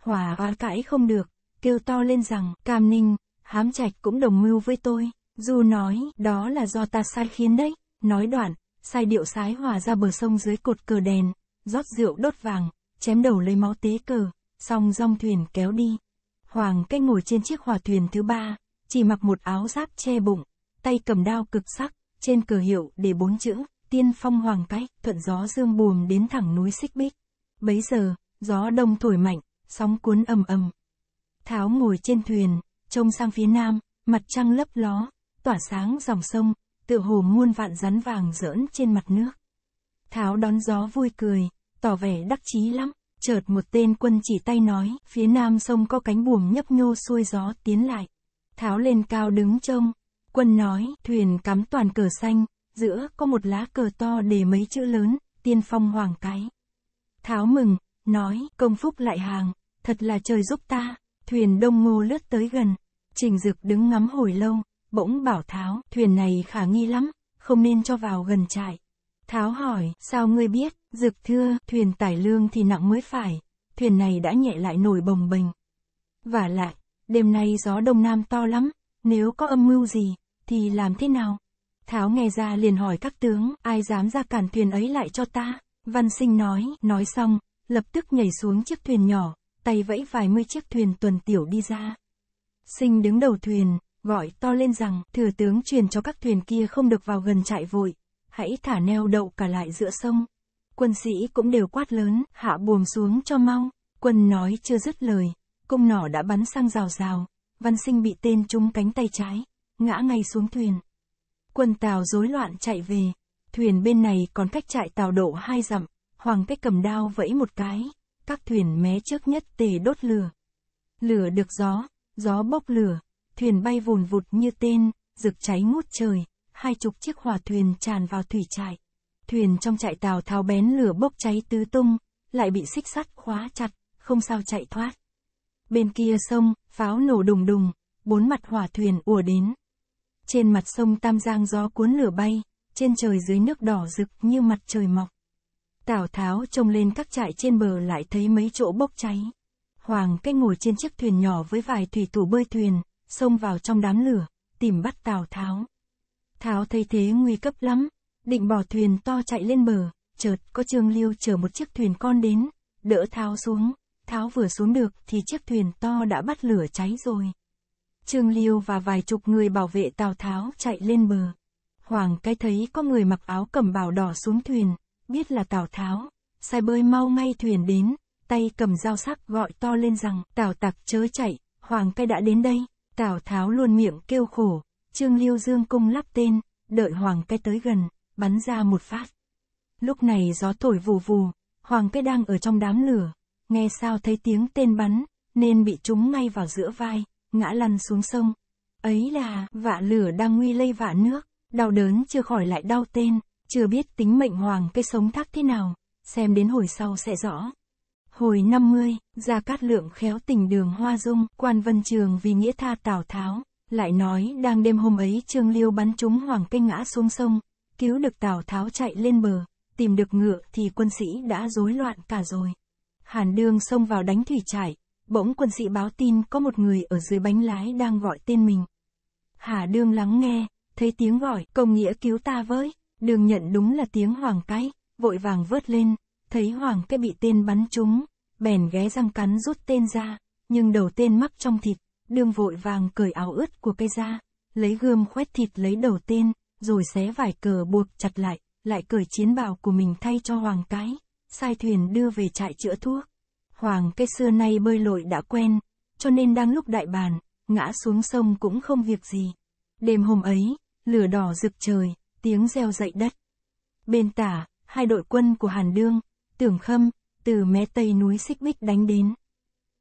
A: Hòa hoa cãi không được, kêu to lên rằng Cam Ninh, Hám Trạch cũng đồng mưu với tôi. Du nói, đó là do ta sai khiến đấy. Nói đoạn, sai điệu sái hòa ra bờ sông dưới cột cờ đèn, rót rượu đốt vàng, chém đầu lấy máu tế cờ, xong dòng thuyền kéo đi. Hoàng cách ngồi trên chiếc hòa thuyền thứ ba, chỉ mặc một áo giáp che bụng, tay cầm đao cực sắc, trên cờ hiệu để bốn chữ, tiên phong hoàng cách, thuận gió dương buồm đến thẳng núi xích bích. Bấy giờ, gió đông thổi mạnh, sóng cuốn ầm ầm. Tháo ngồi trên thuyền, trông sang phía nam, mặt trăng lấp ló, tỏa sáng dòng sông, tựa hồ muôn vạn rắn vàng rỡn trên mặt nước. Tháo đón gió vui cười, tỏ vẻ đắc chí lắm, chợt một tên quân chỉ tay nói, phía nam sông có cánh buồm nhấp nhô xuôi gió tiến lại. Tháo lên cao đứng trông, quân nói, thuyền cắm toàn cờ xanh, giữa có một lá cờ to để mấy chữ lớn, tiên phong hoàng cái. Tháo mừng, nói, công phúc lại hàng, thật là trời giúp ta, thuyền đông ngô lướt tới gần, trình dực đứng ngắm hồi lâu, bỗng bảo Tháo, thuyền này khả nghi lắm, không nên cho vào gần trại. Tháo hỏi, sao ngươi biết, dực thưa, thuyền tải lương thì nặng mới phải, thuyền này đã nhẹ lại nổi bồng bềnh. Và lại, đêm nay gió đông nam to lắm, nếu có âm mưu gì, thì làm thế nào? Tháo nghe ra liền hỏi các tướng, ai dám ra cản thuyền ấy lại cho ta? Văn sinh nói, nói xong, lập tức nhảy xuống chiếc thuyền nhỏ, tay vẫy vài mươi chiếc thuyền tuần tiểu đi ra. Sinh đứng đầu thuyền, gọi to lên rằng, thừa tướng truyền cho các thuyền kia không được vào gần trại vội, hãy thả neo đậu cả lại giữa sông. Quân sĩ cũng đều quát lớn, hạ buồm xuống cho mau, quân nói chưa dứt lời, cung nỏ đã bắn sang rào rào, văn sinh bị tên trúng cánh tay trái, ngã ngay xuống thuyền. Quân tàu rối loạn chạy về, thuyền bên này còn cách trại tàu độ hai dặm, hoàng cách cầm đao vẫy một cái, các thuyền mé trước nhất tề đốt lửa. Lửa được gió, gió bốc lửa, thuyền bay vùn vụt như tên, rực cháy ngút trời, hai chục chiếc hỏa thuyền tràn vào thủy trại. Thuyền trong trại tàu tháo bén lửa bốc cháy tứ tung, lại bị xích sắt khóa chặt, không sao chạy thoát. Bên kia sông, pháo nổ đùng đùng, bốn mặt hỏa thuyền ùa đến. Trên mặt sông Tam Giang gió cuốn lửa bay, trên trời dưới nước đỏ rực như mặt trời mọc. Tào Tháo trông lên các trại trên bờ lại thấy mấy chỗ bốc cháy. Hoàng cách ngồi trên chiếc thuyền nhỏ với vài thủy thủ bơi thuyền, xông vào trong đám lửa, tìm bắt Tào Tháo. Tháo thấy thế nguy cấp lắm, định bỏ thuyền to chạy lên bờ, chợt có Trương Liêu chở một chiếc thuyền con đến, đỡ Tháo xuống, Tháo vừa xuống được thì chiếc thuyền to đã bắt lửa cháy rồi. Trương Liêu và vài chục người bảo vệ Tào Tháo chạy lên bờ. Hoàng cái thấy có người mặc áo cẩm bào đỏ xuống thuyền, biết là Tào Tháo, sai bơi mau ngay thuyền đến, tay cầm dao sắc gọi to lên rằng Tào Tặc chớ chạy, Hoàng cái đã đến đây. Tào Tháo luôn miệng kêu khổ, Trương Liêu Dương cung lắp tên, đợi Hoàng Cái tới gần, bắn ra một phát. Lúc này gió thổi vù vù, Hoàng Cái đang ở trong đám lửa, nghe sao thấy tiếng tên bắn, nên bị trúng ngay vào giữa vai, ngã lăn xuống sông. Ấy là, vạ lửa đang nguy lây vạ nước, đau đớn chưa khỏi lại đau tên, chưa biết tính mệnh Hoàng Cái sống thác thế nào, xem đến hồi sau sẽ rõ. Hồi 50, Gia Cát Lượng khéo tình đường Hoa Dung, quan vân trường vì nghĩa tha Tào Tháo, lại nói đang đêm hôm ấy Trương Liêu bắn trúng Hoàng Kinh ngã xuống sông, cứu được Tào Tháo chạy lên bờ, tìm được ngựa thì quân sĩ đã rối loạn cả rồi. Hàn Đương xông vào đánh thủy trải, bỗng quân sĩ báo tin có một người ở dưới bánh lái đang gọi tên mình. Hà Đương lắng nghe, thấy tiếng gọi, công nghĩa cứu ta với, Đương nhận đúng là tiếng Hoàng Cái, vội vàng vớt lên, thấy Hoàng cái bị tên bắn trúng, bèn ghé răng cắn rút tên ra, nhưng đầu tên mắc trong thịt, đương vội vàng cởi áo ướt của cây ra, lấy gươm khoét thịt lấy đầu tên, rồi xé vải cờ buộc chặt lại, lại cởi chiến bào của mình thay cho Hoàng cái, sai thuyền đưa về trại chữa thuốc. Hoàng cái xưa nay bơi lội đã quen, cho nên đang lúc đại bàn, ngã xuống sông cũng không việc gì. Đêm hôm ấy, lửa đỏ rực trời, tiếng reo dậy đất. Bên tả, hai đội quân của Hàn Đương, Tưởng Khâm, từ mé tây núi Xích Bích đánh đến.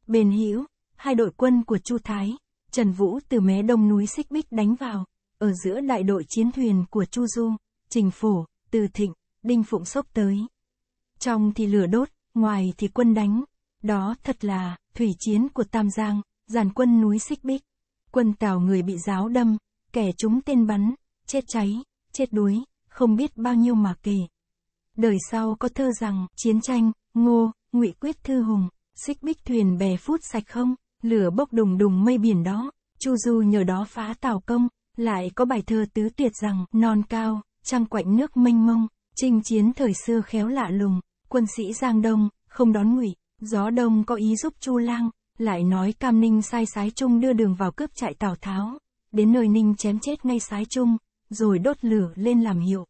A: Bền Hữu, hai đội quân của Chu Thái, Trần Vũ từ mé đông núi Xích Bích đánh vào, ở giữa đại đội chiến thuyền của Chu Du, Trình Phổ, Từ Thịnh, Đinh Phụng sốc tới. Trong thì lửa đốt, ngoài thì quân đánh. Đó thật là, thủy chiến của Tam Giang, dàn quân núi Xích Bích. Quân Tào người bị giáo đâm, kẻ chúng tên bắn, chết cháy, chết đuối, không biết bao nhiêu mà kể. Đời sau có thơ rằng, chiến tranh, ngô, ngụy quyết thư hùng, xích bích thuyền bè phút sạch không, lửa bốc đùng đùng mây biển đó, Chu Du nhờ đó phá tào công, lại có bài thơ tứ tuyệt rằng, non cao, trăng quạnh nước mênh mông, chinh chiến thời xưa khéo lạ lùng, quân sĩ Giang Đông, không đón ngụy, gió đông có ý giúp Chu Lang, lại nói Cam Ninh sai sái trung đưa đường vào cướp trại Tào Tháo, đến nơi Ninh chém chết ngay sái trung rồi đốt lửa lên làm hiệu.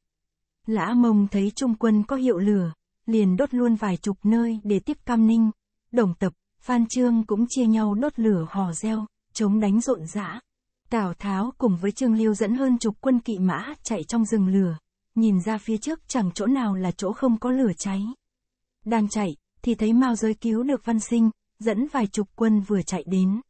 A: Lã mông thấy trung quân có hiệu lửa, liền đốt luôn vài chục nơi để tiếp cam ninh. Đồng tập, Phan Trương cũng chia nhau đốt lửa hò reo, chống đánh rộn rã. Tào Tháo cùng với Trương Liêu dẫn hơn chục quân kỵ mã chạy trong rừng lửa, nhìn ra phía trước chẳng chỗ nào là chỗ không có lửa cháy. Đang chạy, thì thấy Mao giới cứu được văn sinh, dẫn vài chục quân vừa chạy đến.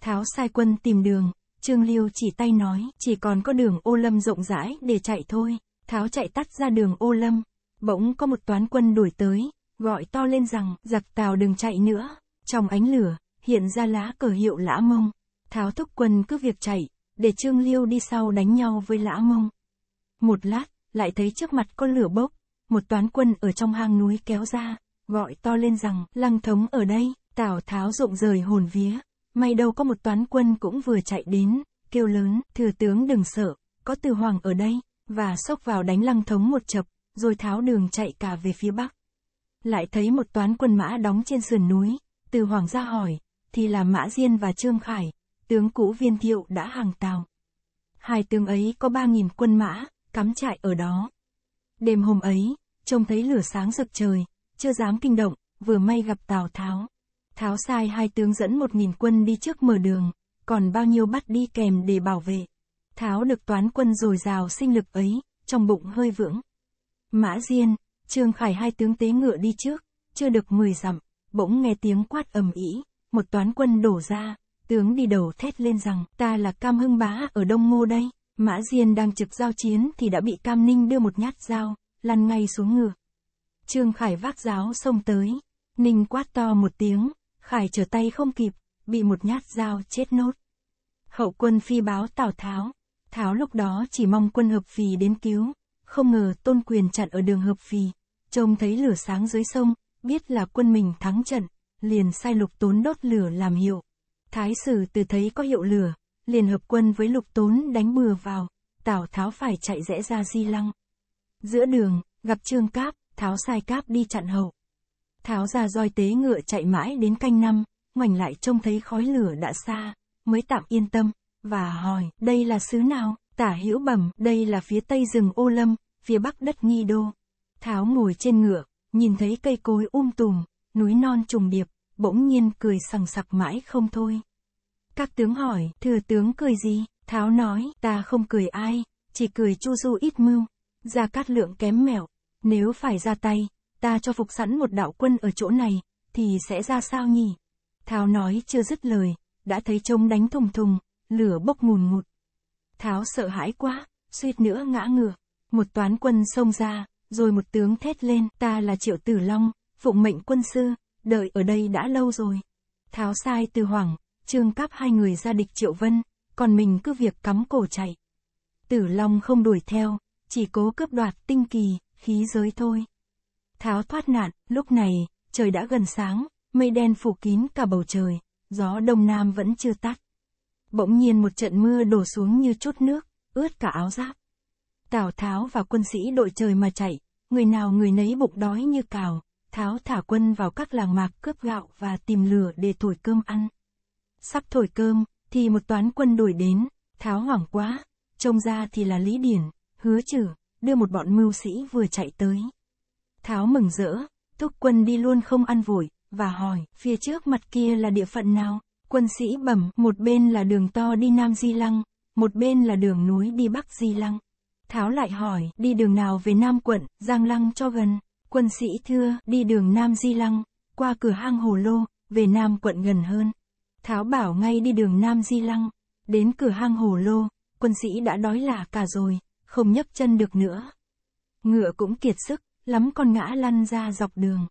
A: Tháo sai quân tìm đường, Trương Liêu chỉ tay nói, chỉ còn có đường ô lâm rộng rãi để chạy thôi tháo chạy tắt ra đường ô lâm. Bỗng có một toán quân đuổi tới, gọi to lên rằng, giặc tàu đừng chạy nữa. Trong ánh lửa, hiện ra lá cờ hiệu lã mông. Tháo thúc quân cứ việc chạy, để Trương Liêu đi sau đánh nhau với lã mông. Một lát, lại thấy trước mặt có lửa bốc, một toán quân ở trong hang núi kéo ra, gọi to lên rằng, lăng thống ở đây, Tào Tháo rụng rời hồn vía. May đâu có một toán quân cũng vừa chạy đến, kêu lớn, thừa tướng đừng sợ, có từ hoàng ở đây, và xốc vào đánh lăng thống một chập, rồi tháo đường chạy cả về phía bắc. Lại thấy một toán quân mã đóng trên sườn núi, từ hoàng gia hỏi, thì là Mã Diên và Trương Khải, tướng cũ viên thiệu đã hàng tàu. Hai tướng ấy có ba nghìn quân mã, cắm trại ở đó. Đêm hôm ấy, trông thấy lửa sáng rực trời, chưa dám kinh động, vừa may gặp Tào Tháo. Tháo sai hai tướng dẫn một nghìn quân đi trước mở đường, còn bao nhiêu bắt đi kèm để bảo vệ tháo được toán quân dồi dào sinh lực ấy, trong bụng hơi vững. Mã Diên, Trương Khải hai tướng tế ngựa đi trước, chưa được 10 dặm, bỗng nghe tiếng quát ầm ĩ, một toán quân đổ ra, tướng đi đầu thét lên rằng, ta là Cam Hưng Bá ở Đông Ngô đây. Mã Diên đang trực giao chiến thì đã bị Cam Ninh đưa một nhát dao, lăn ngay xuống ngựa. Trương Khải vác giáo xông tới, Ninh quát to một tiếng, Khải trở tay không kịp, bị một nhát dao chết nốt. Hậu quân phi báo Tào Tháo, Tháo lúc đó chỉ mong quân hợp phì đến cứu, không ngờ tôn quyền chặn ở đường hợp phì, trông thấy lửa sáng dưới sông, biết là quân mình thắng trận, liền sai lục tốn đốt lửa làm hiệu. Thái sử từ thấy có hiệu lửa, liền hợp quân với lục tốn đánh bừa vào, Tào Tháo phải chạy rẽ ra di lăng. Giữa đường, gặp Trương Cáp, Tháo sai Cáp đi chặn hậu. Tháo ra roi tế ngựa chạy mãi đến canh năm, ngoảnh lại trông thấy khói lửa đã xa, mới tạm yên tâm và hỏi, đây là xứ nào? Tả hữu bẩm, đây là phía tây rừng Ô Lâm, phía bắc đất Nghi Đô. Tháo ngồi trên ngựa, nhìn thấy cây cối um tùm, núi non trùng điệp, bỗng nhiên cười sằng sặc mãi không thôi. Các tướng hỏi, thừa tướng cười gì? Tháo nói, ta không cười ai, chỉ cười chu du ít mưu. Gia Cát Lượng kém mẹo, nếu phải ra tay, ta cho phục sẵn một đạo quân ở chỗ này, thì sẽ ra sao nhỉ? Tháo nói chưa dứt lời, đã thấy trông đánh thùng thùng, lửa bốc ngùn ngụt. Tháo sợ hãi quá, suýt nữa ngã ngửa. Một toán quân xông ra, rồi một tướng thét lên, ta là Triệu Tử Long, phụng mệnh quân sư, đợi ở đây đã lâu rồi. Tháo sai từ hoảng, trương cắp hai người ra địch Triệu Vân, còn mình cứ việc cắm cổ chạy. Tử Long không đuổi theo, chỉ cố cướp đoạt tinh kỳ, khí giới thôi. Tháo thoát nạn, lúc này, trời đã gần sáng, mây đen phủ kín cả bầu trời, gió đông nam vẫn chưa tắt. Bỗng nhiên một trận mưa đổ xuống như chút nước, ướt cả áo giáp. Tào Tháo và quân sĩ đội trời mà chạy, người nào người nấy bụng đói như cào, Tháo thả quân vào các làng mạc cướp gạo và tìm lửa để thổi cơm ăn. Sắp thổi cơm, thì một toán quân đuổi đến, Tháo hoảng quá, trông ra thì là Lý Điển, hứa trừ, đưa một bọn mưu sĩ vừa chạy tới. Tháo mừng rỡ, thúc quân đi luôn không ăn vội, và hỏi, phía trước mặt kia là địa phận nào? Quân sĩ bẩm, một bên là đường to đi Nam Di Lăng, một bên là đường núi đi Bắc Di Lăng. Tháo lại hỏi, đi đường nào về Nam quận, Giang Lăng cho gần. Quân sĩ thưa, đi đường Nam Di Lăng, qua cửa hang Hồ Lô, về Nam quận gần hơn. Tháo bảo ngay đi đường Nam Di Lăng, đến cửa hang Hồ Lô, quân sĩ đã đói lả cả rồi, không nhấc chân được nữa. Ngựa cũng kiệt sức, lắm con ngã lăn ra dọc đường.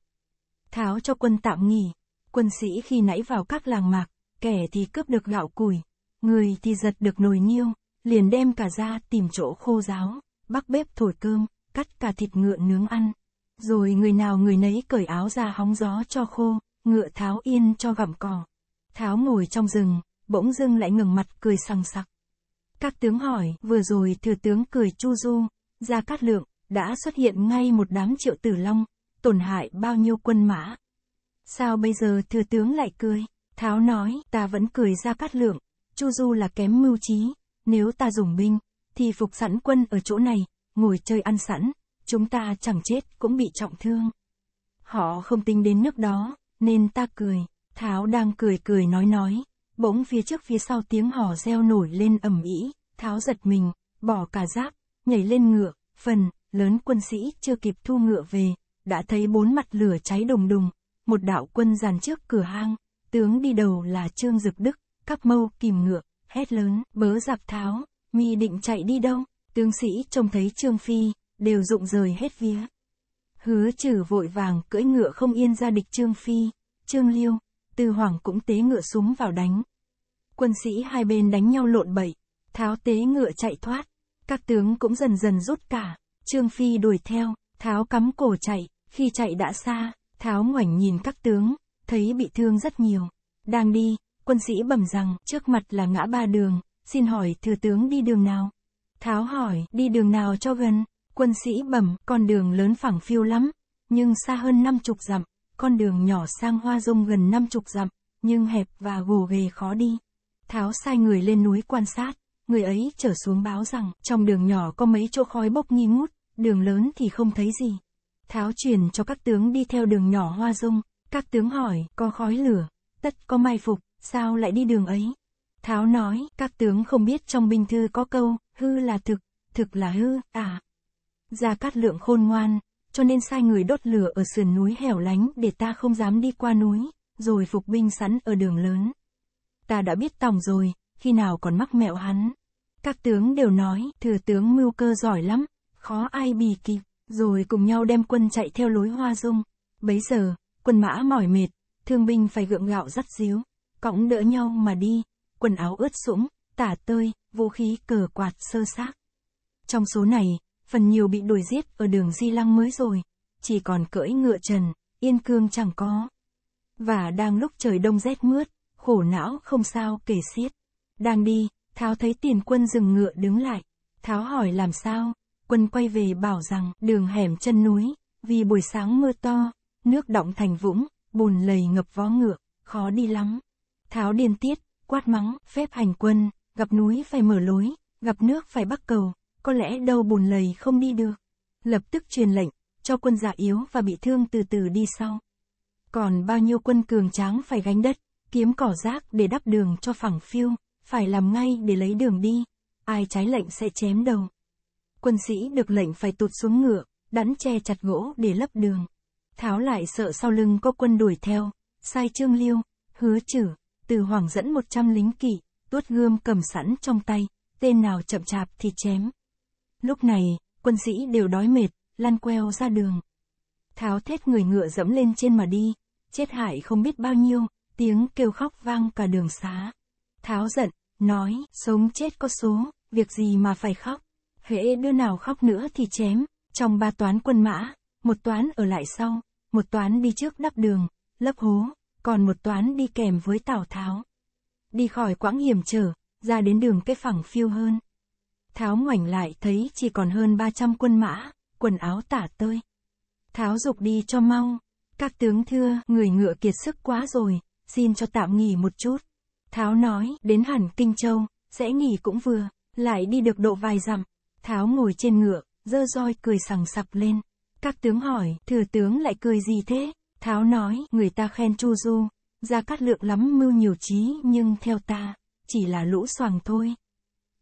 A: Tháo cho quân tạm nghỉ, quân sĩ khi nãy vào các làng mạc, kẻ thì cướp được gạo củi, người thì giật được nồi niêu, liền đem cả ra tìm chỗ khô ráo, bắc bếp thổi cơm, cắt cả thịt ngựa nướng ăn. Rồi người nào người nấy cởi áo ra hóng gió cho khô, ngựa tháo yên cho gặm cỏ. Tháo ngồi trong rừng, bỗng dưng lại ngừng mặt cười sằng sặc. Các tướng hỏi, vừa rồi thừa tướng cười chu du, ra cát lượng, đã xuất hiện ngay một đám triệu tử long, tổn hại bao nhiêu quân mã. Sao bây giờ thừa tướng lại cười? Tháo nói, ta vẫn cười ra cát lượng, Chu Du là kém mưu trí, nếu ta dùng binh, thì phục sẵn quân ở chỗ này, ngồi chơi ăn sẵn, chúng ta chẳng chết cũng bị trọng thương. Họ không tính đến nước đó, nên ta cười, Tháo đang cười cười nói nói, bỗng phía trước phía sau tiếng hò reo nổi lên ầm ĩ, Tháo giật mình, bỏ cả giáp, nhảy lên ngựa, phần, lớn quân sĩ chưa kịp thu ngựa về, đã thấy bốn mặt lửa cháy đùng đùng, một đạo quân dàn trước cửa hang, tướng đi đầu là Trương Dực Đức, các mâu kìm ngựa, hét lớn, bớ giặc tháo, mi định chạy đi đâu, tướng sĩ trông thấy Trương Phi, đều rụng rời hết vía. Hứa trừ vội vàng cưỡi ngựa không yên ra địch Trương Phi, Trương Liêu, Tư Hoàng cũng tế ngựa súng vào đánh. Quân sĩ hai bên đánh nhau lộn bậy, tháo tế ngựa chạy thoát, các tướng cũng dần dần rút cả, Trương Phi đuổi theo, tháo cắm cổ chạy, khi chạy đã xa, tháo ngoảnh nhìn các tướng, thấy bị thương rất nhiều. Đang đi, quân sĩ bẩm rằng, trước mặt là ngã ba đường, xin hỏi thừa tướng đi đường nào? Tháo hỏi, đi đường nào cho gần? Quân sĩ bẩm, con đường lớn phẳng phiêu lắm, nhưng xa hơn năm chục dặm, con đường nhỏ sang hoa dung gần năm chục dặm, nhưng hẹp và gồ ghề khó đi. Tháo sai người lên núi quan sát, người ấy trở xuống báo rằng, trong đường nhỏ có mấy chỗ khói bốc nghi ngút, đường lớn thì không thấy gì. Tháo truyền cho các tướng đi theo đường nhỏ hoa dung. Các tướng hỏi, có khói lửa, tất có mai phục, sao lại đi đường ấy? Tháo nói, các tướng không biết trong binh thư có câu, hư là thực, thực là hư, à. Gia Cát Lượng khôn ngoan, cho nên sai người đốt lửa ở sườn núi hẻo lánh để ta không dám đi qua núi, rồi phục binh sẵn ở đường lớn. Ta đã biết tòng rồi, khi nào còn mắc mẹo hắn. Các tướng đều nói, thừa tướng mưu cơ giỏi lắm, khó ai bì kịp, rồi cùng nhau đem quân chạy theo lối hoa dung. Bấy giờ, quân mã mỏi mệt, thương binh phải gượng gạo dắt díu, cõng đỡ nhau mà đi, quần áo ướt sũng, tả tơi, vũ khí cờ quạt sơ xác. Trong số này, phần nhiều bị đuổi giết ở đường Di Lăng mới rồi, chỉ còn cưỡi ngựa trần, yên cương chẳng có. Và đang lúc trời đông rét mướt, khổ não không sao kể xiết. Đang đi, Tháo thấy tiền quân dừng ngựa đứng lại. Tháo hỏi làm sao, quân quay về bảo rằng đường hẻm chân núi, vì buổi sáng mưa to, nước động thành vũng, bùn lầy ngập vó ngựa, khó đi lắm. Tháo điên tiết, quát mắng, phép hành quân, gặp núi phải mở lối, gặp nước phải bắc cầu, có lẽ đâu bùn lầy không đi được. Lập tức truyền lệnh, cho quân già yếu và bị thương từ từ đi sau. Còn bao nhiêu quân cường tráng phải gánh đất, kiếm cỏ rác để đắp đường cho phẳng phiêu, phải làm ngay để lấy đường đi, ai trái lệnh sẽ chém đầu. Quân sĩ được lệnh phải tụt xuống ngựa, đắn che chặt gỗ để lấp đường. Tháo lại sợ sau lưng có quân đuổi theo, sai trương liêu, hứa chử, từ hoàng dẫn 100 lính kỵ, tuốt gươm cầm sẵn trong tay, tên nào chậm chạp thì chém. Lúc này, quân sĩ đều đói mệt, lăn queo ra đường. Tháo thét người ngựa dẫm lên trên mà đi, chết hại không biết bao nhiêu, tiếng kêu khóc vang cả đường xá. Tháo giận, nói, sống chết có số, việc gì mà phải khóc. Hễ đứa nào khóc nữa thì chém, trong ba toán quân mã, một toán ở lại sau, một toán đi trước đắp đường, lấp hố, còn một toán đi kèm với Tào Tháo. Đi khỏi quãng hiểm trở, ra đến đường cái phẳng phiêu hơn. Tháo ngoảnh lại thấy chỉ còn hơn 300 quân mã, quần áo tả tơi. Tháo dục đi cho mau. Các tướng thưa, người ngựa kiệt sức quá rồi, xin cho tạm nghỉ một chút. Tháo nói, đến hẳn Kinh Châu, sẽ nghỉ cũng vừa, lại đi được độ vài dặm. Tháo ngồi trên ngựa, dơ roi cười sằng sặc lên. Các tướng hỏi, thừa tướng lại cười gì thế? Tháo nói, người ta khen Chu Du, ra cát lượng lắm mưu nhiều trí nhưng theo ta, chỉ là lũ soàng thôi.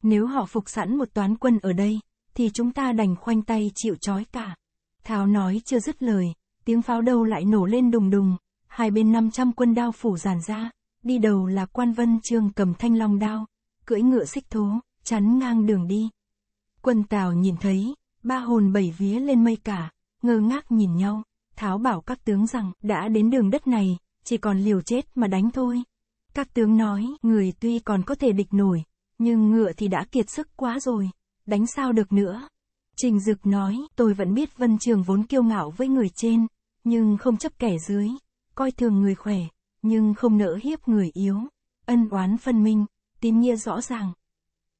A: Nếu họ phục sẵn một toán quân ở đây, thì chúng ta đành khoanh tay chịu trói cả. Tháo nói chưa dứt lời, tiếng pháo đâu lại nổ lên đùng đùng, hai bên 500 quân đao phủ giàn ra, đi đầu là quan vân trương cầm thanh long đao, cưỡi ngựa xích thố, chắn ngang đường đi. Quân Tào nhìn thấy, ba hồn bảy vía lên mây cả, ngơ ngác nhìn nhau. Tháo bảo các tướng rằng, đã đến đường đất này, chỉ còn liều chết mà đánh thôi. Các tướng nói, người tuy còn có thể địch nổi, nhưng ngựa thì đã kiệt sức quá rồi, đánh sao được nữa. Trình Dực nói, tôi vẫn biết Vân Trường vốn kiêu ngạo với người trên, nhưng không chấp kẻ dưới, coi thường người khỏe, nhưng không nỡ hiếp người yếu, ân oán phân minh, tín nghĩa rõ ràng.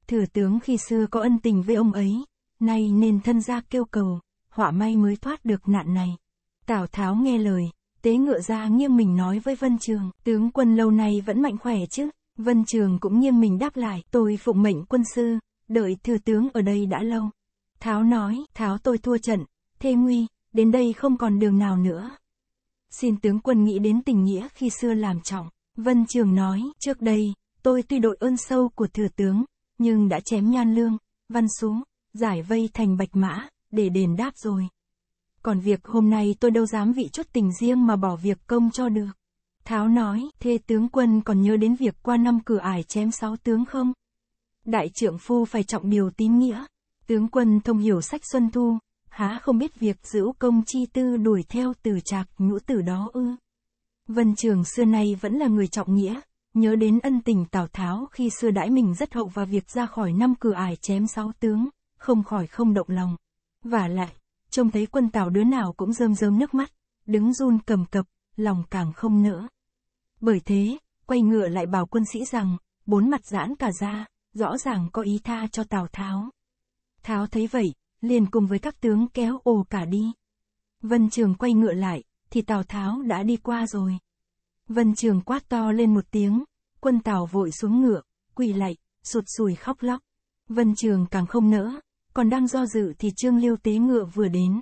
A: Thừa tướng khi xưa có ân tình với ông ấy, nay nên thân gia kêu cầu, họa may mới thoát được nạn này. Tào Tháo nghe lời, tế ngựa ra nghiêm mình nói với Vân Trường, tướng quân lâu nay vẫn mạnh khỏe chứ. Vân Trường cũng nghiêm mình đáp lại, tôi phụng mệnh quân sư, đợi thừa tướng ở đây đã lâu. Tháo nói, Tháo tôi thua trận, thê nguy, đến đây không còn đường nào nữa. Xin tướng quân nghĩ đến tình nghĩa khi xưa làm trọng. Vân Trường nói, trước đây, tôi tuy đội ơn sâu của thừa tướng, nhưng đã chém nhan lương, văn xuống, giải vây thành bạch mã, để đền đáp rồi. Còn việc hôm nay tôi đâu dám vị chút tình riêng mà bỏ việc công cho được. Tháo nói, thê tướng quân còn nhớ đến việc qua năm cửa ải chém sáu tướng không? Đại trưởng phu phải trọng điều tín nghĩa. Tướng quân thông hiểu sách Xuân Thu, há không biết việc giữ công chi tư đuổi theo từ trạc nhũ tử đó ư. Vân Trường xưa nay vẫn là người trọng nghĩa, nhớ đến ân tình Tào Tháo khi xưa đãi mình rất hậu và việc ra khỏi năm cửa ải chém sáu tướng, không khỏi không động lòng. Và lại, trông thấy quân tàu đứa nào cũng rơm rơm nước mắt, đứng run cầm cập, lòng càng không nỡ. Bởi thế, quay ngựa lại bảo quân sĩ rằng, bốn mặt giãn cả ra, rõ ràng có ý tha cho Tào Tháo. Tháo thấy vậy, liền cùng với các tướng kéo ồ cả đi. Vân Trường quay ngựa lại, thì Tào Tháo đã đi qua rồi. Vân Trường quát to lên một tiếng, quân Tào vội xuống ngựa, quỳ lạy, sụt sùi khóc lóc. Vân Trường càng không nỡ, còn đang do dự thì Trương Liêu tế ngựa vừa đến.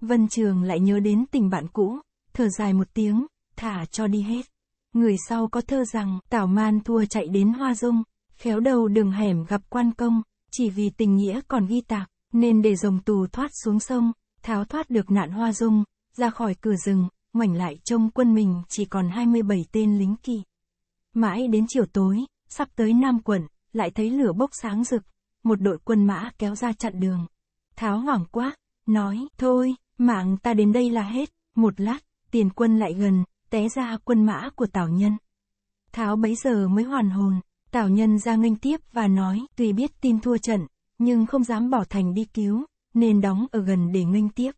A: Vân Trường lại nhớ đến tình bạn cũ, thở dài một tiếng, thả cho đi hết. Người sau có thơ rằng, Tảo Man thua chạy đến Hoa Dung, khéo đầu đường hẻm gặp quan công, chỉ vì tình nghĩa còn ghi tạc, nên để rồng tù thoát xuống sông, tháo thoát được nạn Hoa Dung, ra khỏi cửa rừng, ngoảnh lại trông quân mình chỉ còn 27 tên lính kỳ. Mãi đến chiều tối, sắp tới Nam quận, lại thấy lửa bốc sáng rực, một đội quân mã kéo ra chặn đường. Tháo hoảng quá, nói, thôi, mạng ta đến đây là hết, một lát, tiền quân lại gần, té ra quân mã của Tào Nhân. Tháo bấy giờ mới hoàn hồn, Tào Nhân ra nghênh tiếp và nói, tuy biết tin thua trận, nhưng không dám bỏ thành đi cứu, nên đóng ở gần để nghênh tiếp.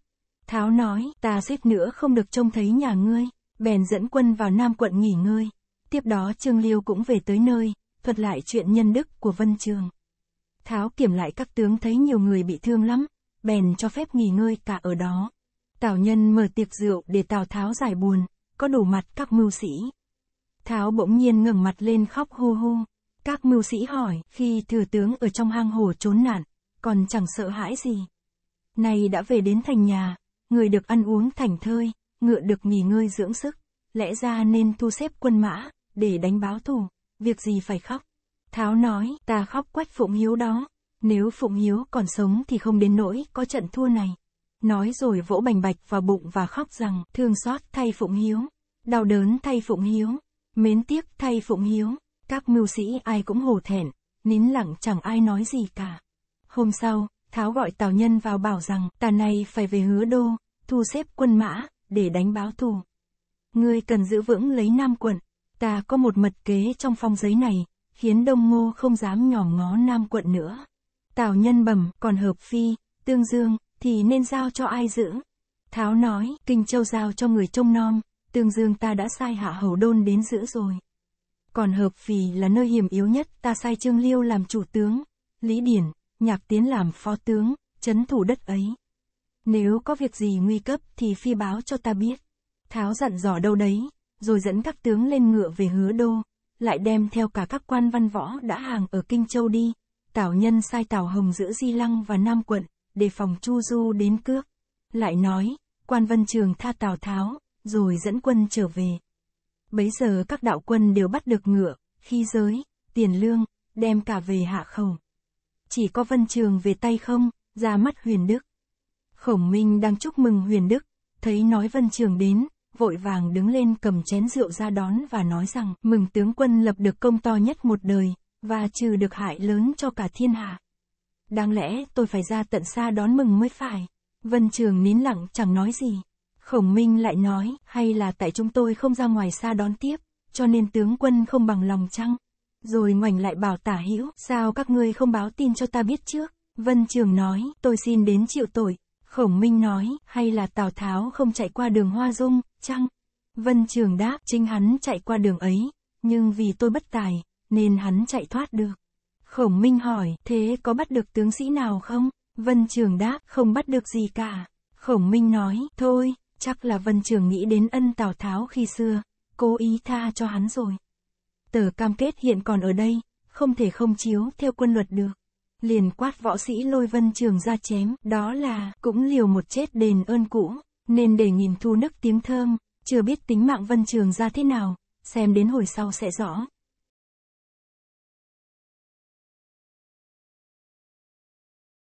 A: Tháo nói, ta suýt nữa không được trông thấy nhà ngươi, bèn dẫn quân vào Nam quận nghỉ ngơi. Tiếp đó Trương Liêu cũng về tới nơi, thuật lại chuyện nhân đức của Vân Trường. Tháo kiểm lại các tướng thấy nhiều người bị thương lắm, bèn cho phép nghỉ ngơi cả ở đó. Tào Nhân mở tiệc rượu để Tào Tháo giải buồn, có đủ mặt các mưu sĩ. Tháo bỗng nhiên ngẩng mặt lên khóc hô hô. Các mưu sĩ hỏi, khi thừa tướng ở trong hang hồ trốn nạn, còn chẳng sợ hãi gì. Nay đã về đến thành nhà, người được ăn uống thảnh thơi, ngựa được nghỉ ngơi dưỡng sức, lẽ ra nên thu xếp quân mã, để đánh báo thù, việc gì phải khóc. Tháo nói, ta khóc quách Phụng Hiếu đó. Nếu Phụng Hiếu còn sống thì không đến nỗi có trận thua này. Nói rồi vỗ bành bạch vào bụng và khóc rằng, thương xót thay Phụng Hiếu, đau đớn thay Phụng Hiếu, mến tiếc thay Phụng Hiếu. Các mưu sĩ ai cũng hổ thẹn, nín lặng chẳng ai nói gì cả. Hôm sau, Tháo gọi Tào Nhân vào bảo rằng, ta này phải về hứa đô, thu xếp quân mã, để đánh báo thù. Ngươi cần giữ vững lấy Nam quận, ta có một mật kế trong phong giấy này, khiến Đông Ngô không dám nhòm ngó Nam quận nữa. Tào Nhân bẩm, còn Hợp Phi, Tương Dương, thì nên giao cho ai giữ? Tháo nói, Kinh Châu giao cho người trông nom, Tương Dương ta đã sai Hạ Hầu Đôn đến giữ rồi. Còn Hợp Phì là nơi hiểm yếu nhất, ta sai Trương Liêu làm chủ tướng, Lý Điển, Nhạc Tiến làm phó tướng, chấn thủ đất ấy. Nếu có việc gì nguy cấp thì phi báo cho ta biết. Tháo dặn dò đâu đấy, rồi dẫn các tướng lên ngựa về hứa đô lại đem theo cả các quan văn võ đã hàng ở Kinh Châu đi. Tào Nhân sai Tào Hồng giữa Di Lăng và Nam Quận, để phòng Chu Du đến cướp. Lại nói, quan văn trường tha Tào Tháo, rồi dẫn quân trở về. Bấy giờ các đạo quân đều bắt được ngựa, khi giới, tiền lương, đem cả về hạ khẩu. Chỉ có văn trường về tay không, ra mắt huyền đức. Khổng Minh đang chúc mừng huyền đức, thấy nói văn trường đến, vội vàng đứng lên cầm chén rượu ra đón và nói rằng, mừng tướng quân lập được công to nhất một đời, và trừ được hại lớn cho cả thiên hạ. Đáng lẽ tôi phải ra tận xa đón mừng mới phải. Vân Trường nín lặng chẳng nói gì. Khổng Minh lại nói, hay là tại chúng tôi không ra ngoài xa đón tiếp, cho nên tướng quân không bằng lòng chăng? Rồi ngoảnh lại bảo tả hữu sao các ngươi không báo tin cho ta biết trước? Vân Trường nói, tôi xin đến chịu tội, Khổng Minh nói, hay là Tào Tháo không chạy qua đường Hoa Dung, chăng? Vân Trường đáp, chính hắn chạy qua đường ấy, nhưng vì tôi bất tài, nên hắn chạy thoát được. Khổng Minh hỏi, thế có bắt được tướng sĩ nào không? Vân Trường đáp, không bắt được gì cả. Khổng Minh nói, thôi, chắc là Vân Trường nghĩ đến ân Tào Tháo khi xưa, cố ý tha cho hắn rồi. Tờ cam kết hiện còn ở đây, không thể không chiếu theo quân luật được liền quát võ sĩ lôi vân trường ra chém, đó là, cũng liều một chết đền ơn cũ, nên để nhìn thu nức tiếng thơm, chưa biết tính mạng vân trường ra thế nào, xem đến hồi sau sẽ rõ.